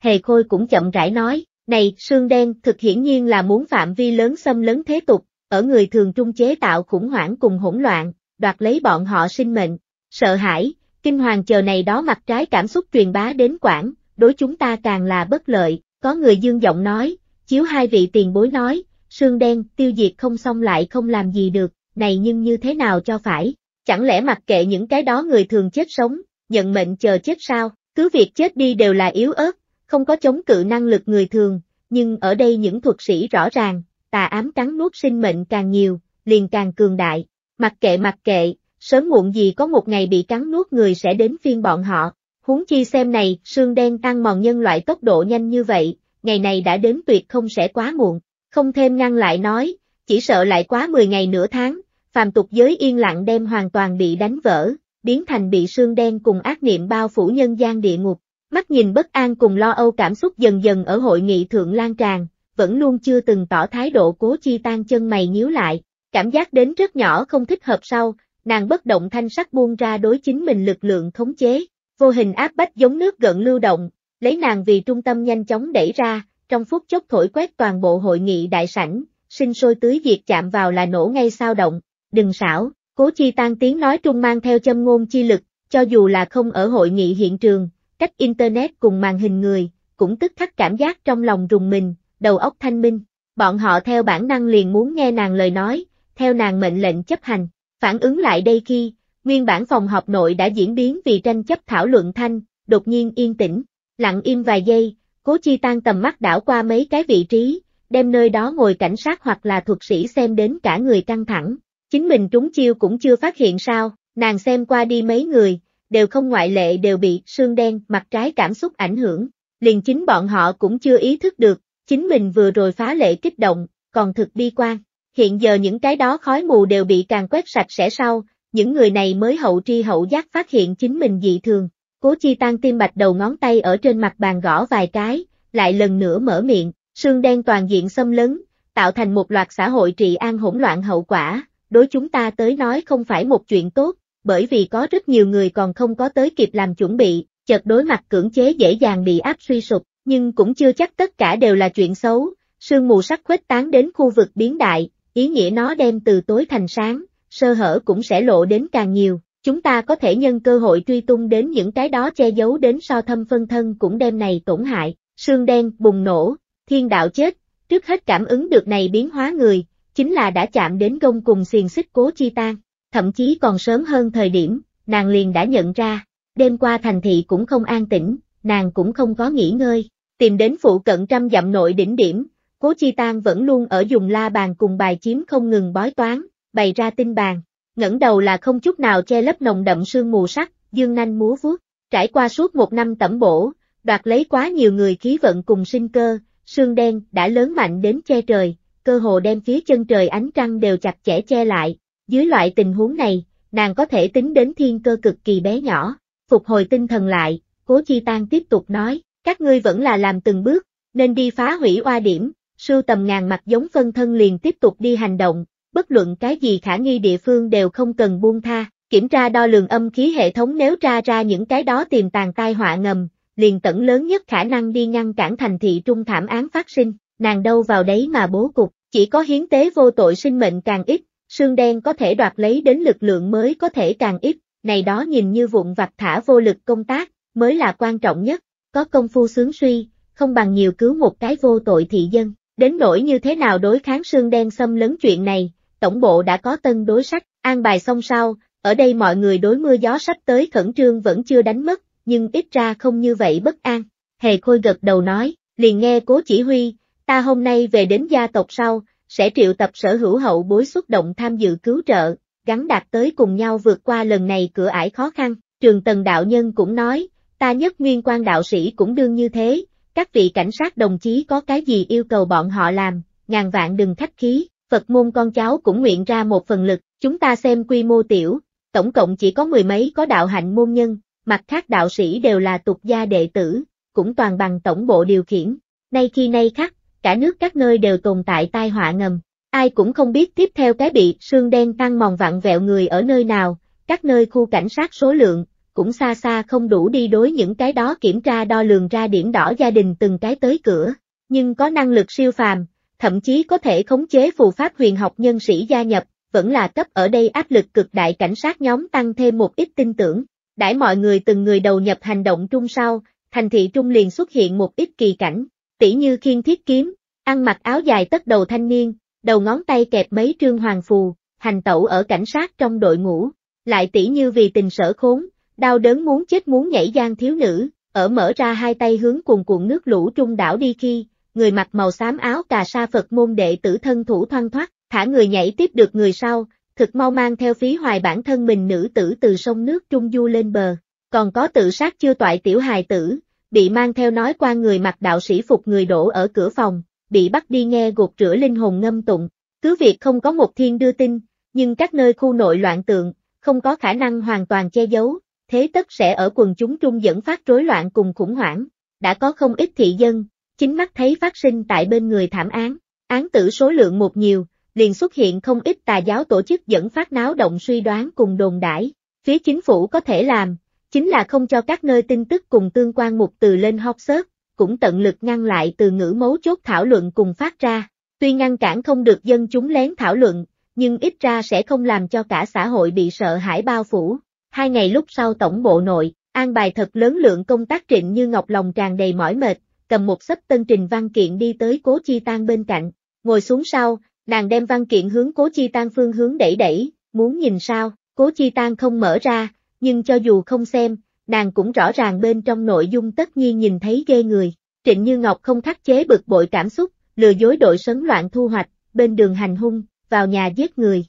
Hề Khôi cũng chậm rãi nói, này, xương đen, thực hiển nhiên là muốn phạm vi lớn xâm lớn thế tục, ở người thường trung chế tạo khủng hoảng cùng hỗn loạn, đoạt lấy bọn họ sinh mệnh, sợ hãi, kinh hoàng chờ này đó mặt trái cảm xúc truyền bá đến quảng, đối chúng ta càng là bất lợi, có người dương giọng nói, chiếu hai vị tiền bối nói, xương đen, tiêu diệt không xong lại không làm gì được, này nhưng như thế nào cho phải, chẳng lẽ mặc kệ những cái đó người thường chết sống, nhận mệnh chờ chết sao, cứ việc chết đi đều là yếu ớt, không có chống cự năng lực người thường, nhưng ở đây những thuật sĩ rõ ràng, tà ám cắn nuốt sinh mệnh càng nhiều, liền càng cường đại, mặc kệ mặc kệ, sớm muộn gì có một ngày bị cắn nuốt người sẽ đến phiên bọn họ, huống chi xem này, xương đen ăn mòn nhân loại tốc độ nhanh như vậy, ngày này đã đến tuyệt không sẽ quá muộn, không thêm ngăn lại nói, chỉ sợ lại quá 10 ngày nửa tháng, phàm tục giới yên lặng đem hoàn toàn bị đánh vỡ, biến thành bị xương đen cùng ác niệm bao phủ nhân gian địa ngục. Mắt nhìn bất an cùng lo âu cảm xúc dần dần ở hội nghị thượng lan tràn, vẫn luôn chưa từng tỏ thái độ cố chi tan chân mày nhíu lại, cảm giác đến rất nhỏ không thích hợp sau, nàng bất động thanh sắc buông ra đối chính mình lực lượng thống chế, vô hình áp bách giống nước gần lưu động, lấy nàng vì trung tâm nhanh chóng đẩy ra, trong phút chốc thổi quét toàn bộ hội nghị đại sảnh, sinh sôi tưới diệt chạm vào là nổ ngay sao động, đừng xảo, cố chi tan tiếng nói trung mang theo châm ngôn chi lực, cho dù là không ở hội nghị hiện trường, cách Internet cùng màn hình người, cũng tức khắc cảm giác trong lòng rùng mình, đầu óc thanh minh. Bọn họ theo bản năng liền muốn nghe nàng lời nói, theo nàng mệnh lệnh chấp hành. Phản ứng lại đây khi, nguyên bản phòng họp nội đã diễn biến vì tranh chấp thảo luận thanh, đột nhiên yên tĩnh, lặng im vài giây, cố chi tan tầm mắt đảo qua mấy cái vị trí, đem nơi đó ngồi cảnh sát hoặc là thuật sĩ xem đến cả người căng thẳng. Chính mình trúng chiêu cũng chưa phát hiện sao, nàng xem qua đi mấy người, đều không ngoại lệ đều bị sương đen mặt trái cảm xúc ảnh hưởng, liền chính bọn họ cũng chưa ý thức được, chính mình vừa rồi phá lệ kích động, còn thực bi quan. Hiện giờ những cái đó khói mù đều bị càng quét sạch sẽ sau, những người này mới hậu tri hậu giác phát hiện chính mình dị thường. Cố chi tan tim bạch đầu ngón tay ở trên mặt bàn gõ vài cái, lại lần nữa mở miệng, sương đen toàn diện xâm lấn, tạo thành một loạt xã hội trị an hỗn loạn hậu quả, đối chúng ta tới nói không phải một chuyện tốt, bởi vì có rất nhiều người còn không có tới kịp làm chuẩn bị, chợt đối mặt cưỡng chế dễ dàng bị áp suy sụp, nhưng cũng chưa chắc tất cả đều là chuyện xấu, sương mù sắc khuếch tán đến khu vực biến đại, ý nghĩa nó đem từ tối thành sáng, sơ hở cũng sẽ lộ đến càng nhiều, chúng ta có thể nhân cơ hội truy tung đến những cái đó che giấu đến so thâm phân thân cũng đem này tổn hại, sương đen bùng nổ, thiên đạo chết, trước hết cảm ứng được này biến hóa người, chính là đã chạm đến gông cùng xiềng xích cố chi tan, thậm chí còn sớm hơn thời điểm, nàng liền đã nhận ra, đêm qua thành thị cũng không an tĩnh, nàng cũng không có nghỉ ngơi, tìm đến phụ cận trăm dặm nội đỉnh điểm, cố chi tang vẫn luôn ở dùng la bàn cùng bài chiếm không ngừng bói toán, bày ra tinh bàn, ngẩng đầu là không chút nào che lấp nồng đậm sương mù sắc, dương nanh múa vuốt, trải qua suốt một năm tẩm bổ, đoạt lấy quá nhiều người khí vận cùng sinh cơ, sương đen đã lớn mạnh đến che trời, cơ hồ đem phía chân trời ánh trăng đều chặt chẽ che lại, dưới loại tình huống này, nàng có thể tính đến thiên cơ cực kỳ bé nhỏ. Phục hồi tinh thần lại, Cố Chi Tan tiếp tục nói, các ngươi vẫn là làm từng bước, nên đi phá hủy oa điểm, sưu tầm ngàn mặt giống phân thân liền tiếp tục đi hành động, bất luận cái gì khả nghi địa phương đều không cần buông tha, kiểm tra đo lường âm khí hệ thống nếu tra ra những cái đó tiềm tàng tai họa ngầm, liền tận lớn nhất khả năng đi ngăn cản thành thị trung thảm án phát sinh, nàng đâu vào đấy mà bố cục, chỉ có hiến tế vô tội sinh mệnh càng ít, Sương đen có thể đoạt lấy đến lực lượng mới có thể càng ít, này đó nhìn như vụn vặt thả vô lực công tác, mới là quan trọng nhất, có công phu sướng suy, không bằng nhiều cứu một cái vô tội thị dân, đến nỗi như thế nào đối kháng sương đen xâm lấn chuyện này, tổng bộ đã có tân đối sách, an bài xong sau, ở đây mọi người đối mưa gió sắp tới khẩn trương vẫn chưa đánh mất, nhưng ít ra không như vậy bất an, hề khôi gật đầu nói, liền nghe cố chỉ huy, ta hôm nay về đến gia tộc sau, sẽ triệu tập sở hữu hậu bối xuất động tham dự cứu trợ, gắn đạt tới cùng nhau vượt qua lần này cửa ải khó khăn. Trường Tần Đạo Nhân cũng nói, ta nhất nguyên quan đạo sĩ cũng đương như thế, các vị cảnh sát đồng chí có cái gì yêu cầu bọn họ làm, ngàn vạn đừng khách khí, Phật môn con cháu cũng nguyện ra một phần lực, chúng ta xem quy mô tiểu, tổng cộng chỉ có mười mấy có đạo hạnh môn nhân, mặt khác đạo sĩ đều là tục gia đệ tử, cũng toàn bằng tổng bộ điều khiển. Nay khi nay khắc, cả nước các nơi đều tồn tại tai họa ngầm. Ai cũng không biết tiếp theo cái bị sương đen tăng mòn vặn vẹo người ở nơi nào, các nơi khu cảnh sát số lượng, cũng xa xa không đủ đi đối những cái đó kiểm tra đo lường ra điểm đỏ gia đình từng cái tới cửa, nhưng có năng lực siêu phàm, thậm chí có thể khống chế phù pháp huyền học nhân sĩ gia nhập, vẫn là cấp ở đây áp lực cực đại cảnh sát nhóm tăng thêm một ít tin tưởng. Đãi mọi người từng người đầu nhập hành động trung sau, thành thị trung liền xuất hiện một ít kỳ cảnh, tỷ như khiên thiết kiếm, ăn mặc áo dài tất đầu thanh niên, đầu ngón tay kẹp mấy trương hoàng phù, hành tẩu ở cảnh sát trong đội ngũ, lại tỷ như vì tình sở khốn, đau đớn muốn chết muốn nhảy gian thiếu nữ, ở mở ra hai tay hướng cuồn cuộn nước lũ trung đảo đi khi, người mặc màu xám áo cà sa Phật môn đệ tử thân thủ thoăn thoát, thả người nhảy tiếp được người sau, thực mau mang theo phí hoài bản thân mình nữ tử từ sông nước trung du lên bờ, còn có tự sát chưa toại tiểu hài tử, bị mang theo nói qua người mặc đạo sĩ phục người đổ ở cửa phòng, bị bắt đi nghe gột rửa linh hồn ngâm tụng. Cứ việc không có một thiên đưa tin, nhưng các nơi khu nội loạn tượng, không có khả năng hoàn toàn che giấu, thế tất sẽ ở quần chúng trung dẫn phát rối loạn cùng khủng hoảng. Đã có không ít thị dân, chính mắt thấy phát sinh tại bên người thảm án, án tử số lượng một nhiều, liền xuất hiện không ít tà giáo tổ chức dẫn phát náo động suy đoán cùng đồn đãi. Phía chính phủ có thể làm, chính là không cho các nơi tin tức cùng tương quan một từ lên hot search, cũng tận lực ngăn lại từ ngữ mấu chốt thảo luận cùng phát ra. Tuy ngăn cản không được dân chúng lén thảo luận, nhưng ít ra sẽ không làm cho cả xã hội bị sợ hãi bao phủ. Hai ngày lúc sau tổng bộ nội, an bài thật lớn lượng công tác trịnh như ngọc lòng tràn đầy mỏi mệt, cầm một sấp tân trình văn kiện đi tới cố chi tan bên cạnh, ngồi xuống sau, nàng đem văn kiện hướng cố chi tan phương hướng đẩy đẩy, muốn nhìn sao, cố chi tan không mở ra, nhưng cho dù không xem, nàng cũng rõ ràng bên trong nội dung tất nhiên nhìn thấy ghê người. Trịnh Như Ngọc không khắc chế bực bội cảm xúc, lừa dối đội sấn loạn thu hoạch, bên đường hành hung, vào nhà giết người.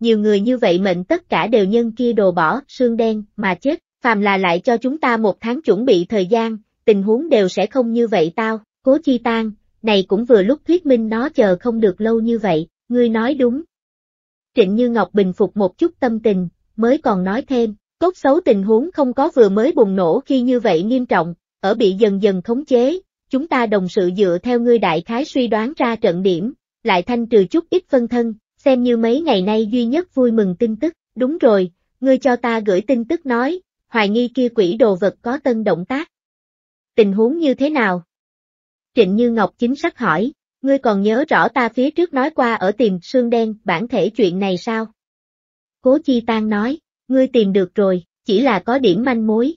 Nhiều người như vậy mệnh tất cả đều nhân kia đồ bỏ, xương đen, mà chết, phàm là lại cho chúng ta một tháng chuẩn bị thời gian, tình huống đều sẽ không như vậy tao, cố chi tan, này cũng vừa lúc thuyết minh nó chờ không được lâu như vậy, ngươi nói đúng. Trịnh Như Ngọc bình phục một chút tâm tình, mới còn nói thêm, cốt xấu tình huống không có vừa mới bùng nổ khi như vậy nghiêm trọng, ở bị dần dần khống chế, chúng ta đồng sự dựa theo ngươi đại khái suy đoán ra trận điểm, lại thanh trừ chút ít phân thân, xem như mấy ngày nay duy nhất vui mừng tin tức, đúng rồi, ngươi cho ta gửi tin tức nói, hoài nghi kia quỷ đồ vật có tân động tác. Tình huống như thế nào? Trịnh Như Ngọc chính xác hỏi, ngươi còn nhớ rõ ta phía trước nói qua ở tìm xương đen bản thể chuyện này sao? Cố Chi Tăng nói, ngươi tìm được rồi, chỉ là có điểm manh mối.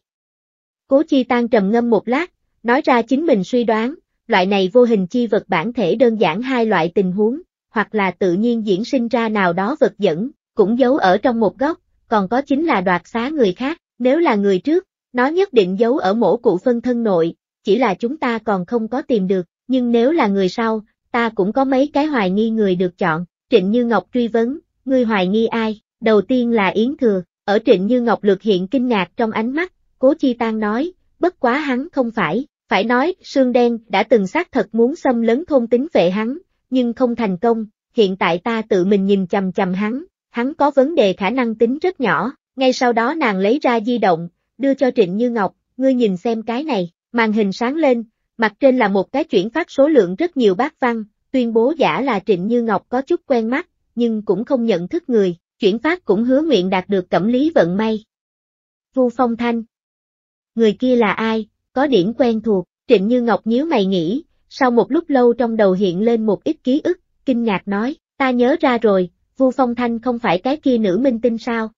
Cố Chi Tăng trầm ngâm một lát, nói ra chính mình suy đoán, loại này vô hình chi vật bản thể đơn giản hai loại tình huống, hoặc là tự nhiên diễn sinh ra nào đó vật dẫn, cũng giấu ở trong một góc, còn có chính là đoạt xá người khác, nếu là người trước, nó nhất định giấu ở mổ cụ phân thân nội, chỉ là chúng ta còn không có tìm được, nhưng nếu là người sau, ta cũng có mấy cái hoài nghi người được chọn, Trịnh Như Ngọc truy vấn, ngươi hoài nghi ai? đầu tiên là Yến Thừa, ở Trịnh Như Ngọc lược hiện kinh ngạc trong ánh mắt, Cố Chi Tăng nói, bất quá hắn không phải, phải nói, Sương Đen đã từng xác thật muốn xâm lấn thôn tính vệ hắn, nhưng không thành công, hiện tại ta tự mình nhìn chầm chầm hắn, hắn có vấn đề khả năng tính rất nhỏ, ngay sau đó nàng lấy ra di động, đưa cho Trịnh Như Ngọc, ngươi nhìn xem cái này, màn hình sáng lên, mặt trên là một cái chuyển phát số lượng rất nhiều bác văn, tuyên bố giả là Trịnh Như Ngọc có chút quen mắt, nhưng cũng không nhận thức người, Chuyển phát cũng hứa nguyện đạt được cẩm lý vận may. Vu Phong Thanh Người kia là ai, có điểm quen thuộc, trịnh như ngọc nhíu mày nghĩ, sau một lúc lâu trong đầu hiện lên một ít ký ức, kinh ngạc nói, ta nhớ ra rồi, Vu Phong Thanh không phải cái kia nữ minh tinh sao?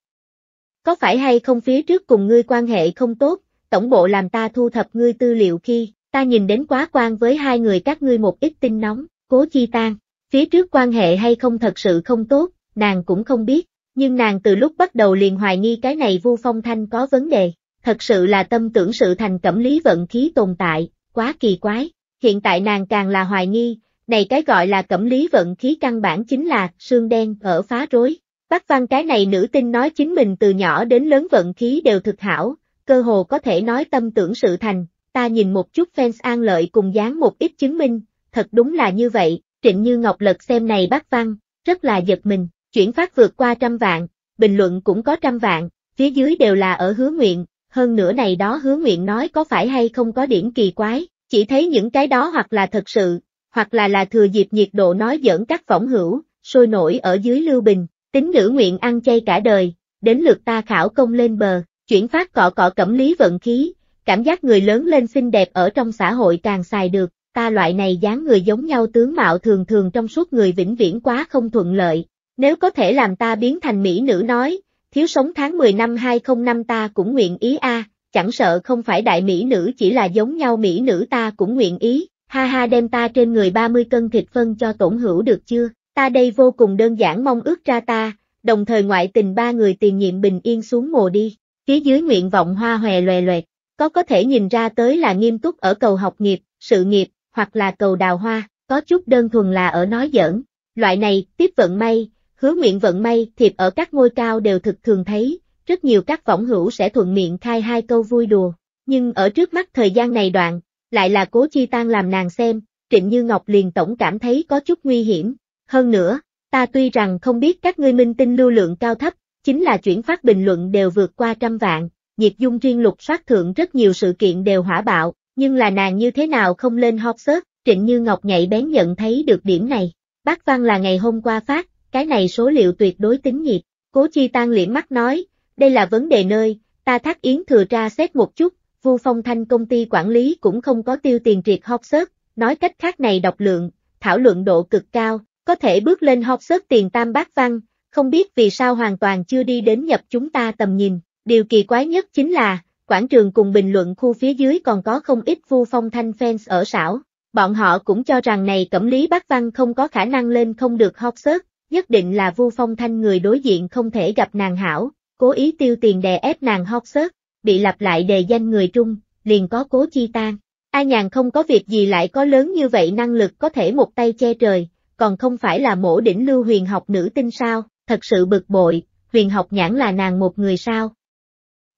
Có phải hay không phía trước cùng ngươi quan hệ không tốt, tổng bộ làm ta thu thập ngươi tư liệu khi, ta nhìn đến quá quan với hai người các ngươi một ít tin nóng, cố chi tan, phía trước quan hệ hay không thật sự không tốt, nàng cũng không biết, nhưng nàng từ lúc bắt đầu liền hoài nghi cái này Vu Phong Thanh có vấn đề, thật sự là tâm tưởng sự thành cẩm lý vận khí tồn tại, quá kỳ quái, hiện tại nàng càng là hoài nghi, này cái gọi là cẩm lý vận khí căn bản chính là xương đen ở phá rối. Bác Văn cái này nữ tinh nói chính mình từ nhỏ đến lớn vận khí đều thực hảo, cơ hồ có thể nói tâm tưởng sự thành, ta nhìn một chút fans an lợi cùng dán một ít chứng minh, thật đúng là như vậy, Trịnh Như Ngọc lật xem này bác Văn, rất là giật mình, Chuyển phát vượt qua trăm vạn, bình luận cũng có trăm vạn, phía dưới đều là ở hứa nguyện, hơn nữa này đó hứa nguyện nói có phải hay không có điểm kỳ quái, chỉ thấy những cái đó hoặc là thật sự, hoặc là là thừa dịp nhiệt độ nói giỡn các phỏng hữu, sôi nổi ở dưới lưu bình, tính nữ nguyện ăn chay cả đời, đến lượt ta khảo công lên bờ, chuyển phát cọ cọ cẩm lý vận khí, cảm giác người lớn lên xinh đẹp ở trong xã hội càng xài được, ta loại này dáng người giống nhau tướng mạo thường thường trong suốt người vĩnh viễn quá không thuận lợi, nếu có thể làm ta biến thành mỹ nữ nói, thiếu sống tháng 10 năm 2005 ta cũng nguyện ý a, chẳng sợ không phải đại mỹ nữ chỉ là giống nhau mỹ nữ ta cũng nguyện ý, ha ha đem ta trên người 30 cân thịt phân cho tổn hữu được chưa, ta đây vô cùng đơn giản mong ước ra ta, đồng thời ngoại tình ba người tiền nhiệm bình yên xuống mồ đi, phía dưới nguyện vọng hoa hòe loè loẹt, có có thể nhìn ra tới là nghiêm túc ở cầu học nghiệp, sự nghiệp, hoặc là cầu đào hoa, có chút đơn thuần là ở nói giỡn, loại này, tiếp vận may Hứa nguyện vận may thiệp ở các ngôi cao đều thực thường thấy, rất nhiều các võng hữu sẽ thuận miệng khai hai câu vui đùa, nhưng ở trước mắt thời gian này đoạn, lại là cố chi tan làm nàng xem, Trịnh Như Ngọc liền tổng cảm thấy có chút nguy hiểm. Hơn nữa, ta tuy rằng không biết các ngươi minh tinh lưu lượng cao thấp, chính là chuyển phát bình luận đều vượt qua trăm vạn, nhiệt dung riêng lục soát thượng rất nhiều sự kiện đều hỏa bạo, nhưng là nàng như thế nào không lên hot search, Trịnh Như Ngọc nhạy bén nhận thấy được điểm này. Bác Văn là ngày hôm qua phát, cái này số liệu tuyệt đối tính nhiệt, cố chi tan liễm mắt nói, đây là vấn đề nơi, ta thác yến thừa ra xét một chút, vu phong thanh công ty quản lý cũng không có tiêu tiền triệt Hopsert, nói cách khác này độc lượng, thảo luận độ cực cao, có thể bước lên Hopsert tiền tam bát văn, không biết vì sao hoàn toàn chưa đi đến nhập chúng ta tầm nhìn, điều kỳ quái nhất chính là, quảng trường cùng bình luận khu phía dưới còn có không ít vu phong thanh fans ở xảo. Bọn họ cũng cho rằng này cẩm lý bác văn không có khả năng lên không được Hopsert, nhất định là Vu Phong Thanh người đối diện không thể gặp nàng hảo, cố ý tiêu tiền đè ép nàng hot xớt, bị lặp lại đề danh người trung, liền có cố chi tan. A nhàn không có việc gì lại có lớn như vậy năng lực có thể một tay che trời, còn không phải là mổ đỉnh lưu huyền học nữ tinh sao, thật sự bực bội, huyền học nhãn là nàng một người sao.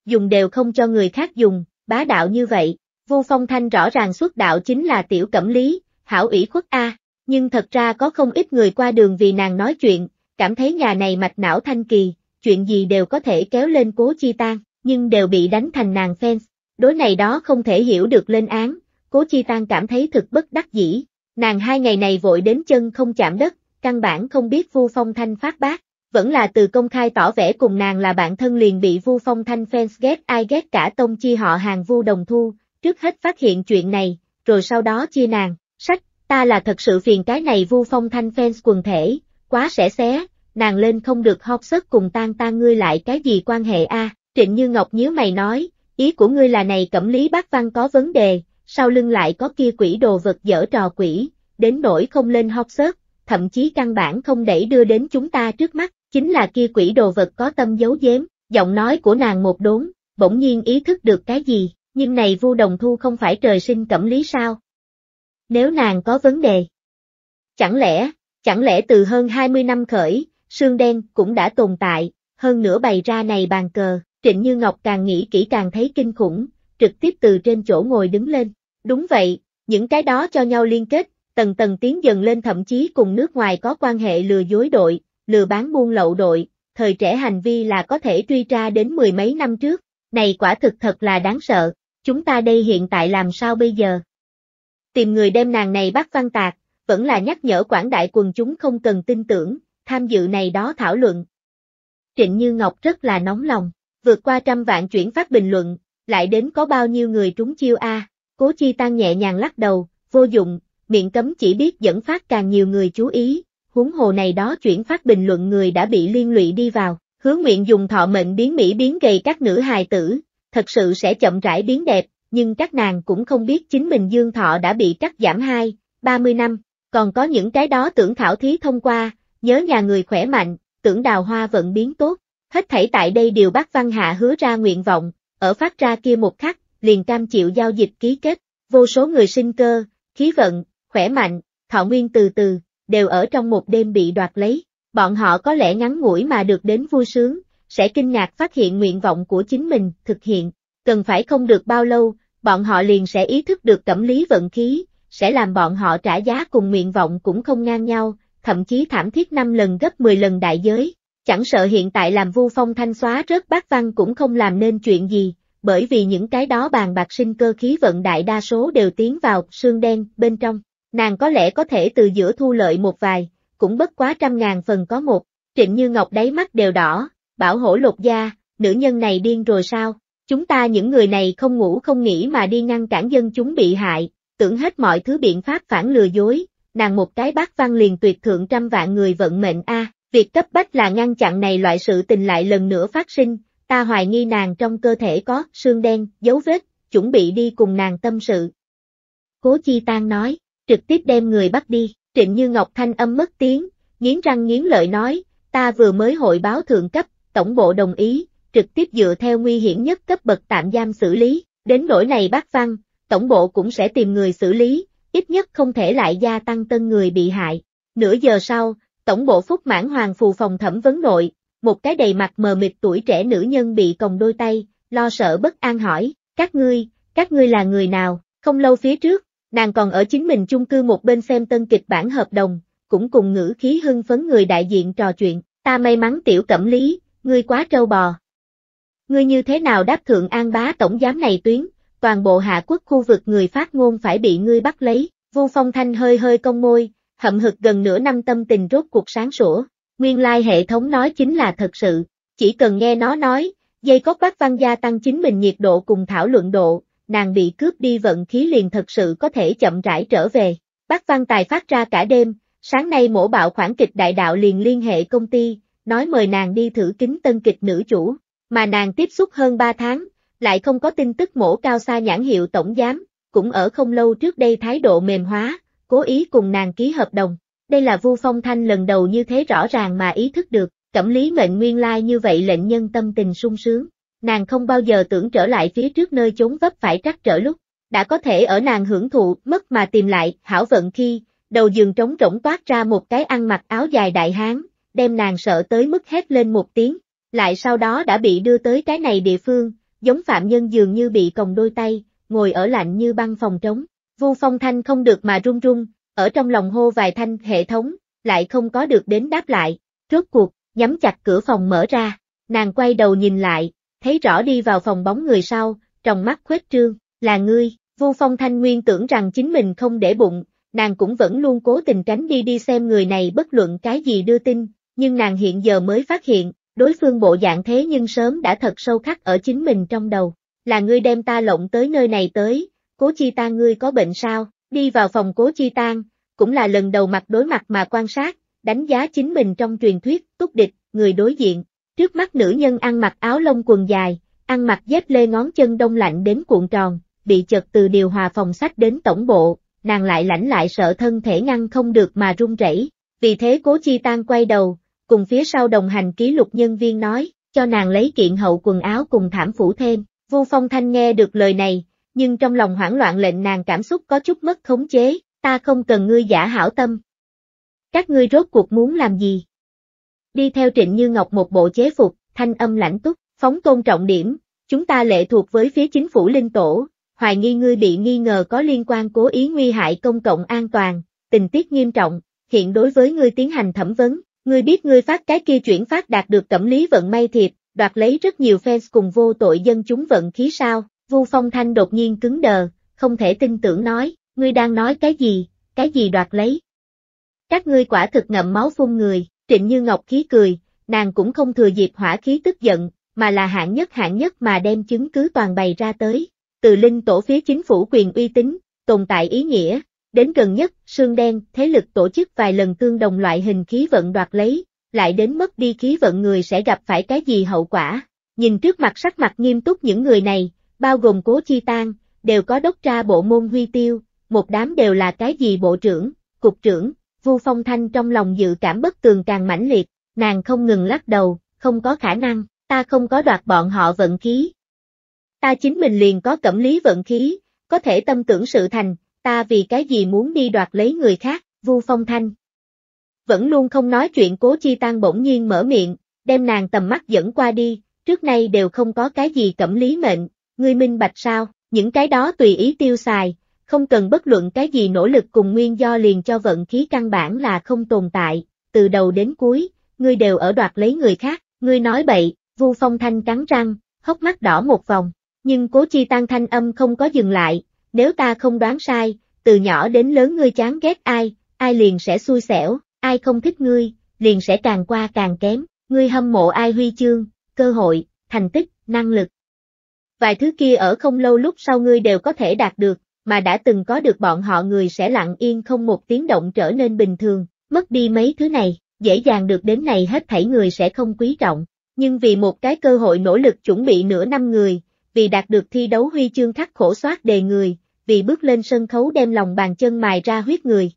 Dùng đều không cho người khác dùng, bá đạo như vậy, Vu Phong Thanh rõ ràng xuất đạo chính là tiểu cẩm lý, hảo ủy khuất A, nhưng thật ra có không ít người qua đường vì nàng nói chuyện, cảm thấy nhà này mạch não thanh kỳ, chuyện gì đều có thể kéo lên cố chi tan, nhưng đều bị đánh thành nàng fans. Đối này đó không thể hiểu được lên án, cố chi tan cảm thấy thực bất đắc dĩ, nàng hai ngày này vội đến chân không chạm đất, căn bản không biết Vu Phong Thanh phát bác, vẫn là từ công khai tỏ vẻ cùng nàng là bạn thân liền bị Vu Phong Thanh fans ghét ai ghét cả tông chi họ hàng Vu Đồng Thu, trước hết phát hiện chuyện này, rồi sau đó chia nàng, sách, ta là thật sự phiền cái này vu phong thanh fans quần thể, quá sẽ xé, nàng lên không được hót sức cùng tan ta ngươi lại cái gì quan hệ a trịnh như ngọc nhíu mày nói, ý của ngươi là này cẩm lý bác văn có vấn đề, sau lưng lại có kia quỷ đồ vật dở trò quỷ, đến nỗi không lên hót sức, thậm chí căn bản không để đưa đến chúng ta trước mắt, chính là kia quỷ đồ vật có tâm giấu giếm, giọng nói của nàng một đốn, bỗng nhiên ý thức được cái gì, nhưng này vu đồng thu không phải trời sinh cẩm lý sao, nếu nàng có vấn đề. Chẳng lẽ, chẳng lẽ từ hơn 20 năm khởi, xương đen cũng đã tồn tại, hơn nữa bày ra này bàn cờ, Trịnh Như Ngọc càng nghĩ kỹ càng thấy kinh khủng, trực tiếp từ trên chỗ ngồi đứng lên. Đúng vậy, những cái đó cho nhau liên kết, tầng tầng tiến dần lên thậm chí cùng nước ngoài có quan hệ lừa dối đội, lừa bán buôn lậu đội, thời trẻ hành vi là có thể truy ra đến mười mấy năm trước, này quả thực thật là đáng sợ, chúng ta đây hiện tại làm sao bây giờ? Tìm người đem nàng này bắt văn tạc, vẫn là nhắc nhở quảng đại quần chúng không cần tin tưởng, tham dự này đó thảo luận. Trịnh Như Ngọc rất là nóng lòng, vượt qua trăm vạn chuyển phát bình luận, lại đến có bao nhiêu người trúng chiêu a? Cố Chi Tăng nhẹ nhàng lắc đầu, vô dụng, miệng cấm chỉ biết dẫn phát càng nhiều người chú ý, huống hồ này đó chuyển phát bình luận người đã bị liên lụy đi vào, hứa nguyện dùng thọ mệnh biến mỹ biến gầy các nữ hài tử, thật sự sẽ chậm rãi biến đẹp, nhưng các nàng cũng không biết chính mình dương thọ đã bị cắt giảm 2, 30 năm, còn có những cái đó tưởng khảo thí thông qua, nhớ nhà người khỏe mạnh, tưởng đào hoa vận biến tốt, hết thảy tại đây điều bác Văn Hạ hứa ra nguyện vọng, ở phát ra kia một khắc, liền cam chịu giao dịch ký kết, vô số người sinh cơ, khí vận, khỏe mạnh, thọ nguyên từ từ, đều ở trong một đêm bị đoạt lấy, bọn họ có lẽ ngắn ngủi mà được đến vui sướng, sẽ kinh ngạc phát hiện nguyện vọng của chính mình thực hiện, cần phải không được bao lâu, bọn họ liền sẽ ý thức được cẩm lý vận khí, sẽ làm bọn họ trả giá cùng nguyện vọng cũng không ngang nhau, thậm chí thảm thiết 5 lần gấp 10 lần đại giới. Chẳng sợ hiện tại làm vu phong thanh xóa rớt bát văn cũng không làm nên chuyện gì, bởi vì những cái đó bàn bạc sinh cơ khí vận đại đa số đều tiến vào xương đen bên trong. Nàng có lẽ có thể từ giữa thu lợi một vài, cũng bất quá trăm ngàn phần có một. Trịnh Như Ngọc đáy mắt đều đỏ, bảo hổ Lục gia, nữ nhân này điên rồi sao? Chúng ta những người này không ngủ không nghỉ mà đi ngăn cản dân chúng bị hại, tưởng hết mọi thứ biện pháp phản lừa dối, nàng một cái bác văn liền tuyệt thượng trăm vạn người vận mệnh a. việc cấp bách là ngăn chặn này loại sự tình lại lần nữa phát sinh, ta hoài nghi nàng trong cơ thể có xương đen, dấu vết, chuẩn bị đi cùng nàng tâm sự. Cố Chi Tan nói, trực tiếp đem người bắt đi, trịnh như Ngọc Thanh âm mất tiếng, nghiến răng nghiến lợi nói, ta vừa mới hội báo thượng cấp, tổng bộ đồng ý, trực tiếp dựa theo nguy hiểm nhất cấp bậc tạm giam xử lý, đến nỗi này bác Văn, tổng bộ cũng sẽ tìm người xử lý, ít nhất không thể lại gia tăng tân người bị hại. Nửa giờ sau, tổng bộ Phúc Mãn Hoàng phù phòng thẩm vấn nội, một cái đầy mặt mờ mịt tuổi trẻ nữ nhân bị còng đôi tay, lo sợ bất an hỏi, các ngươi, các ngươi là người nào, không lâu phía trước, nàng còn ở chính mình chung cư một bên xem tân kịch bản hợp đồng, cũng cùng ngữ khí hưng phấn người đại diện trò chuyện, ta may mắn tiểu cẩm lý, ngươi quá trâu bò, Ngươi như thế nào đáp thượng an bá tổng giám này tuyến, toàn bộ hạ quốc khu vực người phát ngôn phải bị ngươi bắt lấy, Vu phong thanh hơi hơi cong môi, hậm hực gần nửa năm tâm tình rốt cuộc sáng sủa, nguyên lai hệ thống nói chính là thật sự, chỉ cần nghe nó nói, dây cốt bác văn gia tăng chính mình nhiệt độ cùng thảo luận độ, nàng bị cướp đi vận khí liền thật sự có thể chậm rãi trở về, bác văn tài phát ra cả đêm, sáng nay mổ bạo khoảng kịch đại đạo liền liên hệ công ty, nói mời nàng đi thử kính tân kịch nữ chủ, mà nàng tiếp xúc hơn 3 tháng, lại không có tin tức mổ cao xa nhãn hiệu tổng giám, cũng ở không lâu trước đây thái độ mềm hóa, cố ý cùng nàng ký hợp đồng. Đây là Vu Phong Thanh lần đầu như thế rõ ràng mà ý thức được, cẩm lý mệnh nguyên lai như vậy lệnh nhân tâm tình sung sướng. Nàng không bao giờ tưởng trở lại phía trước nơi chốn vấp phải trắc trở lúc, đã có thể ở nàng hưởng thụ, mất mà tìm lại, hảo vận khi, đầu giường trống rỗng toát ra một cái ăn mặc áo dài đại hán, đem nàng sợ tới mức hét lên một tiếng, lại sau đó đã bị đưa tới cái này địa phương, giống phạm nhân dường như bị còng đôi tay, ngồi ở lạnh như băng phòng trống. Vu Phong Thanh không được mà run run, ở trong lòng hô vài thanh hệ thống, lại không có được đến đáp lại, rốt cuộc, nhắm chặt cửa phòng mở ra, nàng quay đầu nhìn lại, thấy rõ đi vào phòng bóng người sau, trong mắt khuếch trương, là ngươi, Vu Phong Thanh nguyên tưởng rằng chính mình không để bụng, nàng cũng vẫn luôn cố tình tránh đi đi xem người này bất luận cái gì đưa tin, nhưng nàng hiện giờ mới phát hiện, Đối phương bộ dạng thế nhưng sớm đã thật sâu khắc ở chính mình trong đầu. Là ngươi đem ta lộng tới nơi này tới, cố chi tan ngươi có bệnh sao, đi vào phòng cố chi tan, cũng là lần đầu mặt đối mặt mà quan sát, đánh giá chính mình trong truyền thuyết, túc địch, người đối diện. Trước mắt nữ nhân ăn mặc áo lông quần dài, ăn mặc dép lê ngón chân đông lạnh đến cuộn tròn, bị chật từ điều hòa phòng sách đến tổng bộ, nàng lại lãnh lại sợ thân thể ngăn không được mà run rẩy. Vì thế cố chi tan quay đầu, cùng phía sau đồng hành ký lục nhân viên nói, cho nàng lấy kiện hậu quần áo cùng thảm phủ thêm. Vu Phong Thanh nghe được lời này, nhưng trong lòng hoảng loạn lệnh nàng cảm xúc có chút mất khống chế, ta không cần ngươi giả hảo tâm. Các ngươi rốt cuộc muốn làm gì? Đi theo Trịnh Như Ngọc một bộ chế phục, thanh âm lãnh túc, phóng tôn trọng điểm, chúng ta lệ thuộc với phía chính phủ linh tổ, hoài nghi ngươi bị nghi ngờ có liên quan cố ý nguy hại công cộng an toàn, tình tiết nghiêm trọng, hiện đối với ngươi tiến hành thẩm vấn, Ngươi biết ngươi phát cái kia chuyển phát đạt được cẩm lý vận may thiệp, đoạt lấy rất nhiều fans cùng vô tội dân chúng vận khí sao, Vu Phong Thanh đột nhiên cứng đờ, không thể tin tưởng nói, ngươi đang nói cái gì, cái gì đoạt lấy. Các ngươi quả thực ngậm máu phun người, trịnh như ngọc khí cười, nàng cũng không thừa dịp hỏa khí tức giận, mà là hạng nhất hạng nhất mà đem chứng cứ toàn bày ra tới. Từ linh tổ phía chính phủ quyền uy tín, tồn tại ý nghĩa, Đến gần nhất, xương đen, thế lực tổ chức vài lần tương đồng loại hình khí vận đoạt lấy, lại đến mất đi khí vận người sẽ gặp phải cái gì hậu quả. Nhìn trước mặt sắc mặt nghiêm túc những người này, bao gồm cố chi tan, đều có đốc tra bộ môn huy tiêu, một đám đều là cái gì bộ trưởng, cục trưởng, Vu Phong Thanh trong lòng dự cảm bất tường càng mãnh liệt, nàng không ngừng lắc đầu, không có khả năng, ta không có đoạt bọn họ vận khí. Ta chính mình liền có cẩm lý vận khí, có thể tâm tưởng sự thành, ta vì cái gì muốn đi đoạt lấy người khác, Vu Phong Thanh. Vẫn luôn không nói chuyện Cố Chi Tăng bỗng nhiên mở miệng, đem nàng tầm mắt dẫn qua đi, trước nay đều không có cái gì cẩm lý mệnh, ngươi minh bạch sao, những cái đó tùy ý tiêu xài, không cần bất luận cái gì nỗ lực cùng nguyên do liền cho vận khí căn bản là không tồn tại, từ đầu đến cuối, ngươi đều ở đoạt lấy người khác, ngươi nói bậy, Vu Phong Thanh cắn răng, hốc mắt đỏ một vòng, nhưng Cố Chi Tăng thanh âm không có dừng lại, nếu ta không đoán sai, từ nhỏ đến lớn ngươi chán ghét ai, ai liền sẽ xui xẻo, ai không thích ngươi, liền sẽ càng qua càng kém, ngươi hâm mộ ai huy chương, cơ hội, thành tích, năng lực. Vài thứ kia ở không lâu lúc sau ngươi đều có thể đạt được, mà đã từng có được bọn họ người sẽ lặng yên không một tiếng động trở nên bình thường, mất đi mấy thứ này, dễ dàng được đến này hết thảy người sẽ không quý trọng, nhưng vì một cái cơ hội nỗ lực chuẩn bị nửa năm người, vì đạt được thi đấu huy chương khắc khổ soát đề người, vì bước lên sân khấu đem lòng bàn chân mài ra huyết người.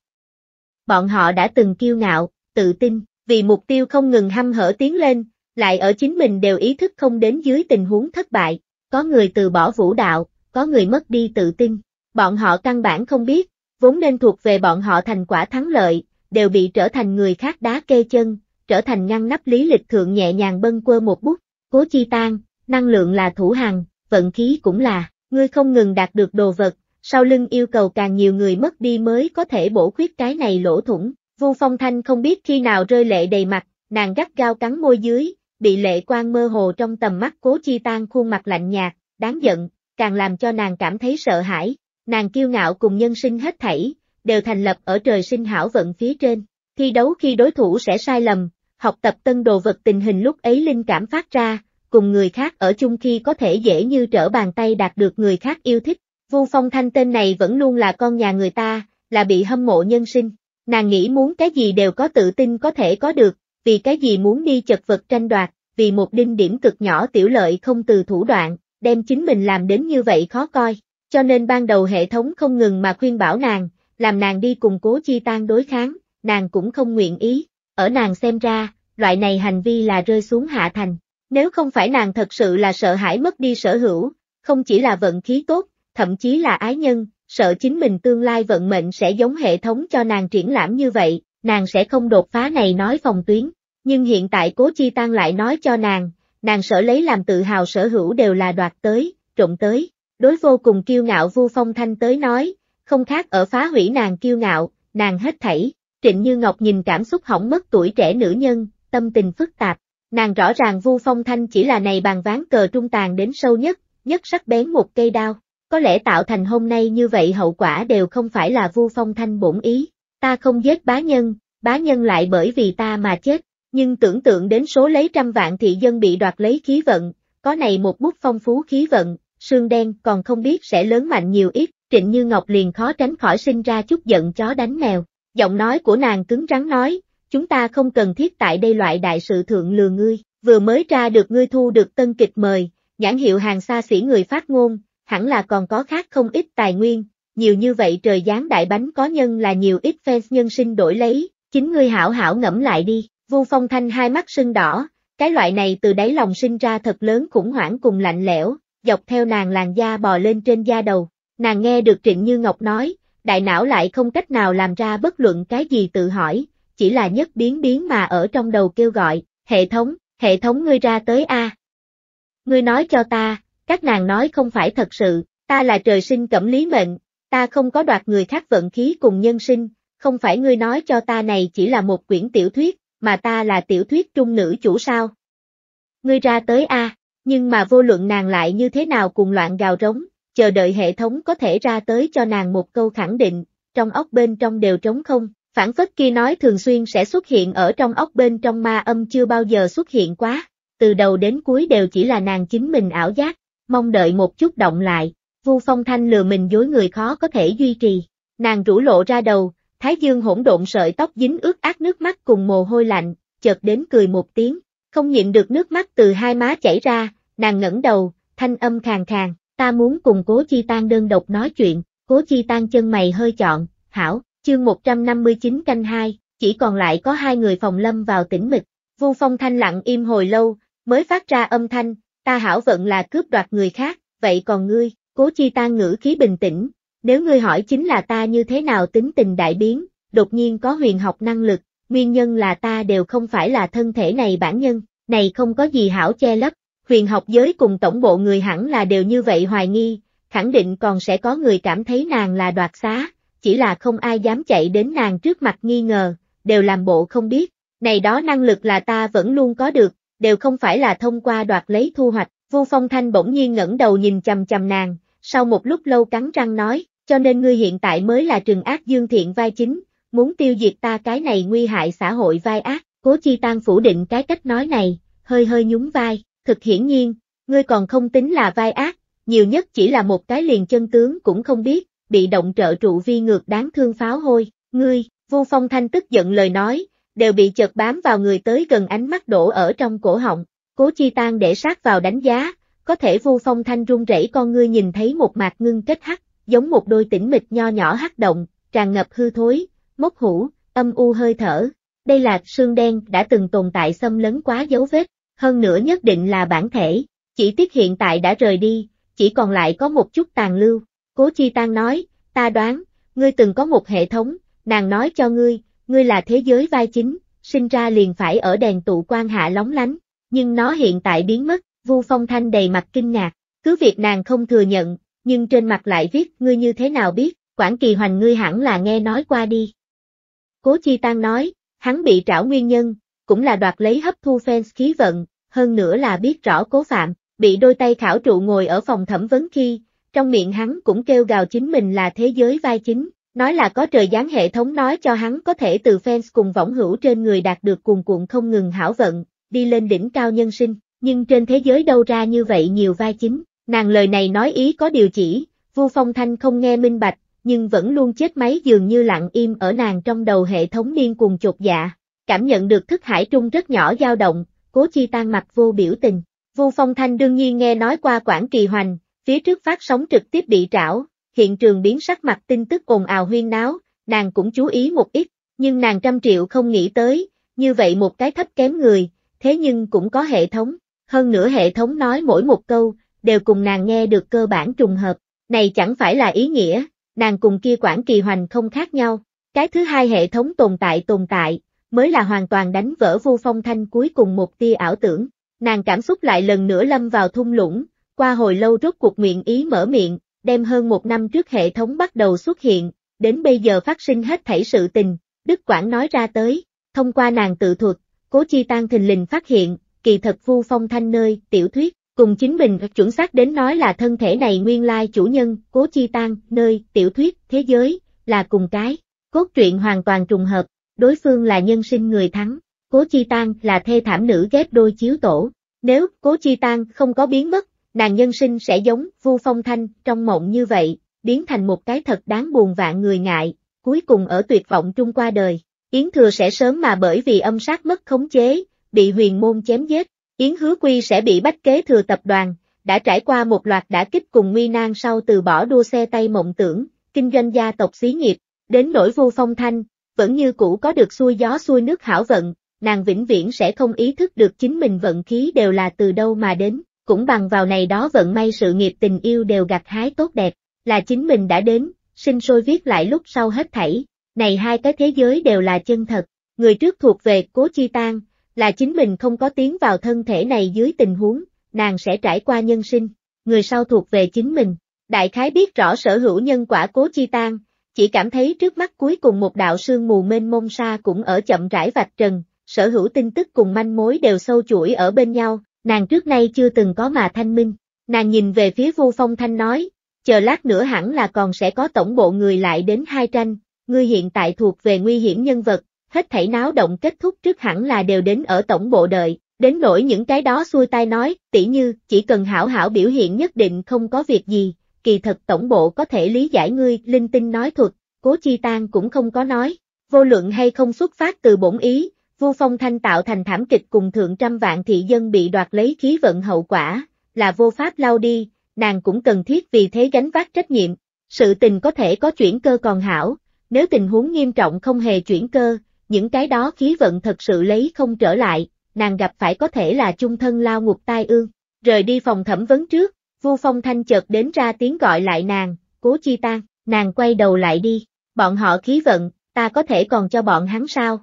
Bọn họ đã từng kiêu ngạo, tự tin, vì mục tiêu không ngừng hăm hở tiến lên, lại ở chính mình đều ý thức không đến dưới tình huống thất bại, có người từ bỏ vũ đạo, có người mất đi tự tin, bọn họ căn bản không biết, vốn nên thuộc về bọn họ thành quả thắng lợi, đều bị trở thành người khác đá kê chân, trở thành ngăn nắp lý lịch thượng nhẹ nhàng bâng quơ một bút, cố chi tan, năng lượng là thủ hàng, vận khí cũng là, ngươi không ngừng đạt được đồ vật, sau lưng yêu cầu càng nhiều người mất đi mới có thể bổ khuyết cái này lỗ thủng. Vu Phong Thanh không biết khi nào rơi lệ đầy mặt, nàng gắt gao cắn môi dưới, bị lệ quang mơ hồ trong tầm mắt cố chi tan khuôn mặt lạnh nhạt, đáng giận, càng làm cho nàng cảm thấy sợ hãi, nàng kiêu ngạo cùng nhân sinh hết thảy, đều thành lập ở trời sinh hảo vận phía trên, thi đấu khi đối thủ sẽ sai lầm, học tập tân đồ vật tình hình lúc ấy linh cảm phát ra, cùng người khác ở chung khi có thể dễ như trở bàn tay đạt được người khác yêu thích, Vu Phong Thanh tên này vẫn luôn là con nhà người ta, là bị hâm mộ nhân sinh. Nàng nghĩ muốn cái gì đều có tự tin có thể có được, vì cái gì muốn đi chật vật tranh đoạt, vì một đinh điểm cực nhỏ tiểu lợi không từ thủ đoạn, đem chính mình làm đến như vậy khó coi. Cho nên ban đầu hệ thống không ngừng mà khuyên bảo nàng, làm nàng đi cùng cố chi tan đối kháng, nàng cũng không nguyện ý. Ở nàng xem ra, loại này hành vi là rơi xuống hạ thành. Nếu không phải nàng thật sự là sợ hãi mất đi sở hữu, không chỉ là vận khí tốt, thậm chí là ái nhân, sợ chính mình tương lai vận mệnh sẽ giống hệ thống cho nàng triển lãm như vậy, nàng sẽ không đột phá này nói phòng tuyến. Nhưng hiện tại Cố Chi Tăng lại nói cho nàng, nàng sở lấy làm tự hào sở hữu đều là đoạt tới, trộm tới. Đối vô cùng kiêu ngạo Vu Phong Thanh tới nói, không khác ở phá hủy nàng kiêu ngạo, nàng hết thảy. Trịnh Như Ngọc nhìn cảm xúc hỏng mất tuổi trẻ nữ nhân, tâm tình phức tạp. Nàng rõ ràng Vu Phong Thanh chỉ là này bàn ván cờ trung tàn đến sâu nhất, nhất sắc bén một cây đao có lẽ tạo thành hôm nay như vậy hậu quả đều không phải là Vu Phong Thanh bổn ý, ta không giết bá nhân, bá nhân lại bởi vì ta mà chết, nhưng tưởng tượng đến số lấy trăm vạn thị dân bị đoạt lấy khí vận, có này một bút phong phú khí vận, xương đen còn không biết sẽ lớn mạnh nhiều ít, Trịnh Như Ngọc liền khó tránh khỏi sinh ra chút giận chó đánh mèo, giọng nói của nàng cứng rắn nói, chúng ta không cần thiết tại đây loại đại sự thượng lừa ngươi, vừa mới ra được ngươi thu được tân kịch mời, nhãn hiệu hàng xa xỉ người phát ngôn, hẳn là còn có khác không ít tài nguyên, nhiều như vậy trời giáng đại bánh có nhân là nhiều ít fans nhân sinh đổi lấy, chính ngươi hảo hảo ngẫm lại đi, Vu Phong Thanh hai mắt sưng đỏ, cái loại này từ đáy lòng sinh ra thật lớn khủng hoảng cùng lạnh lẽo, dọc theo nàng làn da bò lên trên da đầu, nàng nghe được Trịnh Như Ngọc nói, đại não lại không cách nào làm ra bất luận cái gì tự hỏi, chỉ là nhất biến biến mà ở trong đầu kêu gọi, hệ thống, hệ thống ngươi ra tới a. Ngươi nói cho ta, các nàng nói không phải thật sự, ta là trời sinh cẩm lý mệnh, ta không có đoạt người khác vận khí cùng nhân sinh, không phải ngươi nói cho ta này chỉ là một quyển tiểu thuyết, mà ta là tiểu thuyết trung nữ chủ sao. Ngươi ra tới A, nhưng mà vô luận nàng lại như thế nào cùng loạn gào rống, chờ đợi hệ thống có thể ra tới cho nàng một câu khẳng định, trong ốc bên trong đều trống không, phản phất kia nói thường xuyên sẽ xuất hiện ở trong ốc bên trong ma âm chưa bao giờ xuất hiện quá, từ đầu đến cuối đều chỉ là nàng chính mình ảo giác mong đợi một chút động lại, Vu Phong Thanh lừa mình dối người khó có thể duy trì. Nàng rủ lộ ra đầu, Thái Dương hỗn độn sợi tóc dính ướt át nước mắt cùng mồ hôi lạnh, chợt đến cười một tiếng, không nhịn được nước mắt từ hai má chảy ra, nàng ngẩng đầu, thanh âm khàn khàn, ta muốn cùng Cố Chi Tan đơn độc nói chuyện, Cố Chi Tan chân mày hơi chọn, hảo, chương 159 canh 2, chỉ còn lại có hai người phòng lâm vào tĩnh mịch, Vu Phong Thanh lặng im hồi lâu, mới phát ra âm thanh, ta hảo vận là cướp đoạt người khác, vậy còn ngươi, cố chi ta ngữ khí bình tĩnh, nếu ngươi hỏi chính là ta như thế nào tính tình đại biến, đột nhiên có huyền học năng lực, nguyên nhân là ta đều không phải là thân thể này bản nhân, này không có gì hảo che lấp, huyền học giới cùng tổng bộ người hẳn là đều như vậy hoài nghi, khẳng định còn sẽ có người cảm thấy nàng là đoạt xá, chỉ là không ai dám chạy đến nàng trước mặt nghi ngờ, đều làm bộ không biết, này đó năng lực là ta vẫn luôn có được, đều không phải là thông qua đoạt lấy thu hoạch, Vu Phong Thanh bỗng nhiên ngẩng đầu nhìn chầm chầm nàng, sau một lúc lâu cắn răng nói, cho nên ngươi hiện tại mới là trừng ác dương thiện vai chính, muốn tiêu diệt ta cái này nguy hại xã hội vai ác, cố chi tan phủ định cái cách nói này, hơi hơi nhún vai, thực hiển nhiên, ngươi còn không tính là vai ác, nhiều nhất chỉ là một cái liền chân tướng cũng không biết, bị động trợ trụ vi ngược đáng thương pháo hôi, ngươi, Vu Phong Thanh tức giận lời nói, đều bị chợt bám vào người tới gần ánh mắt đổ ở trong cổ họng, cố chi tan để sát vào đánh giá, có thể vu phong thanh run rẩy con ngươi nhìn thấy một mạc ngưng kết hắc, giống một đôi tĩnh mịch nho nhỏ hắc động, tràn ngập hư thối, mốc hủ, âm u hơi thở. Đây là xương đen đã từng tồn tại xâm lấn quá dấu vết, hơn nữa nhất định là bản thể, chỉ tiếc hiện tại đã rời đi, chỉ còn lại có một chút tàn lưu. Cố Chi Tăng nói, ta đoán, ngươi từng có một hệ thống, nàng nói cho ngươi, ngươi là thế giới vai chính, sinh ra liền phải ở đèn tụ quan hạ lóng lánh, nhưng nó hiện tại biến mất, Vu Phong Thanh đầy mặt kinh ngạc, cứ việc nàng không thừa nhận, nhưng trên mặt lại viết ngươi như thế nào biết, Quảng Kỳ Hoành ngươi hẳn là nghe nói qua đi. Cố Chi Tăng nói, hắn bị trảo nguyên nhân, cũng là đoạt lấy hấp thu fans khí vận, hơn nữa là biết rõ cố phạm, bị đôi tay khảo trụ ngồi ở phòng thẩm vấn khi, trong miệng hắn cũng kêu gào chính mình là thế giới vai chính, Nói là có trời gián hệ thống nói cho hắn có thể từ fans cùng võng hữu trên người đạt được cuồn cuộn không ngừng hảo vận, đi lên đỉnh cao nhân sinh, nhưng trên thế giới đâu ra như vậy nhiều vai chính, nàng lời này nói ý có điều chỉ, Vu Phong Thanh không nghe minh bạch, nhưng vẫn luôn chết máy dường như lặng im ở nàng trong đầu hệ thống điên cuồng chột dạ, cảm nhận được thức hải trung rất nhỏ dao động, cố chi tan mặt vô biểu tình. Vu Phong Thanh đương nhiên nghe nói qua quản trì hoành, phía trước phát sóng trực tiếp bị trảo, hiện trường biến sắc mặt tin tức ồn ào huyên náo, nàng cũng chú ý một ít, nhưng nàng trăm triệu không nghĩ tới, như vậy một cái thấp kém người, thế nhưng cũng có hệ thống, hơn nữa hệ thống nói mỗi một câu, đều cùng nàng nghe được cơ bản trùng hợp, này chẳng phải là ý nghĩa, nàng cùng kia quản kỳ hoành không khác nhau, cái thứ hai hệ thống tồn tại tồn tại, mới là hoàn toàn đánh vỡ vu phong thanh cuối cùng một tia ảo tưởng, nàng cảm xúc lại lần nữa lâm vào thung lũng, qua hồi lâu rốt cuộc nguyện ý mở miệng, đem hơn một năm trước hệ thống bắt đầu xuất hiện, đến bây giờ phát sinh hết thảy sự tình, Đức Quảng nói ra tới, thông qua nàng tự thuật, Cố Chi Tăng thình lình phát hiện, kỳ thật Vu Phong Thanh nơi, tiểu thuyết, cùng chính mình chuẩn xác đến nói là thân thể này nguyên lai chủ nhân, Cố Chi Tăng, nơi, tiểu thuyết, thế giới, là cùng cái, cốt truyện hoàn toàn trùng hợp, đối phương là nhân sinh người thắng, Cố Chi Tăng là thê thảm nữ ghép đôi chiếu tổ. Nếu Cố Chi Tăng không có biến mất nàng nhân sinh sẽ giống Vu Phong Thanh trong mộng như vậy, biến thành một cái thật đáng buồn vạn người ngại, cuối cùng ở tuyệt vọng trung qua đời. Yến Thừa sẽ sớm mà bởi vì âm sát mất khống chế, bị huyền môn chém giết, Yến Hứa Quy sẽ bị bách kế thừa tập đoàn, đã trải qua một loạt đã kích cùng nguy nan sau từ bỏ đua xe tay mộng tưởng, kinh doanh gia tộc xí nghiệp, đến nỗi Vu Phong Thanh, vẫn như cũ có được xuôi gió xuôi nước hảo vận, nàng vĩnh viễn sẽ không ý thức được chính mình vận khí đều là từ đâu mà đến cũng bằng vào này đó vận may sự nghiệp tình yêu đều gặt hái tốt đẹp, là chính mình đã đến, sinh sôi viết lại lúc sau hết thảy, này hai cái thế giới đều là chân thật, người trước thuộc về cố chi tan, là chính mình không có tiến vào thân thể này dưới tình huống, nàng sẽ trải qua nhân sinh, người sau thuộc về chính mình, đại khái biết rõ sở hữu nhân quả cố chi tan, chỉ cảm thấy trước mắt cuối cùng một đạo sương mù mênh mông xa cũng ở chậm rãi vạch trần, sở hữu tin tức cùng manh mối đều sâu chuỗi ở bên nhau, Nàng trước nay chưa từng có mà thanh minh, nàng nhìn về phía Vu Phong Thanh nói, chờ lát nữa hẳn là còn sẽ có tổng bộ người lại đến hai tranh, ngươi hiện tại thuộc về nguy hiểm nhân vật, hết thảy náo động kết thúc trước hẳn là đều đến ở tổng bộ đợi, đến nỗi những cái đó xuôi tai nói, tỷ như, chỉ cần hảo hảo biểu hiện nhất định không có việc gì, kỳ thật tổng bộ có thể lý giải ngươi, linh tinh nói thuật, cố chi tan cũng không có nói, vô luận hay không xuất phát từ bổn ý, Vu Phong Thanh tạo thành thảm kịch cùng thượng trăm vạn thị dân bị đoạt lấy khí vận hậu quả, là vô pháp lao đi, nàng cũng cần thiết vì thế gánh vác trách nhiệm. Sự tình có thể có chuyển cơ còn hảo, nếu tình huống nghiêm trọng không hề chuyển cơ, những cái đó khí vận thật sự lấy không trở lại, nàng gặp phải có thể là chung thân lao ngục tai ương. Rời đi phòng thẩm vấn trước, Vu Phong Thanh chợt đến ra tiếng gọi lại nàng, cố chi tan, nàng quay đầu lại đi, bọn họ khí vận, ta có thể còn cho bọn hắn sao?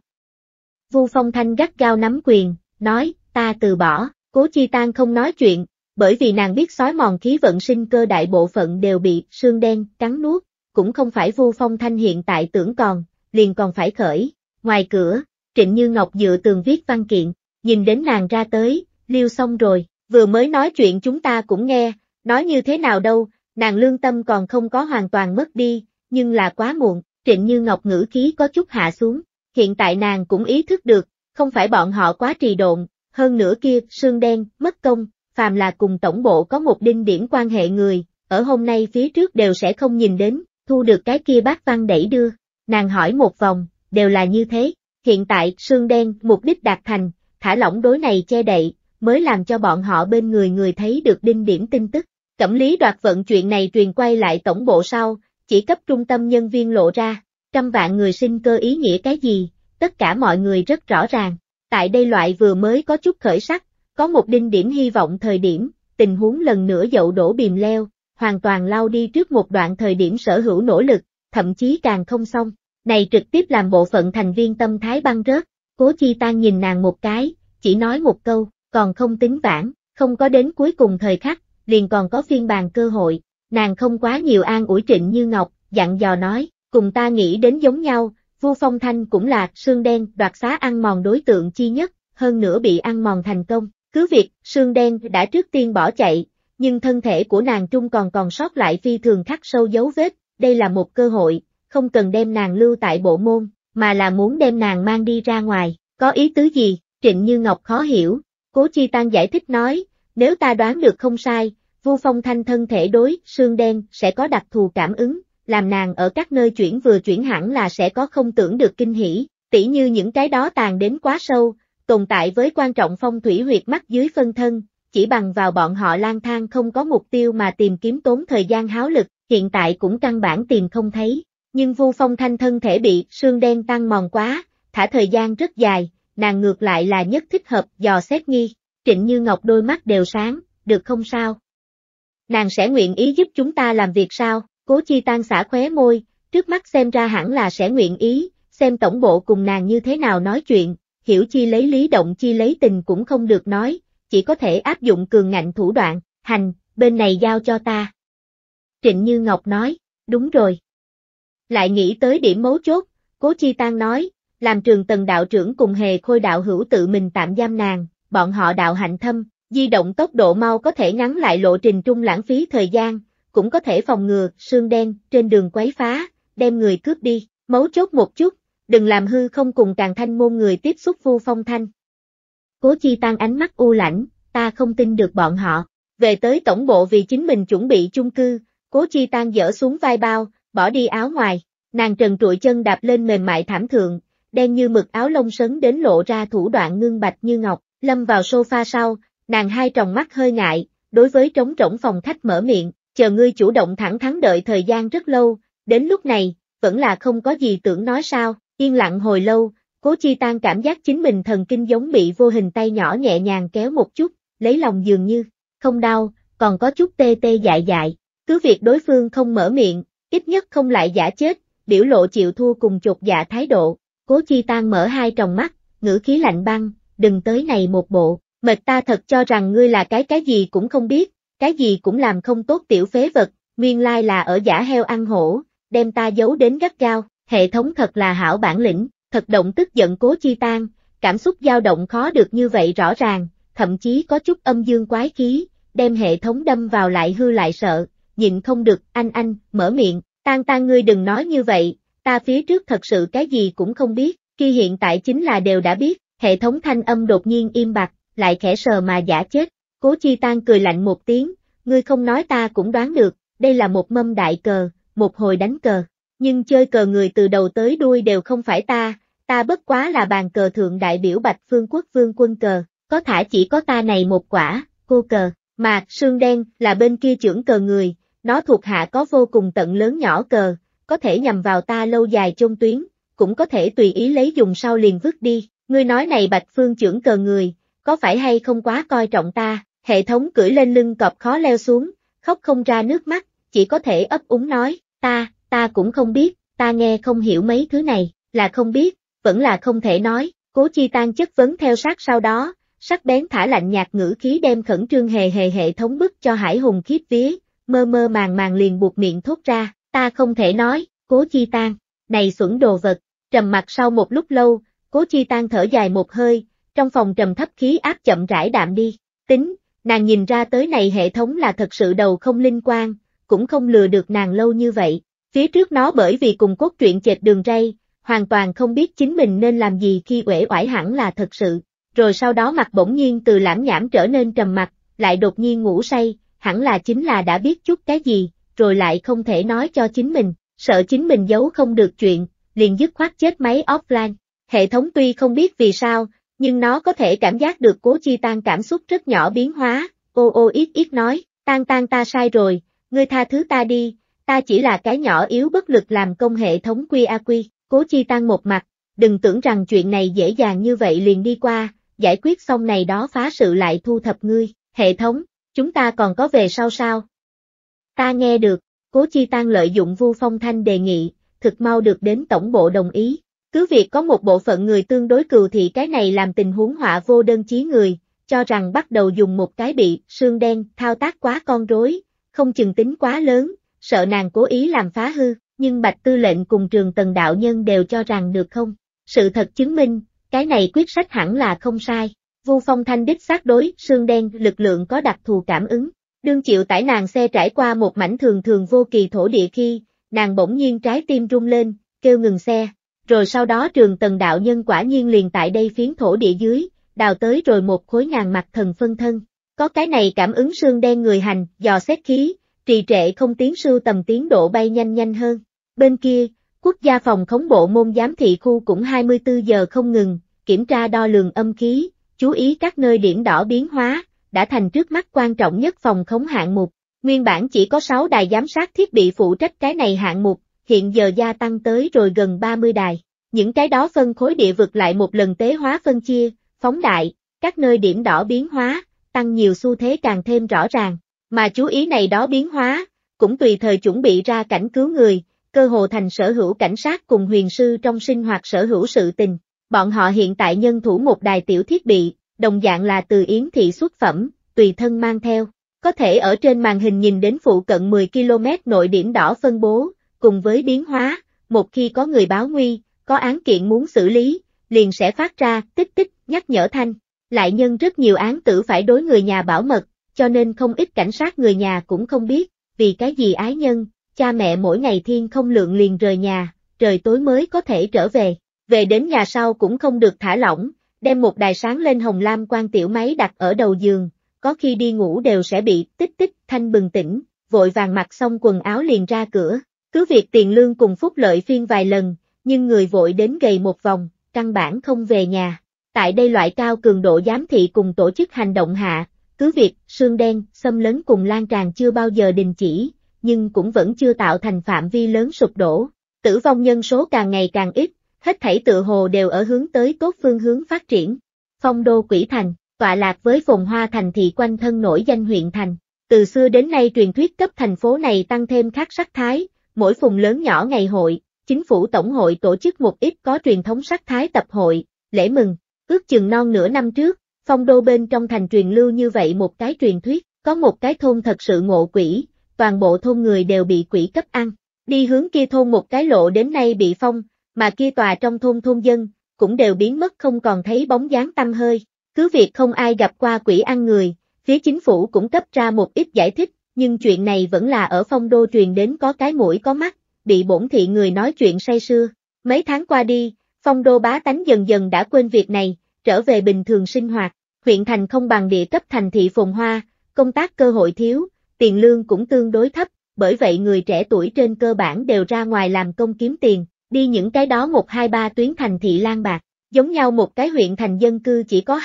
Vu Phong Thanh gắt gao nắm quyền, nói, ta từ bỏ, cố chi tan không nói chuyện, bởi vì nàng biết sói mòn khí vận sinh cơ đại bộ phận đều bị sương đen cắn nuốt, cũng không phải Vu Phong Thanh hiện tại tưởng còn, liền còn phải khởi. Ngoài cửa, Trịnh Như Ngọc dựa tường viết văn kiện, nhìn đến nàng ra tới, liêu xong rồi, vừa mới nói chuyện chúng ta cũng nghe, nói như thế nào đâu, nàng lương tâm còn không có hoàn toàn mất đi, nhưng là quá muộn, Trịnh Như Ngọc ngữ khí có chút hạ xuống, hiện tại nàng cũng ý thức được, không phải bọn họ quá trì độn, hơn nữa kia, sương đen, mất công, phàm là cùng tổng bộ có một đinh điểm quan hệ người, ở hôm nay phía trước đều sẽ không nhìn đến, thu được cái kia bác văn đẩy đưa, nàng hỏi một vòng, đều là như thế, hiện tại, sương đen, mục đích đạt thành, thả lỏng đối này che đậy, mới làm cho bọn họ bên người người thấy được đinh điểm tin tức. Cẩm lý đoạt vận chuyện này truyền quay lại tổng bộ sau, chỉ cấp trung tâm nhân viên lộ ra, Trăm vạn người sinh cơ ý nghĩa cái gì, tất cả mọi người rất rõ ràng. Tại đây loại vừa mới có chút khởi sắc, có một đinh điểm hy vọng thời điểm, tình huống lần nữa dậu đổ bìm leo, hoàn toàn lao đi trước một đoạn thời điểm sở hữu nỗ lực, thậm chí càng không xong. Này trực tiếp làm bộ phận thành viên tâm thái băng rớt, cố chi tan nhìn nàng một cái, chỉ nói một câu, còn không tính vãn, không có đến cuối cùng thời khắc, liền còn có phiên bàn cơ hội, nàng không quá nhiều an ủi trịnh như ngọc, dặn dò nói, cùng ta nghĩ đến giống nhau, Vu phong thanh cũng là xương đen đoạt xá ăn mòn đối tượng chi nhất, hơn nữa bị ăn mòn thành công. Cứ việc, xương đen đã trước tiên bỏ chạy, nhưng thân thể của nàng trung còn còn sót lại phi thường khắc sâu dấu vết, đây là một cơ hội, không cần đem nàng lưu tại bộ môn, mà là muốn đem nàng mang đi ra ngoài, có ý tứ gì, trịnh như ngọc khó hiểu, cố chi Tăng giải thích nói, nếu ta đoán được không sai, vu phong thanh thân thể đối, xương đen sẽ có đặc thù cảm ứng, làm nàng ở các nơi chuyển vừa chuyển hẳn là sẽ có không tưởng được kinh hỉ, tỉ như những cái đó tàn đến quá sâu, tồn tại với quan trọng phong thủy huyệt mắt dưới phân thân, chỉ bằng vào bọn họ lang thang không có mục tiêu mà tìm kiếm tốn thời gian háo lực, hiện tại cũng căn bản tìm không thấy. Nhưng Vu Phong Thanh thân thể bị sương đen tăng mòn quá, thả thời gian rất dài, nàng ngược lại là nhất thích hợp dò xét nghi, Trịnh Như Ngọc đôi mắt đều sáng, được không sao? Nàng sẽ nguyện ý giúp chúng ta làm việc sao? Cố Chi tan xả khóe môi, trước mắt xem ra hẳn là sẽ nguyện ý, xem tổng bộ cùng nàng như thế nào nói chuyện, hiểu chi lấy lý động chi lấy tình cũng không được nói, chỉ có thể áp dụng cường ngạnh thủ đoạn, hành, bên này giao cho ta. Trịnh Như Ngọc nói, đúng rồi. Lại nghĩ tới điểm mấu chốt, Cố Chi Tan nói, làm trường tần đạo trưởng cùng hề khôi đạo hữu tự mình tạm giam nàng, bọn họ đạo hạnh thâm, di động tốc độ mau có thể ngắn lại lộ trình trung lãng phí thời gian, cũng có thể phòng ngừa sương đen trên đường quấy phá, đem người cướp đi, mấu chốt một chút, đừng làm hư không cùng càng thanh môn người tiếp xúc vu phong thanh. Cố chi tan ánh mắt u lãnh, ta không tin được bọn họ, về tới tổng bộ vì chính mình chuẩn bị chung cư, cố chi tan dở xuống vai bao, bỏ đi áo ngoài, nàng trần trụi chân đạp lên mềm mại thảm thượng, đen như mực áo lông sấn đến lộ ra thủ đoạn ngưng bạch như ngọc, lâm vào sofa sau, nàng hai tròng mắt hơi ngại, đối với trống rỗng phòng khách mở miệng, chờ ngươi chủ động thẳng thắn đợi thời gian rất lâu, đến lúc này, vẫn là không có gì tưởng nói sao, yên lặng hồi lâu, cố chi tan cảm giác chính mình thần kinh giống bị vô hình tay nhỏ nhẹ nhàng kéo một chút, lấy lòng dường như, không đau, còn có chút tê tê dại dại, cứ việc đối phương không mở miệng, ít nhất không lại giả chết, biểu lộ chịu thua cùng chột dạ thái độ, cố chi tan mở hai tròng mắt, ngữ khí lạnh băng, đừng tới này một bộ, mệt ta thật cho rằng ngươi là cái cái gì cũng không biết, cái gì cũng làm không tốt tiểu phế vật, nguyên lai là ở giả heo ăn hổ, đem ta giấu đến gắt gao, hệ thống thật là hảo bản lĩnh, thật động tức giận cố chi tan, cảm xúc dao động khó được như vậy rõ ràng, thậm chí có chút âm dương quái khí, đem hệ thống đâm vào lại hư lại sợ, nhịn không được, anh anh, mở miệng, tan tan ngươi đừng nói như vậy, ta phía trước thật sự cái gì cũng không biết, khi hiện tại chính là đều đã biết, hệ thống thanh âm đột nhiên im bặt, lại khẽ sờ mà giả chết, Cố Chi Tan cười lạnh một tiếng, ngươi không nói ta cũng đoán được, đây là một mâm đại cờ, một hồi đánh cờ. Nhưng chơi cờ người từ đầu tới đuôi đều không phải ta, ta bất quá là bàn cờ thượng đại biểu Bạch Phương Quốc Vương quân cờ, có thả chỉ có ta này một quả, cô cờ, mạc sương đen là bên kia trưởng cờ người, nó thuộc hạ có vô cùng tận lớn nhỏ cờ, có thể nhằm vào ta lâu dài chôn tuyến, cũng có thể tùy ý lấy dùng sau liền vứt đi, ngươi nói này Bạch Phương trưởng cờ người, có phải hay không quá coi trọng ta, hệ thống cưỡi lên lưng cọp khó leo xuống, khóc không ra nước mắt, chỉ có thể ấp úng nói, ta, ta cũng không biết, ta nghe không hiểu mấy thứ này, là không biết, vẫn là không thể nói, cố chi tan chất vấn theo sát sau đó, sắc bén thả lạnh nhạt ngữ khí đem khẩn trương hề hề hệ thống bức cho hải hùng khiếp vía, mơ mơ màng màng liền buộc miệng thốt ra, ta không thể nói, cố chi tan, này xuẩn đồ vật, trầm mặt sau một lúc lâu, cố chi tan thở dài một hơi, trong phòng trầm thấp khí áp chậm rãi đạm đi, tính, nàng nhìn ra tới này hệ thống là thật sự đầu không linh quan, cũng không lừa được nàng lâu như vậy. Phía trước nó bởi vì cùng cốt truyện chệch đường ray, hoàn toàn không biết chính mình nên làm gì khi uể oải hẳn là thật sự. Rồi sau đó mặt bỗng nhiên từ lãm nhảm trở nên trầm mặt, lại đột nhiên ngủ say, hẳn là chính là đã biết chút cái gì, rồi lại không thể nói cho chính mình, sợ chính mình giấu không được chuyện, liền dứt khoát chết máy offline. Hệ thống tuy không biết vì sao, nhưng nó có thể cảm giác được cố chi tan cảm xúc rất nhỏ biến hóa, ô ô ít ít nói, tan tan ta sai rồi, ngươi tha thứ ta đi, ta chỉ là cái nhỏ yếu bất lực làm công hệ thống quy a quy, cố chi tan một mặt, đừng tưởng rằng chuyện này dễ dàng như vậy liền đi qua, giải quyết xong này đó phá sự lại thu thập ngươi, hệ thống, chúng ta còn có về sau sao? Ta nghe được, cố chi tan lợi dụng vu phong thanh đề nghị, thực mau được đến tổng bộ đồng ý, cứ việc có một bộ phận người tương đối cừu thì cái này làm tình huống họa vô đơn chí người, cho rằng bắt đầu dùng một cái bị sương đen thao tác quá con rối, không chừng tính quá lớn, sợ nàng cố ý làm phá hư, nhưng Bạch Tư lệnh cùng trường tần đạo nhân đều cho rằng được không. Sự thật chứng minh, cái này quyết sách hẳn là không sai. Vu Phong Thanh đích xác đối sương đen lực lượng có đặc thù cảm ứng, đương chịu tải nàng xe trải qua một mảnh thường thường vô kỳ thổ địa khi, nàng bỗng nhiên trái tim rung lên, kêu ngừng xe, rồi sau đó trường tần đạo nhân quả nhiên liền tại đây phiến thổ địa dưới, đào tới rồi một khối ngàn mặt thần phân thân. Có cái này cảm ứng xương đen người hành, dò xét khí, trì trệ không tiến sưu tầm tiến độ bay nhanh nhanh hơn. Bên kia, quốc gia phòng khống bộ môn giám thị khu cũng 24 giờ không ngừng, kiểm tra đo lường âm khí, chú ý các nơi điểm đỏ biến hóa, đã thành trước mắt quan trọng nhất phòng khống hạng mục. Nguyên bản chỉ có 6 đài giám sát thiết bị phụ trách cái này hạng mục, hiện giờ gia tăng tới rồi gần 30 đài. Những cái đó phân khối địa vực lại một lần tế hóa phân chia, phóng đại, các nơi điểm đỏ biến hóa, tăng nhiều xu thế càng thêm rõ ràng, mà chú ý này đó biến hóa, cũng tùy thời chuẩn bị ra cảnh cứu người, cơ hồ thành sở hữu cảnh sát cùng huyền sư trong sinh hoạt sở hữu sự tình. Bọn họ hiện tại nhân thủ một đài tiểu thiết bị, đồng dạng là từ yến thị xuất phẩm, tùy thân mang theo, có thể ở trên màn hình nhìn đến phụ cận 10 km nội điểm đỏ phân bố, cùng với biến hóa, một khi có người báo nguy, có án kiện muốn xử lý, liền sẽ phát ra tích tích nhắc nhở thanh. Lại nhân rất nhiều án tử phải đối người nhà bảo mật, cho nên không ít cảnh sát người nhà cũng không biết, vì cái gì ái nhân, cha mẹ mỗi ngày thiên không lượng liền rời nhà, trời tối mới có thể trở về, về đến nhà sau cũng không được thả lỏng, đem một đài sáng lên hồng lam quan tiểu máy đặt ở đầu giường, có khi đi ngủ đều sẽ bị tích tích thanh bừng tỉnh, vội vàng mặc xong quần áo liền ra cửa, cứ việc tiền lương cùng phúc lợi phiên vài lần, nhưng người vội đến gầy một vòng, căn bản không về nhà. Tại đây loại cao cường độ giám thị cùng tổ chức hành động hạ, cứ việc, xương đen, xâm lớn cùng lan tràn chưa bao giờ đình chỉ, nhưng cũng vẫn chưa tạo thành phạm vi lớn sụp đổ. Tử vong nhân số càng ngày càng ít, hết thảy tự hồ đều ở hướng tới tốt phương hướng phát triển. Phong đô quỷ thành, tọa lạc với phồn hoa thành thị quanh thân nổi danh huyện thành. Từ xưa đến nay truyền thuyết cấp thành phố này tăng thêm khác sắc thái, mỗi phùng lớn nhỏ ngày hội, chính phủ tổng hội tổ chức một ít có truyền thống sắc thái tập hội, lễ mừng, ước chừng non nửa năm trước, phong đô bên trong thành truyền lưu như vậy một cái truyền thuyết, có một cái thôn thật sự ngộ quỷ, toàn bộ thôn người đều bị quỷ cấp ăn, đi hướng kia thôn một cái lộ đến nay bị phong, mà kia tòa trong thôn thôn dân, cũng đều biến mất không còn thấy bóng dáng tâm hơi, cứ việc không ai gặp qua quỷ ăn người, phía chính phủ cũng cấp ra một ít giải thích, nhưng chuyện này vẫn là ở phong đô truyền đến có cái mũi có mắt, bị bổn thị người nói chuyện say xưa Mấy tháng qua đi, phong đô bá tánh dần dần đã quên việc này, trở về bình thường sinh hoạt, huyện thành không bằng địa cấp thành thị phồn hoa, công tác cơ hội thiếu, tiền lương cũng tương đối thấp, bởi vậy người trẻ tuổi trên cơ bản đều ra ngoài làm công kiếm tiền, đi những cái đó 1-2-3 tuyến thành thị lan bạc, giống nhau một cái huyện thành dân cư chỉ có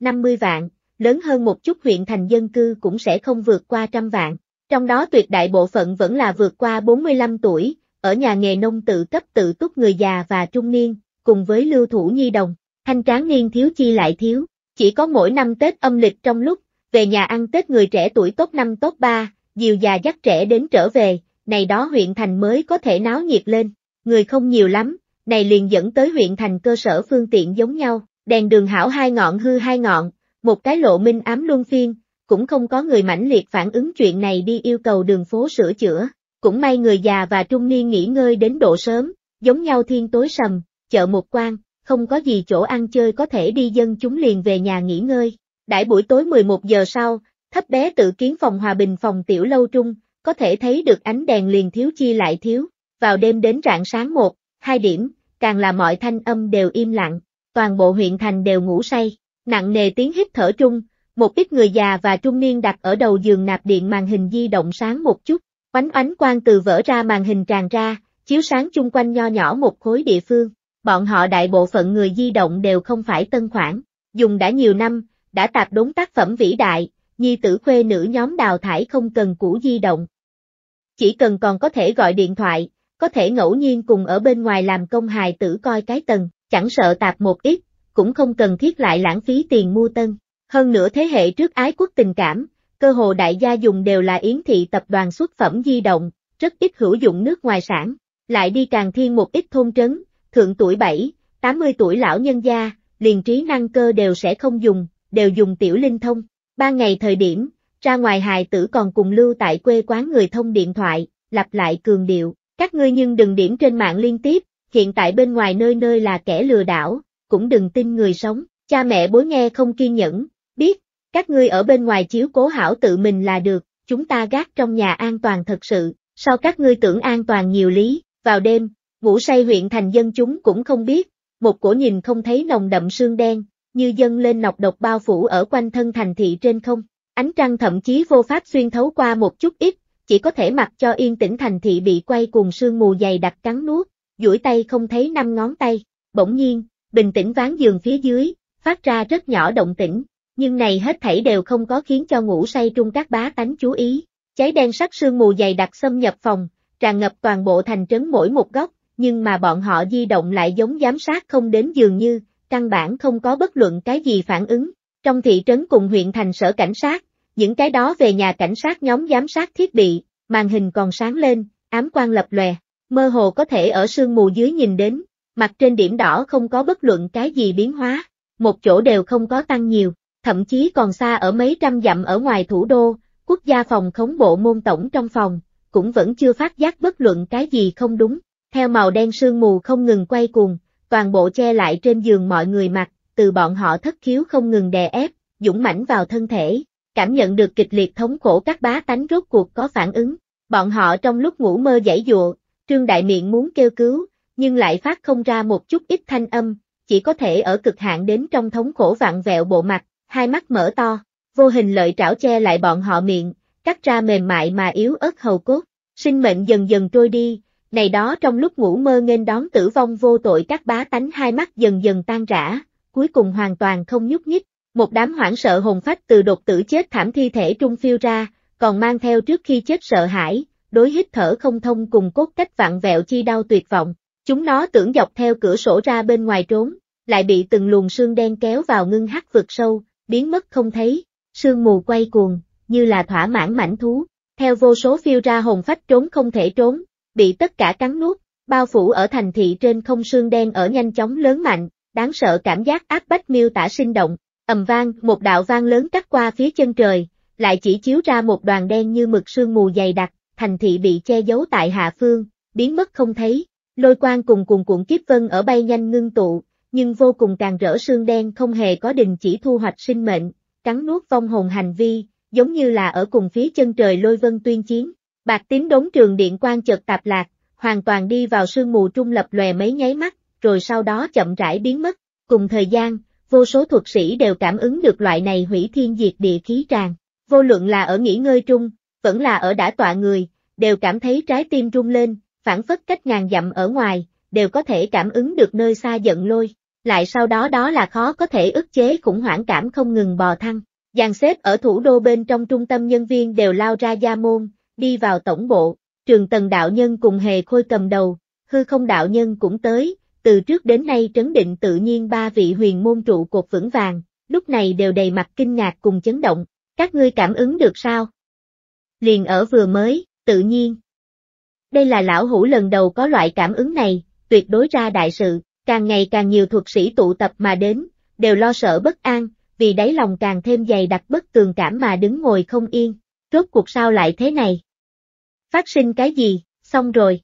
20-50 vạn, lớn hơn một chút huyện thành dân cư cũng sẽ không vượt qua trăm vạn, trong đó tuyệt đại bộ phận vẫn là vượt qua 45 tuổi, ở nhà nghề nông tự cấp tự túc người già và trung niên, cùng với lưu thủ nhi đồng, thanh tráng niên thiếu chi lại thiếu, chỉ có mỗi năm Tết âm lịch trong lúc, về nhà ăn Tết người trẻ tuổi tốt năm tốt ba, dìu già dắt trẻ đến trở về, này đó huyện thành mới có thể náo nhiệt lên, người không nhiều lắm, này liền dẫn tới huyện thành cơ sở phương tiện giống nhau, đèn đường hảo hai ngọn hư hai ngọn, một cái lộ minh ám luân phiên, cũng không có người mãnh liệt phản ứng chuyện này đi yêu cầu đường phố sửa chữa, cũng may người già và trung niên nghỉ ngơi đến độ sớm, giống nhau thiên tối sầm, chợ một quan, không có gì chỗ ăn chơi có thể đi dân chúng liền về nhà nghỉ ngơi. Đại buổi tối 11 giờ sau, thấp bé tự kiến phòng hòa bình phòng tiểu lâu trung, có thể thấy được ánh đèn liền thiếu chi lại thiếu, vào đêm đến rạng sáng 1, 2 điểm, càng là mọi thanh âm đều im lặng, toàn bộ huyện thành đều ngủ say nặng nề tiếng hít thở chung, một ít người già và trung niên đặt ở đầu giường nạp điện màn hình di động sáng một chút, ánh ánh quang từ vỡ ra màn hình tràn ra, chiếu sáng chung quanh nho nhỏ một khối địa phương, bọn họ đại bộ phận người di động đều không phải tân khoản, dùng đã nhiều năm, đã tạp đốn tác phẩm vĩ đại, nhi tử khuê nữ nhóm đào thải không cần cũ di động. Chỉ cần còn có thể gọi điện thoại, có thể ngẫu nhiên cùng ở bên ngoài làm công hài tử coi cái tầng, chẳng sợ tạp một ít, cũng không cần thiết lại lãng phí tiền mua tân. Hơn nữa thế hệ trước ái quốc tình cảm, cơ hồ đại gia dùng đều là yến thị tập đoàn xuất phẩm di động, rất ít hữu dụng nước ngoài sản, lại đi càng thiên một ít thôn trấn, thượng tuổi 7, 80 tuổi lão nhân gia, liền trí năng cơ đều sẽ không dùng, đều dùng tiểu linh thông. Ba ngày thời điểm, ra ngoài hài tử còn cùng lưu tại quê quán người thông điện thoại, lặp lại cường điệu, các ngươi nhưng đừng điểm trên mạng liên tiếp, hiện tại bên ngoài nơi nơi là kẻ lừa đảo, cũng đừng tin người sống, cha mẹ bối nghe không kiên nhẫn, biết, các ngươi ở bên ngoài chiếu cố hảo tự mình là được, chúng ta gác trong nhà an toàn thật sự, sao các ngươi tưởng an toàn nhiều lý, vào đêm, ngủ say huyện thành dân chúng cũng không biết, một cổ nhìn không thấy nồng đậm sương đen, như dân lên nọc độc bao phủ ở quanh thân thành thị trên không, ánh trăng thậm chí vô pháp xuyên thấu qua một chút ít, chỉ có thể mặc cho yên tĩnh thành thị bị quay cùng sương mù dày đặc cắn nuốt, duỗi tay không thấy năm ngón tay, bỗng nhiên, bình tĩnh ván giường phía dưới, phát ra rất nhỏ động tĩnh, nhưng này hết thảy đều không có khiến cho ngủ say trung các bá tánh chú ý. Cháy đen sắc sương mù dày đặc xâm nhập phòng, tràn ngập toàn bộ thành trấn mỗi một góc, nhưng mà bọn họ di động lại giống giám sát không đến dường như, căn bản không có bất luận cái gì phản ứng. Trong thị trấn cùng huyện thành sở cảnh sát, những cái đó về nhà cảnh sát nhóm giám sát thiết bị, màn hình còn sáng lên, ám quang lập lòe, mơ hồ có thể ở sương mù dưới nhìn đến, mặt trên điểm đỏ không có bất luận cái gì biến hóa, một chỗ đều không có tăng nhiều, thậm chí còn xa ở mấy trăm dặm ở ngoài thủ đô, quốc gia phòng khống bộ môn tổng trong phòng, cũng vẫn chưa phát giác bất luận cái gì không đúng, theo màu đen sương mù không ngừng quay cuồng, toàn bộ che lại trên giường mọi người mặt, từ bọn họ thất khiếu không ngừng đè ép, dũng mãnh vào thân thể, cảm nhận được kịch liệt thống khổ các bá tánh rốt cuộc có phản ứng, bọn họ trong lúc ngủ mơ giải dụa, trương đại miệng muốn kêu cứu, nhưng lại phát không ra một chút ít thanh âm, chỉ có thể ở cực hạn đến trong thống khổ vạn vẹo bộ mặt, hai mắt mở to, vô hình lợi trảo che lại bọn họ miệng, cắt ra mềm mại mà yếu ớt hầu cốt, sinh mệnh dần dần trôi đi, này đó trong lúc ngủ mơ nghênh đón tử vong vô tội các bá tánh hai mắt dần dần tan rã, cuối cùng hoàn toàn không nhúc nhích, một đám hoảng sợ hồn phách từ đột tử chết thảm thi thể trung phiêu ra, còn mang theo trước khi chết sợ hãi, đối hít thở không thông cùng cốt cách vạn vẹo chi đau tuyệt vọng, Chúng nó tưởng dọc theo cửa sổ ra bên ngoài trốn, lại bị từng luồng sương đen kéo vào ngưng hắc vực sâu, biến mất không thấy, sương mù quay cuồng, như là thỏa mãn mảnh thú, theo vô số phiêu ra hồn phách trốn không thể trốn, bị tất cả cắn nuốt, bao phủ ở thành thị trên không sương đen ở nhanh chóng lớn mạnh, đáng sợ cảm giác áp bách miêu tả sinh động, ầm vang, một đạo vang lớn cắt qua phía chân trời, lại chỉ chiếu ra một đoàn đen như mực sương mù dày đặc, thành thị bị che giấu tại hạ phương, biến mất không thấy, Lôi quang cùng cùng cuộn kiếp vân ở bay nhanh ngưng tụ, nhưng vô cùng càng rỡ xương đen không hề có đình chỉ thu hoạch sinh mệnh, cắn nuốt vong hồn hành vi, giống như là ở cùng phía chân trời lôi vân tuyên chiến. Bạc tím đống trường điện quang chợt tạp lạc, hoàn toàn đi vào sương mù trung lập lòe mấy nháy mắt, rồi sau đó chậm rãi biến mất. Cùng thời gian, vô số thuật sĩ đều cảm ứng được loại này hủy thiên diệt địa khí tràn. Vô luận là ở nghỉ ngơi trung, vẫn là ở đã tọa người, đều cảm thấy trái tim rung lên, phản phất cách ngàn dặm ở ngoài, đều có thể cảm ứng được nơi xa giận lôi. Lại sau đó đó là khó có thể ức chế khủng hoảng cảm không ngừng bò thăng. Giàn xếp ở thủ đô bên trong trung tâm nhân viên đều lao ra gia môn, đi vào tổng bộ, trường tần đạo nhân cùng hề khôi cầm đầu, hư không đạo nhân cũng tới, từ trước đến nay trấn định tự nhiên ba vị huyền môn trụ cột vững vàng, lúc này đều đầy mặt kinh ngạc cùng chấn động, các ngươi cảm ứng được sao? Liền ở vừa mới, tự nhiên, đây là lão hủ lần đầu có loại cảm ứng này, tuyệt đối ra đại sự, càng ngày càng nhiều thuật sĩ tụ tập mà đến, đều lo sợ bất an, vì đáy lòng càng thêm dày đặc bất tường cảm mà đứng ngồi không yên, rốt cuộc sao lại thế này? Phát sinh cái gì, xong rồi.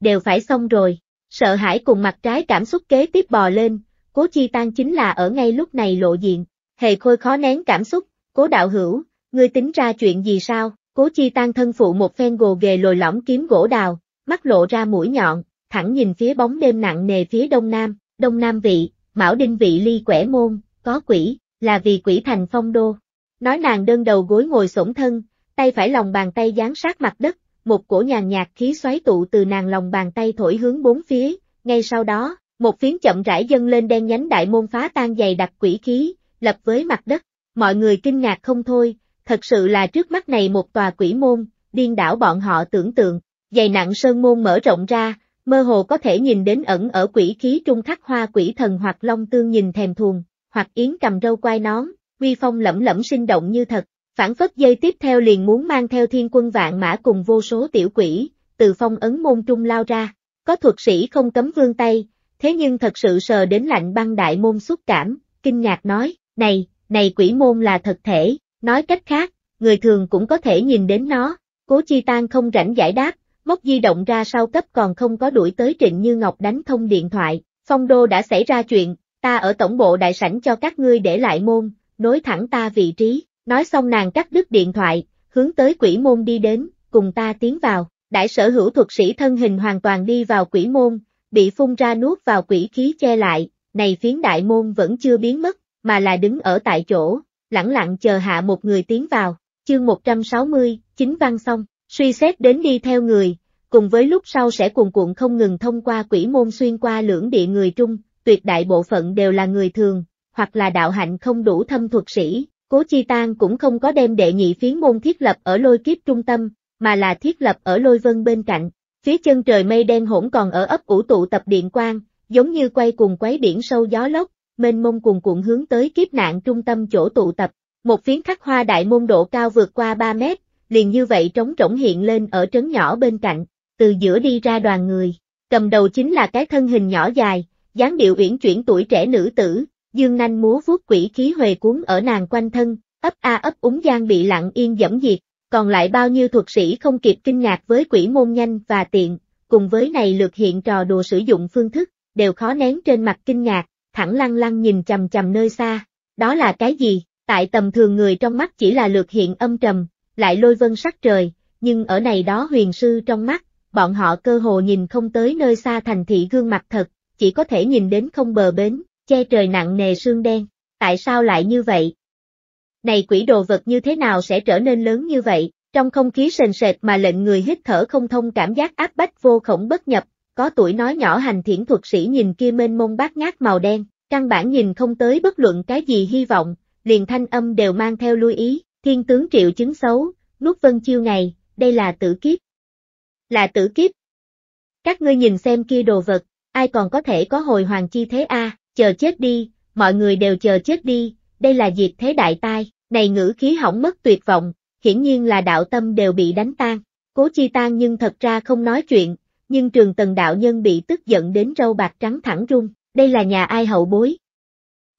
Đều phải xong rồi, sợ hãi cùng mặt trái cảm xúc kế tiếp bò lên, cố chi tan chính là ở ngay lúc này lộ diện, hề khôi khó nén cảm xúc, cố đạo hữu, ngươi tính ra chuyện gì sao? Cố chi tan thân phụ một phen gồ ghề lồi lõm kiếm gỗ đào, mắt lộ ra mũi nhọn, thẳng nhìn phía bóng đêm nặng nề phía đông nam, đông nam vị, mão đinh vị ly quẻ môn, có quỷ, là vì quỷ thành phong đô. Nói nàng đơn đầu gối ngồi sổng thân, tay phải lòng bàn tay dán sát mặt đất, một cổ nhàn nhạt khí xoáy tụ từ nàng lòng bàn tay thổi hướng bốn phía, ngay sau đó, một phiến chậm rãi dâng lên đen nhánh đại môn phá tan dày đặc quỷ khí, lập với mặt đất. Mọi người kinh ngạc không thôi, Thật sự là trước mắt này một tòa quỷ môn, điên đảo bọn họ tưởng tượng, dày nặng sơn môn mở rộng ra, mơ hồ có thể nhìn đến ẩn ở quỷ khí trung khắc hoa quỷ thần hoặc long tương nhìn thèm thuồng, hoặc yến cầm râu quai nón, uy phong lẫm lẫm sinh động như thật, phản phất dây tiếp theo liền muốn mang theo thiên quân vạn mã cùng vô số tiểu quỷ, từ phong ấn môn trung lao ra, có thuật sĩ không cấm vương tay, thế nhưng thật sự sờ đến lạnh băng đại môn xúc cảm, kinh ngạc nói, này, này quỷ môn là thật thể, Nói cách khác, người thường cũng có thể nhìn đến nó, cố chi tan không rảnh giải đáp, móc di động ra sau cấp còn không có đuổi tới Trịnh Như Ngọc đánh thông điện thoại, phong đô đã xảy ra chuyện, ta ở tổng bộ đại sảnh cho các ngươi để lại môn, nối thẳng ta vị trí, nói xong nàng cắt đứt điện thoại, hướng tới quỷ môn đi đến, cùng ta tiến vào, đại sở hữu thuật sĩ thân hình hoàn toàn đi vào quỷ môn, bị phun ra nuốt vào quỷ khí che lại, này phiến đại môn vẫn chưa biến mất, mà là đứng ở tại chỗ, lẳng lặng chờ hạ một người tiến vào, chương 160, chính văn xong, suy xét đến đi theo người, cùng với lúc sau sẽ cuồn cuộn không ngừng thông qua quỷ môn xuyên qua lưỡng địa người trung, tuyệt đại bộ phận đều là người thường, hoặc là đạo hạnh không đủ thâm thuật sĩ, cố chi tan cũng không có đem đệ nhị phiến môn thiết lập ở lôi kiếp trung tâm, mà là thiết lập ở lôi vân bên cạnh, phía chân trời mây đen hỗn còn ở ấp ủ tụ tập điện quang, giống như quay cùng quấy biển sâu gió lốc, mênh mông cuồn cuộn hướng tới kiếp nạn trung tâm chỗ tụ tập. Một phiến khắc hoa đại môn độ cao vượt qua 3 mét, liền như vậy trống rỗng hiện lên ở trấn nhỏ bên cạnh, từ giữa đi ra đoàn người. Cầm đầu chính là cái thân hình nhỏ dài, dáng điệu uyển chuyển tuổi trẻ nữ tử, dương nanh múa vuốt quỷ khí huề cuốn ở nàng quanh thân, ấp a ấp úng gian bị lặng yên dẫm diệt, còn lại bao nhiêu thuật sĩ không kịp kinh ngạc với quỷ môn nhanh và tiện, cùng với này lượt hiện trò đùa sử dụng phương thức, đều khó nén trên mặt kinh ngạc, thẳng lăng lăng nhìn chầm chầm nơi xa. Đó là cái gì? Tại tầm thường người trong mắt chỉ là lược hiện âm trầm, lại lôi vân sắc trời, nhưng ở này đó huyền sư trong mắt, bọn họ cơ hồ nhìn không tới nơi xa thành thị gương mặt thật, chỉ có thể nhìn đến không bờ bến, che trời nặng nề sương đen. Tại sao lại như vậy? Này quỷ đồ vật như thế nào sẽ trở nên lớn như vậy? Trong không khí sền sệt mà lệnh người hít thở không thông cảm giác áp bách vô khổng bất nhập, có tuổi nói nhỏ hành thiển thuật sĩ nhìn kia mênh mông bát ngát màu đen, căn bản nhìn không tới bất luận cái gì hy vọng, liền thanh âm đều mang theo lưu ý, thiên tướng triệu chứng xấu, nuốt vân chiêu ngày, đây là tử kiếp. Là tử kiếp. Các ngươi nhìn xem kia đồ vật, ai còn có thể có hồi hoàng chi thế a chờ chết đi, mọi người đều chờ chết đi, đây là diệt thế đại tai, này ngữ khí hỏng mất tuyệt vọng, hiển nhiên là đạo tâm đều bị đánh tan, cố chi tan nhưng thật ra không nói chuyện, nhưng trường tần đạo nhân bị tức giận đến râu bạc trắng thẳng rung, đây là nhà ai hậu bối.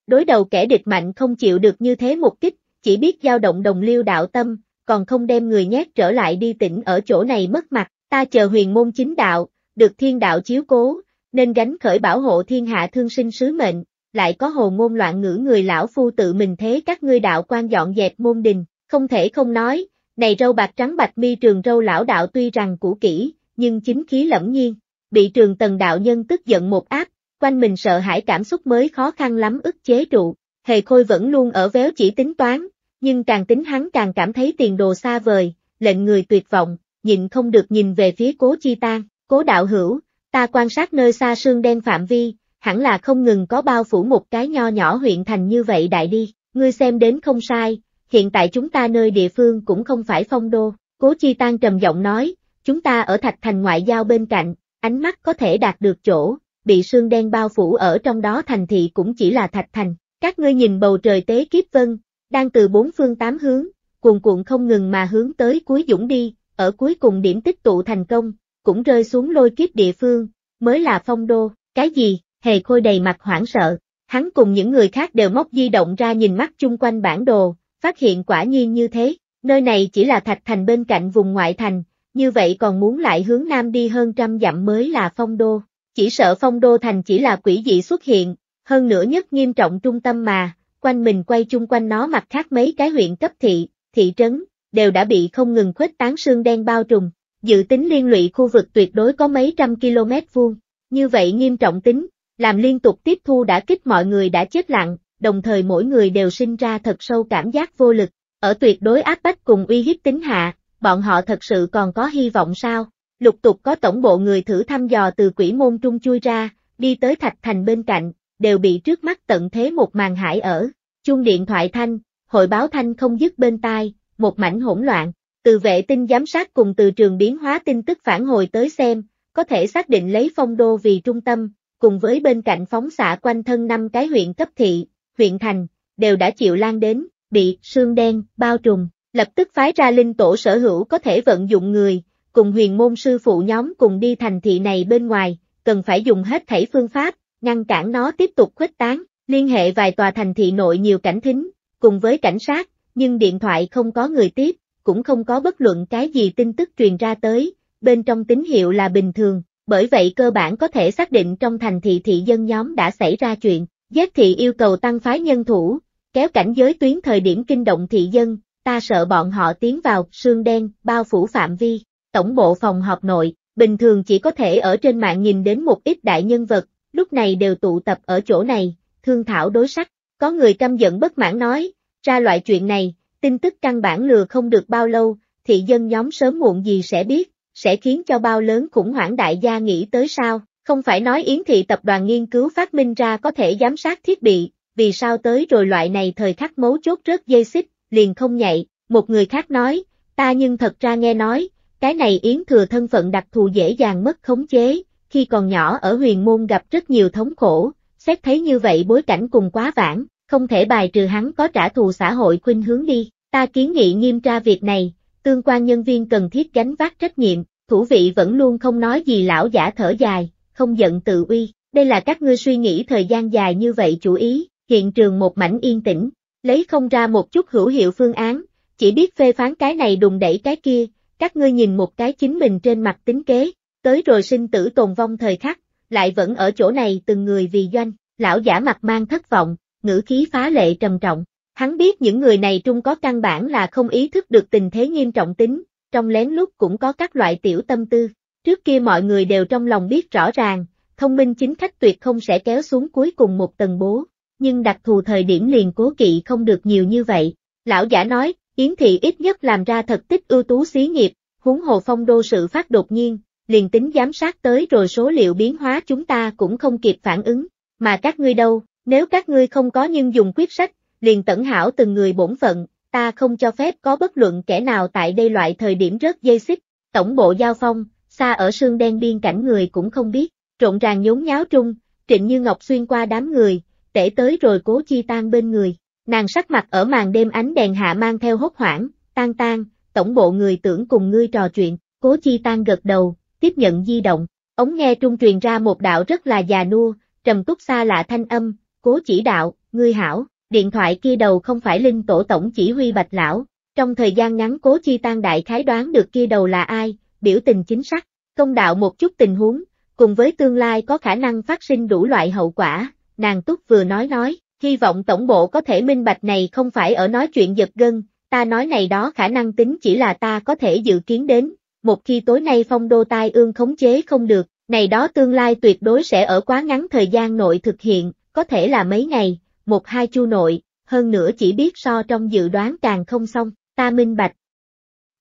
Đối đầu kẻ địch mạnh không chịu được như thế một kích, chỉ biết dao động đồng liêu đạo tâm, còn không đem người nhét trở lại đi tỉnh ở chỗ này mất mặt, ta chờ huyền môn chính đạo, được thiên đạo chiếu cố, nên gánh khởi bảo hộ thiên hạ thương sinh sứ mệnh, lại có hồ ngôn loạn ngữ người lão phu tự mình thế các ngươi đạo quan dọn dẹp môn đình, không thể không nói, này râu bạc trắng bạch mi trường râu lão đạo tuy rằng cũ kỹ, nhưng chính khí lẫm nhiên, bị trường tần đạo nhân tức giận một áp, quanh mình sợ hãi cảm xúc mới khó khăn lắm ức chế trụ, hề khôi vẫn luôn ở véo chỉ tính toán, nhưng càng tính hắn càng cảm thấy tiền đồ xa vời, lệnh người tuyệt vọng, nhịn không được nhìn về phía cố chi tan, cố đạo hữu, ta quan sát nơi xa sương đen phạm vi, hẳn là không ngừng có bao phủ một cái nho nhỏ huyện thành như vậy đại đi, ngươi xem đến không sai, hiện tại chúng ta nơi địa phương cũng không phải phong đô, cố chi tan trầm giọng nói, chúng ta ở thạch thành ngoại giao bên cạnh, ánh mắt có thể đạt được chỗ, bị sương đen bao phủ ở trong đó thành thị cũng chỉ là thạch thành. Các ngươi nhìn bầu trời tế kiếp vân, đang từ bốn phương tám hướng, cuồn cuộn không ngừng mà hướng tới cuối dũng đi, ở cuối cùng điểm tích tụ thành công, cũng rơi xuống lôi kiếp địa phương, mới là phong đô, cái gì, hề khôi đầy mặt hoảng sợ, hắn cùng những người khác đều móc di động ra nhìn mắt chung quanh bản đồ, phát hiện quả nhiên như thế, nơi này chỉ là thạch thành bên cạnh vùng ngoại thành, như vậy còn muốn lại hướng nam đi hơn trăm dặm mới là phong đô. Chỉ sợ phong đô thành chỉ là quỷ dị xuất hiện, hơn nữa nhất nghiêm trọng trung tâm mà, quanh mình quay chung quanh nó mặt khác mấy cái huyện cấp thị, thị trấn, đều đã bị không ngừng khuếch tán sương đen bao trùm, dự tính liên lụy khu vực tuyệt đối có mấy trăm km vuông. Như vậy nghiêm trọng tính, làm liên tục tiếp thu đã kích mọi người đã chết lặng, đồng thời mỗi người đều sinh ra thật sâu cảm giác vô lực, ở tuyệt đối áp bách cùng uy hiếp tính hạ, bọn họ thật sự còn có hy vọng sao? Lục tục có tổng bộ người thử thăm dò từ quỷ môn trung chui ra, đi tới thạch thành bên cạnh, đều bị trước mắt tận thế một màn hải ở. Chuông điện thoại thanh, hội báo thanh không dứt bên tai, một mảnh hỗn loạn, từ vệ tinh giám sát cùng từ trường biến hóa tin tức phản hồi tới xem, có thể xác định lấy phong đô vì trung tâm, cùng với bên cạnh phóng xạ quanh thân năm cái huyện cấp thị, huyện thành, đều đã chịu lan đến, bị sương đen bao trùm lập tức phái ra linh tổ sở hữu có thể vận dụng người, cùng huyền môn sư phụ nhóm cùng đi thành thị này bên ngoài, cần phải dùng hết thảy phương pháp, ngăn cản nó tiếp tục khuếch tán, liên hệ vài tòa thành thị nội nhiều cảnh thính, cùng với cảnh sát, nhưng điện thoại không có người tiếp, cũng không có bất luận cái gì tin tức truyền ra tới, bên trong tín hiệu là bình thường, bởi vậy cơ bản có thể xác định trong thành thị thị dân nhóm đã xảy ra chuyện, giác thị yêu cầu tăng phái nhân thủ, kéo cảnh giới tuyến thời điểm kinh động thị dân, ta sợ bọn họ tiến vào, sương đen, bao phủ phạm vi, tổng bộ phòng họp nội, bình thường chỉ có thể ở trên mạng nhìn đến một ít đại nhân vật, lúc này đều tụ tập ở chỗ này, thương thảo đối sách, có người căm giận bất mãn nói, ra loại chuyện này, tin tức căn bản lừa không được bao lâu, thị dân nhóm sớm muộn gì sẽ biết, sẽ khiến cho bao lớn khủng hoảng đại gia nghĩ tới sao, không phải nói Yến Thị tập đoàn nghiên cứu phát minh ra có thể giám sát thiết bị, vì sao tới rồi loại này thời khắc mấu chốt rớt dây xích, liền không nhạy, một người khác nói, ta nhưng thật ra nghe nói, cái này Yến Thừa thân phận đặc thù dễ dàng mất khống chế, khi còn nhỏ ở huyền môn gặp rất nhiều thống khổ, xét thấy như vậy bối cảnh cùng quá vãng, không thể bài trừ hắn có trả thù xã hội khuynh hướng đi, ta kiến nghị nghiêm tra việc này, tương quan nhân viên cần thiết gánh vác trách nhiệm, thủ vị vẫn luôn không nói gì lão giả thở dài, không giận tự uy, đây là các ngươi suy nghĩ thời gian dài như vậy chủ ý, hiện trường một mảnh yên tĩnh, Lấy không ra một chút hữu hiệu phương án, chỉ biết phê phán cái này đùng đẩy cái kia, các ngươi nhìn một cái chính mình trên mặt tính kế, tới rồi sinh tử tồn vong thời khắc, lại vẫn ở chỗ này từng người vì doanh, lão giả mặt mang thất vọng, ngữ khí phá lệ trầm trọng. Hắn biết những người này trung có căn bản là không ý thức được tình thế nghiêm trọng tính, trong lén lút cũng có các loại tiểu tâm tư. Trước kia mọi người đều trong lòng biết rõ ràng, thông minh chính khách tuyệt không sẽ kéo xuống cuối cùng một tầng bố, nhưng đặc thù thời điểm liền cố kỵ không được nhiều như vậy. Lão giả nói, Yến Thị ít nhất làm ra thật tích ưu tú xí nghiệp, huống hồ phong đô sự phát đột nhiên, liền tính giám sát tới rồi số liệu biến hóa chúng ta cũng không kịp phản ứng, mà các ngươi đâu, nếu các ngươi không có nhân dùng quyết sách, liền tận hảo từng người bổn phận, ta không cho phép có bất luận kẻ nào tại đây loại thời điểm rớt dây xích, tổng bộ giao phong, xa ở sương đen biên cảnh người cũng không biết, trộn ràng nhốn nháo trung, trịnh như ngọc xuyên qua đám người, trễ tới rồi cố chi tan bên người. Nàng sắc mặt ở màn đêm ánh đèn hạ mang theo hốt hoảng, tan tan, tổng bộ người tưởng cùng ngươi trò chuyện, cố chi tan gật đầu, tiếp nhận di động, ống nghe trung truyền ra một đạo rất là già nua, trầm túc xa lạ thanh âm, cố chỉ đạo, ngươi hảo, điện thoại kia đầu không phải linh tổ tổng chỉ huy bạch lão, trong thời gian ngắn cố chi tan đại khái đoán được kia đầu là ai, biểu tình chính xác, công đạo một chút tình huống, cùng với tương lai có khả năng phát sinh đủ loại hậu quả, nàng túc vừa nói nói, hy vọng tổng bộ có thể minh bạch này không phải ở nói chuyện giật gân, ta nói này đó khả năng tính chỉ là ta có thể dự kiến đến, một khi tối nay phong đô tai ương khống chế không được, này đó tương lai tuyệt đối sẽ ở quá ngắn thời gian nội thực hiện, có thể là mấy ngày, một hai chu nội, hơn nữa chỉ biết so trong dự đoán càng không xong, ta minh bạch.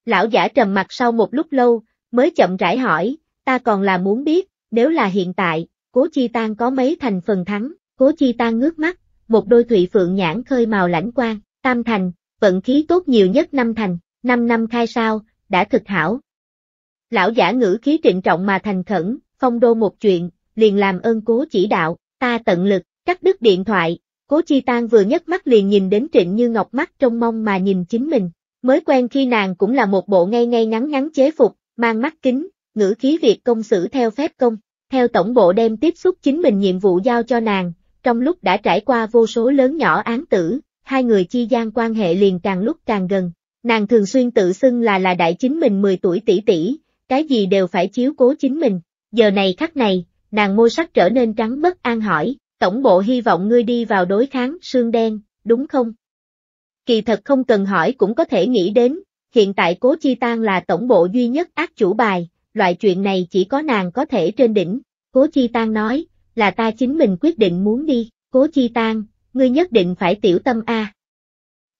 Lão giả trầm mặt sau một lúc lâu, mới chậm rãi hỏi, ta còn là muốn biết, nếu là hiện tại, cố chi tan có mấy thành phần thắng, Cố Chi Tan ngước mắt, một đôi thủy phượng nhãn khơi màu lãnh quang, tam thành, vận khí tốt nhiều nhất năm thành, năm năm khai sao, đã thực hảo. Lão giả ngữ khí trịnh trọng mà thành khẩn, phong đô một chuyện, liền làm ơn cố chỉ đạo, ta tận lực, cắt đứt điện thoại, cố chi tan vừa nhấc mắt liền nhìn đến trịnh như ngọc mắt trong mong mà nhìn chính mình, mới quen khi nàng cũng là một bộ ngay ngay ngắn ngắn chế phục, mang mắt kính, ngữ khí việc công xử theo phép công, theo tổng bộ đem tiếp xúc chính mình nhiệm vụ giao cho nàng, trong lúc đã trải qua vô số lớn nhỏ án tử, hai người chi gian quan hệ liền càng lúc càng gần. Nàng thường xuyên tự xưng là là đại chính mình 10 tuổi tỷ tỷ, cái gì đều phải chiếu cố chính mình. Giờ này khắc này, nàng môi sắc trở nên trắng bất an hỏi, tổng bộ hy vọng ngươi đi vào đối kháng xương đen, đúng không? Kỳ thật không cần hỏi cũng có thể nghĩ đến, hiện tại cố chi tan là tổng bộ duy nhất ác chủ bài, loại chuyện này chỉ có nàng có thể trên đỉnh. Cố chi tan nói, là ta chính mình quyết định muốn đi, cố chi tan, ngươi nhất định phải tiểu tâm a.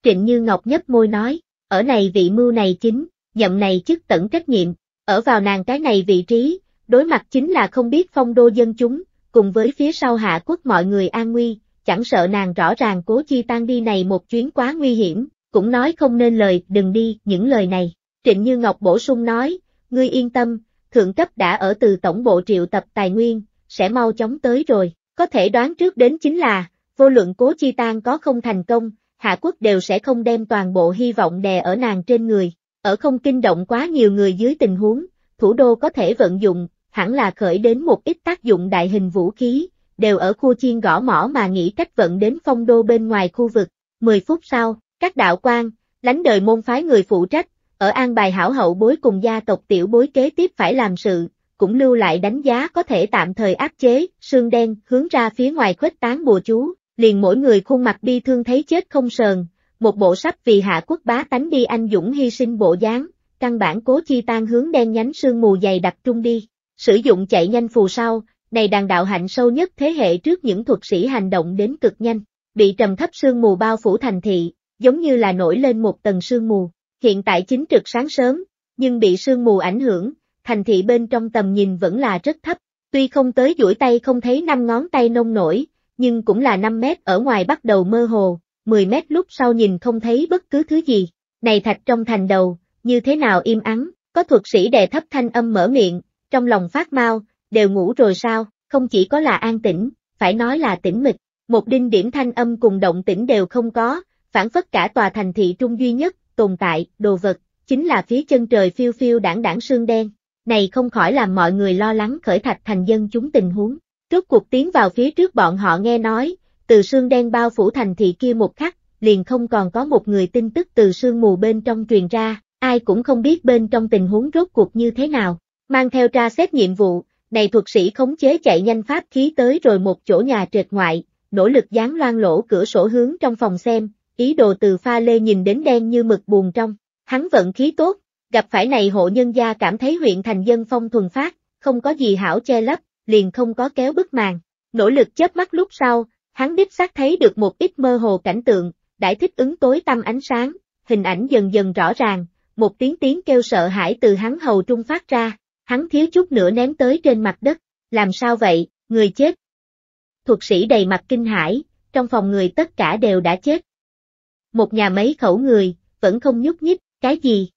Trịnh Như Ngọc nhấp môi nói, ở này vị mưu này chính, nhậm này chức tận trách nhiệm, ở vào nàng cái này vị trí, đối mặt chính là không biết phong đô dân chúng, cùng với phía sau hạ quốc mọi người an nguy, chẳng sợ nàng rõ ràng cố chi tan đi này một chuyến quá nguy hiểm, cũng nói không nên lời đừng đi những lời này. Trịnh Như Ngọc bổ sung nói, ngươi yên tâm, thượng cấp đã ở từ tổng bộ triệu tập tài nguyên, sẽ mau chóng tới rồi. Có thể đoán trước đến chính là, vô luận cố chi tan có không thành công, Hạ Quốc đều sẽ không đem toàn bộ hy vọng đè ở nàng trên người. Ở không kinh động quá nhiều người dưới tình huống, thủ đô có thể vận dụng, hẳn là khởi đến một ít tác dụng đại hình vũ khí, đều ở khu chiên gõ mỏ mà nghĩ cách vận đến phong đô bên ngoài khu vực. 10 phút sau, các đạo quan, lãnh đời môn phái người phụ trách, ở an bài hảo hậu bối cùng gia tộc tiểu bối kế tiếp phải làm sự, cũng lưu lại đánh giá có thể tạm thời áp chế, sương đen, hướng ra phía ngoài khuếch tán bùa chú, liền mỗi người khuôn mặt bi thương thấy chết không sờn, một bộ sắp vì hạ quốc bá tánh đi anh dũng hy sinh bộ dáng, căn bản cố chi tan hướng đen nhánh sương mù dày đặc trung đi, sử dụng chạy nhanh phù sau, này đàn đạo hạnh sâu nhất thế hệ trước những thuật sĩ hành động đến cực nhanh, bị trầm thấp sương mù bao phủ thành thị, giống như là nổi lên một tầng sương mù, hiện tại chính trực sáng sớm, nhưng bị sương mù ảnh hưởng, thành thị bên trong tầm nhìn vẫn là rất thấp, tuy không tới duỗi tay không thấy năm ngón tay nông nổi, nhưng cũng là 5 mét ở ngoài bắt đầu mơ hồ, 10 mét lúc sau nhìn không thấy bất cứ thứ gì, này thạch trong thành đầu, như thế nào im ắng, có thuật sĩ đè thấp thanh âm mở miệng, trong lòng phát mau, đều ngủ rồi sao, không chỉ có là an tĩnh, phải nói là tĩnh mịch, một đinh điểm thanh âm cùng động tĩnh đều không có, phản phất cả tòa thành thị trung duy nhất, tồn tại, đồ vật, chính là phía chân trời phiêu phiêu đảng đảng sương đen này không khỏi làm mọi người lo lắng khởi thạch thành dân chúng tình huống. Rốt cuộc tiến vào phía trước bọn họ nghe nói, từ sương đen bao phủ thành thị kia một khắc, liền không còn có một người tin tức từ sương mù bên trong truyền ra, ai cũng không biết bên trong tình huống rốt cuộc như thế nào. Mang theo ra xét nhiệm vụ, này thuật sĩ khống chế chạy nhanh pháp khí tới rồi một chỗ nhà trệt ngoại, nỗ lực dán loan lỗ cửa sổ hướng trong phòng xem, ý đồ từ pha lê nhìn đến đen như mực buồn trong. Hắn vận khí tốt, gặp phải này hộ nhân gia cảm thấy huyện thành dân phong thuần phát, không có gì hảo che lấp, liền không có kéo bức màn. Nỗ lực chớp mắt lúc sau, hắn đích xác thấy được một ít mơ hồ cảnh tượng, đại thích ứng tối tăm ánh sáng, hình ảnh dần dần rõ ràng, một tiếng tiếng kêu sợ hãi từ hắn hầu trung phát ra, hắn thiếu chút nữa ném tới trên mặt đất, làm sao vậy, người chết. Thuật sĩ đầy mặt kinh hãi, trong phòng người tất cả đều đã chết. Một nhà mấy khẩu người, vẫn không nhúc nhích, cái gì?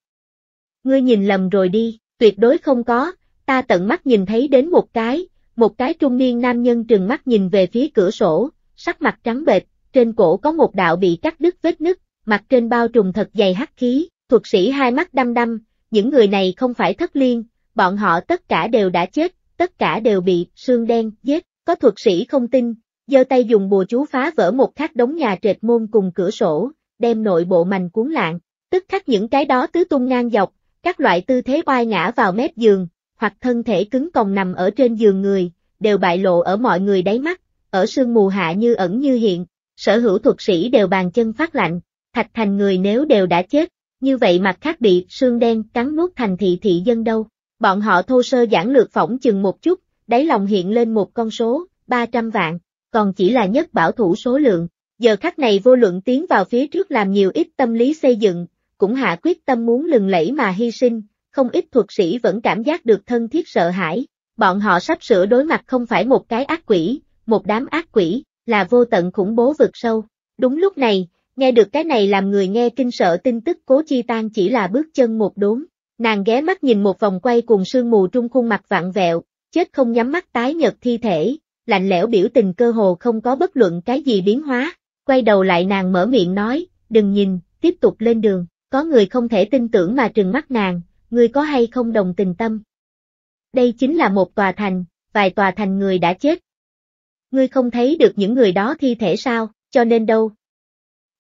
ngươi nhìn lầm rồi đi, tuyệt đối không có, ta tận mắt nhìn thấy đến một cái, một cái trung niên nam nhân trừng mắt nhìn về phía cửa sổ, sắc mặt trắng bệch, trên cổ có một đạo bị cắt đứt vết nứt, mặt trên bao trùm thật dày hắc khí, thuật sĩ hai mắt đăm đăm, những người này không phải thất liên, bọn họ tất cả đều đã chết, tất cả đều bị xương đen giết, có thuật sĩ không tin, giơ tay dùng bùa chú phá vỡ một khắc đống nhà trệt môn cùng cửa sổ, đem nội bộ mành cuốn lạng, tức khắc những cái đó tứ tung ngang dọc, các loại tư thế oai ngã vào mép giường, hoặc thân thể cứng còng nằm ở trên giường người, đều bại lộ ở mọi người đáy mắt, ở sương mù hạ như ẩn như hiện, sở hữu thuật sĩ đều bàn chân phát lạnh, thạch thành người nếu đều đã chết, như vậy mặt khác bị sương đen cắn nuốt thành thị thị dân đâu. Bọn họ thô sơ giản lược phỏng chừng một chút, đáy lòng hiện lên một con số, 300 vạn, còn chỉ là nhất bảo thủ số lượng. Giờ khắc này vô luận tiến vào phía trước làm nhiều ít tâm lý xây dựng, cũng hạ quyết tâm muốn lừng lẫy mà hy sinh, không ít thuật sĩ vẫn cảm giác được thân thiết sợ hãi, bọn họ sắp sửa đối mặt không phải một cái ác quỷ, một đám ác quỷ, là vô tận khủng bố vực sâu. Đúng lúc này, nghe được cái này làm người nghe kinh sợ tin tức cố chi tan chỉ là bước chân một đốn, nàng ghé mắt nhìn một vòng quay cùng sương mù trung khuôn mặt vạn vẹo, chết không nhắm mắt tái nhật thi thể, lạnh lẽo biểu tình cơ hồ không có bất luận cái gì biến hóa, quay đầu lại nàng mở miệng nói, đừng nhìn, tiếp tục lên đường. Có người không thể tin tưởng mà trừng mắt nàng, người có hay không đồng tình tâm. Đây chính là một tòa thành, vài tòa thành người đã chết. Ngươi không thấy được những người đó thi thể sao, cho nên đâu.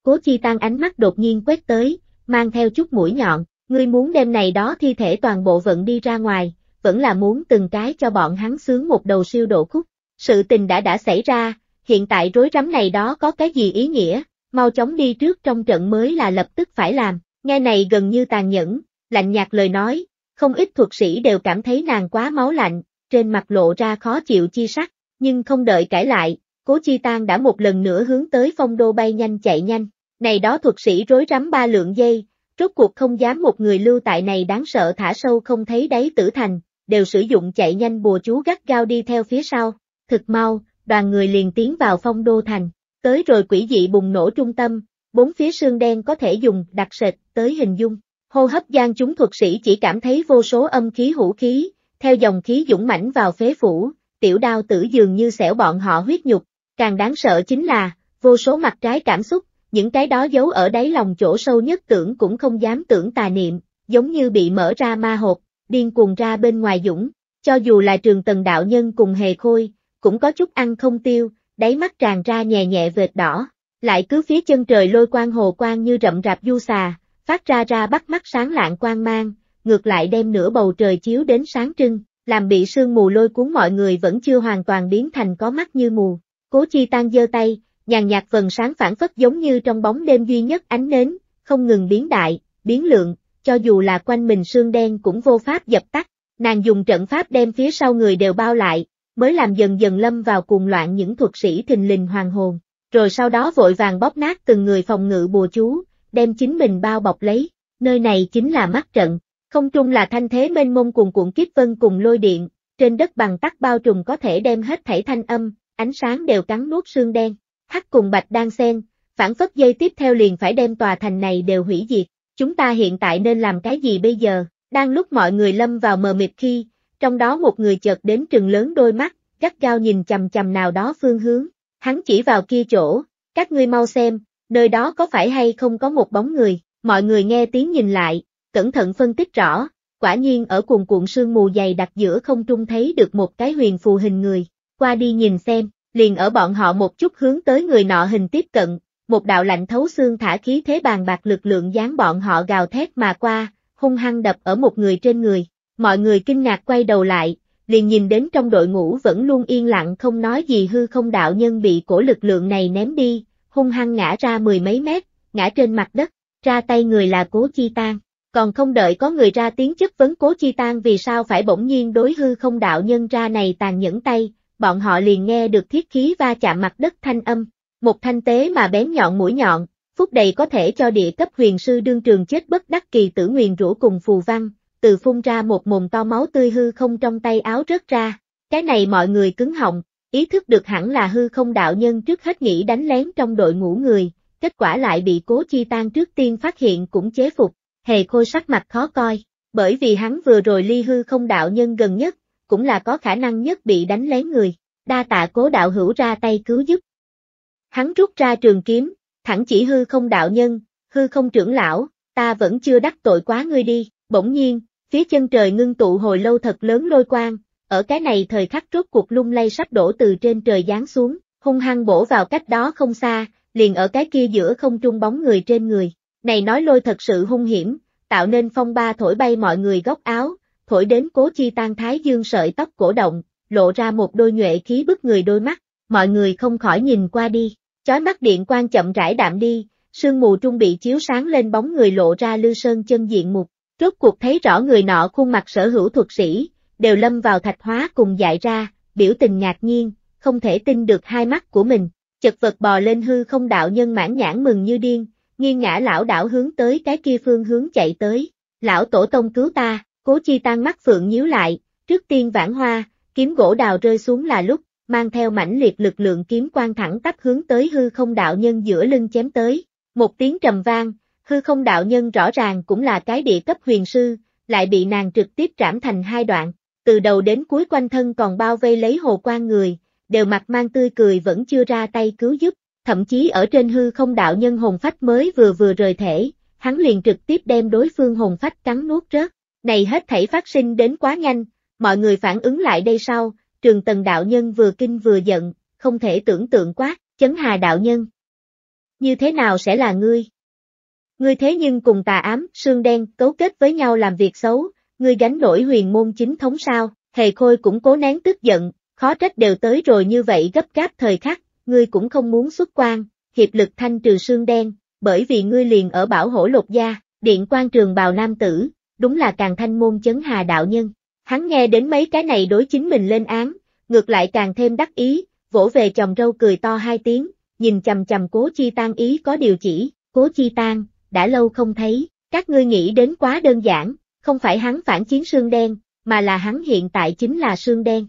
Cố chi tăng ánh mắt đột nhiên quét tới, mang theo chút mũi nhọn, ngươi muốn đem này đó thi thể toàn bộ vận đi ra ngoài, vẫn là muốn từng cái cho bọn hắn sướng một đầu siêu độ khúc. Sự tình đã đã xảy ra, hiện tại rối rắm này đó có cái gì ý nghĩa, mau chóng đi trước trong trận mới là lập tức phải làm. Nghe này gần như tàn nhẫn, lạnh nhạt lời nói, không ít thuật sĩ đều cảm thấy nàng quá máu lạnh, trên mặt lộ ra khó chịu chi sắc, nhưng không đợi cãi lại, cố chi tan đã một lần nữa hướng tới phong đô bay nhanh chạy nhanh, này đó thuật sĩ rối rắm ba lượng dây, rốt cuộc không dám một người lưu tại này đáng sợ thả sâu không thấy đáy tử thành, đều sử dụng chạy nhanh bùa chú gắt gao đi theo phía sau, thực mau, đoàn người liền tiến vào phong đô thành, tới rồi quỷ dị bùng nổ trung tâm, bốn phía xương đen có thể dùng đặc sệt tới hình dung. Hô hấp gian chúng thuật sĩ chỉ cảm thấy vô số âm khí hữu khí, theo dòng khí dũng mãnh vào phế phủ, tiểu đao tử dường như xẻo bọn họ huyết nhục, càng đáng sợ chính là, vô số mặt trái cảm xúc, những cái đó giấu ở đáy lòng chỗ sâu nhất tưởng cũng không dám tưởng tà niệm, giống như bị mở ra ma hộp, điên cuồng ra bên ngoài dũng, cho dù là trường tần đạo nhân cùng hề khôi, cũng có chút ăn không tiêu, đáy mắt tràn ra nhẹ nhẹ vệt đỏ, lại cứ phía chân trời lôi quang hồ quang như rậm rạp du xà, phát ra ra bắt mắt sáng lạng quang mang, ngược lại đem nửa bầu trời chiếu đến sáng trưng, làm bị sương mù lôi cuốn mọi người vẫn chưa hoàn toàn biến thành có mắt như mù. Cố Chi Tan giơ tay, nhàn nhạt vần sáng phản phất giống như trong bóng đêm duy nhất ánh nến, không ngừng biến đại, biến lượng, cho dù là quanh mình sương đen cũng vô pháp dập tắt. Nàng dùng trận pháp đem phía sau người đều bao lại, mới làm dần dần lâm vào cuồng loạn những thuật sĩ thình lình hoàng hồn rồi sau đó vội vàng bóp nát từng người phòng ngự bùa chú, đem chính mình bao bọc lấy, nơi này chính là mắt trận, không trung là thanh thế mênh mông cuồn cuộn kiếp vân cùng lôi điện, trên đất bằng tắc bao trùm có thể đem hết thảy thanh âm, ánh sáng đều cắn nuốt xương đen, hắc cùng bạch đang xen, phản phất dây tiếp theo liền phải đem tòa thành này đều hủy diệt, chúng ta hiện tại nên làm cái gì bây giờ, đang lúc mọi người lâm vào mờ mịt khi, trong đó một người chợt đến trừng lớn đôi mắt, gắt gao nhìn chầm chầm nào đó phương hướng, Hắn chỉ vào kia chỗ, các ngươi mau xem, nơi đó có phải hay không có một bóng người, mọi người nghe tiếng nhìn lại, cẩn thận phân tích rõ, quả nhiên ở cuồng cuộn sương mù dày đặc giữa không trung thấy được một cái huyền phù hình người, qua đi nhìn xem, liền ở bọn họ một chút hướng tới người nọ hình tiếp cận, một đạo lạnh thấu xương thả khí thế bàn bạc lực lượng dán bọn họ gào thét mà qua, hung hăng đập ở một người trên người, mọi người kinh ngạc quay đầu lại, liền nhìn đến trong đội ngũ vẫn luôn yên lặng không nói gì hư không đạo nhân bị cổ lực lượng này ném đi, hung hăng ngã ra mười mấy mét, ngã trên mặt đất, ra tay người là cố chi tan. Còn không đợi có người ra tiếng chất vấn cố chi tan vì sao phải bỗng nhiên đối hư không đạo nhân ra này tàn nhẫn tay, bọn họ liền nghe được thiết khí va chạm mặt đất thanh âm, một thanh tế mà bén nhọn mũi nhọn, phút đầy có thể cho địa cấp huyền sư đương trường chết bất đắc kỳ tử nguyền rũ cùng phù văn, từ phun ra một mồm to máu tươi hư không trong tay áo rớt ra, cái này mọi người cứng họng, ý thức được hẳn là hư không đạo nhân trước hết nghĩ đánh lén trong đội ngũ người, kết quả lại bị cố chi tan trước tiên phát hiện cũng chế phục, hề khôi sắc mặt khó coi, bởi vì hắn vừa rồi ly hư không đạo nhân gần nhất, cũng là có khả năng nhất bị đánh lén người, đa tạ cố đạo hữu ra tay cứu giúp. Hắn rút ra trường kiếm, thẳng chỉ hư không đạo nhân, hư không trưởng lão, ta vẫn chưa đắc tội quá ngươi đi, bỗng nhiên, Phía chân trời ngưng tụ hồi lâu thật lớn lôi quang, ở cái này thời khắc rốt cuộc lung lay sắp đổ từ trên trời giáng xuống, hung hăng bổ vào cách đó không xa, liền ở cái kia giữa không trung bóng người trên người. Này nói lôi thật sự hung hiểm, tạo nên phong ba thổi bay mọi người góc áo, thổi đến cố chi tan thái dương sợi tóc cổ động, lộ ra một đôi nhuệ khí bức người đôi mắt, mọi người không khỏi nhìn qua đi, chói mắt điện quang chậm rãi đạm đi, sương mù trung bị chiếu sáng lên bóng người lộ ra lư sơn chân diện mục, rốt cuộc thấy rõ người nọ khuôn mặt sở hữu thuật sĩ, đều lâm vào thạch hóa cùng dại ra, biểu tình ngạc nhiên, không thể tin được hai mắt của mình, chật vật bò lên hư không đạo nhân mãn nhãn mừng như điên, nghiêng ngã lão đảo hướng tới cái kia phương hướng chạy tới, lão tổ tông cứu ta, cố chi tan mắt phượng nhíu lại, trước tiên vãn hoa, kiếm gỗ đào rơi xuống là lúc, mang theo mãnh liệt lực lượng kiếm quan thẳng tắp hướng tới hư không đạo nhân giữa lưng chém tới, một tiếng trầm vang, Hư không đạo nhân rõ ràng cũng là cái địa cấp huyền sư, lại bị nàng trực tiếp trảm thành hai đoạn, từ đầu đến cuối quanh thân còn bao vây lấy hồ quan người, đều mặt mang tươi cười vẫn chưa ra tay cứu giúp, thậm chí ở trên hư không đạo nhân hồn phách mới vừa vừa rời thể, hắn liền trực tiếp đem đối phương hồn phách cắn nuốt rớt. Này hết thảy phát sinh đến quá nhanh, mọi người phản ứng lại đây sau, trường tần đạo nhân vừa kinh vừa giận, không thể tưởng tượng quá, chấn hà đạo nhân. Như thế nào sẽ là ngươi? Ngươi thế nhưng cùng tà ám, xương đen, cấu kết với nhau làm việc xấu, ngươi gánh nổi huyền môn chính thống sao, hề khôi cũng cố nén tức giận, khó trách đều tới rồi như vậy gấp gáp thời khắc, ngươi cũng không muốn xuất quan, hiệp lực thanh trừ xương đen, bởi vì ngươi liền ở bảo hổ lột gia, điện quan trường bào nam tử, đúng là càng thanh môn chấn hà đạo nhân. Hắn nghe đến mấy cái này đối chính mình lên án, ngược lại càng thêm đắc ý, vỗ về chồng râu cười to hai tiếng, nhìn chầm chầm cố chi tan ý có điều chỉ, cố chi tang đã lâu không thấy, các ngươi nghĩ đến quá đơn giản, không phải hắn phản chiến xương đen, mà là hắn hiện tại chính là xương đen.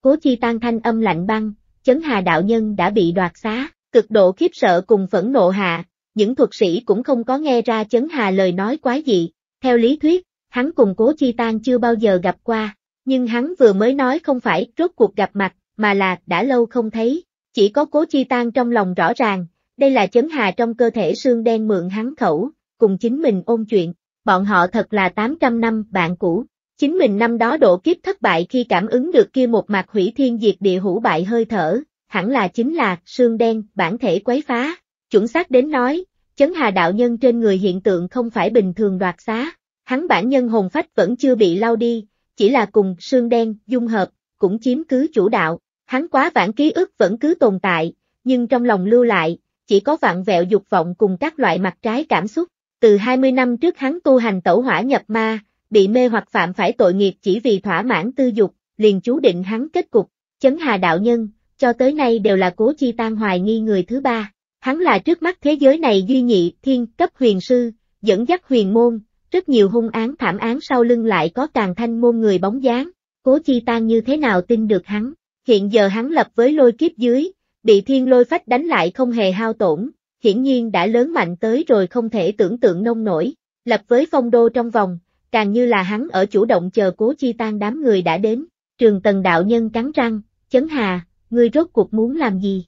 Cố chi tan thanh âm lạnh băng, chấn hà đạo nhân đã bị đoạt xá, cực độ khiếp sợ cùng phẫn nộ hạ, những thuật sĩ cũng không có nghe ra chấn hà lời nói quá dị, theo lý thuyết, hắn cùng cố chi tan chưa bao giờ gặp qua, nhưng hắn vừa mới nói không phải rốt cuộc gặp mặt, mà là đã lâu không thấy, chỉ có cố chi tan trong lòng rõ ràng, đây là chấn hà trong cơ thể xương đen mượn hắn khẩu, cùng chính mình ôn chuyện, bọn họ thật là 800 năm bạn cũ. Chính mình năm đó độ kiếp thất bại khi cảm ứng được kia một mặt hủy thiên diệt địa hữu bại hơi thở, hẳn là chính là xương đen bản thể quấy phá. Chuẩn xác đến nói, chấn hà đạo nhân trên người hiện tượng không phải bình thường đoạt xá, hắn bản nhân hồn phách vẫn chưa bị lao đi, chỉ là cùng xương đen dung hợp, cũng chiếm cứ chủ đạo, hắn quá vãng ký ức vẫn cứ tồn tại, nhưng trong lòng lưu lại, chỉ có vạn vẹo dục vọng cùng các loại mặt trái cảm xúc. Từ 20 năm trước hắn tu hành tẩu hỏa nhập ma, bị mê hoặc phạm phải tội nghiệp chỉ vì thỏa mãn tư dục, liền chú định hắn kết cục, chấn hà đạo nhân, cho tới nay đều là cố chi tan hoài nghi người thứ ba. Hắn là trước mắt thế giới này duy nhị thiên cấp huyền sư, dẫn dắt huyền môn, rất nhiều hung án thảm án sau lưng lại có càng thanh môn người bóng dáng, cố chi tan như thế nào tin được hắn. Hiện giờ hắn lập với lôi kiếp dưới, bị thiên lôi phách đánh lại không hề hao tổn, hiển nhiên đã lớn mạnh tới rồi không thể tưởng tượng nông nổi, lập với phong đô trong vòng, càng như là hắn ở chủ động chờ cố chi tan đám người đã đến, trường tần đạo nhân cắn răng, chấn hà, ngươi rốt cuộc muốn làm gì?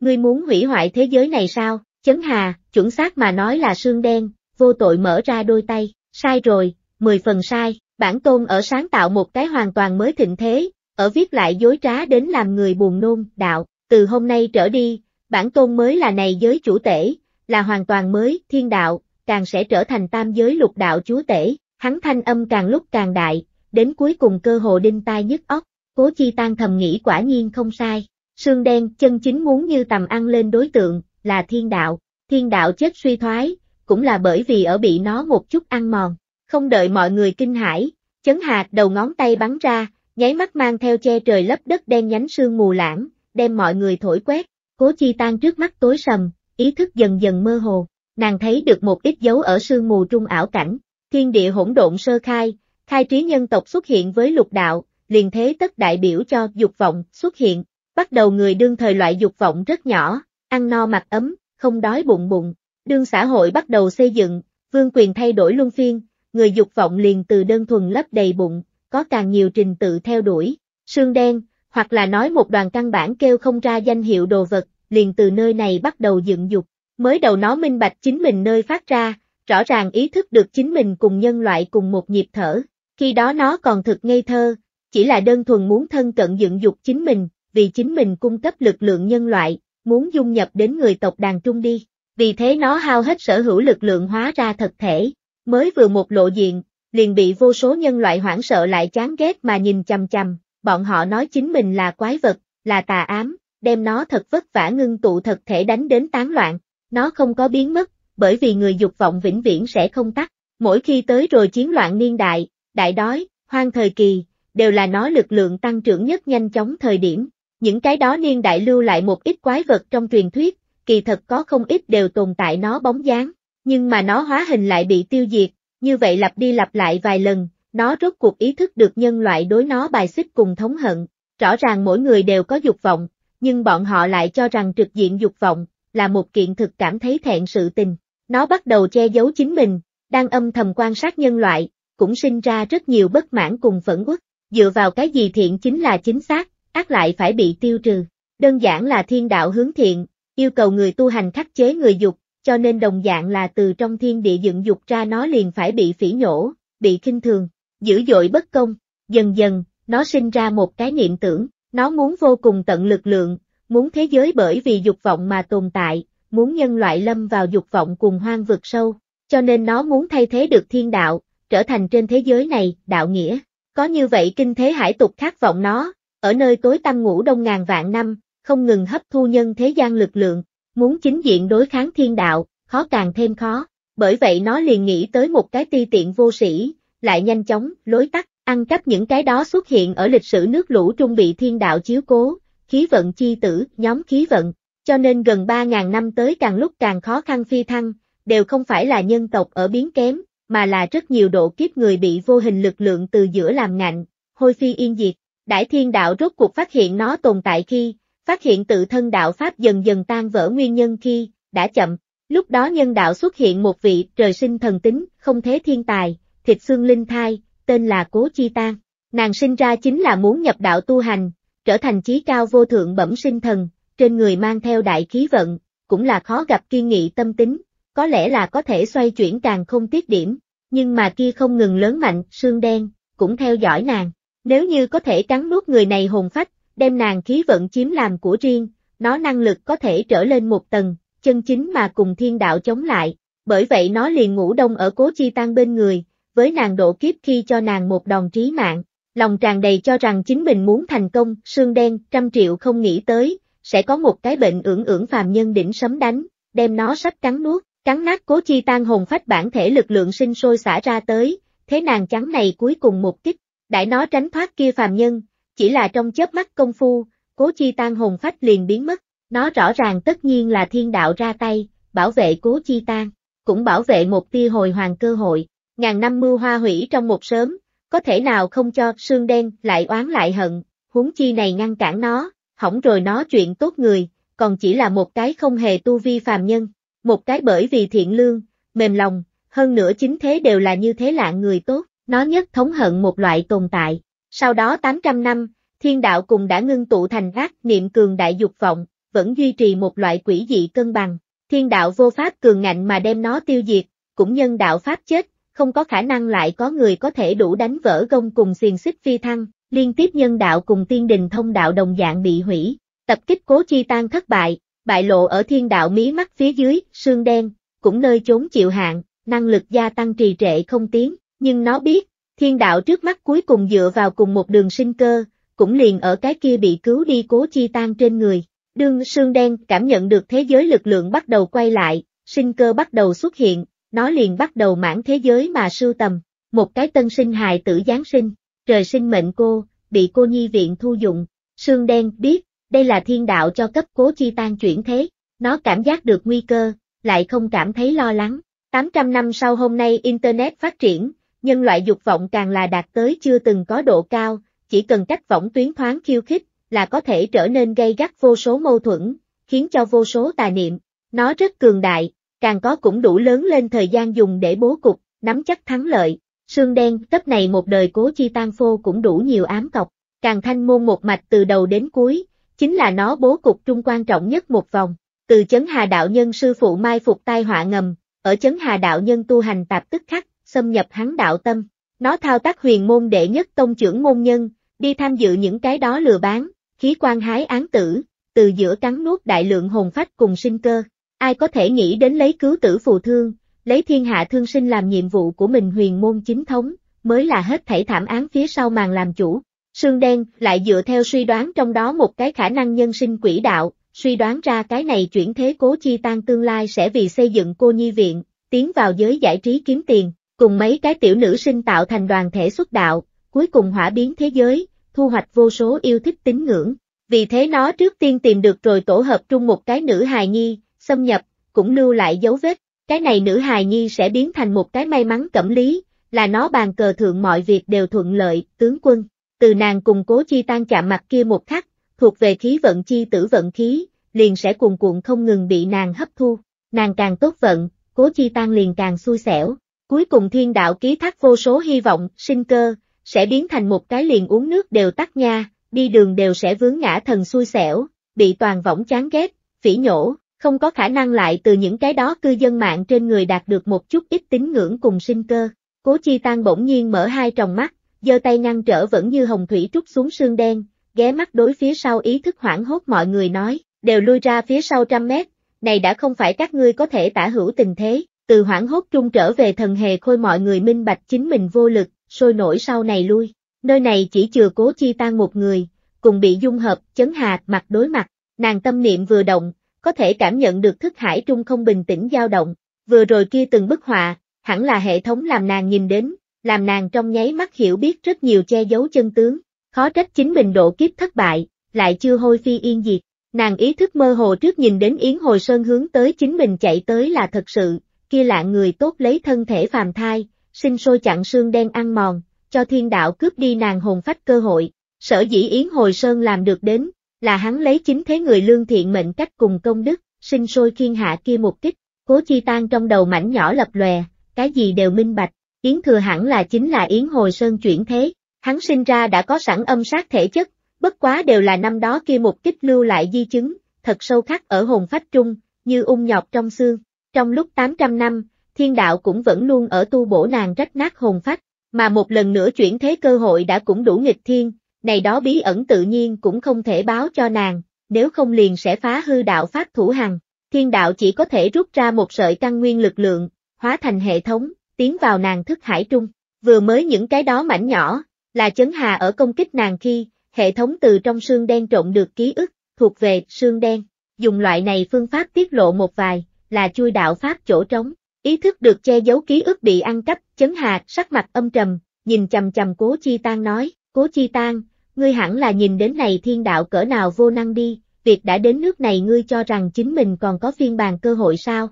Ngươi muốn hủy hoại thế giới này sao? Chấn hà, chuẩn xác mà nói là sương đen, vô tội mở ra đôi tay, sai rồi, mười phần sai, bản tôn ở sáng tạo một cái hoàn toàn mới thịnh thế, ở viết lại dối trá đến làm người buồn nôn, đạo, từ hôm nay trở đi, bản tôn mới là này giới chủ tể, là hoàn toàn mới, thiên đạo, càng sẽ trở thành tam giới lục đạo chúa tể, hắn thanh âm càng lúc càng đại, đến cuối cùng cơ hồ đinh tai nhức óc, cố chi tan thầm nghĩ quả nhiên không sai, xương đen chân chính muốn như tầm ăn lên đối tượng, là thiên đạo, thiên đạo chết suy thoái, cũng là bởi vì ở bị nó một chút ăn mòn, không đợi mọi người kinh hãi, chấn hạt đầu ngón tay bắn ra, nháy mắt mang theo che trời lấp đất đen nhánh sương mù lãng, đem mọi người thổi quét, cố chi tan trước mắt tối sầm, ý thức dần dần mơ hồ, nàng thấy được một ít dấu ở sương mù trung ảo cảnh, thiên địa hỗn độn sơ khai, khai trí nhân tộc xuất hiện với lục đạo, liền thế tất đại biểu cho dục vọng xuất hiện, bắt đầu người đương thời loại dục vọng rất nhỏ, ăn no mặc ấm, không đói bụng bụng, đương xã hội bắt đầu xây dựng, vương quyền thay đổi luân phiên, người dục vọng liền từ đơn thuần lấp đầy bụng, có càng nhiều trình tự theo đuổi, sương đen, hoặc là nói một đoàn căn bản kêu không ra danh hiệu đồ vật, liền từ nơi này bắt đầu dựng dục. Mới đầu nó minh bạch chính mình nơi phát ra, rõ ràng ý thức được chính mình cùng nhân loại cùng một nhịp thở, khi đó nó còn thực ngây thơ, chỉ là đơn thuần muốn thân cận dựng dục chính mình, vì chính mình cung cấp lực lượng nhân loại, muốn dung nhập đến người tộc đàn trung đi, vì thế nó hao hết sở hữu lực lượng hóa ra thật thể, mới vừa một lộ diện, liền bị vô số nhân loại hoảng sợ lại chán ghét mà nhìn chằm chằm, bọn họ nói chính mình là quái vật, là tà ám, đem nó thật vất vả ngưng tụ thật thể đánh đến tán loạn, nó không có biến mất, bởi vì người dục vọng vĩnh viễn sẽ không tắt, mỗi khi tới rồi chiến loạn niên đại, đại đói, hoang thời kỳ, đều là nó lực lượng tăng trưởng nhất nhanh chóng thời điểm, những cái đó niên đại lưu lại một ít quái vật trong truyền thuyết, kỳ thật có không ít đều tồn tại nó bóng dáng, nhưng mà nó hóa hình lại bị tiêu diệt, như vậy lặp đi lặp lại vài lần, nó rốt cuộc ý thức được nhân loại đối nó bài xích cùng thống hận, rõ ràng mỗi người đều có dục vọng, nhưng bọn họ lại cho rằng trực diện dục vọng, là một kiện thực cảm thấy thẹn sự tình. Nó bắt đầu che giấu chính mình, đang âm thầm quan sát nhân loại, cũng sinh ra rất nhiều bất mãn cùng phẫn quốc dựa vào cái gì thiện chính là chính xác, ác lại phải bị tiêu trừ. Đơn giản là thiên đạo hướng thiện, yêu cầu người tu hành khắc chế người dục, cho nên đồng dạng là từ trong thiên địa dựng dục ra nó liền phải bị phỉ nhổ, bị kinh thường dữ dội bất công, dần dần, nó sinh ra một cái niệm tưởng, nó muốn vô cùng tận lực lượng, muốn thế giới bởi vì dục vọng mà tồn tại, muốn nhân loại lâm vào dục vọng cùng hoang vực sâu, cho nên nó muốn thay thế được thiên đạo, trở thành trên thế giới này, đạo nghĩa. Có như vậy kinh thế hải tục khát vọng nó, ở nơi tối tăm ngủ đông ngàn vạn năm, không ngừng hấp thu nhân thế gian lực lượng, muốn chính diện đối kháng thiên đạo, khó càng thêm khó, bởi vậy nó liền nghĩ tới một cái ti tiện vô sĩ, lại nhanh chóng, lối tắt, ăn cắp những cái đó xuất hiện ở lịch sử nước lũ trung bị thiên đạo chiếu cố, khí vận chi tử, nhóm khí vận, cho nên gần 3.000 năm tới càng lúc càng khó khăn phi thăng, đều không phải là nhân tộc ở biến kém, mà là rất nhiều độ kiếp người bị vô hình lực lượng từ giữa làm ngạnh, hôi phi yên diệt. Đại thiên đạo rốt cuộc phát hiện nó tồn tại khi, phát hiện tự thân đạo Pháp dần dần tan vỡ nguyên nhân khi, đã chậm, lúc đó nhân đạo xuất hiện một vị trời sinh thần tính, không thế thiên tài, thịt xương linh thai, tên là Cố Chi Tan. Nàng sinh ra chính là muốn nhập đạo tu hành, trở thành chí cao vô thượng bẩm sinh thần, trên người mang theo đại khí vận, cũng là khó gặp kiên nghị tâm tính, có lẽ là có thể xoay chuyển càng không tiết điểm, nhưng mà kia không ngừng lớn mạnh, xương đen, cũng theo dõi nàng. Nếu như có thể cắn nuốt người này hồn phách, đem nàng khí vận chiếm làm của riêng, nó năng lực có thể trở lên một tầng, chân chính mà cùng thiên đạo chống lại, bởi vậy nó liền ngủ đông ở cố chi tan bên người, với nàng độ kiếp khi cho nàng một đòn trí mạng, lòng tràn đầy cho rằng chính mình muốn thành công, xương đen, trăm triệu không nghĩ tới, sẽ có một cái bệnh ưỡng ưỡng phàm nhân đỉnh sấm đánh, đem nó sắp cắn nuốt, cắn nát cố chi tan hồn phách bản thể lực lượng sinh sôi xả ra tới, thế nàng trắng này cuối cùng một kích, đại nó tránh thoát kia phàm nhân, chỉ là trong chớp mắt công phu, cố chi tan hồn phách liền biến mất, nó rõ ràng tất nhiên là thiên đạo ra tay, bảo vệ cố chi tan, cũng bảo vệ một tia hồi hoàng cơ hội, ngàn năm mưu hoa hủy trong một sớm, có thể nào không cho sương đen lại oán lại hận, huống chi này ngăn cản nó, hỏng rồi nó chuyện tốt người, còn chỉ là một cái không hề tu vi phàm nhân, một cái bởi vì thiện lương, mềm lòng, hơn nữa chính thế đều là như thế lạ người tốt, nó nhất thống hận một loại tồn tại. Sau đó 800 năm, thiên đạo cùng đã ngưng tụ thành ác niệm cường đại dục vọng, vẫn duy trì một loại quỷ dị cân bằng. Thiên đạo vô pháp cường ngạnh mà đem nó tiêu diệt, cũng nhân đạo pháp chết, không có khả năng lại có người có thể đủ đánh vỡ gông cùng xiềng xích phi thăng, liên tiếp nhân đạo cùng tiên đình thông đạo đồng dạng bị hủy, tập kích cố chi tan thất bại, bại lộ ở thiên đạo mí mắt phía dưới, xương đen, cũng nơi chốn chịu hạn, năng lực gia tăng trì trệ không tiến, nhưng nó biết, thiên đạo trước mắt cuối cùng dựa vào cùng một đường sinh cơ, cũng liền ở cái kia bị cứu đi cố chi tan trên người. Đương xương đen cảm nhận được thế giới lực lượng bắt đầu quay lại, sinh cơ bắt đầu xuất hiện, nó liền bắt đầu mãn thế giới mà sưu tầm, một cái tân sinh hài tử Giáng sinh, trời sinh mệnh cô, bị cô nhi viện thu dụng, xương đen biết, đây là thiên đạo cho cấp cố chi tan chuyển thế, nó cảm giác được nguy cơ, lại không cảm thấy lo lắng. 800 năm sau hôm nay Internet phát triển, nhân loại dục vọng càng là đạt tới chưa từng có độ cao, chỉ cần cách võng tuyến thoáng khiêu khích, là có thể trở nên gây gắt vô số mâu thuẫn, khiến cho vô số tà niệm. Nó rất cường đại, càng có cũng đủ lớn lên thời gian dùng để bố cục, nắm chắc thắng lợi. Sương đen, cấp này một đời cố chi tan phô cũng đủ nhiều ám cọc, càng thanh môn một mạch từ đầu đến cuối, chính là nó bố cục trung quan trọng nhất một vòng. Từ chấn hà đạo nhân sư phụ mai phục tai họa ngầm, ở chấn hà đạo nhân tu hành tạp tức khắc, xâm nhập hắn đạo tâm. Nó thao tác huyền môn đệ nhất tông trưởng môn nhân, đi tham dự những cái đó lừa bán, khí quan hái án tử, từ giữa cắn nuốt đại lượng hồn phách cùng sinh cơ ai có thể nghĩ đến lấy cứu tử phù thương, lấy thiên hạ thương sinh làm nhiệm vụ của mình huyền môn chính thống, mới là hết thảy thảm án phía sau màn làm chủ. Sương đen lại dựa theo suy đoán trong đó một cái khả năng nhân sinh quỷ đạo, suy đoán ra cái này chuyển thế cố chi tan tương lai sẽ vì xây dựng cô nhi viện, tiến vào giới giải trí kiếm tiền, cùng mấy cái tiểu nữ sinh tạo thành đoàn thể xuất đạo, cuối cùng hỏa biến thế giới, thu hoạch vô số yêu thích tín ngưỡng. Vì thế nó trước tiên tìm được rồi tổ hợp trung một cái nữ hài nhi, xâm nhập, cũng lưu lại dấu vết. Cái này nữ hài nhi sẽ biến thành một cái may mắn cẩm lý, là nó bàn cờ thượng mọi việc đều thuận lợi, tướng quân. Từ nàng cùng cố chi tan chạm mặt kia một khắc, thuộc về khí vận chi tử vận khí, liền sẽ cuồn cuộn không ngừng bị nàng hấp thu. Nàng càng tốt vận, cố chi tan liền càng xui xẻo. Cuối cùng thiên đạo ký thác vô số hy vọng, sinh cơ, sẽ biến thành một cái liền uống nước đều tắt nha, đi đường đều sẽ vướng ngã thần xui xẻo, bị toàn võng chán ghét, phỉ nhổ, không có khả năng lại từ những cái đó cư dân mạng trên người đạt được một chút ít tín ngưỡng cùng sinh cơ. Cố Chi Tăng bỗng nhiên mở hai tròng mắt, giơ tay ngăn trở vẫn như hồng thủy trút xuống sương đen, ghé mắt đối phía sau ý thức hoảng hốt mọi người nói, đều lui ra phía sau trăm mét, này đã không phải các ngươi có thể tả hữu tình thế, từ hoảng hốt trung trở về thần hề khôi mọi người minh bạch chính mình vô lực, sôi nổi sau này lui, nơi này chỉ chừa cố chi tan một người, cùng bị dung hợp, chấn hạt mặt đối mặt, nàng tâm niệm vừa động, có thể cảm nhận được thức hải trung không bình tĩnh dao động, vừa rồi kia từng bức họa, hẳn là hệ thống làm nàng nhìn đến, làm nàng trong nháy mắt hiểu biết rất nhiều che giấu chân tướng, khó trách chính mình độ kiếp thất bại, lại chưa hôi phi yên diệt, nàng ý thức mơ hồ trước nhìn đến Yến Hồi Sơn hướng tới chính mình chạy tới là thật sự, kia lạ người tốt lấy thân thể phàm thai, sinh sôi chặn xương đen ăn mòn, cho thiên đạo cướp đi nàng hồn phách cơ hội, sở dĩ Yến Hồi Sơn làm được đến, là hắn lấy chính thế người lương thiện mệnh cách cùng công đức, sinh sôi khiên hạ kia một kích, cố chi tan trong đầu mảnh nhỏ lập lòe, cái gì đều minh bạch, Yến Thừa hẳn là chính là Yến Hồi Sơn chuyển thế, hắn sinh ra đã có sẵn âm sát thể chất, bất quá đều là năm đó kia một kích lưu lại di chứng, thật sâu khắc ở hồn phách trung, như ung nhọt trong xương. Trong lúc 800 năm, thiên đạo cũng vẫn luôn ở tu bổ nàng rách nát hồn phách, mà một lần nữa chuyển thế cơ hội đã cũng đủ nghịch thiên, này đó bí ẩn tự nhiên cũng không thể báo cho nàng, nếu không liền sẽ phá hư đạo pháp thủ hằng. Thiên đạo chỉ có thể rút ra một sợi căn nguyên lực lượng, hóa thành hệ thống, tiến vào nàng thức hải trung. Vừa mới những cái đó mảnh nhỏ, là chấn hà ở công kích nàng khi, hệ thống từ trong xương đen trộn được ký ức, thuộc về xương đen. Dùng loại này phương pháp tiết lộ một vài, là chui đạo pháp chỗ trống. Ý thức được che giấu ký ức bị ăn cắp, chấn hà, sắc mặt âm trầm, nhìn chầm chầm cố chi tan nói, cố chi tan, ngươi hẳn là nhìn đến này thiên đạo cỡ nào vô năng đi, việc đã đến nước này ngươi cho rằng chính mình còn có phiên bàn cơ hội sao?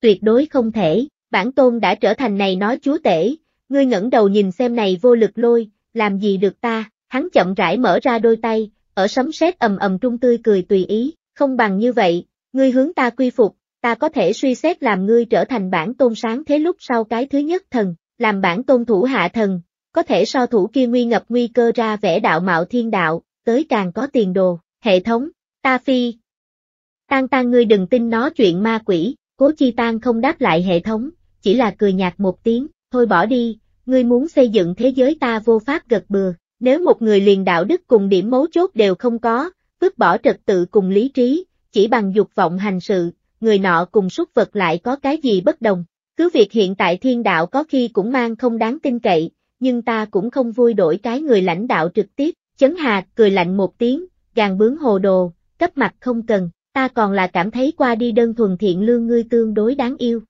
Tuyệt đối không thể, bản tôn đã trở thành này nói chúa tể, ngươi ngẩng đầu nhìn xem này vô lực lôi, làm gì được ta, hắn chậm rãi mở ra đôi tay, ở sấm sét ầm ầm trung tươi cười tùy ý, không bằng như vậy, ngươi hướng ta quy phục, ta có thể suy xét làm ngươi trở thành bản tôn sáng thế lúc sau cái thứ nhất thần, làm bản tôn thủ hạ thần, có thể so thủ kia nguy ngập nguy cơ ra vẽ đạo mạo thiên đạo, tới càng có tiền đồ, hệ thống, ta phi. Tan tan ngươi đừng tin nó chuyện ma quỷ, cố chi tan không đáp lại hệ thống, chỉ là cười nhạt một tiếng, thôi bỏ đi, ngươi muốn xây dựng thế giới ta vô pháp gật bừa, nếu một người liền đạo đức cùng điểm mấu chốt đều không có, vứt bỏ trật tự cùng lý trí, chỉ bằng dục vọng hành sự, người nọ cùng súc vật lại có cái gì bất đồng. Cứ việc hiện tại thiên đạo có khi cũng mang không đáng tin cậy, nhưng ta cũng không vui đổi cái người lãnh đạo trực tiếp, chấn hà cười lạnh một tiếng, gàn bướng hồ đồ, cấp mặt không cần, ta còn là cảm thấy qua đi đơn thuần thiện lương ngươi tương đối đáng yêu.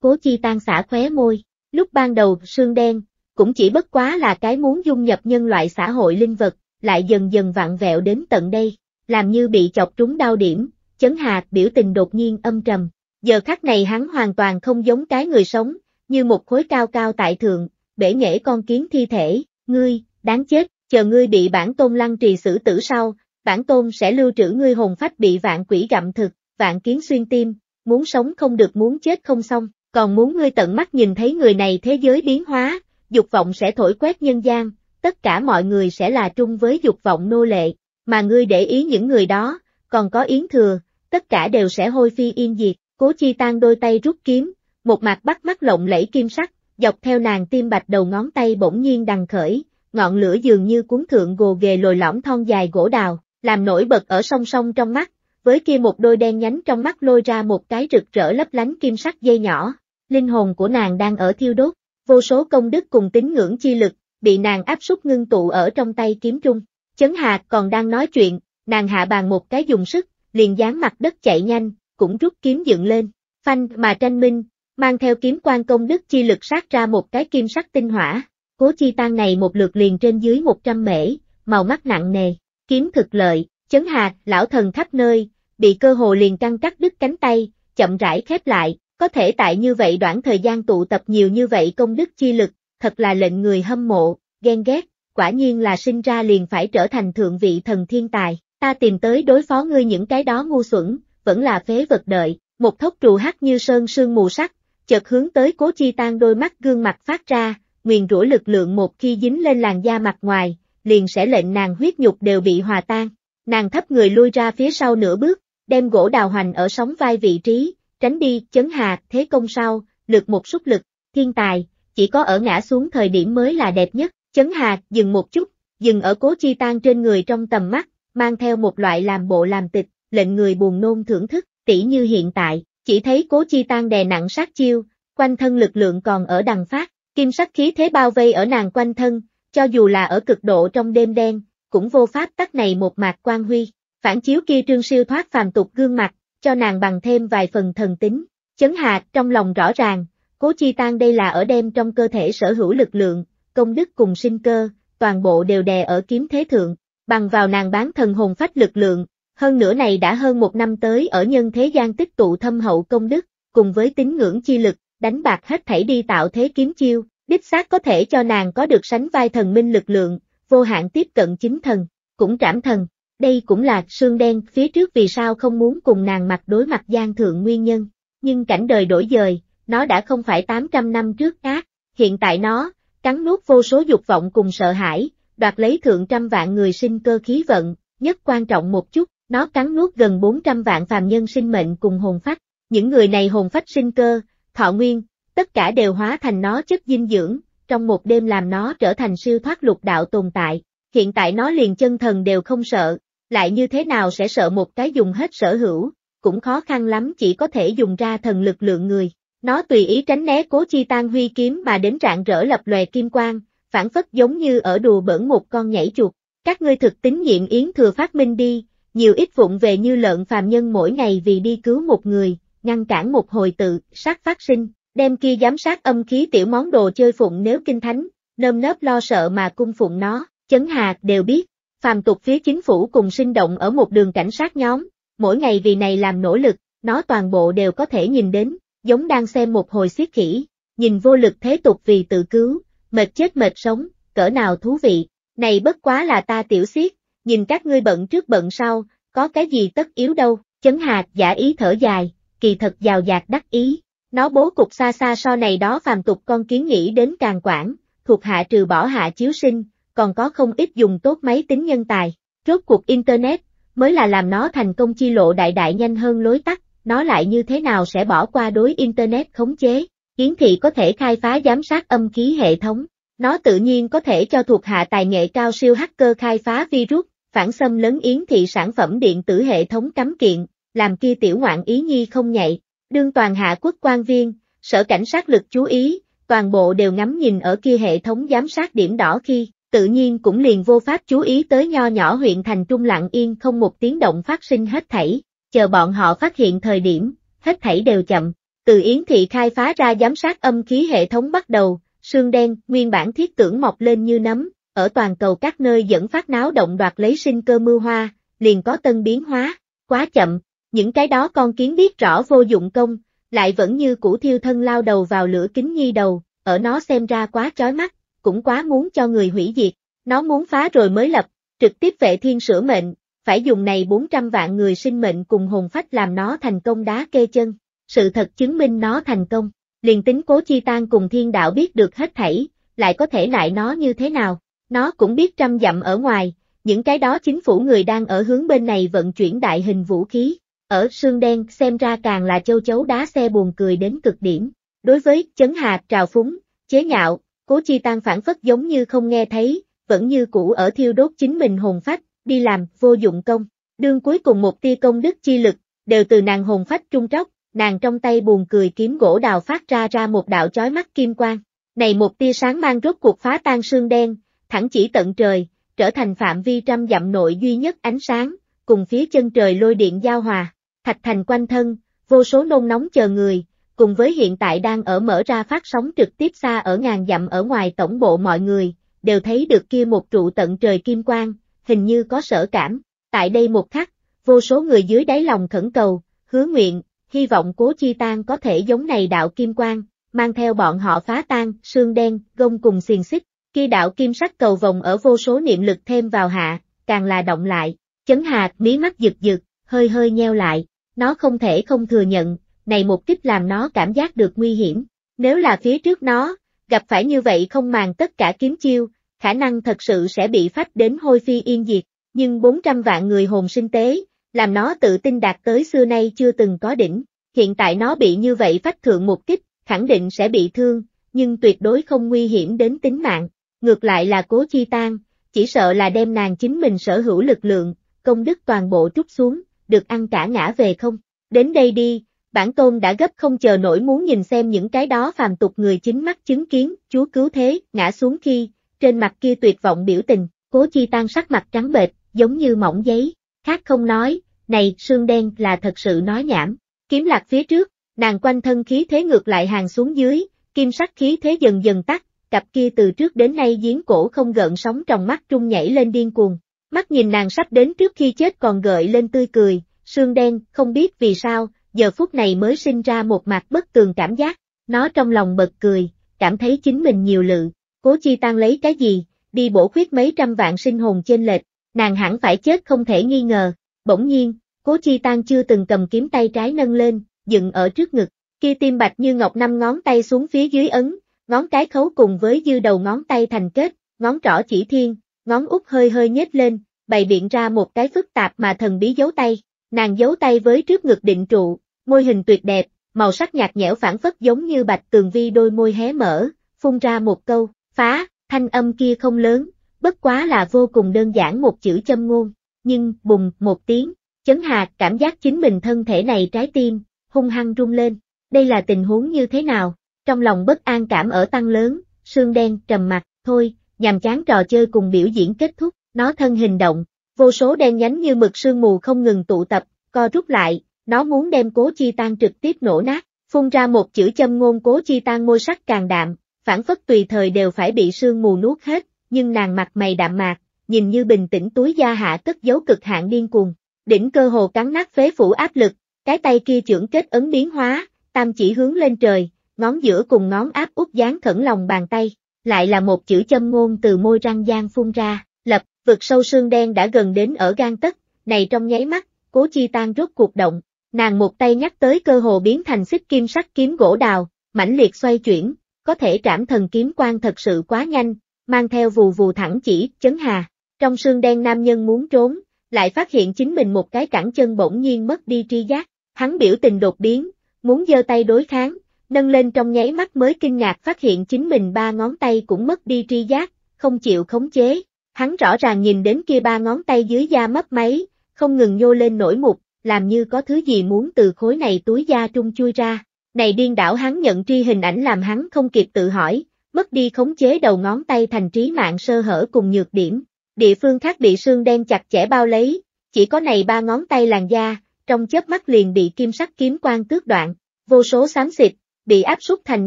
Cố chi tan xả khóe môi, lúc ban đầu sương đen, cũng chỉ bất quá là cái muốn dung nhập nhân loại xã hội linh vật, lại dần dần vặn vẹo đến tận đây, làm như bị chọc trúng đau điểm, chấn hà biểu tình đột nhiên âm trầm. Giờ khắc này hắn hoàn toàn không giống cái người sống, như một khối cao cao tại thượng, bể nghệ con kiến thi thể, ngươi, đáng chết, chờ ngươi bị bản tôn lăng trì xử tử sau, bản tôn sẽ lưu trữ ngươi hồn phách bị vạn quỷ gặm thực, vạn kiến xuyên tim, muốn sống không được muốn chết không xong, còn muốn ngươi tận mắt nhìn thấy người này thế giới biến hóa, dục vọng sẽ thổi quét nhân gian, tất cả mọi người sẽ là trung với dục vọng nô lệ, mà ngươi để ý những người đó, còn có yến thừa, tất cả đều sẽ hôi phi yên diệt, cố chi tan đôi tay rút kiếm, một mặt bắt mắt lộng lẫy kim sắc, dọc theo nàng tim bạch đầu ngón tay bỗng nhiên đằng khởi, ngọn lửa dường như cuốn thượng gồ ghề lồi lõm thon dài gỗ đào, làm nổi bật ở song song trong mắt, với kia một đôi đen nhánh trong mắt lôi ra một cái rực rỡ lấp lánh kim sắc dây nhỏ, linh hồn của nàng đang ở thiêu đốt, vô số công đức cùng tín ngưỡng chi lực, bị nàng áp súc ngưng tụ ở trong tay kiếm trung, chấn hạt còn đang nói chuyện, nàng hạ bàn một cái dùng sức, liền dán mặt đất chạy nhanh, cũng rút kiếm dựng lên, phanh mà tranh minh, mang theo kiếm quan công đức chi lực sát ra một cái kim sắc tinh hỏa, cố chi tan này một lượt liền trên dưới 100 mễ, màu mắt nặng nề, kiếm thực lợi, chấn hạt, lão thần khắp nơi, bị cơ hồ liền căng cắt đứt cánh tay, chậm rãi khép lại, có thể tại như vậy đoạn thời gian tụ tập nhiều như vậy công đức chi lực, thật là lệnh người hâm mộ, ghen ghét, quả nhiên là sinh ra liền phải trở thành thượng vị thần thiên tài, ta tìm tới đối phó ngươi những cái đó ngu xuẩn, vẫn là phế vật đợi, một thốc trù hắc như sơn sương mù sắc, chợt hướng tới cố chi tan đôi mắt gương mặt phát ra, nguyền rủa lực lượng một khi dính lên làn da mặt ngoài, liền sẽ lệnh nàng huyết nhục đều bị hòa tan. Nàng thấp người lui ra phía sau nửa bước, đem gỗ đào hoành ở sóng vai vị trí, tránh đi, chấn hà, thế công sau, lực một súc lực, thiên tài, chỉ có ở ngã xuống thời điểm mới là đẹp nhất, chấn hà, dừng một chút, dừng ở cố chi tan trên người trong tầm mắt, mang theo một loại làm bộ làm tịch, lệnh người buồn nôn thưởng thức, tỷ như hiện tại, chỉ thấy cố chi tan đè nặng sát chiêu, quanh thân lực lượng còn ở đằng phát, kim sắc khí thế bao vây ở nàng quanh thân, cho dù là ở cực độ trong đêm đen, cũng vô pháp tắt này một mạc quan huy, phản chiếu kia trương siêu thoát phàm tục gương mặt, cho nàng bằng thêm vài phần thần tính, chấn hạ trong lòng rõ ràng, cố chi tan đây là ở đem trong cơ thể sở hữu lực lượng, công đức cùng sinh cơ, toàn bộ đều đè ở kiếm thế thượng, bằng vào nàng bán thần hồn phách lực lượng, hơn nữa này đã hơn một năm tới ở nhân thế gian tích tụ thâm hậu công đức, cùng với tín ngưỡng chi lực, đánh bạc hết thảy đi tạo thế kiếm chiêu, đích xác có thể cho nàng có được sánh vai thần minh lực lượng, vô hạn tiếp cận chính thần, cũng trảm thần. Đây cũng là xương đen phía trước vì sao không muốn cùng nàng mặt đối mặt gian thượng nguyên nhân, nhưng cảnh đời đổi dời, nó đã không phải 800 năm trước ác, hiện tại nó, cắn nuốt vô số dục vọng cùng sợ hãi, đoạt lấy thượng trăm vạn người sinh cơ khí vận, nhất quan trọng một chút, nó cắn nuốt gần 400 vạn phàm nhân sinh mệnh cùng hồn phách. Những người này hồn phách sinh cơ, thọ nguyên, tất cả đều hóa thành nó chất dinh dưỡng, trong một đêm làm nó trở thành siêu thoát lục đạo tồn tại. Hiện tại nó liền chân thần đều không sợ, lại như thế nào sẽ sợ một cái dùng hết sở hữu, cũng khó khăn lắm chỉ có thể dùng ra thần lực lượng người. Nó tùy ý tránh né cố chi tan huy kiếm mà đến trạng rỡ lập lòe kim quang, phản phất giống như ở đùa bỡn một con nhảy chuột. Các ngươi thực tín nhiệm yến thừa phát minh đi, nhiều ít vụng về như lợn phàm nhân mỗi ngày vì đi cứu một người, ngăn cản một hồi tự, sát phát sinh, đem kia giám sát âm khí tiểu món đồ chơi phụng nếu kinh thánh, nơm nớp lo sợ mà cung phụng nó, chấn hà đều biết, phàm tục phía chính phủ cùng sinh động ở một đường cảnh sát nhóm, mỗi ngày vì này làm nỗ lực, nó toàn bộ đều có thể nhìn đến, giống đang xem một hồi xiết khỉ, nhìn vô lực thế tục vì tự cứu, mệt chết mệt sống, cỡ nào thú vị, này bất quá là ta tiểu xiết, nhìn các ngươi bận trước bận sau, có cái gì tất yếu đâu, chấn hạt giả ý thở dài, kỳ thật giàu dạt đắc ý. Nó bố cục xa xa so này đó phàm tục con kiến nghĩ đến càng quảng, thuộc hạ trừ bỏ hạ chiếu sinh, còn có không ít dùng tốt máy tính nhân tài. Rốt cuộc Internet, mới là làm nó thành công chi lộ đại đại nhanh hơn lối tắt, nó lại như thế nào sẽ bỏ qua đối Internet khống chế. Kiến thị có thể khai phá giám sát âm khí hệ thống, nó tự nhiên có thể cho thuộc hạ tài nghệ cao siêu hacker khai phá virus, phản xâm lớn yến thị sản phẩm điện tử hệ thống cấm kiện, làm kia tiểu ngoạn ý nhi không nhạy, đương toàn hạ quốc quan viên, sở cảnh sát lực chú ý, toàn bộ đều ngắm nhìn ở kia hệ thống giám sát điểm đỏ khi, tự nhiên cũng liền vô pháp chú ý tới nho nhỏ huyện thành trung lặng yên không một tiếng động phát sinh hết thảy, chờ bọn họ phát hiện thời điểm, hết thảy đều chậm. Từ Yến Thị khai phá ra giám sát âm khí hệ thống bắt đầu, sương đen, nguyên bản thiết tưởng mọc lên như nấm, ở toàn cầu các nơi dẫn phát náo động đoạt lấy sinh cơ mưu hoa, liền có tân biến hóa, quá chậm, những cái đó con kiến biết rõ vô dụng công, lại vẫn như củ thiêu thân lao đầu vào lửa kính nhi đầu, ở nó xem ra quá chói mắt, cũng quá muốn cho người hủy diệt, nó muốn phá rồi mới lập, trực tiếp vệ thiên sửa mệnh, phải dùng này 400 vạn người sinh mệnh cùng hồn phách làm nó thành công đá kê chân, sự thật chứng minh nó thành công, liền tính cố chi tan cùng thiên đạo biết được hết thảy, lại có thể lại nó như thế nào, nó cũng biết trăm dặm ở ngoài, những cái đó chính phủ người đang ở hướng bên này vận chuyển đại hình vũ khí. Ở sương đen xem ra càng là châu chấu đá xe buồn cười đến cực điểm. Đối với chấn hạt trào phúng, chế nhạo, cố chi tan phản phất giống như không nghe thấy, vẫn như cũ ở thiêu đốt chính mình hồn phách, đi làm vô dụng công. Đương cuối cùng một tia công đức chi lực, đều từ nàng hồn phách trung tróc, nàng trong tay buồn cười kiếm gỗ đào phát ra ra một đạo chói mắt kim quang. Này một tia sáng mang rốt cuộc phá tan sương đen, thẳng chỉ tận trời, trở thành phạm vi trăm dặm nội duy nhất ánh sáng, cùng phía chân trời lôi điện giao hòa, thạch thành quanh thân, vô số nôn nóng chờ người, cùng với hiện tại đang ở mở ra phát sóng trực tiếp xa ở ngàn dặm ở ngoài tổng bộ mọi người, đều thấy được kia một trụ tận trời kim quang, hình như có sở cảm, tại đây một khắc, vô số người dưới đáy lòng khẩn cầu, hứa nguyện, hy vọng cố chi tan có thể giống này đạo kim quang, mang theo bọn họ phá tan, xương đen, gông cùng xiềng xích, khi đạo kim sắc cầu vòng ở vô số niệm lực thêm vào hạ, càng là động lại, chấn hạt mí mắt giật giật, hơi hơi nheo lại, nó không thể không thừa nhận, này một kích làm nó cảm giác được nguy hiểm, nếu là phía trước nó, gặp phải như vậy không màng tất cả kiếm chiêu, khả năng thật sự sẽ bị phách đến hôi phi yên diệt, nhưng 400 vạn người hồn sinh tế, làm nó tự tin đạt tới xưa nay chưa từng có đỉnh, hiện tại nó bị như vậy phách thượng một kích, khẳng định sẽ bị thương, nhưng tuyệt đối không nguy hiểm đến tính mạng, Ngược lại là cố chi tan, chỉ sợ là đem nàng chính mình sở hữu lực lượng, công đức toàn bộ trút xuống, được ăn cả ngã về không. Đến đây đi, bản tôn đã gấp không chờ nổi muốn nhìn xem những cái đó phàm tục người chính mắt chứng kiến, chúa cứu thế, ngã xuống khi, trên mặt kia tuyệt vọng biểu tình, cố chi tan sắc mặt trắng bệch, giống như mỏng giấy, khác không nói, này, sương đen là thật sự nói nhảm, kiếm lạc phía trước, nàng quanh thân khí thế ngược lại hàng xuống dưới, kim sắc khí thế dần dần tắt, cặp kia từ trước đến nay giếng cổ không gợn sóng trong mắt trung nhảy lên điên cuồng. Mắt nhìn nàng sắp đến trước khi chết còn gợi lên tươi cười, xương đen, không biết vì sao, giờ phút này mới sinh ra một mặt bất tường cảm giác. Nó trong lòng bật cười, cảm thấy chính mình nhiều lự, cố chi tan lấy cái gì, đi bổ khuyết mấy trăm vạn sinh hồn trên lệch, nàng hẳn phải chết không thể nghi ngờ. Bỗng nhiên, cố chi tan chưa từng cầm kiếm tay trái nâng lên, dựng ở trước ngực, kia tim bạch như ngọc năm ngón tay xuống phía dưới ấn, ngón cái khấu cùng với dư đầu ngón tay thành kết, ngón trỏ chỉ thiên, ngón út hơi hơi nhếch lên, bày biện ra một cái phức tạp mà thần bí dấu tay, nàng giấu tay với trước ngực định trụ, môi hình tuyệt đẹp, màu sắc nhạt nhẽo phản phất giống như bạch tường vi đôi môi hé mở, phun ra một câu, phá, thanh âm kia không lớn, bất quá là vô cùng đơn giản một chữ châm ngôn, nhưng bùng một tiếng, chấn hạt cảm giác chính mình thân thể này trái tim, hung hăng rung lên, đây là tình huống như thế nào? Trong lòng bất an cảm ở tăng lớn, xương đen trầm mặt, thôi, nhàm chán trò chơi cùng biểu diễn kết thúc, nó thân hình động, vô số đen nhánh như mực sương mù không ngừng tụ tập, co rút lại, nó muốn đem cố chi tan trực tiếp nổ nát, phun ra một chữ châm ngôn cố chi tan môi sắc càng đạm, phản phất tùy thời đều phải bị sương mù nuốt hết, nhưng nàng mặt mày đạm mạc, nhìn như bình tĩnh túi da hạ cất dấu cực hạn điên cuồng, đỉnh cơ hồ cắn nát phế phủ áp lực, cái tay kia trưởng kết ấn biến hóa, tam chỉ hướng lên trời, ngón giữa cùng ngón áp út dán thẫn lòng bàn tay, lại là một chữ châm ngôn từ môi răng gian phun ra, lập, vực sâu xương đen đã gần đến ở gan tất, này trong nháy mắt, cố chi tan rốt cuộc động, nàng một tay nhắc tới cơ hồ biến thành xích kim sắt kiếm gỗ đào, mãnh liệt xoay chuyển, có thể trảm thần kiếm quan thật sự quá nhanh, mang theo vù vù thẳng chỉ, chấn hà, trong xương đen nam nhân muốn trốn, lại phát hiện chính mình một cái cẳng chân bỗng nhiên mất đi tri giác, hắn biểu tình đột biến, muốn giơ tay đối kháng, nâng lên trong nháy mắt mới kinh ngạc phát hiện chính mình ba ngón tay cũng mất đi tri giác, không chịu khống chế. Hắn rõ ràng nhìn đến kia ba ngón tay dưới da mất máy, không ngừng nhô lên nổi mục, làm như có thứ gì muốn từ khối này túi da trung chui ra. Này điên đảo hắn nhận tri hình ảnh làm hắn không kịp tự hỏi, mất đi khống chế đầu ngón tay thành trí mạng sơ hở cùng nhược điểm. Địa phương khác bị xương đen chặt chẽ bao lấy, chỉ có này ba ngón tay làn da, trong chớp mắt liền bị kim sắc kiếm quang tước đoạn, vô số xám xịt, bị áp súc thành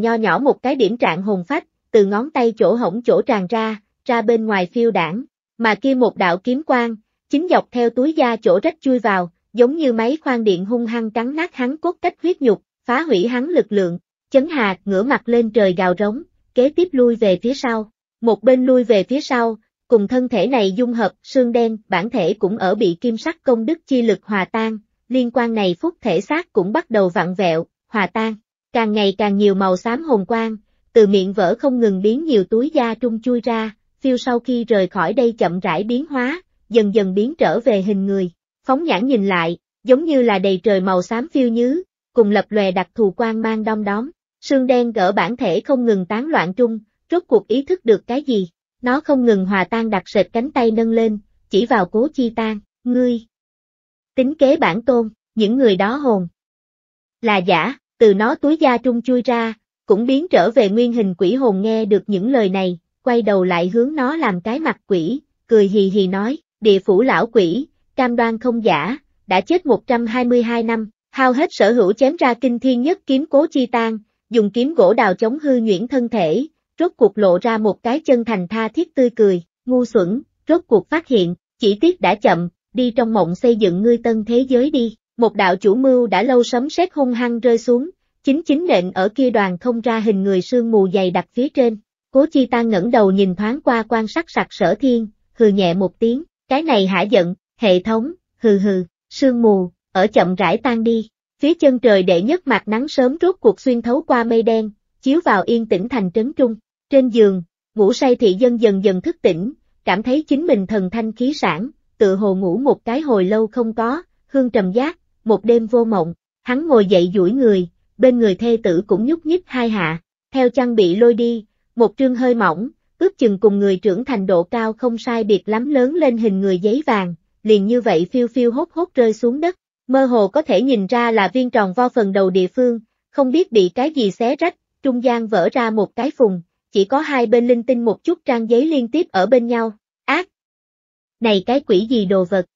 nho nhỏ một cái điểm trạng hồn phách, từ ngón tay chỗ hổng chỗ tràn ra, ra bên ngoài phiêu đảng, mà kia một đạo kiếm quang, chính dọc theo túi da chỗ rách chui vào, giống như máy khoan điện hung hăng cắn nát hắn cốt cách huyết nhục, phá hủy hắn lực lượng, chấn hà ngửa mặt lên trời gào rống, kế tiếp lui về phía sau, một bên lui về phía sau, cùng thân thể này dung hợp, xương đen, bản thể cũng ở bị kim sắc công đức chi lực hòa tan, liên quan này phúc thể xác cũng bắt đầu vặn vẹo, hòa tan càng ngày càng nhiều màu xám hồn quang, từ miệng vỡ không ngừng biến nhiều túi da trung chui ra, phiêu sau khi rời khỏi đây chậm rãi biến hóa, dần dần biến trở về hình người. Phóng nhãn nhìn lại, giống như là đầy trời màu xám phiêu nhứ, cùng lập lòe đặc thù quang mang đom đóm, sương đen gỡ bản thể không ngừng tán loạn trung, rốt cuộc ý thức được cái gì, nó không ngừng hòa tan đặc sệt cánh tay nâng lên, chỉ vào cố chi tan, ngươi. Tính kế bản tôn, những người đó hồn. Là giả từ nó túi da trung chui ra, cũng biến trở về nguyên hình quỷ hồn nghe được những lời này, quay đầu lại hướng nó làm cái mặt quỷ, cười hì hì nói, địa phủ lão quỷ, cam đoan không giả, đã chết 122 năm, hao hết sở hữu chém ra kinh thiên nhất kiếm cố chi tan, dùng kiếm gỗ đào chống hư nhuyễn thân thể, rốt cuộc lộ ra một cái chân thành tha thiết tươi cười, ngu xuẩn, rốt cuộc phát hiện, chỉ tiếc đã chậm, đi trong mộng xây dựng ngươi tân thế giới đi. Một đạo chủ mưu đã lâu sấm sét hung hăng rơi xuống, chính chính nện ở kia đoàn không ra hình người sương mù dày đặt phía trên. Cố Chi Tăng ngẩng đầu nhìn thoáng qua quan sát sặc sở thiên, hừ nhẹ một tiếng, cái này hả giận, hệ thống, hừ hừ, sương mù, ở chậm rãi tan đi. Phía chân trời đệ nhất mặt nắng sớm rốt cuộc xuyên thấu qua mây đen, chiếu vào yên tĩnh thành trấn trung. Trên giường, ngủ say thị dân dần dần thức tỉnh, cảm thấy chính mình thần thanh khí sản, tự hồ ngủ một cái hồi lâu không có, hương trầm giác, một đêm vô mộng, hắn ngồi dậy duỗi người, bên người thê tử cũng nhúc nhích hai hạ, theo chăn bị lôi đi, một trương hơi mỏng, ước chừng cùng người trưởng thành độ cao không sai biệt lắm lớn lên hình người giấy vàng, liền như vậy phiêu phiêu hốt hốt rơi xuống đất, mơ hồ có thể nhìn ra là viên tròn vo phần đầu địa phương, không biết bị cái gì xé rách, trung gian vỡ ra một cái phùng, chỉ có hai bên linh tinh một chút trang giấy liên tiếp ở bên nhau, ác! Này cái quỷ gì đồ vật!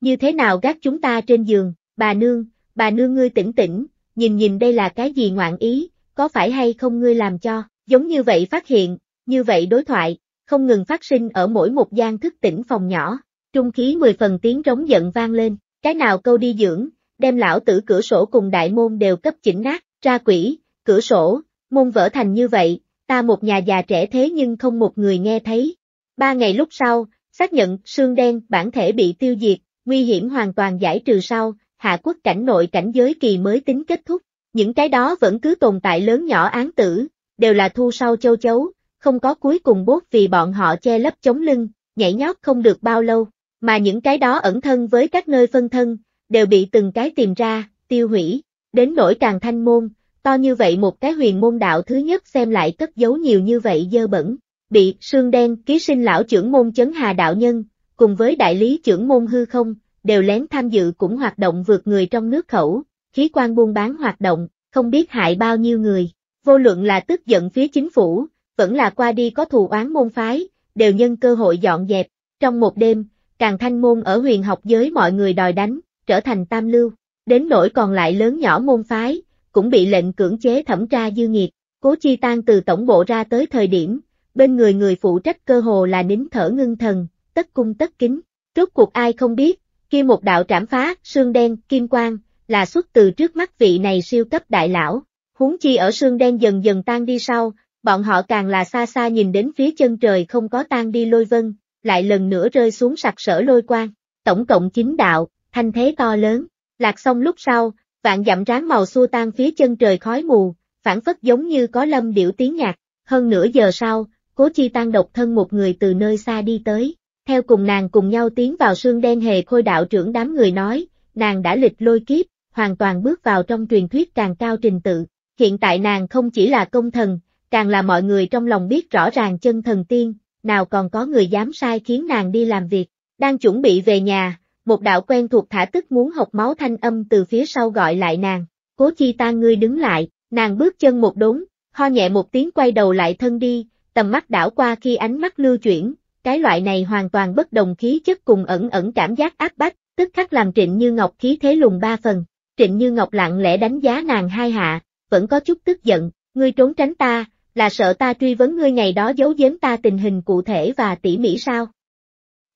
Như thế nào gác chúng ta trên giường? bà nương, bà nương ngươi tỉnh tỉnh, nhìn nhìn đây là cái gì ngoạn ý, có phải hay không ngươi làm cho, giống như vậy phát hiện, như vậy đối thoại, không ngừng phát sinh ở mỗi một gian thức tỉnh phòng nhỏ, trung khí mười phần tiếng trống giận vang lên, cái nào câu đi dưỡng, đem lão tử cửa sổ cùng đại môn đều cấp chỉnh nát, ra quỷ, cửa sổ, môn vỡ thành như vậy, ta một nhà già trẻ thế nhưng không một người nghe thấy. Ba ngày lúc sau, xác nhận xương đen bản thể bị tiêu diệt, nguy hiểm hoàn toàn giải trừ sau, hạ quốc cảnh nội cảnh giới kỳ mới tính kết thúc, những cái đó vẫn cứ tồn tại lớn nhỏ án tử, đều là thu sau châu chấu, không có cuối cùng bốt vì bọn họ che lấp chống lưng, nhảy nhót không được bao lâu, mà những cái đó ẩn thân với các nơi phân thân, đều bị từng cái tìm ra, tiêu hủy, đến nỗi càng thanh môn, to như vậy một cái huyền môn đạo thứ nhất xem lại cất giấu nhiều như vậy dơ bẩn, bị sương đen ký sinh lão trưởng môn chấn hà đạo nhân, cùng với đại lý trưởng môn hư không, đều lén tham dự cũng hoạt động vượt người trong nước khẩu, khí quan buôn bán hoạt động, không biết hại bao nhiêu người, vô luận là tức giận phía chính phủ, vẫn là qua đi có thù oán môn phái, đều nhân cơ hội dọn dẹp, trong một đêm, càng thanh môn ở huyền học giới mọi người đòi đánh, trở thành tam lưu, đến nỗi còn lại lớn nhỏ môn phái, cũng bị lệnh cưỡng chế thẩm tra dư nghiệt, cố chi tan từ tổng bộ ra tới thời điểm, bên người người phụ trách cơ hồ là nín thở ngưng thần, tất cung tất kính, rốt cuộc ai không biết, Kia một đạo trảm phá, xương đen, kim quang, là xuất từ trước mắt vị này siêu cấp đại lão. Huống chi ở xương đen dần dần tan đi sau, bọn họ càng là xa xa nhìn đến phía chân trời không có tan đi lôi vân, lại lần nữa rơi xuống sặc sở lôi quang. Tổng cộng chính đạo, thanh thế to lớn, lạc xong lúc sau, vạn dặm ráng màu xua tan phía chân trời khói mù, phản phất giống như có lâm điểu tiếng nhạc. Hơn nửa giờ sau, cố chi tan độc thân một người từ nơi xa đi tới, theo cùng nàng cùng nhau tiến vào sương đen hề khôi đạo trưởng đám người nói, nàng đã lịch lôi kiếp, hoàn toàn bước vào trong truyền thuyết càng cao trình tự. Hiện tại nàng không chỉ là công thần, càng là mọi người trong lòng biết rõ ràng chân thần tiên, nào còn có người dám sai khiến nàng đi làm việc. Đang chuẩn bị về nhà, một đạo quen thuộc thả tức muốn học máu thanh âm từ phía sau gọi lại nàng. Cố chi ta ngươi đứng lại, nàng bước chân một đốn, ho nhẹ một tiếng quay đầu lại thân đi, tầm mắt đảo qua khi ánh mắt lưu chuyển, cái loại này hoàn toàn bất đồng khí chất cùng ẩn ẩn cảm giác áp bách, tức khắc làm Trịnh Như Ngọc khí thế lùng ba phần. Trịnh Như Ngọc lặng lẽ đánh giá nàng hai hạ, vẫn có chút tức giận, ngươi trốn tránh ta, là sợ ta truy vấn ngươi ngày đó giấu giếm ta tình hình cụ thể và tỉ mỉ sao?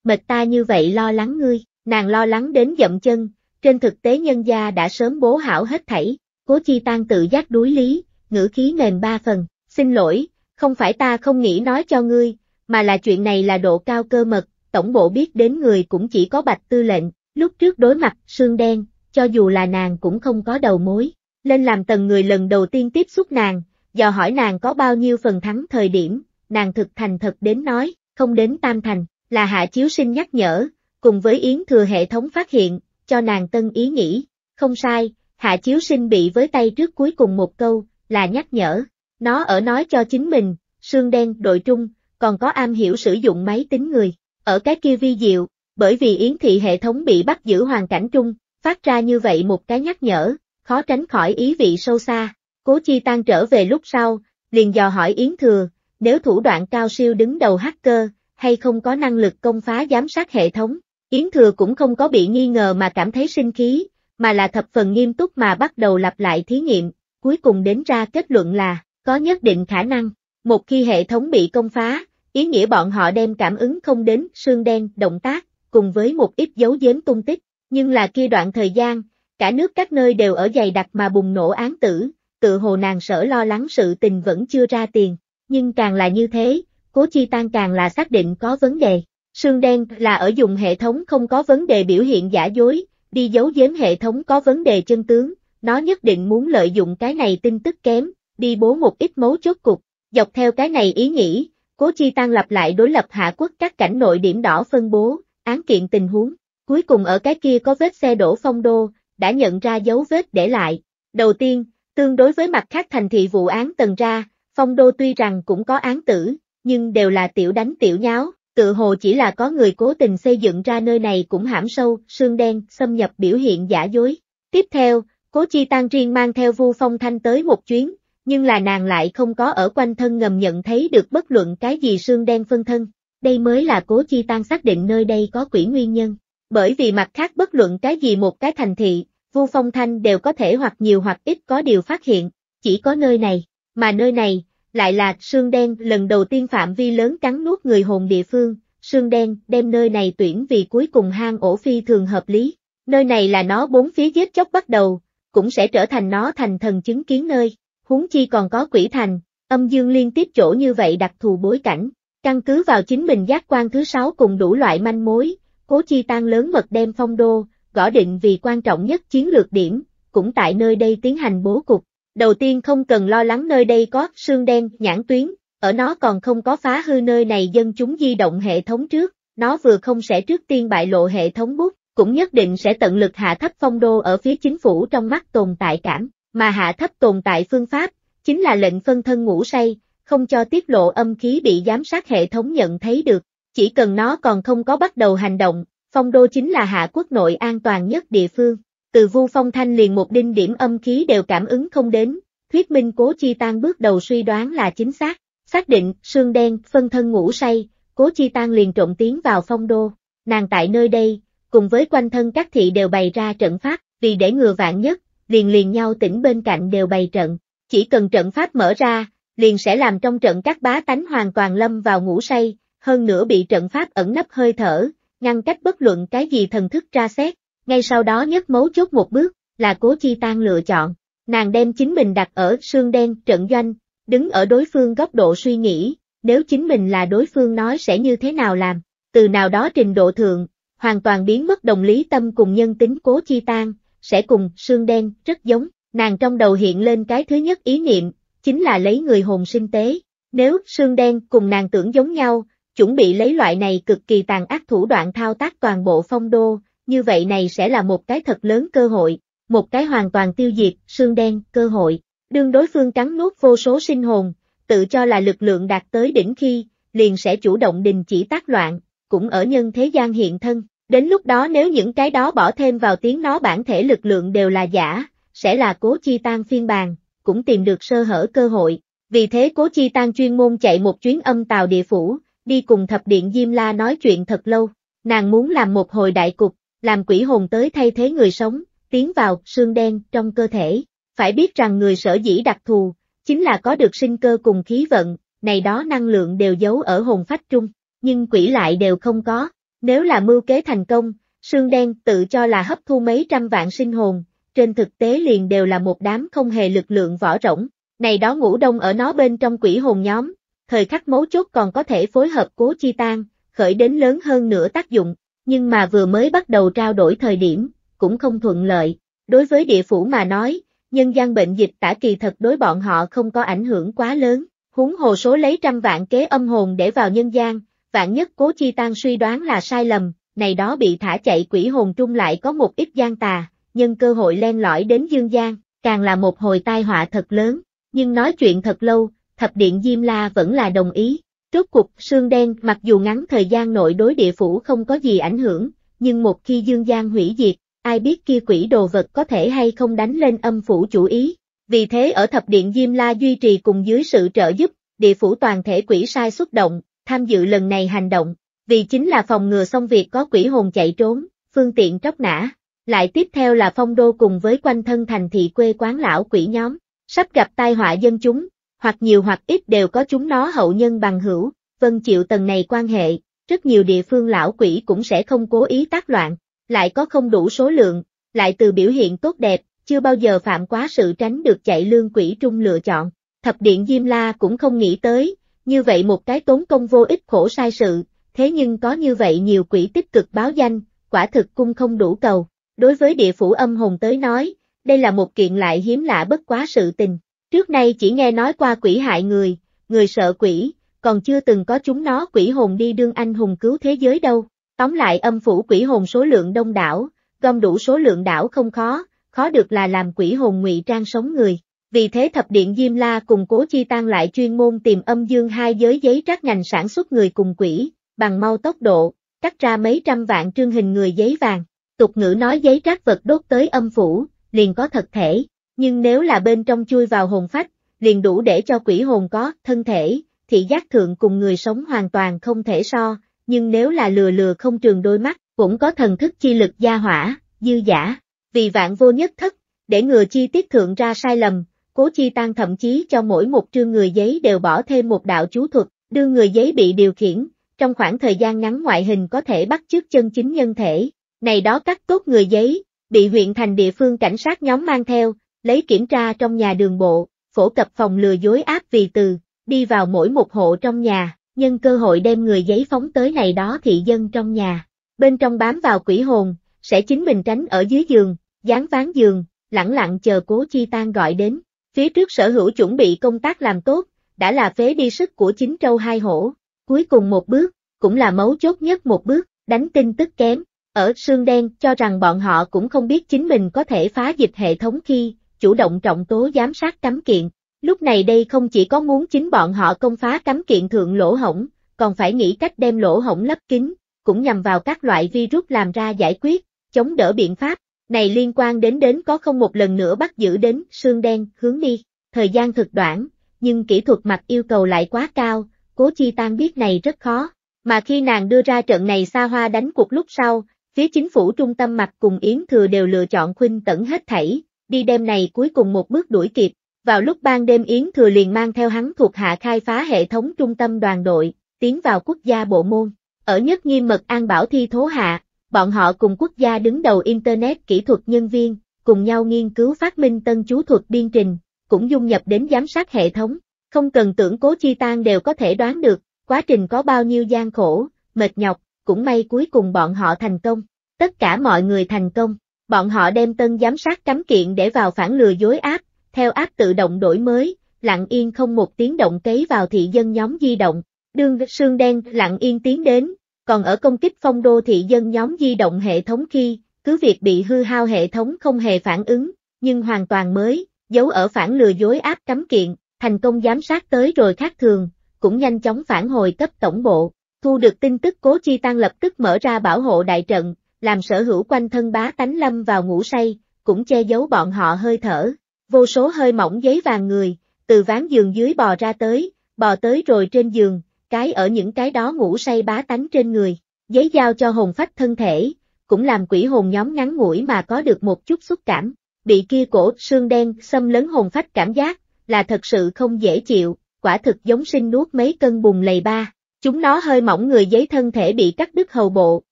Mệt ta như vậy lo lắng ngươi, nàng lo lắng đến dậm chân, trên thực tế nhân gia đã sớm bố hảo hết thảy, cố chi tan tự giác đuối lý, ngữ khí nền ba phần, xin lỗi, không phải ta không nghĩ nói cho ngươi, mà là chuyện này là độ cao cơ mật, tổng bộ biết đến người cũng chỉ có bạch tư lệnh, lúc trước đối mặt, xương đen, cho dù là nàng cũng không có đầu mối, lên làm tầng người lần đầu tiên tiếp xúc nàng, dò hỏi nàng có bao nhiêu phần thắng thời điểm, nàng thực thành thật đến nói, không đến tam thành, là hạ chiếu sinh nhắc nhở, cùng với yến thừa hệ thống phát hiện, cho nàng tân ý nghĩ, không sai, hạ chiếu sinh bị với tay trước cuối cùng một câu, là nhắc nhở, nó ở nói cho chính mình, xương đen đội trung, còn có am hiểu sử dụng máy tính người. Ở cái kia vi diệu, bởi vì Yến Thị hệ thống bị bắt giữ hoàn cảnh trung, phát ra như vậy một cái nhắc nhở, khó tránh khỏi ý vị sâu xa. Cố Chi tan trở về lúc sau, liền dò hỏi Yến Thừa, nếu thủ đoạn cao siêu đứng đầu hacker, hay không có năng lực công phá giám sát hệ thống, Yến Thừa cũng không có bị nghi ngờ mà cảm thấy sinh khí, mà là thập phần nghiêm túc mà bắt đầu lặp lại thí nghiệm, cuối cùng đến ra kết luận là, có nhất định khả năng, một khi hệ thống bị công phá, ý nghĩa bọn họ đem cảm ứng không đến xương đen, động tác, cùng với một ít dấu giếm tung tích, nhưng là kia đoạn thời gian, cả nước các nơi đều ở dày đặc mà bùng nổ án tử, tự hồ nàng sở lo lắng sự tình vẫn chưa ra tiền, nhưng càng là như thế, cố chi tan càng là xác định có vấn đề. Sương đen là ở dùng hệ thống không có vấn đề biểu hiện giả dối, đi giấu giếm hệ thống có vấn đề chân tướng, nó nhất định muốn lợi dụng cái này tin tức kém, đi bố một ít mấu chốt cục, Dọc theo cái này ý nghĩ, Cố Chi Tăng lặp lại đối lập hạ quốc các cảnh nội điểm đỏ phân bố, án kiện tình huống, cuối cùng ở cái kia có vết xe đổ phong đô, đã nhận ra dấu vết để lại. Đầu tiên, tương đối với mặt khác thành thị vụ án tần ra, phong đô tuy rằng cũng có án tử, nhưng đều là tiểu đánh tiểu nháo, tự hồ chỉ là có người cố tình xây dựng ra nơi này cũng hãm sâu, sương đen, xâm nhập biểu hiện giả dối. Tiếp theo, Cố Chi Tăng riêng mang theo Vu Phong Thanh tới một chuyến, nhưng là nàng lại không có ở quanh thân ngầm nhận thấy được bất luận cái gì xương đen phân thân. Đây mới là cố chi tan xác định nơi đây có quỷ nguyên nhân, bởi vì mặt khác bất luận cái gì một cái thành thị, Vu Phong Thanh đều có thể hoặc nhiều hoặc ít có điều phát hiện, chỉ có nơi này, mà nơi này, lại là xương đen lần đầu tiên phạm vi lớn cắn nuốt người hồn địa phương, xương đen đem nơi này tuyển vì cuối cùng hang ổ phi thường hợp lý, nơi này là nó bốn phía giết chóc bắt đầu, cũng sẽ trở thành nó thành thần chứng kiến nơi, huống chi còn có quỷ thành, âm dương liên tiếp chỗ như vậy đặc thù bối cảnh, căn cứ vào chính mình giác quan thứ sáu cùng đủ loại manh mối, cố chi tăng lớn mật đem phong đô, gõ định vì quan trọng nhất chiến lược điểm, cũng tại nơi đây tiến hành bố cục. Đầu tiên không cần lo lắng nơi đây có xương đen, nhãn tuyến, ở nó còn không có phá hư nơi này dân chúng di động hệ thống trước, nó vừa không sẽ trước tiên bại lộ hệ thống bút, cũng nhất định sẽ tận lực hạ thấp phong đô ở phía chính phủ trong mắt tồn tại cảm mà hạ thấp tồn tại phương pháp, chính là lệnh phân thân ngủ say, không cho tiết lộ âm khí bị giám sát hệ thống nhận thấy được, chỉ cần nó còn không có bắt đầu hành động, phong đô chính là hạ quốc nội an toàn nhất địa phương, từ vu phong thanh liền một đinh điểm âm khí đều cảm ứng không đến, thuyết minh cố chi tan bước đầu suy đoán là chính xác, xác định sương đen phân thân ngủ say, cố chi tan liền trộn tiến vào phong đô, nàng tại nơi đây, cùng với quanh thân các thị đều bày ra trận pháp, vì để ngừa vạn nhất, liền liền nhau tỉnh bên cạnh đều bày trận, chỉ cần trận pháp mở ra, liền sẽ làm trong trận các bá tánh hoàn toàn lâm vào ngủ say, hơn nữa bị trận pháp ẩn nấp hơi thở, ngăn cách bất luận cái gì thần thức tra xét, ngay sau đó nhất mấu chốt một bước, là cố chi tan lựa chọn, nàng đem chính mình đặt ở xương đen trận doanh, đứng ở đối phương góc độ suy nghĩ, nếu chính mình là đối phương nói sẽ như thế nào làm, từ nào đó trình độ thượng, hoàn toàn biến mất đồng lý tâm cùng nhân tính cố chi tan, sẽ cùng xương đen rất giống, nàng trong đầu hiện lên cái thứ nhất ý niệm, chính là lấy người hồn sinh tế. Nếu xương đen cùng nàng tưởng giống nhau, chuẩn bị lấy loại này cực kỳ tàn ác thủ đoạn thao tác toàn bộ phong đô, như vậy này sẽ là một cái thật lớn cơ hội, một cái hoàn toàn tiêu diệt xương đen cơ hội. Đương đối phương cắn nuốt vô số sinh hồn, tự cho là lực lượng đạt tới đỉnh khi, liền sẽ chủ động đình chỉ tác loạn, cũng ở nhân thế gian hiện thân. Đến lúc đó nếu những cái đó bỏ thêm vào tiếng nó bản thể lực lượng đều là giả, sẽ là cố chi tan phiên bàn, cũng tìm được sơ hở cơ hội. Vì thế cố chi tan chuyên môn chạy một chuyến âm tàu địa phủ, đi cùng thập điện Diêm La nói chuyện thật lâu. Nàng muốn làm một hồi đại cục, làm quỷ hồn tới thay thế người sống, tiến vào xương đen trong cơ thể. Phải biết rằng người sở dĩ đặc thù, chính là có được sinh cơ cùng khí vận, này đó năng lượng đều giấu ở hồn phách trung, nhưng quỷ lại đều không có. Nếu là mưu kế thành công, xương Đen tự cho là hấp thu mấy trăm vạn sinh hồn, trên thực tế liền đều là một đám không hề lực lượng vỏ rỗng, này đó ngủ đông ở nó bên trong quỷ hồn nhóm, thời khắc mấu chốt còn có thể phối hợp cố chi tan, khởi đến lớn hơn nữa tác dụng, nhưng mà vừa mới bắt đầu trao đổi thời điểm, cũng không thuận lợi, đối với địa phủ mà nói, nhân gian bệnh dịch tả kỳ thật đối bọn họ không có ảnh hưởng quá lớn, huống hồ số lấy trăm vạn kế âm hồn để vào nhân gian, vạn nhất cố chi tang suy đoán là sai lầm, này đó bị thả chạy quỷ hồn trung lại có một ít gian tà, nhân cơ hội len lỏi đến dương gian, càng là một hồi tai họa thật lớn, nhưng nói chuyện thật lâu, thập điện Diêm La vẫn là đồng ý. Trước cục xương đen mặc dù ngắn thời gian nội đối địa phủ không có gì ảnh hưởng, nhưng một khi dương gian hủy diệt, ai biết kia quỷ đồ vật có thể hay không đánh lên âm phủ chủ ý. Vì thế ở thập điện Diêm La duy trì cùng dưới sự trợ giúp, địa phủ toàn thể quỷ sai xuất động, tham dự lần này hành động, vì chính là phòng ngừa xong việc có quỷ hồn chạy trốn, phương tiện tróc nã. Lại tiếp theo là phong đô cùng với quanh thân thành thị quê quán lão quỷ nhóm, sắp gặp tai họa dân chúng, hoặc nhiều hoặc ít đều có chúng nó hậu nhân bằng hữu, vân chịu tầng này quan hệ, rất nhiều địa phương lão quỷ cũng sẽ không cố ý tác loạn, lại có không đủ số lượng, lại từ biểu hiện tốt đẹp, chưa bao giờ phạm quá sự tránh được chạy lương quỷ trung lựa chọn. Thập điện Diêm La cũng không nghĩ tới, như vậy một cái tốn công vô ích khổ sai sự, thế nhưng có như vậy nhiều quỷ tích cực báo danh, quả thực cung không đủ cầu. Đối với địa phủ âm hồn tới nói, đây là một kiện lại hiếm lạ bất quá sự tình. Trước nay chỉ nghe nói qua quỷ hại người, người sợ quỷ, còn chưa từng có chúng nó quỷ hồn đi đương anh hùng cứu thế giới đâu. Tóm lại âm phủ quỷ hồn số lượng đông đảo, gom đủ số lượng đảo không khó, khó được là làm quỷ hồn ngụy trang sống người vì thế thập điện Diêm La cùng cố chi tan lại chuyên môn tìm âm dương hai giới giấy rác ngành sản xuất người cùng quỷ, bằng mau tốc độ, cắt ra mấy trăm vạn trương hình người giấy vàng. Tục ngữ nói giấy rác vật đốt tới âm phủ, liền có thật thể, nhưng nếu là bên trong chui vào hồn phách, liền đủ để cho quỷ hồn có thân thể, thì giác thượng cùng người sống hoàn toàn không thể so, nhưng nếu là lừa lừa không trường đôi mắt, cũng có thần thức chi lực gia hỏa, dư giả, vì vạn vô nhất thất, để ngừa chi tiết thượng ra sai lầm, Cố Chi Tăng thậm chí cho mỗi một trương người giấy đều bỏ thêm một đạo chú thuật, đưa người giấy bị điều khiển, trong khoảng thời gian ngắn ngoại hình có thể bắt chước chân chính nhân thể, này đó cắt tốt người giấy, bị huyện thành địa phương cảnh sát nhóm mang theo, lấy kiểm tra trong nhà đường bộ, phổ cập phòng lừa dối áp vì từ, đi vào mỗi một hộ trong nhà, nhân cơ hội đem người giấy phóng tới này đó thị dân trong nhà, bên trong bám vào quỷ hồn, sẽ chính mình tránh ở dưới giường, dán ván giường, lặng lặng chờ cố chi tan gọi đến. Phía trước sở hữu chuẩn bị công tác làm tốt, đã là phế đi sức của chính trâu hai hổ. Cuối cùng một bước, cũng là mấu chốt nhất một bước, đánh tin tức kém. Ở xương Đen cho rằng bọn họ cũng không biết chính mình có thể phá dịch hệ thống khi chủ động trọng tố giám sát cấm kiện. Lúc này đây không chỉ có muốn chính bọn họ công phá cấm kiện thượng lỗ hổng, còn phải nghĩ cách đem lỗ hổng lấp kín, cũng nhằm vào các loại virus làm ra giải quyết, chống đỡ biện pháp, này liên quan đến đến có không một lần nữa bắt giữ đến xương đen, hướng đi. Thời gian thực đoạn, nhưng kỹ thuật mặt yêu cầu lại quá cao, cố chi tan biết này rất khó. Mà khi nàng đưa ra trận này xa hoa đánh cuộc lúc sau, phía chính phủ trung tâm mặt cùng Yến Thừa đều lựa chọn khuynh tẩn hết thảy, đi đêm này cuối cùng một bước đuổi kịp. Vào lúc ban đêm Yến Thừa liền mang theo hắn thuộc hạ khai phá hệ thống trung tâm đoàn đội, tiến vào quốc gia bộ môn. Ở nhất nghiêm mật an bảo thi thố hạ, bọn họ cùng quốc gia đứng đầu Internet kỹ thuật nhân viên, cùng nhau nghiên cứu phát minh tân chú thuật biên trình, cũng dung nhập đến giám sát hệ thống, không cần tưởng cố chi tan đều có thể đoán được, quá trình có bao nhiêu gian khổ, mệt nhọc, cũng may cuối cùng bọn họ thành công, tất cả mọi người thành công, bọn họ đem tân giám sát cắm kiện để vào phản lừa dối áp, theo áp tự động đổi mới, lặng yên không một tiếng động cấy vào thị dân nhóm di động, đương sương đen lặng yên tiến đến, còn ở công kích phong đô thị dân nhóm di động hệ thống khi, cứ việc bị hư hao hệ thống không hề phản ứng, nhưng hoàn toàn mới, giấu ở phản lừa dối áp cấm kiện, thành công giám sát tới rồi khác thường, cũng nhanh chóng phản hồi cấp tổng bộ, thu được tin tức cố chi tăng lập tức mở ra bảo hộ đại trận, làm sở hữu quanh thân bá tánh lâm vào ngủ say, cũng che giấu bọn họ hơi thở, vô số hơi mỏng giấy vàng người, từ ván giường dưới bò ra tới, bò tới rồi trên giường, cái ở những cái đó ngủ say bá tánh trên người, giấy giao cho hồn phách thân thể, cũng làm quỷ hồn nhóm ngắn ngủi mà có được một chút xúc cảm, bị kia cổ xương đen xâm lấn hồn phách cảm giác, là thật sự không dễ chịu, quả thực giống sinh nuốt mấy cân bùng lầy ba, chúng nó hơi mỏng người giấy thân thể bị cắt đứt hầu bộ,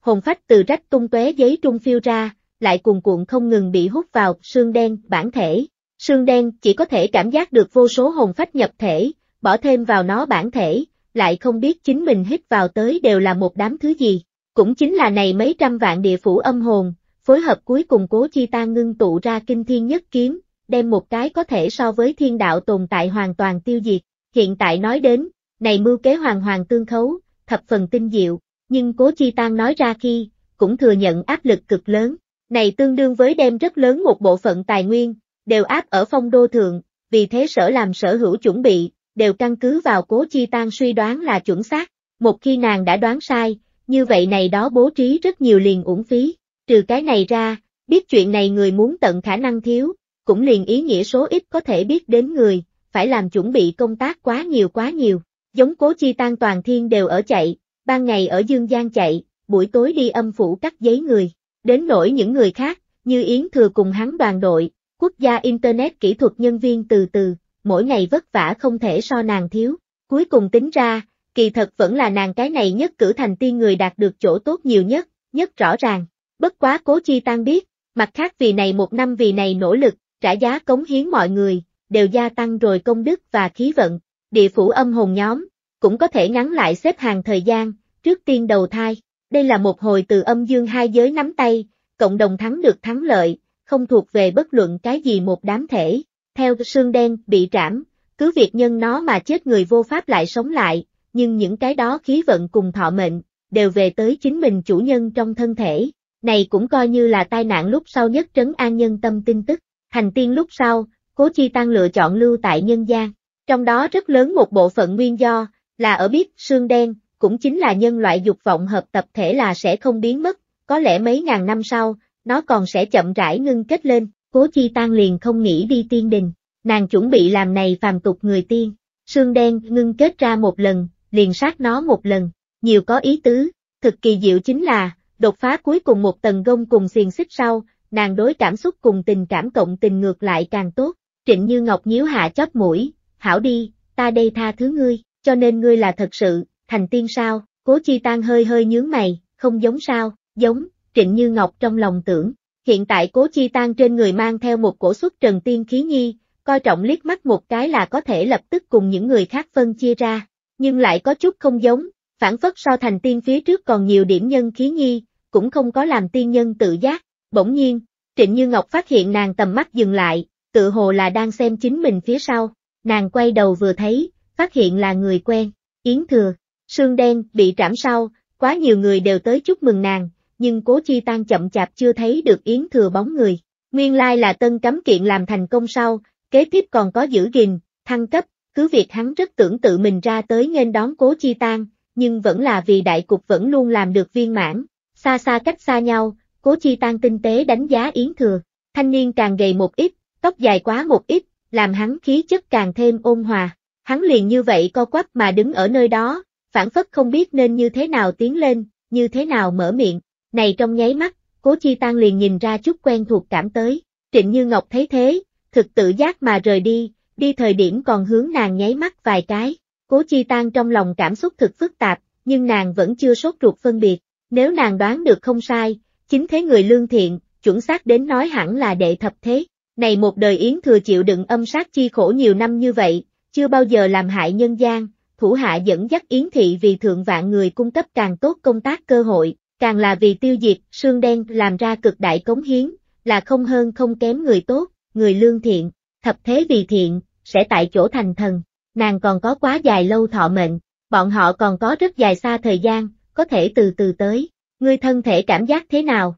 hồn phách từ rách tung tóe giấy trung phiêu ra, lại cuồn cuộn không ngừng bị hút vào xương đen bản thể. Xương đen chỉ có thể cảm giác được vô số hồn phách nhập thể, bỏ thêm vào nó bản thể, lại không biết chính mình hít vào tới đều là một đám thứ gì. Cũng chính là này mấy trăm vạn địa phủ âm hồn, phối hợp cuối cùng cố chi ta ngưng tụ ra kinh thiên nhất kiếm, đem một cái có thể so với thiên đạo tồn tại hoàn toàn tiêu diệt. Hiện tại nói đến, này mưu kế hoàn hoàn tương khấu, thập phần tinh diệu, nhưng cố chi tan nói ra khi, cũng thừa nhận áp lực cực lớn. Này tương đương với đem rất lớn một bộ phận tài nguyên, đều áp ở phong đô thượng, vì thế sở làm sở hữu chuẩn bị, đều căn cứ vào cố chi tan suy đoán là chuẩn xác, một khi nàng đã đoán sai, như vậy này đó bố trí rất nhiều liền uổng phí, trừ cái này ra, biết chuyện này người muốn tận khả năng thiếu, cũng liền ý nghĩa số ít có thể biết đến người, phải làm chuẩn bị công tác quá nhiều quá nhiều, giống cố chi tan toàn thiên đều ở chạy, ban ngày ở dương gian chạy, buổi tối đi âm phủ cắt giấy người, đến nỗi những người khác, như Yến Thừa cùng hắn đoàn đội, quốc gia Internet kỹ thuật nhân viên từ từ, mỗi ngày vất vả không thể so nàng thiếu. Cuối cùng tính ra, kỳ thật vẫn là nàng cái này nhất cử thành tiên người đạt được chỗ tốt nhiều nhất, nhất rõ ràng. Bất quá cố chi tan biết, mặt khác vì này một năm vì này nỗ lực, trả giá cống hiến mọi người, đều gia tăng rồi công đức và khí vận. Địa phủ âm hồn nhóm, cũng có thể ngắn lại xếp hàng thời gian, trước tiên đầu thai. Đây là một hồi từ âm dương hai giới nắm tay, cộng đồng thắng được thắng lợi, không thuộc về bất luận cái gì một đám thể theo xương đen, bị trảm, cứ việc nhân nó mà chết người vô pháp lại sống lại, nhưng những cái đó khí vận cùng thọ mệnh, đều về tới chính mình chủ nhân trong thân thể. Này cũng coi như là tai nạn lúc sau nhất trấn an nhân tâm tin tức, hành tiên lúc sau, cố chi tăng lựa chọn lưu tại nhân gian. Trong đó rất lớn một bộ phận nguyên do, là ở biết xương đen, cũng chính là nhân loại dục vọng hợp tập thể là sẽ không biến mất, có lẽ mấy ngàn năm sau, nó còn sẽ chậm rãi ngưng kết lên. Cố Chi Tan liền không nghĩ đi tiên đình, nàng chuẩn bị làm này phàm tục người tiên, xương đen ngưng kết ra một lần, liền sát nó một lần, nhiều có ý tứ, thực kỳ diệu chính là, đột phá cuối cùng một tầng gông cùng xiềng xích sau, nàng đối cảm xúc cùng tình cảm cộng tình ngược lại càng tốt, trịnh như ngọc nhíu hạ chóp mũi, hảo đi, ta đây tha thứ ngươi, cho nên ngươi là thật sự, thành tiên sao, cố chi tan hơi hơi nhướng mày, không giống sao, giống, trịnh như ngọc trong lòng tưởng, Hiện tại cố chi tan trên người mang theo một cổ xuất trần tiên khí nhi, coi trọng liếc mắt một cái là có thể lập tức cùng những người khác phân chia ra, nhưng lại có chút không giống, phản phất so thành tiên phía trước còn nhiều điểm nhân khí nhi, cũng không có làm tiên nhân tự giác. Bỗng nhiên, Trịnh Như Ngọc phát hiện nàng tầm mắt dừng lại, tự hồ là đang xem chính mình phía sau, nàng quay đầu vừa thấy, phát hiện là người quen, Yến Thừa, Sương Đen bị trảm sau, quá nhiều người đều tới chúc mừng nàng, nhưng cố chi tan chậm chạp chưa thấy được Yến Thừa bóng người. Nguyên lai là tân cấm kiện làm thành công sau, kế tiếp còn có giữ gìn, thăng cấp, cứ việc hắn rất tưởng tự mình ra tới nên đón cố chi tan, nhưng vẫn là vì đại cục vẫn luôn làm được viên mãn, xa xa cách xa nhau, cố chi tan tinh tế đánh giá Yến Thừa, thanh niên càng gầy một ít, tóc dài quá một ít, làm hắn khí chất càng thêm ôn hòa, hắn liền như vậy co quắp mà đứng ở nơi đó, phản phất không biết nên như thế nào tiến lên, như thế nào mở miệng, này trong nháy mắt, cố chi Tăng liền nhìn ra chút quen thuộc cảm tới, trịnh như ngọc thấy thế, thực tự giác mà rời đi, đi thời điểm còn hướng nàng nháy mắt vài cái, cố chi Tăng trong lòng cảm xúc thực phức tạp, nhưng nàng vẫn chưa sốt ruột phân biệt, nếu nàng đoán được không sai, chính thế người lương thiện, chuẩn xác đến nói hẳn là đệ thập thế, này một đời yến thừa chịu đựng âm sát chi khổ nhiều năm như vậy, chưa bao giờ làm hại nhân gian, thủ hạ dẫn dắt yến thị vì thượng vạn người cung cấp càng tốt công tác cơ hội, Càng là vì tiêu diệt, xương đen làm ra cực đại cống hiến, là không hơn không kém người tốt, người lương thiện, thập thế vì thiện, sẽ tại chỗ thành thần. Nàng còn có quá dài lâu thọ mệnh, bọn họ còn có rất dài xa thời gian, có thể từ từ tới. người thân thể cảm giác thế nào?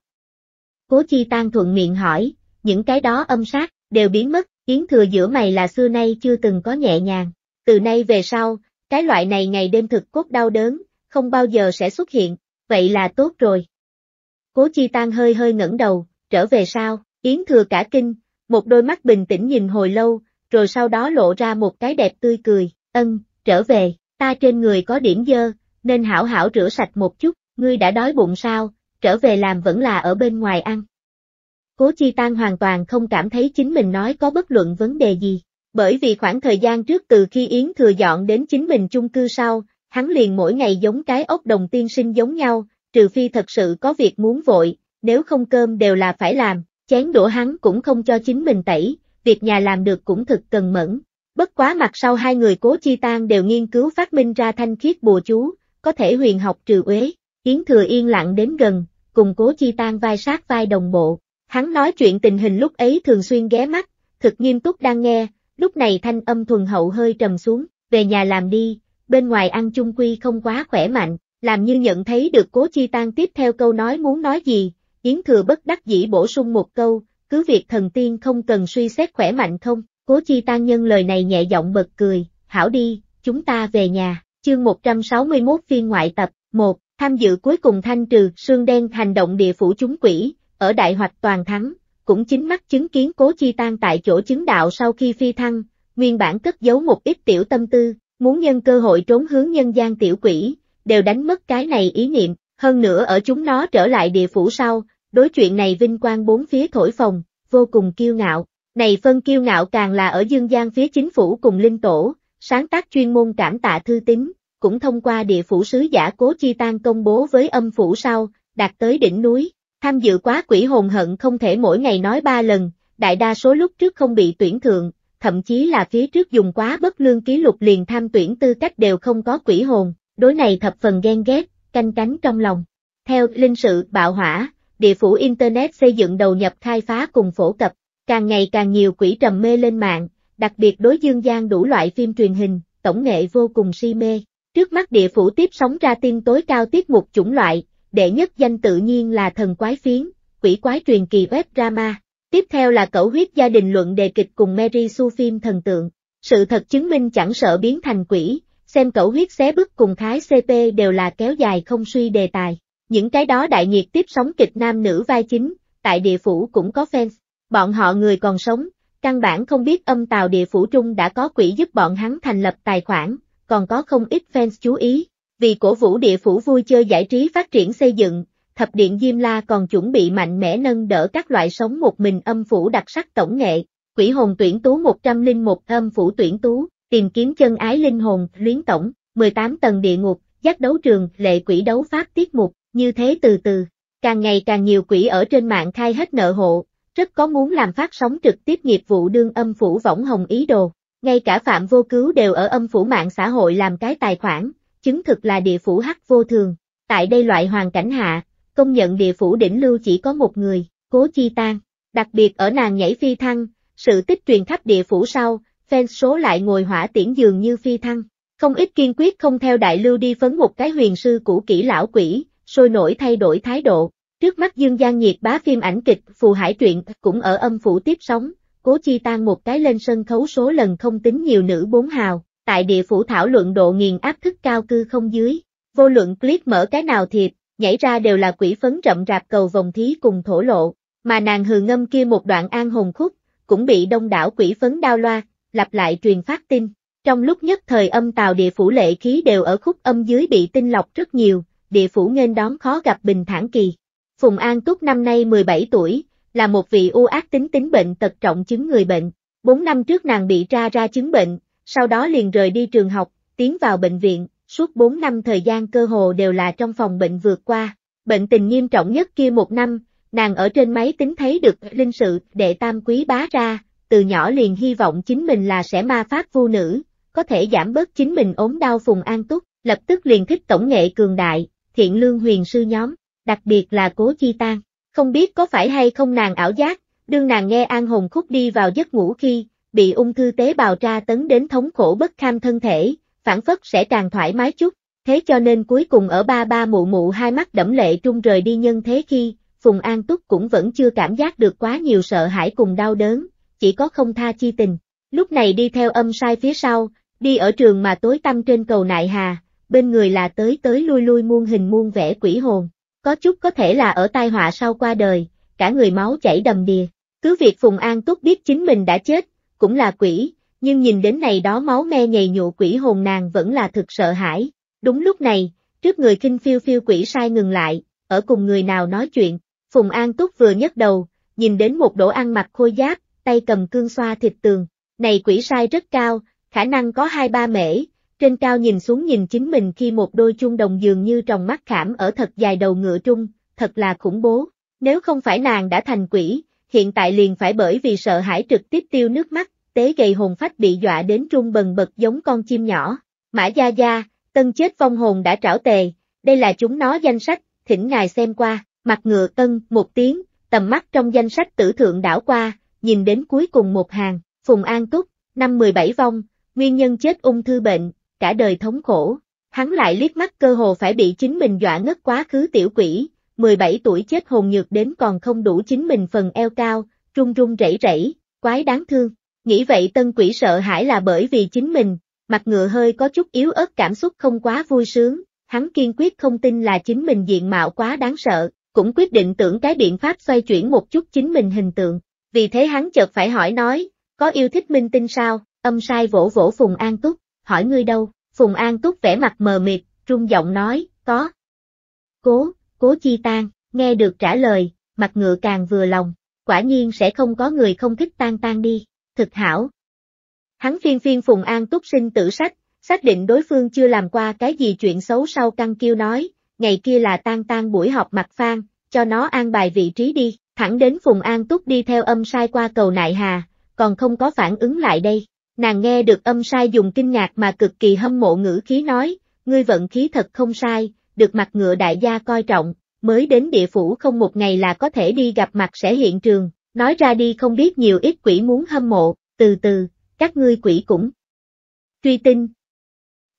Cố Chi Tan thuận miệng hỏi, những cái đó âm sát, đều biến mất, yến thừa giữa mày là xưa nay chưa từng có nhẹ nhàng. Từ nay về sau, cái loại này ngày đêm thực cốt đau đớn, không bao giờ sẽ xuất hiện, vậy là tốt rồi. Cố Chi Tăng hơi hơi ngẩng đầu, trở về sao, Yến Thừa cả kinh, một đôi mắt bình tĩnh nhìn hồi lâu, rồi sau đó lộ ra một cái đẹp tươi cười, ân, trở về, ta trên người có điểm dơ, nên hảo hảo rửa sạch một chút, ngươi đã đói bụng sao, trở về làm vẫn là ở bên ngoài ăn. Cố Chi Tăng hoàn toàn không cảm thấy chính mình nói có bất luận vấn đề gì, bởi vì khoảng thời gian trước từ khi Yến Thừa dọn đến chính mình chung cư sau, hắn liền mỗi ngày giống cái ốc đồng tiên sinh giống nhau, trừ phi thật sự có việc muốn vội, nếu không cơm đều là phải làm, chén đũa hắn cũng không cho chính mình tẩy, việc nhà làm được cũng thực cần mẫn. Bất quá mặt sau hai người cố chi tan đều nghiên cứu phát minh ra thanh khiết bùa chú, có thể huyền học trừ uế, Yến Thừa yên lặng đến gần, cùng cố chi tan vai sát vai đồng bộ. Hắn nói chuyện tình hình lúc ấy thường xuyên ghé mắt, thực nghiêm túc đang nghe, lúc này thanh âm thuần hậu hơi trầm xuống, về nhà làm đi, bên ngoài ăn chung quy không quá khỏe mạnh, làm như nhận thấy được cố chi tan tiếp theo câu nói muốn nói gì, Yến Thừa bất đắc dĩ bổ sung một câu, cứ việc thần tiên không cần suy xét khỏe mạnh không, cố chi tan nhân lời này nhẹ giọng bật cười, hảo đi, chúng ta về nhà, chương 161 phiên ngoại tập, 1, tham dự cuối cùng thanh trừ xương đen hành động địa phủ chúng quỷ, ở đại hoạch toàn thắng, cũng chính mắt chứng kiến cố chi tan tại chỗ chứng đạo sau khi phi thăng, nguyên bản cất giấu một ít tiểu tâm tư, muốn nhân cơ hội trốn hướng nhân gian tiểu quỷ, đều đánh mất cái này ý niệm, hơn nữa ở chúng nó trở lại địa phủ sau, đối chuyện này vinh quang bốn phía thổi phồng vô cùng kiêu ngạo, này phân kiêu ngạo càng là ở dương gian phía chính phủ cùng linh tổ, sáng tác chuyên môn cảm tạ thư tín, cũng thông qua địa phủ sứ giả cố chi tan công bố với âm phủ sau, đạt tới đỉnh núi, tham dự quá quỷ hồn hận không thể mỗi ngày nói ba lần, đại đa số lúc trước không bị tuyển thượng, thậm chí là phía trước dùng quá bất lương ký lục liền tham tuyển tư cách đều không có quỷ hồn, đối này thập phần ghen ghét, canh cánh trong lòng. Theo linh sự bạo hỏa, địa phủ Internet xây dựng đầu nhập khai phá cùng phổ cập, càng ngày càng nhiều quỷ trầm mê lên mạng, đặc biệt đối dương gian đủ loại phim truyền hình, tổng nghệ vô cùng si mê. Trước mắt địa phủ tiếp sóng ra tin tối cao tiết mục chủng loại, đệ nhất danh tự nhiên là thần quái phiến, quỷ quái truyền kỳ web drama. Tiếp theo là cẩu huyết gia đình luận đề kịch cùng Mary Sue phim thần tượng. Sự thật chứng minh chẳng sợ biến thành quỷ, xem cẩu huyết xé bức cùng khái CP đều là kéo dài không suy đề tài. Những cái đó đại nhiệt tiếp sóng kịch nam nữ vai chính, tại địa phủ cũng có fans. Bọn họ người còn sống, căn bản không biết âm tàu địa phủ trung đã có quỷ giúp bọn hắn thành lập tài khoản, còn có không ít fans chú ý. Vì cổ vũ địa phủ vui chơi giải trí phát triển xây dựng, Thập Điện Diêm La còn chuẩn bị mạnh mẽ nâng đỡ các loại sống một mình âm phủ đặc sắc tổng nghệ, quỷ hồn tuyển tú 101 âm phủ tuyển tú, tìm kiếm chân ái linh hồn, luyến tổng, 18 tầng địa ngục, giác đấu trường, lệ quỷ đấu pháp tiết mục, như thế từ từ. Càng ngày càng nhiều quỷ ở trên mạng khai hết nợ hộ, rất có muốn làm phát sóng trực tiếp nghiệp vụ đương âm phủ võng hồng ý đồ. Ngay cả Phạm Vô Cứu đều ở âm phủ mạng xã hội làm cái tài khoản, chứng thực là địa phủ hắc vô thường. Tại đây loại hoàn cảnh hạ, công nhận địa phủ đỉnh lưu chỉ có một người, cố chi tan. Đặc biệt ở nàng nhảy phi thăng, sự tích truyền khắp địa phủ sau, fan số lại ngồi hỏa tiễn dường như phi thăng. Không ít kiên quyết không theo đại lưu đi phấn một cái huyền sư cũ kỹ lão quỷ, sôi nổi thay đổi thái độ. Trước mắt Dương gian nhiệt bá phim ảnh kịch Phù Hải truyện cũng ở âm phủ tiếp sóng, cố chi tan một cái lên sân khấu số lần không tính nhiều nữ bốn hào, tại địa phủ thảo luận độ nghiền áp thức cao cư không dưới. Vô luận clip mở cái nào thiệt nhảy ra đều là quỷ phấn rậm rạp cầu vòng thí cùng thổ lộ, mà nàng hừ ngâm kia một đoạn an hồn khúc, cũng bị đông đảo quỷ phấn đao loa, lặp lại truyền phát tin. Trong lúc nhất thời âm tào địa phủ lệ khí đều ở khúc âm dưới bị tinh lọc rất nhiều, địa phủ nghênh đón khó gặp bình thản kỳ. Phùng An Túc năm nay 17 tuổi, là một vị u ác tính tính bệnh tật trọng chứng người bệnh. 4 năm trước nàng bị tra ra chứng bệnh, sau đó liền rời đi trường học, tiến vào bệnh viện, suốt 4 năm thời gian cơ hồ đều là trong phòng bệnh vượt qua. Bệnh tình nghiêm trọng nhất kia một năm, nàng ở trên máy tính thấy được linh sự đệ tam quý bá ra, từ nhỏ liền hy vọng chính mình là sẽ ma pháp vu nữ, có thể giảm bớt chính mình ốm đau phùng an túc, lập tức liền thích tổng nghệ cường đại, thiện lương huyền sư nhóm, đặc biệt là cố chi tan. Không biết có phải hay không nàng ảo giác, đương nàng nghe an hồn khúc đi vào giấc ngủ khi, bị ung thư tế bào tra tấn đến thống khổ bất kham thân thể, phản phất sẽ càng thoải mái chút, thế cho nên cuối cùng ở ba ba mụ mụ hai mắt đẫm lệ trung rời đi nhân thế khi, Phùng An Túc cũng vẫn chưa cảm giác được quá nhiều sợ hãi cùng đau đớn, chỉ có không tha chi tình. Lúc này đi theo âm sai phía sau, đi ở trường mà tối tăm trên cầu Nại Hà, bên người là tới tới lui lui muôn hình muôn vẻ quỷ hồn, có chút có thể là ở tai họa sau qua đời, cả người máu chảy đầm đìa. Cứ việc Phùng An Túc biết chính mình đã chết, cũng là quỷ, nhưng nhìn đến này đó máu me nhầy nhụ quỷ hồn nàng vẫn là thực sợ hãi. Đúng lúc này, trước người kinh phiêu phiêu quỷ sai ngừng lại, ở cùng người nào nói chuyện, Phùng An Túc vừa nhấc đầu, nhìn đến một đỗ ăn mặc khôi giáp, tay cầm cương xoa thịt tường, này quỷ sai rất cao, khả năng có hai ba mễ, trên cao nhìn xuống nhìn chính mình khi một đôi chung đồng dường như trong mắt khảm ở thật dài đầu ngựa trung, thật là khủng bố, nếu không phải nàng đã thành quỷ, hiện tại liền phải bởi vì sợ hãi trực tiếp tiêu nước mắt, tế gầy hồn phách bị dọa đến trung bần bật giống con chim nhỏ. Mã Gia Gia, tân chết vong hồn đã trảo tề, đây là chúng nó danh sách, thỉnh ngài xem qua, mặt ngựa tân, một tiếng, tầm mắt trong danh sách tử thượng đảo qua, nhìn đến cuối cùng một hàng, Phùng An Túc, năm 17 vong, nguyên nhân chết ung thư bệnh, cả đời thống khổ. Hắn lại liếc mắt cơ hồ phải bị chính mình dọa ngất quá khứ tiểu quỷ, 17 tuổi chết hồn nhược đến còn không đủ chính mình phần eo cao, run run rẩy rẩy, quái đáng thương. Nghĩ vậy tân quỷ sợ hãi là bởi vì chính mình, mặt ngựa hơi có chút yếu ớt cảm xúc không quá vui sướng, hắn kiên quyết không tin là chính mình diện mạo quá đáng sợ, cũng quyết định tưởng cái biện pháp xoay chuyển một chút chính mình hình tượng, vì thế hắn chợt phải hỏi nói, có yêu thích minh tinh sao, âm sai vỗ vỗ Phùng An Túc, hỏi ngươi đâu, Phùng An Túc vẻ mặt mờ mịt, trung giọng nói, có. Cố, cố chi tan, nghe được trả lời, mặt ngựa càng vừa lòng, quả nhiên sẽ không có người không thích tan tan đi thực hảo. Hắn phiên phiên Phùng An túc sinh tử sách, xác định đối phương chưa làm qua cái gì chuyện xấu sau căng kêu nói, ngày kia là tan tan buổi học mặt phan, cho nó an bài vị trí đi, thẳng đến Phùng An túc đi theo âm sai qua cầu Nại Hà, còn không có phản ứng lại đây. Nàng nghe được âm sai dùng kinh ngạc mà cực kỳ hâm mộ ngữ khí nói, ngươi vận khí thật không sai, được mặt ngựa đại gia coi trọng, mới đến địa phủ không một ngày là có thể đi gặp mặt sẽ hiện trường, Nói ra đi không biết nhiều ít quỷ muốn hâm mộ, từ từ, các ngươi quỷ cũng. Truy tinh.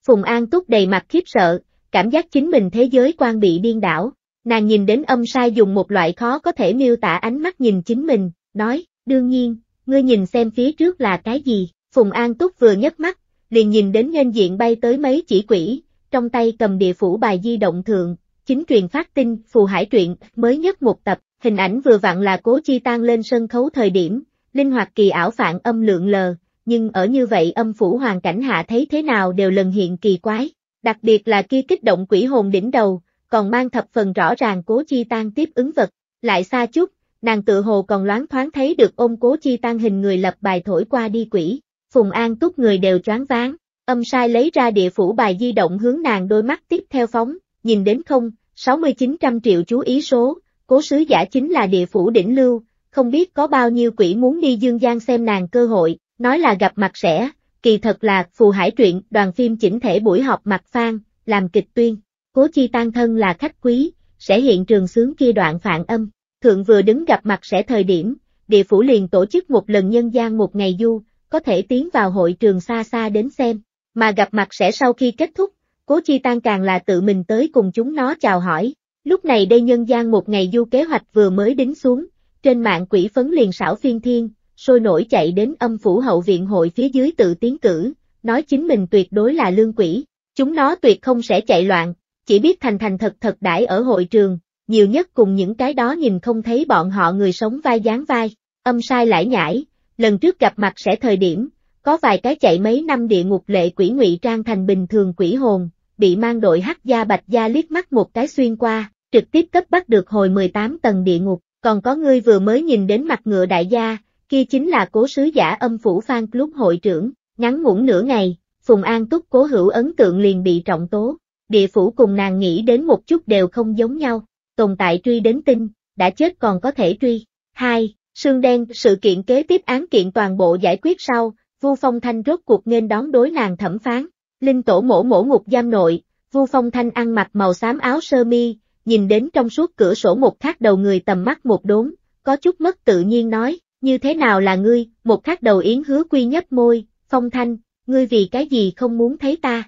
Phùng An túc đầy mặt khiếp sợ, cảm giác chính mình thế giới quan bị điên đảo. Nàng nhìn đến âm sai dùng một loại khó có thể miêu tả ánh mắt nhìn chính mình, nói, đương nhiên, ngươi nhìn xem phía trước là cái gì. Phùng An túc vừa nhấc mắt, liền nhìn đến nhân diện bay tới mấy chỉ quỷ, trong tay cầm địa phủ bài di động thượng, chính truyền phát tin, phù hải truyện, mới nhất một tập, hình ảnh vừa vặn là cố chi tan lên sân khấu thời điểm, linh hoạt kỳ ảo phản âm lượng lờ, nhưng ở như vậy âm phủ hoàn cảnh hạ thấy thế nào đều lần hiện kỳ quái, đặc biệt là kia kích động quỷ hồn đỉnh đầu, còn mang thập phần rõ ràng cố chi tan tiếp ứng vật, lại xa chút, nàng tự hồ còn loáng thoáng thấy được ôm cố chi tan hình người lập bài thổi qua đi quỷ, Phùng An túc người đều choáng váng, âm sai lấy ra địa phủ bài di động hướng nàng đôi mắt tiếp theo phóng, nhìn đến không, 6900 triệu chú ý số, cố sứ giả chính là địa phủ đỉnh lưu, không biết có bao nhiêu quỷ muốn đi dương gian xem nàng cơ hội, nói là gặp mặt sẽ, kỳ thật là phù hải truyện đoàn phim chỉnh thể buổi họp mặt phan, làm kịch tuyên, cố chi tan thân là khách quý, sẽ hiện trường sướng kia đoạn phản âm, thượng vừa đứng gặp mặt sẽ thời điểm, địa phủ liền tổ chức một lần nhân gian một ngày du, có thể tiến vào hội trường xa xa đến xem, mà gặp mặt sẽ sau khi kết thúc, cố chi tan càng là tự mình tới cùng chúng nó chào hỏi, Lúc này đây nhân gian một ngày du kế hoạch vừa mới đính xuống, trên mạng quỷ phấn liền xảo phiên thiên, sôi nổi chạy đến âm phủ hậu viện hội phía dưới tự tiến cử, nói chính mình tuyệt đối là lương quỷ, chúng nó tuyệt không sẽ chạy loạn, chỉ biết thành thành thật thật đãi ở hội trường, nhiều nhất cùng những cái đó nhìn không thấy bọn họ người sống vai dáng vai, âm sai lải nhải, lần trước gặp mặt sẽ thời điểm, có vài cái chạy mấy năm địa ngục lệ quỷ ngụy trang thành bình thường quỷ hồn, bị mang đội hắc gia bạch gia liếc mắt một cái xuyên qua, trực tiếp cấp bắt được hồi 18 tầng địa ngục, còn có ngươi vừa mới nhìn đến mặt ngựa đại gia, kia chính là cố sứ giả âm phủ phan club hội trưởng, ngắn ngủn nửa ngày, Phùng An Túc cố hữu ấn tượng liền bị trọng tố, địa phủ cùng nàng nghĩ đến một chút đều không giống nhau, tồn tại truy đến tinh đã chết còn có thể truy. 2. Sương đen, sự kiện kế tiếp án kiện toàn bộ giải quyết sau, Vu Phong Thanh rốt cuộc nên đón đối nàng thẩm phán, Linh tổ mổ mổ ngục giam nội, Vu Phong Thanh ăn mặc màu xám áo sơ mi, nhìn đến trong suốt cửa sổ một khắc đầu người tầm mắt một đốn, có chút mất tự nhiên nói, như thế nào là ngươi, một khắc đầu yến hứa quy nhấp môi, Phong Thanh, ngươi vì cái gì không muốn thấy ta?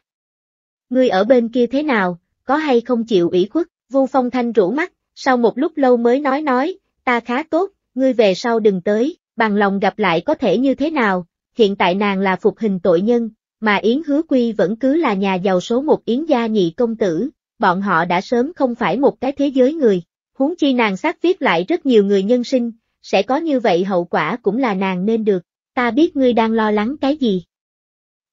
Ngươi ở bên kia thế nào, có hay không chịu ủy khuất, Vu Phong Thanh rủ mắt, sau một lúc lâu mới nói nói, ta khá tốt, ngươi về sau đừng tới, bằng lòng gặp lại có thể như thế nào, hiện tại nàng là phục hình tội nhân, mà Yến Hứa Quy vẫn cứ là nhà giàu số một Yến gia nhị công tử, bọn họ đã sớm không phải một cái thế giới người, huống chi nàng xác viết lại rất nhiều người nhân sinh, sẽ có như vậy hậu quả cũng là nàng nên được, ta biết ngươi đang lo lắng cái gì.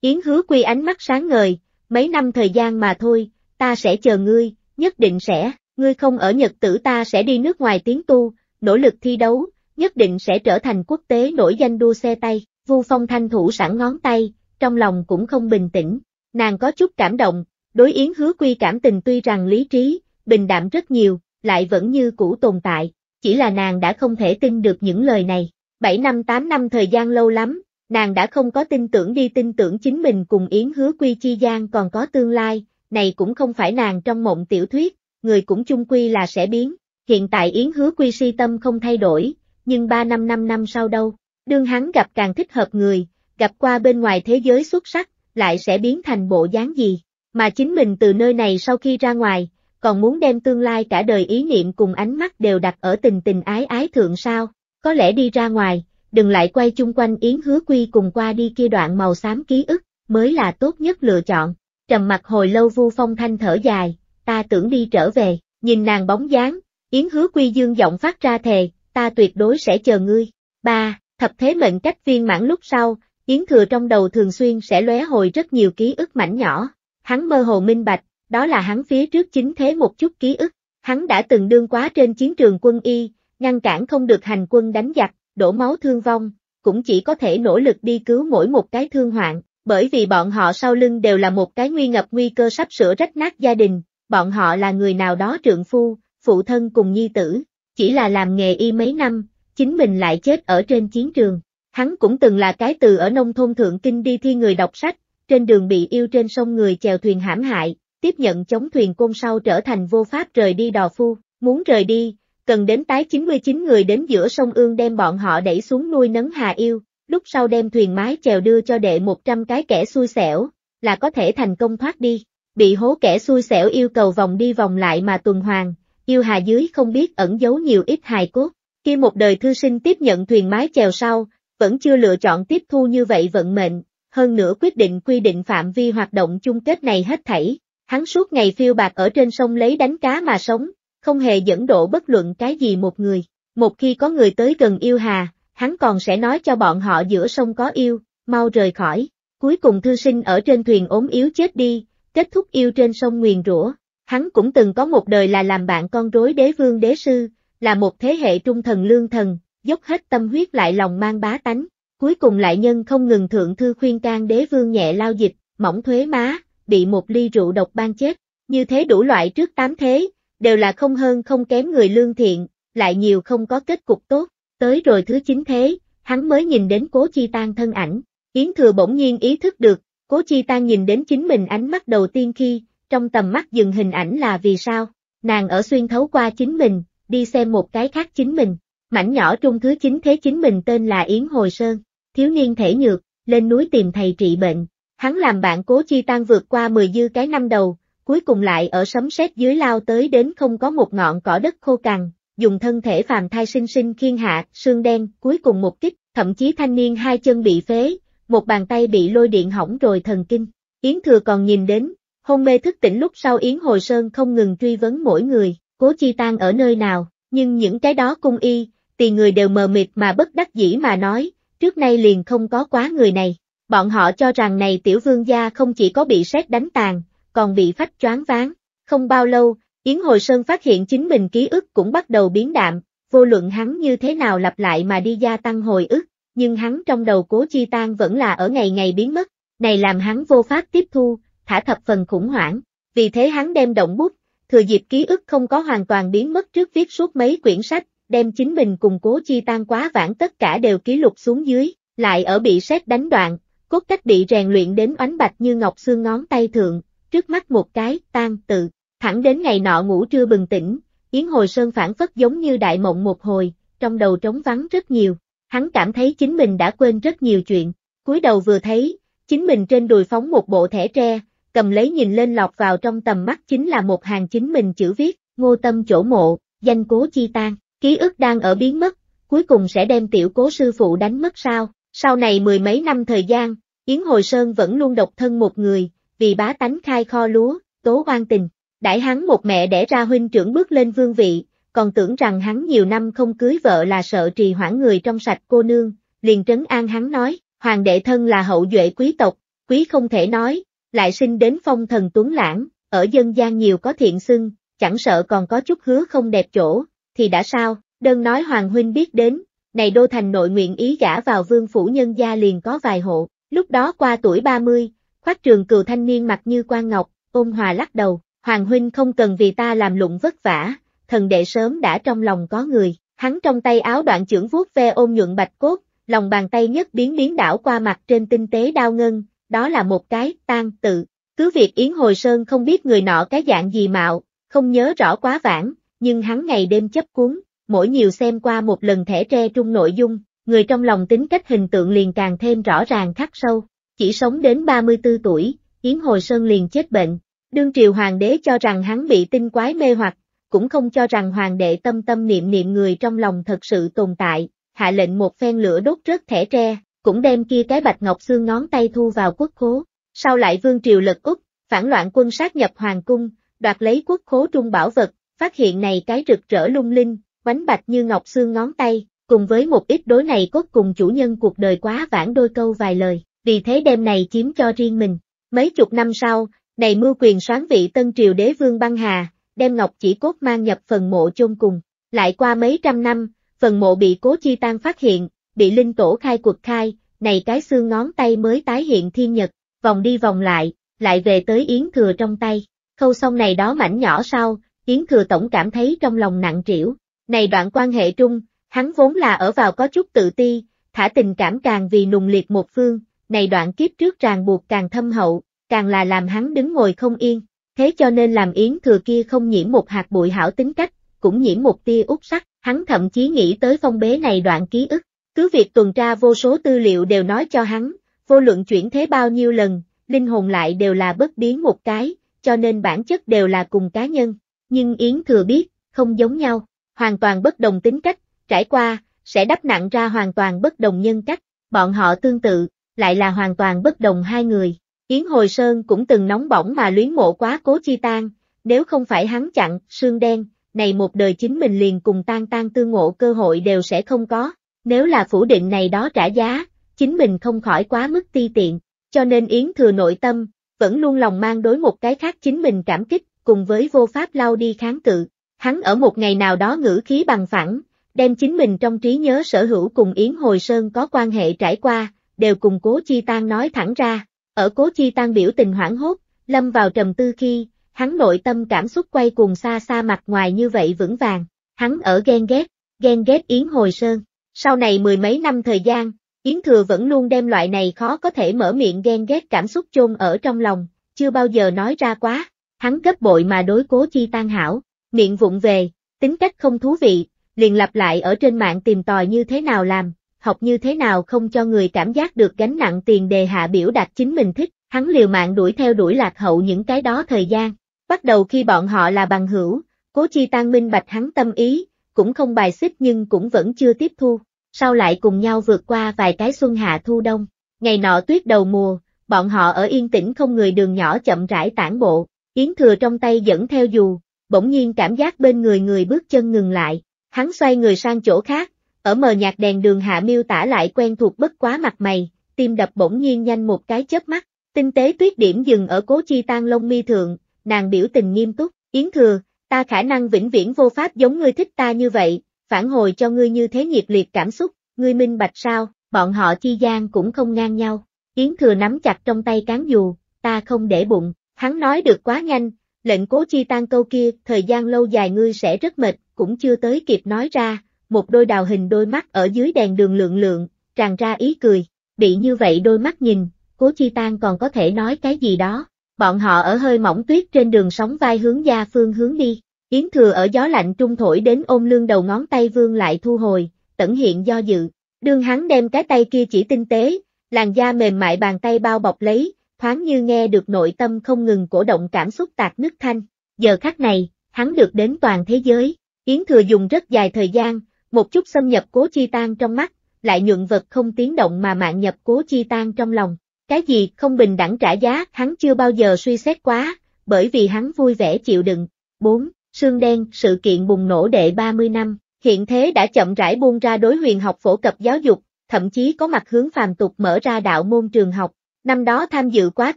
Yến Hứa Quy ánh mắt sáng ngời, mấy năm thời gian mà thôi, ta sẽ chờ ngươi, nhất định sẽ, ngươi không ở Nhật tử ta sẽ đi nước ngoài tiến tu, nỗ lực thi đấu, nhất định sẽ trở thành quốc tế nổi danh đua xe tay, Vu Phong Thanh thủ sẵn ngón tay, trong lòng cũng không bình tĩnh, nàng có chút cảm động, đối Yến Hứa Quy cảm tình tuy rằng lý trí, bình đạm rất nhiều, lại vẫn như cũ tồn tại, chỉ là nàng đã không thể tin được những lời này. 7 năm 8 năm thời gian lâu lắm, nàng đã không có tin tưởng đi tin tưởng chính mình cùng Yến Hứa Quy chi gian còn có tương lai, này cũng không phải nàng trong mộng tiểu thuyết, người cũng chung quy là sẽ biến, hiện tại Yến Hứa Quy si tâm không thay đổi, nhưng 3 năm 5 năm sau đâu, đương hắn gặp càng thích hợp người, gặp qua bên ngoài thế giới xuất sắc, lại sẽ biến thành bộ dáng gì, mà chính mình từ nơi này sau khi ra ngoài, còn muốn đem tương lai cả đời ý niệm cùng ánh mắt đều đặt ở tình tình ái ái thượng sao, có lẽ đi ra ngoài, đừng lại quay chung quanh Yến Hứa Quy cùng qua đi kia đoạn màu xám ký ức, mới là tốt nhất lựa chọn. Trầm mặt hồi lâu Vu Phong Thanh thở dài, ta tưởng đi trở về, nhìn nàng bóng dáng, Yến Hứa Quy dương giọng phát ra thề, ta tuyệt đối sẽ chờ ngươi. Ba, thập thế mệnh cách viên mãn lúc sau, Yến Thừa trong đầu thường xuyên sẽ lóe hồi rất nhiều ký ức mảnh nhỏ, hắn mơ hồ minh bạch, đó là hắn phía trước chính thế một chút ký ức, hắn đã từng đương quá trên chiến trường quân y, ngăn cản không được hành quân đánh giặc, đổ máu thương vong, cũng chỉ có thể nỗ lực đi cứu mỗi một cái thương hoạn, bởi vì bọn họ sau lưng đều là một cái nguy ngập nguy cơ sắp sửa rách nát gia đình, bọn họ là người nào đó trượng phu, phụ thân cùng nhi tử, chỉ là làm nghề y mấy năm, chính mình lại chết ở trên chiến trường. Hắn cũng từng là cái từ ở nông thôn Thượng Kinh đi thi người đọc sách, trên đường bị yêu trên sông người chèo thuyền hãm hại, tiếp nhận chống thuyền côn sau trở thành vô pháp rời đi đò phu, muốn rời đi, cần đến tái 99 người đến giữa sông Ương đem bọn họ đẩy xuống nuôi nấng hà yêu, lúc sau đem thuyền mái chèo đưa cho đệ 100 cái kẻ xui xẻo, là có thể thành công thoát đi, bị hố kẻ xui xẻo yêu cầu vòng đi vòng lại mà tuần hoàn, yêu hà dưới không biết ẩn giấu nhiều ít hài cốt, khi một đời thư sinh tiếp nhận thuyền mái chèo sau, vẫn chưa lựa chọn tiếp thu như vậy vận mệnh, hơn nữa quyết định quy định phạm vi hoạt động chung kết này hết thảy, hắn suốt ngày phiêu bạc ở trên sông lấy đánh cá mà sống, không hề dẫn độ bất luận cái gì một người, một khi có người tới gần yêu hà, hắn còn sẽ nói cho bọn họ giữa sông có yêu, mau rời khỏi, cuối cùng thư sinh ở trên thuyền ốm yếu chết đi, kết thúc yêu trên sông nguyền rủa. Hắn cũng từng có một đời là làm bạn con rối đế vương đế sư, là một thế hệ trung thần lương thần, dốc hết tâm huyết lại lòng mang bá tánh, cuối cùng lại nhân không ngừng thượng thư khuyên can đế vương nhẹ lao dịch, mỏng thuế má, bị một ly rượu độc ban chết, như thế đủ loại trước tám thế, đều là không hơn không kém người lương thiện, lại nhiều không có kết cục tốt, tới rồi thứ chín thế, hắn mới nhìn đến cố chi tan thân ảnh, Yến Thừa bỗng nhiên ý thức được, cố chi tan nhìn đến chính mình ánh mắt đầu tiên khi, trong tầm mắt dừng hình ảnh là vì sao, nàng ở xuyên thấu qua chính mình, đi xem một cái khác chính mình, Mảnh nhỏ trung thứ chính thế chính mình tên là Yến Hồi Sơn, thiếu niên thể nhược, lên núi tìm thầy trị bệnh. Hắn làm bạn cố chi tan vượt qua mười dư cái năm đầu, cuối cùng lại ở sấm sét dưới lao tới đến không có một ngọn cỏ đất khô cằn, dùng thân thể phàm thai sinh sinh khiên hạ, xương đen, cuối cùng một kích, thậm chí thanh niên hai chân bị phế, một bàn tay bị lôi điện hỏng rồi thần kinh. Yến Thừa còn nhìn đến, hôn mê thức tỉnh lúc sau Yến Hồi Sơn không ngừng truy vấn mỗi người, cố chi tan ở nơi nào, nhưng những cái đó cung y, tì người đều mờ mịt mà bất đắc dĩ mà nói, trước nay liền không có quá người này. Bọn họ cho rằng này tiểu vương gia không chỉ có bị sét đánh tàn, còn bị phách choáng váng. Không bao lâu, Yến Hồi Sơn phát hiện chính mình ký ức cũng bắt đầu biến đạm, vô luận hắn như thế nào lặp lại mà đi gia tăng hồi ức, nhưng hắn trong đầu cố chi tan vẫn là ở ngày ngày biến mất, này làm hắn vô pháp tiếp thu, thả thập phần khủng hoảng, vì thế hắn đem động bút, thừa dịp ký ức không có hoàn toàn biến mất trước viết suốt mấy quyển sách, đem chính mình cùng cố chi tan quá vãng tất cả đều ký lục xuống dưới, lại ở bị xét đánh đoạn, cốt cách bị rèn luyện đến oánh bạch như ngọc xương ngón tay thượng, trước mắt một cái, tan tự, thẳng đến ngày nọ ngủ trưa bừng tỉnh, Yến Hồi Sơn phản phất giống như đại mộng một hồi, trong đầu trống vắng rất nhiều, hắn cảm thấy chính mình đã quên rất nhiều chuyện, cúi đầu vừa thấy, chính mình trên đùi phóng một bộ thẻ tre, cầm lấy nhìn lên lọt vào trong tầm mắt chính là một hàng chính mình chữ viết, ngô tâm chỗ mộ, danh cố chi tan. Ký ức đang ở biến mất, cuối cùng sẽ đem tiểu cố sư phụ đánh mất sao, sau này mười mấy năm thời gian, Yến Hồi Sơn vẫn luôn độc thân một người, vì bá tánh khai kho lúa, tố oan tình, đại hắn một mẹ đẻ ra huynh trưởng bước lên vương vị, còn tưởng rằng hắn nhiều năm không cưới vợ là sợ trì hoãn người trong sạch cô nương, liền trấn an hắn nói, hoàng đệ thân là hậu duệ quý tộc, quý không thể nói, lại sinh đến phong thần tuấn lãng, ở dân gian nhiều có thiện xưng, chẳng sợ còn có chút hứa không đẹp chỗ, thì đã sao, đơn nói Hoàng Huynh biết đến, này đô thành nội nguyện ý gả vào vương phủ nhân gia liền có vài hộ, lúc đó qua tuổi 30, khoác trường cừu thanh niên mặt như quan ngọc, ôn hòa lắc đầu, Hoàng Huynh không cần vì ta làm lụng vất vả, thần đệ sớm đã trong lòng có người, hắn trong tay áo đoạn trưởng vuốt ve ôm nhuận bạch cốt, lòng bàn tay nhất biến biến đảo qua mặt trên tinh tế đao ngân, đó là một cái tan tự, cứ việc Yến Hồi Sơn không biết người nọ cái dạng gì mạo, không nhớ rõ quá vãng, nhưng hắn ngày đêm chấp cuốn, mỗi nhiều xem qua một lần thẻ tre trung nội dung, người trong lòng tính cách hình tượng liền càng thêm rõ ràng khắc sâu. Chỉ sống đến 34 tuổi, Yến Hồi Sơn liền chết bệnh. Đương triều hoàng đế cho rằng hắn bị tinh quái mê hoặc, cũng không cho rằng hoàng đệ tâm tâm niệm niệm người trong lòng thật sự tồn tại, hạ lệnh một phen lửa đốt rớt thẻ tre, cũng đem kia cái bạch ngọc xương ngón tay thu vào quốc khố. Sau lại vương triều lật úp, phản loạn quân sát nhập hoàng cung, đoạt lấy quốc khố trung bảo vật, phát hiện này cái rực rỡ lung linh, bánh bạch như ngọc xương ngón tay, cùng với một ít đối này cốt cùng chủ nhân cuộc đời quá vãn đôi câu vài lời, vì thế đêm này chiếm cho riêng mình. Mấy chục năm sau, này mưu quyền soán vị tân triều đế vương băng hà, đem ngọc chỉ cốt mang nhập phần mộ chôn cùng. Lại qua mấy trăm năm, phần mộ bị cố chi tan phát hiện, bị linh tổ khai cuộc khai, này cái xương ngón tay mới tái hiện thiên nhật, vòng đi vòng lại, lại về tới yến thừa trong tay. Khâu xong này đó mảnh nhỏ sau, Yến Thừa Tổng cảm thấy trong lòng nặng trĩu. Này đoạn quan hệ trung, hắn vốn là ở vào có chút tự ti, thả tình cảm càng vì nùng liệt một phương, này đoạn kiếp trước ràng buộc càng thâm hậu, càng là làm hắn đứng ngồi không yên, thế cho nên làm Yến Thừa kia không nhiễm một hạt bụi hảo tính cách, cũng nhiễm một tia út sắc, hắn thậm chí nghĩ tới phong bế này đoạn ký ức, cứ việc tuần tra vô số tư liệu đều nói cho hắn, vô luận chuyển thế bao nhiêu lần, linh hồn lại đều là bất biến một cái, cho nên bản chất đều là cùng cá nhân, nhưng Yến Thừa biết, không giống nhau, hoàn toàn bất đồng tính cách, trải qua, sẽ đắp nặng ra hoàn toàn bất đồng nhân cách, bọn họ tương tự, lại là hoàn toàn bất đồng hai người. Yến Hồi Sơn cũng từng nóng bỏng mà luyến mộ quá cố chi tan, nếu không phải hắn chặn, xương đen, này một đời chính mình liền cùng tan tan tương ngộ cơ hội đều sẽ không có, nếu là phủ định này đó trả giá, chính mình không khỏi quá mức ti tiện, cho nên Yến thừa nội tâm, vẫn luôn lòng mang đối một cái khác chính mình cảm kích, cùng với vô pháp lao đi kháng cự. Hắn ở một ngày nào đó ngữ khí bằng phẳng, đem chính mình trong trí nhớ sở hữu cùng Yến Hồi Sơn có quan hệ trải qua, đều cùng Cố Chi Tan nói thẳng ra. Ở Cố Chi Tan biểu tình hoảng hốt, lâm vào trầm tư khi, hắn nội tâm cảm xúc quay cùng xa xa mặt ngoài như vậy vững vàng. Hắn ở ghen ghét, ghen ghét Yến Hồi Sơn. Sau này mười mấy năm thời gian, Yến Thừa vẫn luôn đem loại này khó có thể mở miệng ghen ghét cảm xúc chôn ở trong lòng, chưa bao giờ nói ra quá. Hắn gấp bội mà đối cố chi tan hảo, miệng vụng về, tính cách không thú vị, liền lặp lại ở trên mạng tìm tòi như thế nào làm, học như thế nào không cho người cảm giác được gánh nặng tiền đề hạ biểu đạt chính mình thích, hắn liều mạng đuổi theo đuổi lạc hậu những cái đó thời gian. Bắt đầu khi bọn họ là bằng hữu, cố chi tan minh bạch hắn tâm ý, cũng không bài xích nhưng cũng vẫn chưa tiếp thu, sau lại cùng nhau vượt qua vài cái xuân hạ thu đông. Ngày nọ tuyết đầu mùa, bọn họ ở yên tĩnh không người đường nhỏ chậm rãi tản bộ, Yến Thừa trong tay dẫn theo dù, bỗng nhiên cảm giác bên người người bước chân ngừng lại, hắn xoay người sang chỗ khác, ở mờ nhạt đèn đường hạ miêu tả lại quen thuộc bất quá mặt mày, tim đập bỗng nhiên nhanh một cái chớp mắt, tinh tế tuyết điểm dừng ở cố chi tan lông mi thượng, nàng biểu tình nghiêm túc, Yến Thừa, ta khả năng vĩnh viễn vô pháp giống ngươi thích ta như vậy, phản hồi cho ngươi như thế nhiệt liệt cảm xúc, ngươi minh bạch sao, bọn họ chi gian cũng không ngang nhau, Yến Thừa nắm chặt trong tay cán dù, ta không để bụng, Hắn nói được quá nhanh, lệnh cố chi tan câu kia, thời gian lâu dài ngươi sẽ rất mệt, cũng chưa tới kịp nói ra, một đôi đào hình đôi mắt ở dưới đèn đường lượng lượng, tràn ra ý cười, bị như vậy đôi mắt nhìn, cố chi tan còn có thể nói cái gì đó. Bọn họ ở hơi mỏng tuyết trên đường sóng vai hướng gia phương hướng đi, Yến thừa ở gió lạnh trung thổi đến ôm lương đầu ngón tay vương lại thu hồi, tẩn hiện do dự, đương hắn đem cái tay kia chỉ tinh tế, làn da mềm mại bàn tay bao bọc lấy, thoáng như nghe được nội tâm không ngừng cổ động cảm xúc tạc nứt thanh. Giờ khắc này, hắn được đến toàn thế giới, Yến Thừa dùng rất dài thời gian, một chút xâm nhập cố chi tan trong mắt, lại nhuận vật không tiếng động mà mạng nhập cố chi tan trong lòng. Cái gì không bình đẳng trả giá hắn chưa bao giờ suy xét quá, bởi vì hắn vui vẻ chịu đựng. 4. Sương đen, sự kiện bùng nổ đệ 30 năm, hiện thế đã chậm rãi buông ra đối huyền học phổ cập giáo dục, thậm chí có mặt hướng phàm tục mở ra đạo môn trường học, Năm đó tham dự quá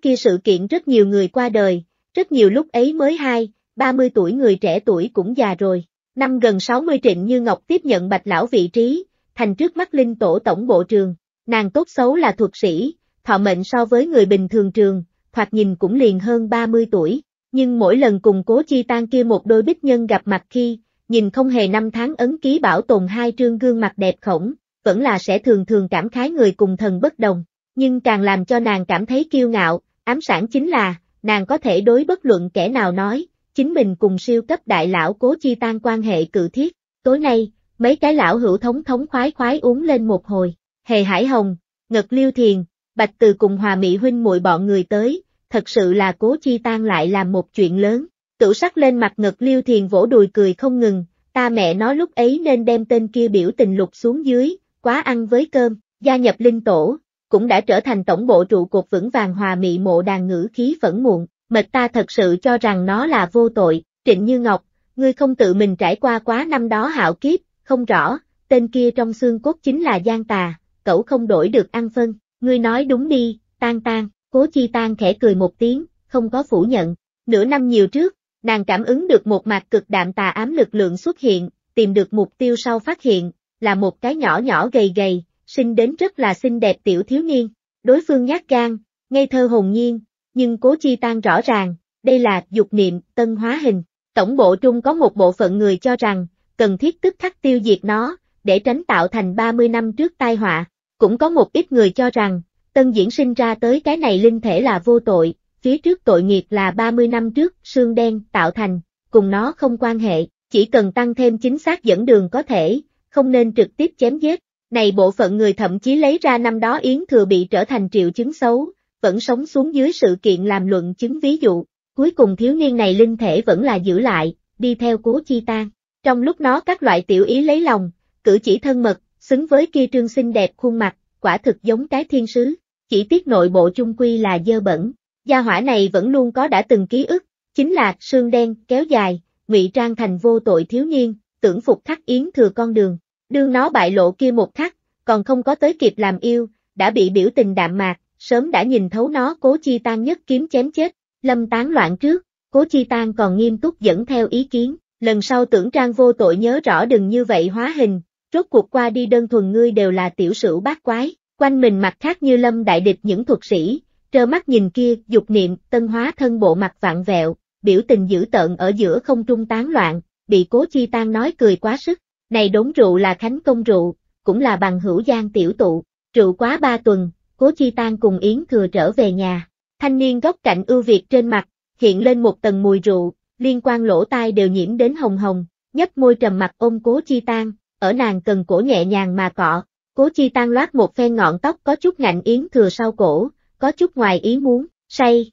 kia sự kiện rất nhiều người qua đời, rất nhiều lúc ấy mới 2, 30 tuổi người trẻ tuổi cũng già rồi. Năm gần 60 Trịnh Như Ngọc tiếp nhận Bạch Lão vị trí, thành trước mắt Linh Tổ Tổng Bộ Trường. Nàng tốt xấu là thuật sĩ, thọ mệnh so với người bình thường trường, thoạt nhìn cũng liền hơn 30 tuổi. Nhưng mỗi lần cùng cố chi tan kia một đôi bích nhân gặp mặt khi, nhìn không hề năm tháng ấn ký bảo tồn hai trương gương mặt đẹp khổng, vẫn là sẽ thường thường cảm khái người cùng thần bất đồng nhưng càng làm cho nàng cảm thấy kiêu ngạo, ám sản chính là, nàng có thể đối bất luận kẻ nào nói, chính mình cùng siêu cấp đại lão cố chi tan quan hệ cự thiết. Tối nay, mấy cái lão hữu thống thống khoái khoái uống lên một hồi, hề hải hồng, ngật liêu thiền, bạch từ cùng hòa mỹ huynh muội bọn người tới, thật sự là cố chi tan lại làm một chuyện lớn. Cửu sắc lên mặt ngật liêu thiền vỗ đùi cười không ngừng, ta mẹ nó lúc ấy nên đem tên kia biểu tình lục xuống dưới, quá ăn với cơm, gia nhập linh tổ, cũng đã trở thành tổng bộ trụ cột vững vàng hòa mị mộ đàn ngữ khí phẫn muộn, mệt ta thật sự cho rằng nó là vô tội, trịnh như ngọc, ngươi không tự mình trải qua quá năm đó hạo kiếp, không rõ, tên kia trong xương cốt chính là gian tà, cậu không đổi được ăn phân, ngươi nói đúng đi, tan tan, cố chi tan khẽ cười một tiếng, không có phủ nhận, nửa năm nhiều trước, nàng cảm ứng được một mặt cực đạm tà ám lực lượng xuất hiện, tìm được mục tiêu sau phát hiện, là một cái nhỏ nhỏ gầy gầy, sinh đến rất là xinh đẹp tiểu thiếu niên. Đối phương nhát gan, ngây thơ hồn nhiên, nhưng cố chi tan rõ ràng, đây là dục niệm, tân hóa hình. Tổng bộ trung có một bộ phận người cho rằng, cần thiết tức khắc tiêu diệt nó, để tránh tạo thành 30 năm trước tai họa. Cũng có một ít người cho rằng, tân diễn sinh ra tới cái này linh thể là vô tội, phía trước tội nghiệp là 30 năm trước, xương đen, tạo thành, cùng nó không quan hệ, chỉ cần tăng thêm chính xác dẫn đường có thể, không nên trực tiếp chém giết, này bộ phận người thậm chí lấy ra năm đó Yến Thừa bị trở thành triệu chứng xấu, vẫn sống xuống dưới sự kiện làm luận chứng ví dụ, cuối cùng thiếu niên này linh thể vẫn là giữ lại, đi theo cố chi tan. Trong lúc nó các loại tiểu ý lấy lòng, cử chỉ thân mật, xứng với kia trương xinh đẹp khuôn mặt, quả thực giống cái thiên sứ, chỉ tiếc nội bộ chung quy là dơ bẩn. Gia hỏa này vẫn luôn có đã từng ký ức, chính là sương đen, kéo dài, ngụy trang thành vô tội thiếu niên, tưởng phục khắc yến thừa con đường, Đương nó bại lộ kia một khắc, còn không có tới kịp làm yêu, đã bị biểu tình đạm mạc, sớm đã nhìn thấu nó cố chi tan nhất kiếm chém chết, lâm tán loạn trước, cố chi tan còn nghiêm túc dẫn theo ý kiến, lần sau tưởng trang vô tội nhớ rõ đừng như vậy hóa hình, rốt cuộc qua đi đơn thuần ngươi đều là tiểu sửu bát quái, quanh mình mặt khác như lâm đại địch những thuật sĩ, trơ mắt nhìn kia, dục niệm, tân hóa thân bộ mặt vạn vẹo, biểu tình dữ tợn ở giữa không trung tán loạn, bị cố chi tan nói cười quá sức, này đốn rượu là khánh công rượu, cũng là bằng hữu gian tiểu tụ, rượu quá ba tuần, cố chi tan cùng Yến Thừa trở về nhà. Thanh niên góc cạnh ưu việt trên mặt, hiện lên một tầng mùi rượu, liên quan lỗ tai đều nhiễm đến hồng hồng, nhấp môi trầm mặt ôm cố chi tan, ở nàng cần cổ nhẹ nhàng mà cọ, cố chi tan loát một phen ngọn tóc có chút ngạnh Yến Thừa sau cổ, có chút ngoài ý muốn, say.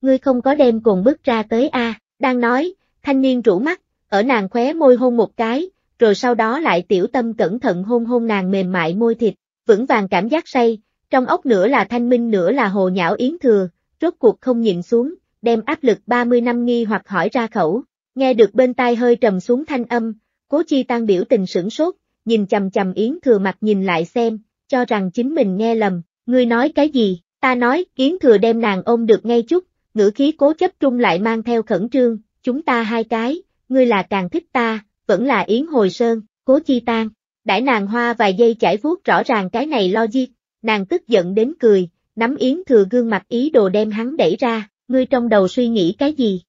Ngươi không có đem cồn bước ra tới a đang nói, thanh niên rủ mắt, ở nàng khóe môi hôn một cái, rồi sau đó lại tiểu tâm cẩn thận hôn hôn nàng mềm mại môi thịt, vững vàng cảm giác say, trong ốc nửa là thanh minh nửa là hồ nhão yến thừa, rốt cuộc không nhìn xuống, đem áp lực 30 năm nghi hoặc hỏi ra khẩu, nghe được bên tai hơi trầm xuống thanh âm, cố chi tan biểu tình sửng sốt, nhìn chầm chầm yến thừa mặt nhìn lại xem, cho rằng chính mình nghe lầm, ngươi nói cái gì, ta nói, yến thừa đem nàng ôm được ngay chút, ngữ khí cố chấp trung lại mang theo khẩn trương, chúng ta hai cái, ngươi là càng thích ta, vẫn là Yến Hồi Sơn, Cố Chi Tan. Đãi nàng hoa vài giây chảy vuốt rõ ràng cái này lo logic, nàng tức giận đến cười, nắm Yến thừa gương mặt ý đồ đem hắn đẩy ra, ngươi trong đầu suy nghĩ cái gì?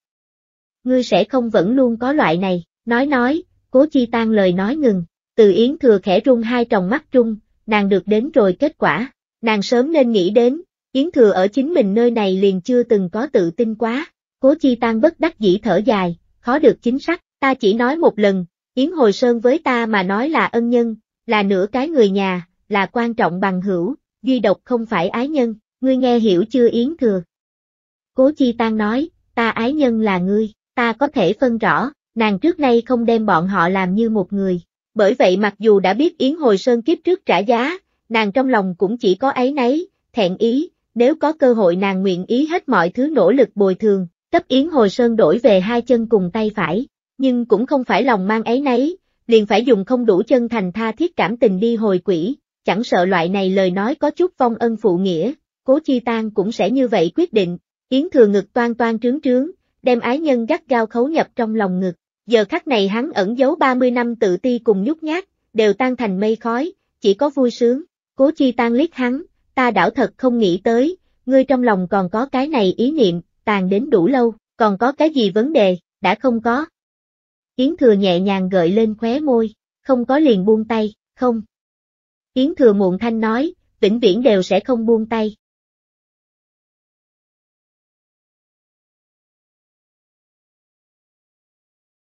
Ngươi sẽ không vẫn luôn có loại này, nói nói, Cố Chi Tan lời nói ngừng, từ Yến thừa khẽ run hai tròng mắt trung, nàng được đến rồi kết quả, nàng sớm nên nghĩ đến, Yến thừa ở chính mình nơi này liền chưa từng có tự tin quá, Cố Chi Tan bất đắc dĩ thở dài, khó được chính xác, Ta chỉ nói một lần, Yến Hồi Sơn với ta mà nói là ân nhân, là nửa cái người nhà, là quan trọng bằng hữu, duy độc không phải ái nhân, ngươi nghe hiểu chưa Yến Thừa? Cố Chi Tăng nói, ta ái nhân là ngươi, ta có thể phân rõ, nàng trước nay không đem bọn họ làm như một người. Bởi vậy mặc dù đã biết Yến Hồi Sơn kiếp trước trả giá, nàng trong lòng cũng chỉ có ấy nấy, thẹn ý, nếu có cơ hội nàng nguyện ý hết mọi thứ nỗ lực bồi thường, cấp Yến Hồi Sơn đổi về hai chân cùng tay phải nhưng cũng không phải lòng mang ấy nấy, liền phải dùng không đủ chân thành tha thiết cảm tình đi hồi quỷ, chẳng sợ loại này lời nói có chút vong ân phụ nghĩa, cố chi tan cũng sẽ như vậy quyết định, Yến thừa ngực toan toan trướng trướng, đem ái nhân gắt gao khấu nhập trong lòng ngực, giờ khắc này hắn ẩn giấu 30 năm tự ti cùng nhút nhát, đều tan thành mây khói, chỉ có vui sướng, cố chi tan liếc hắn, ta đảo thật không nghĩ tới, ngươi trong lòng còn có cái này ý niệm, tàn đến đủ lâu, còn có cái gì vấn đề, đã không có. Yến Thừa nhẹ nhàng gợi lên khóe môi, không có liền buông tay, không. Yến Thừa muộn thanh nói, vĩnh viễn đều sẽ không buông tay.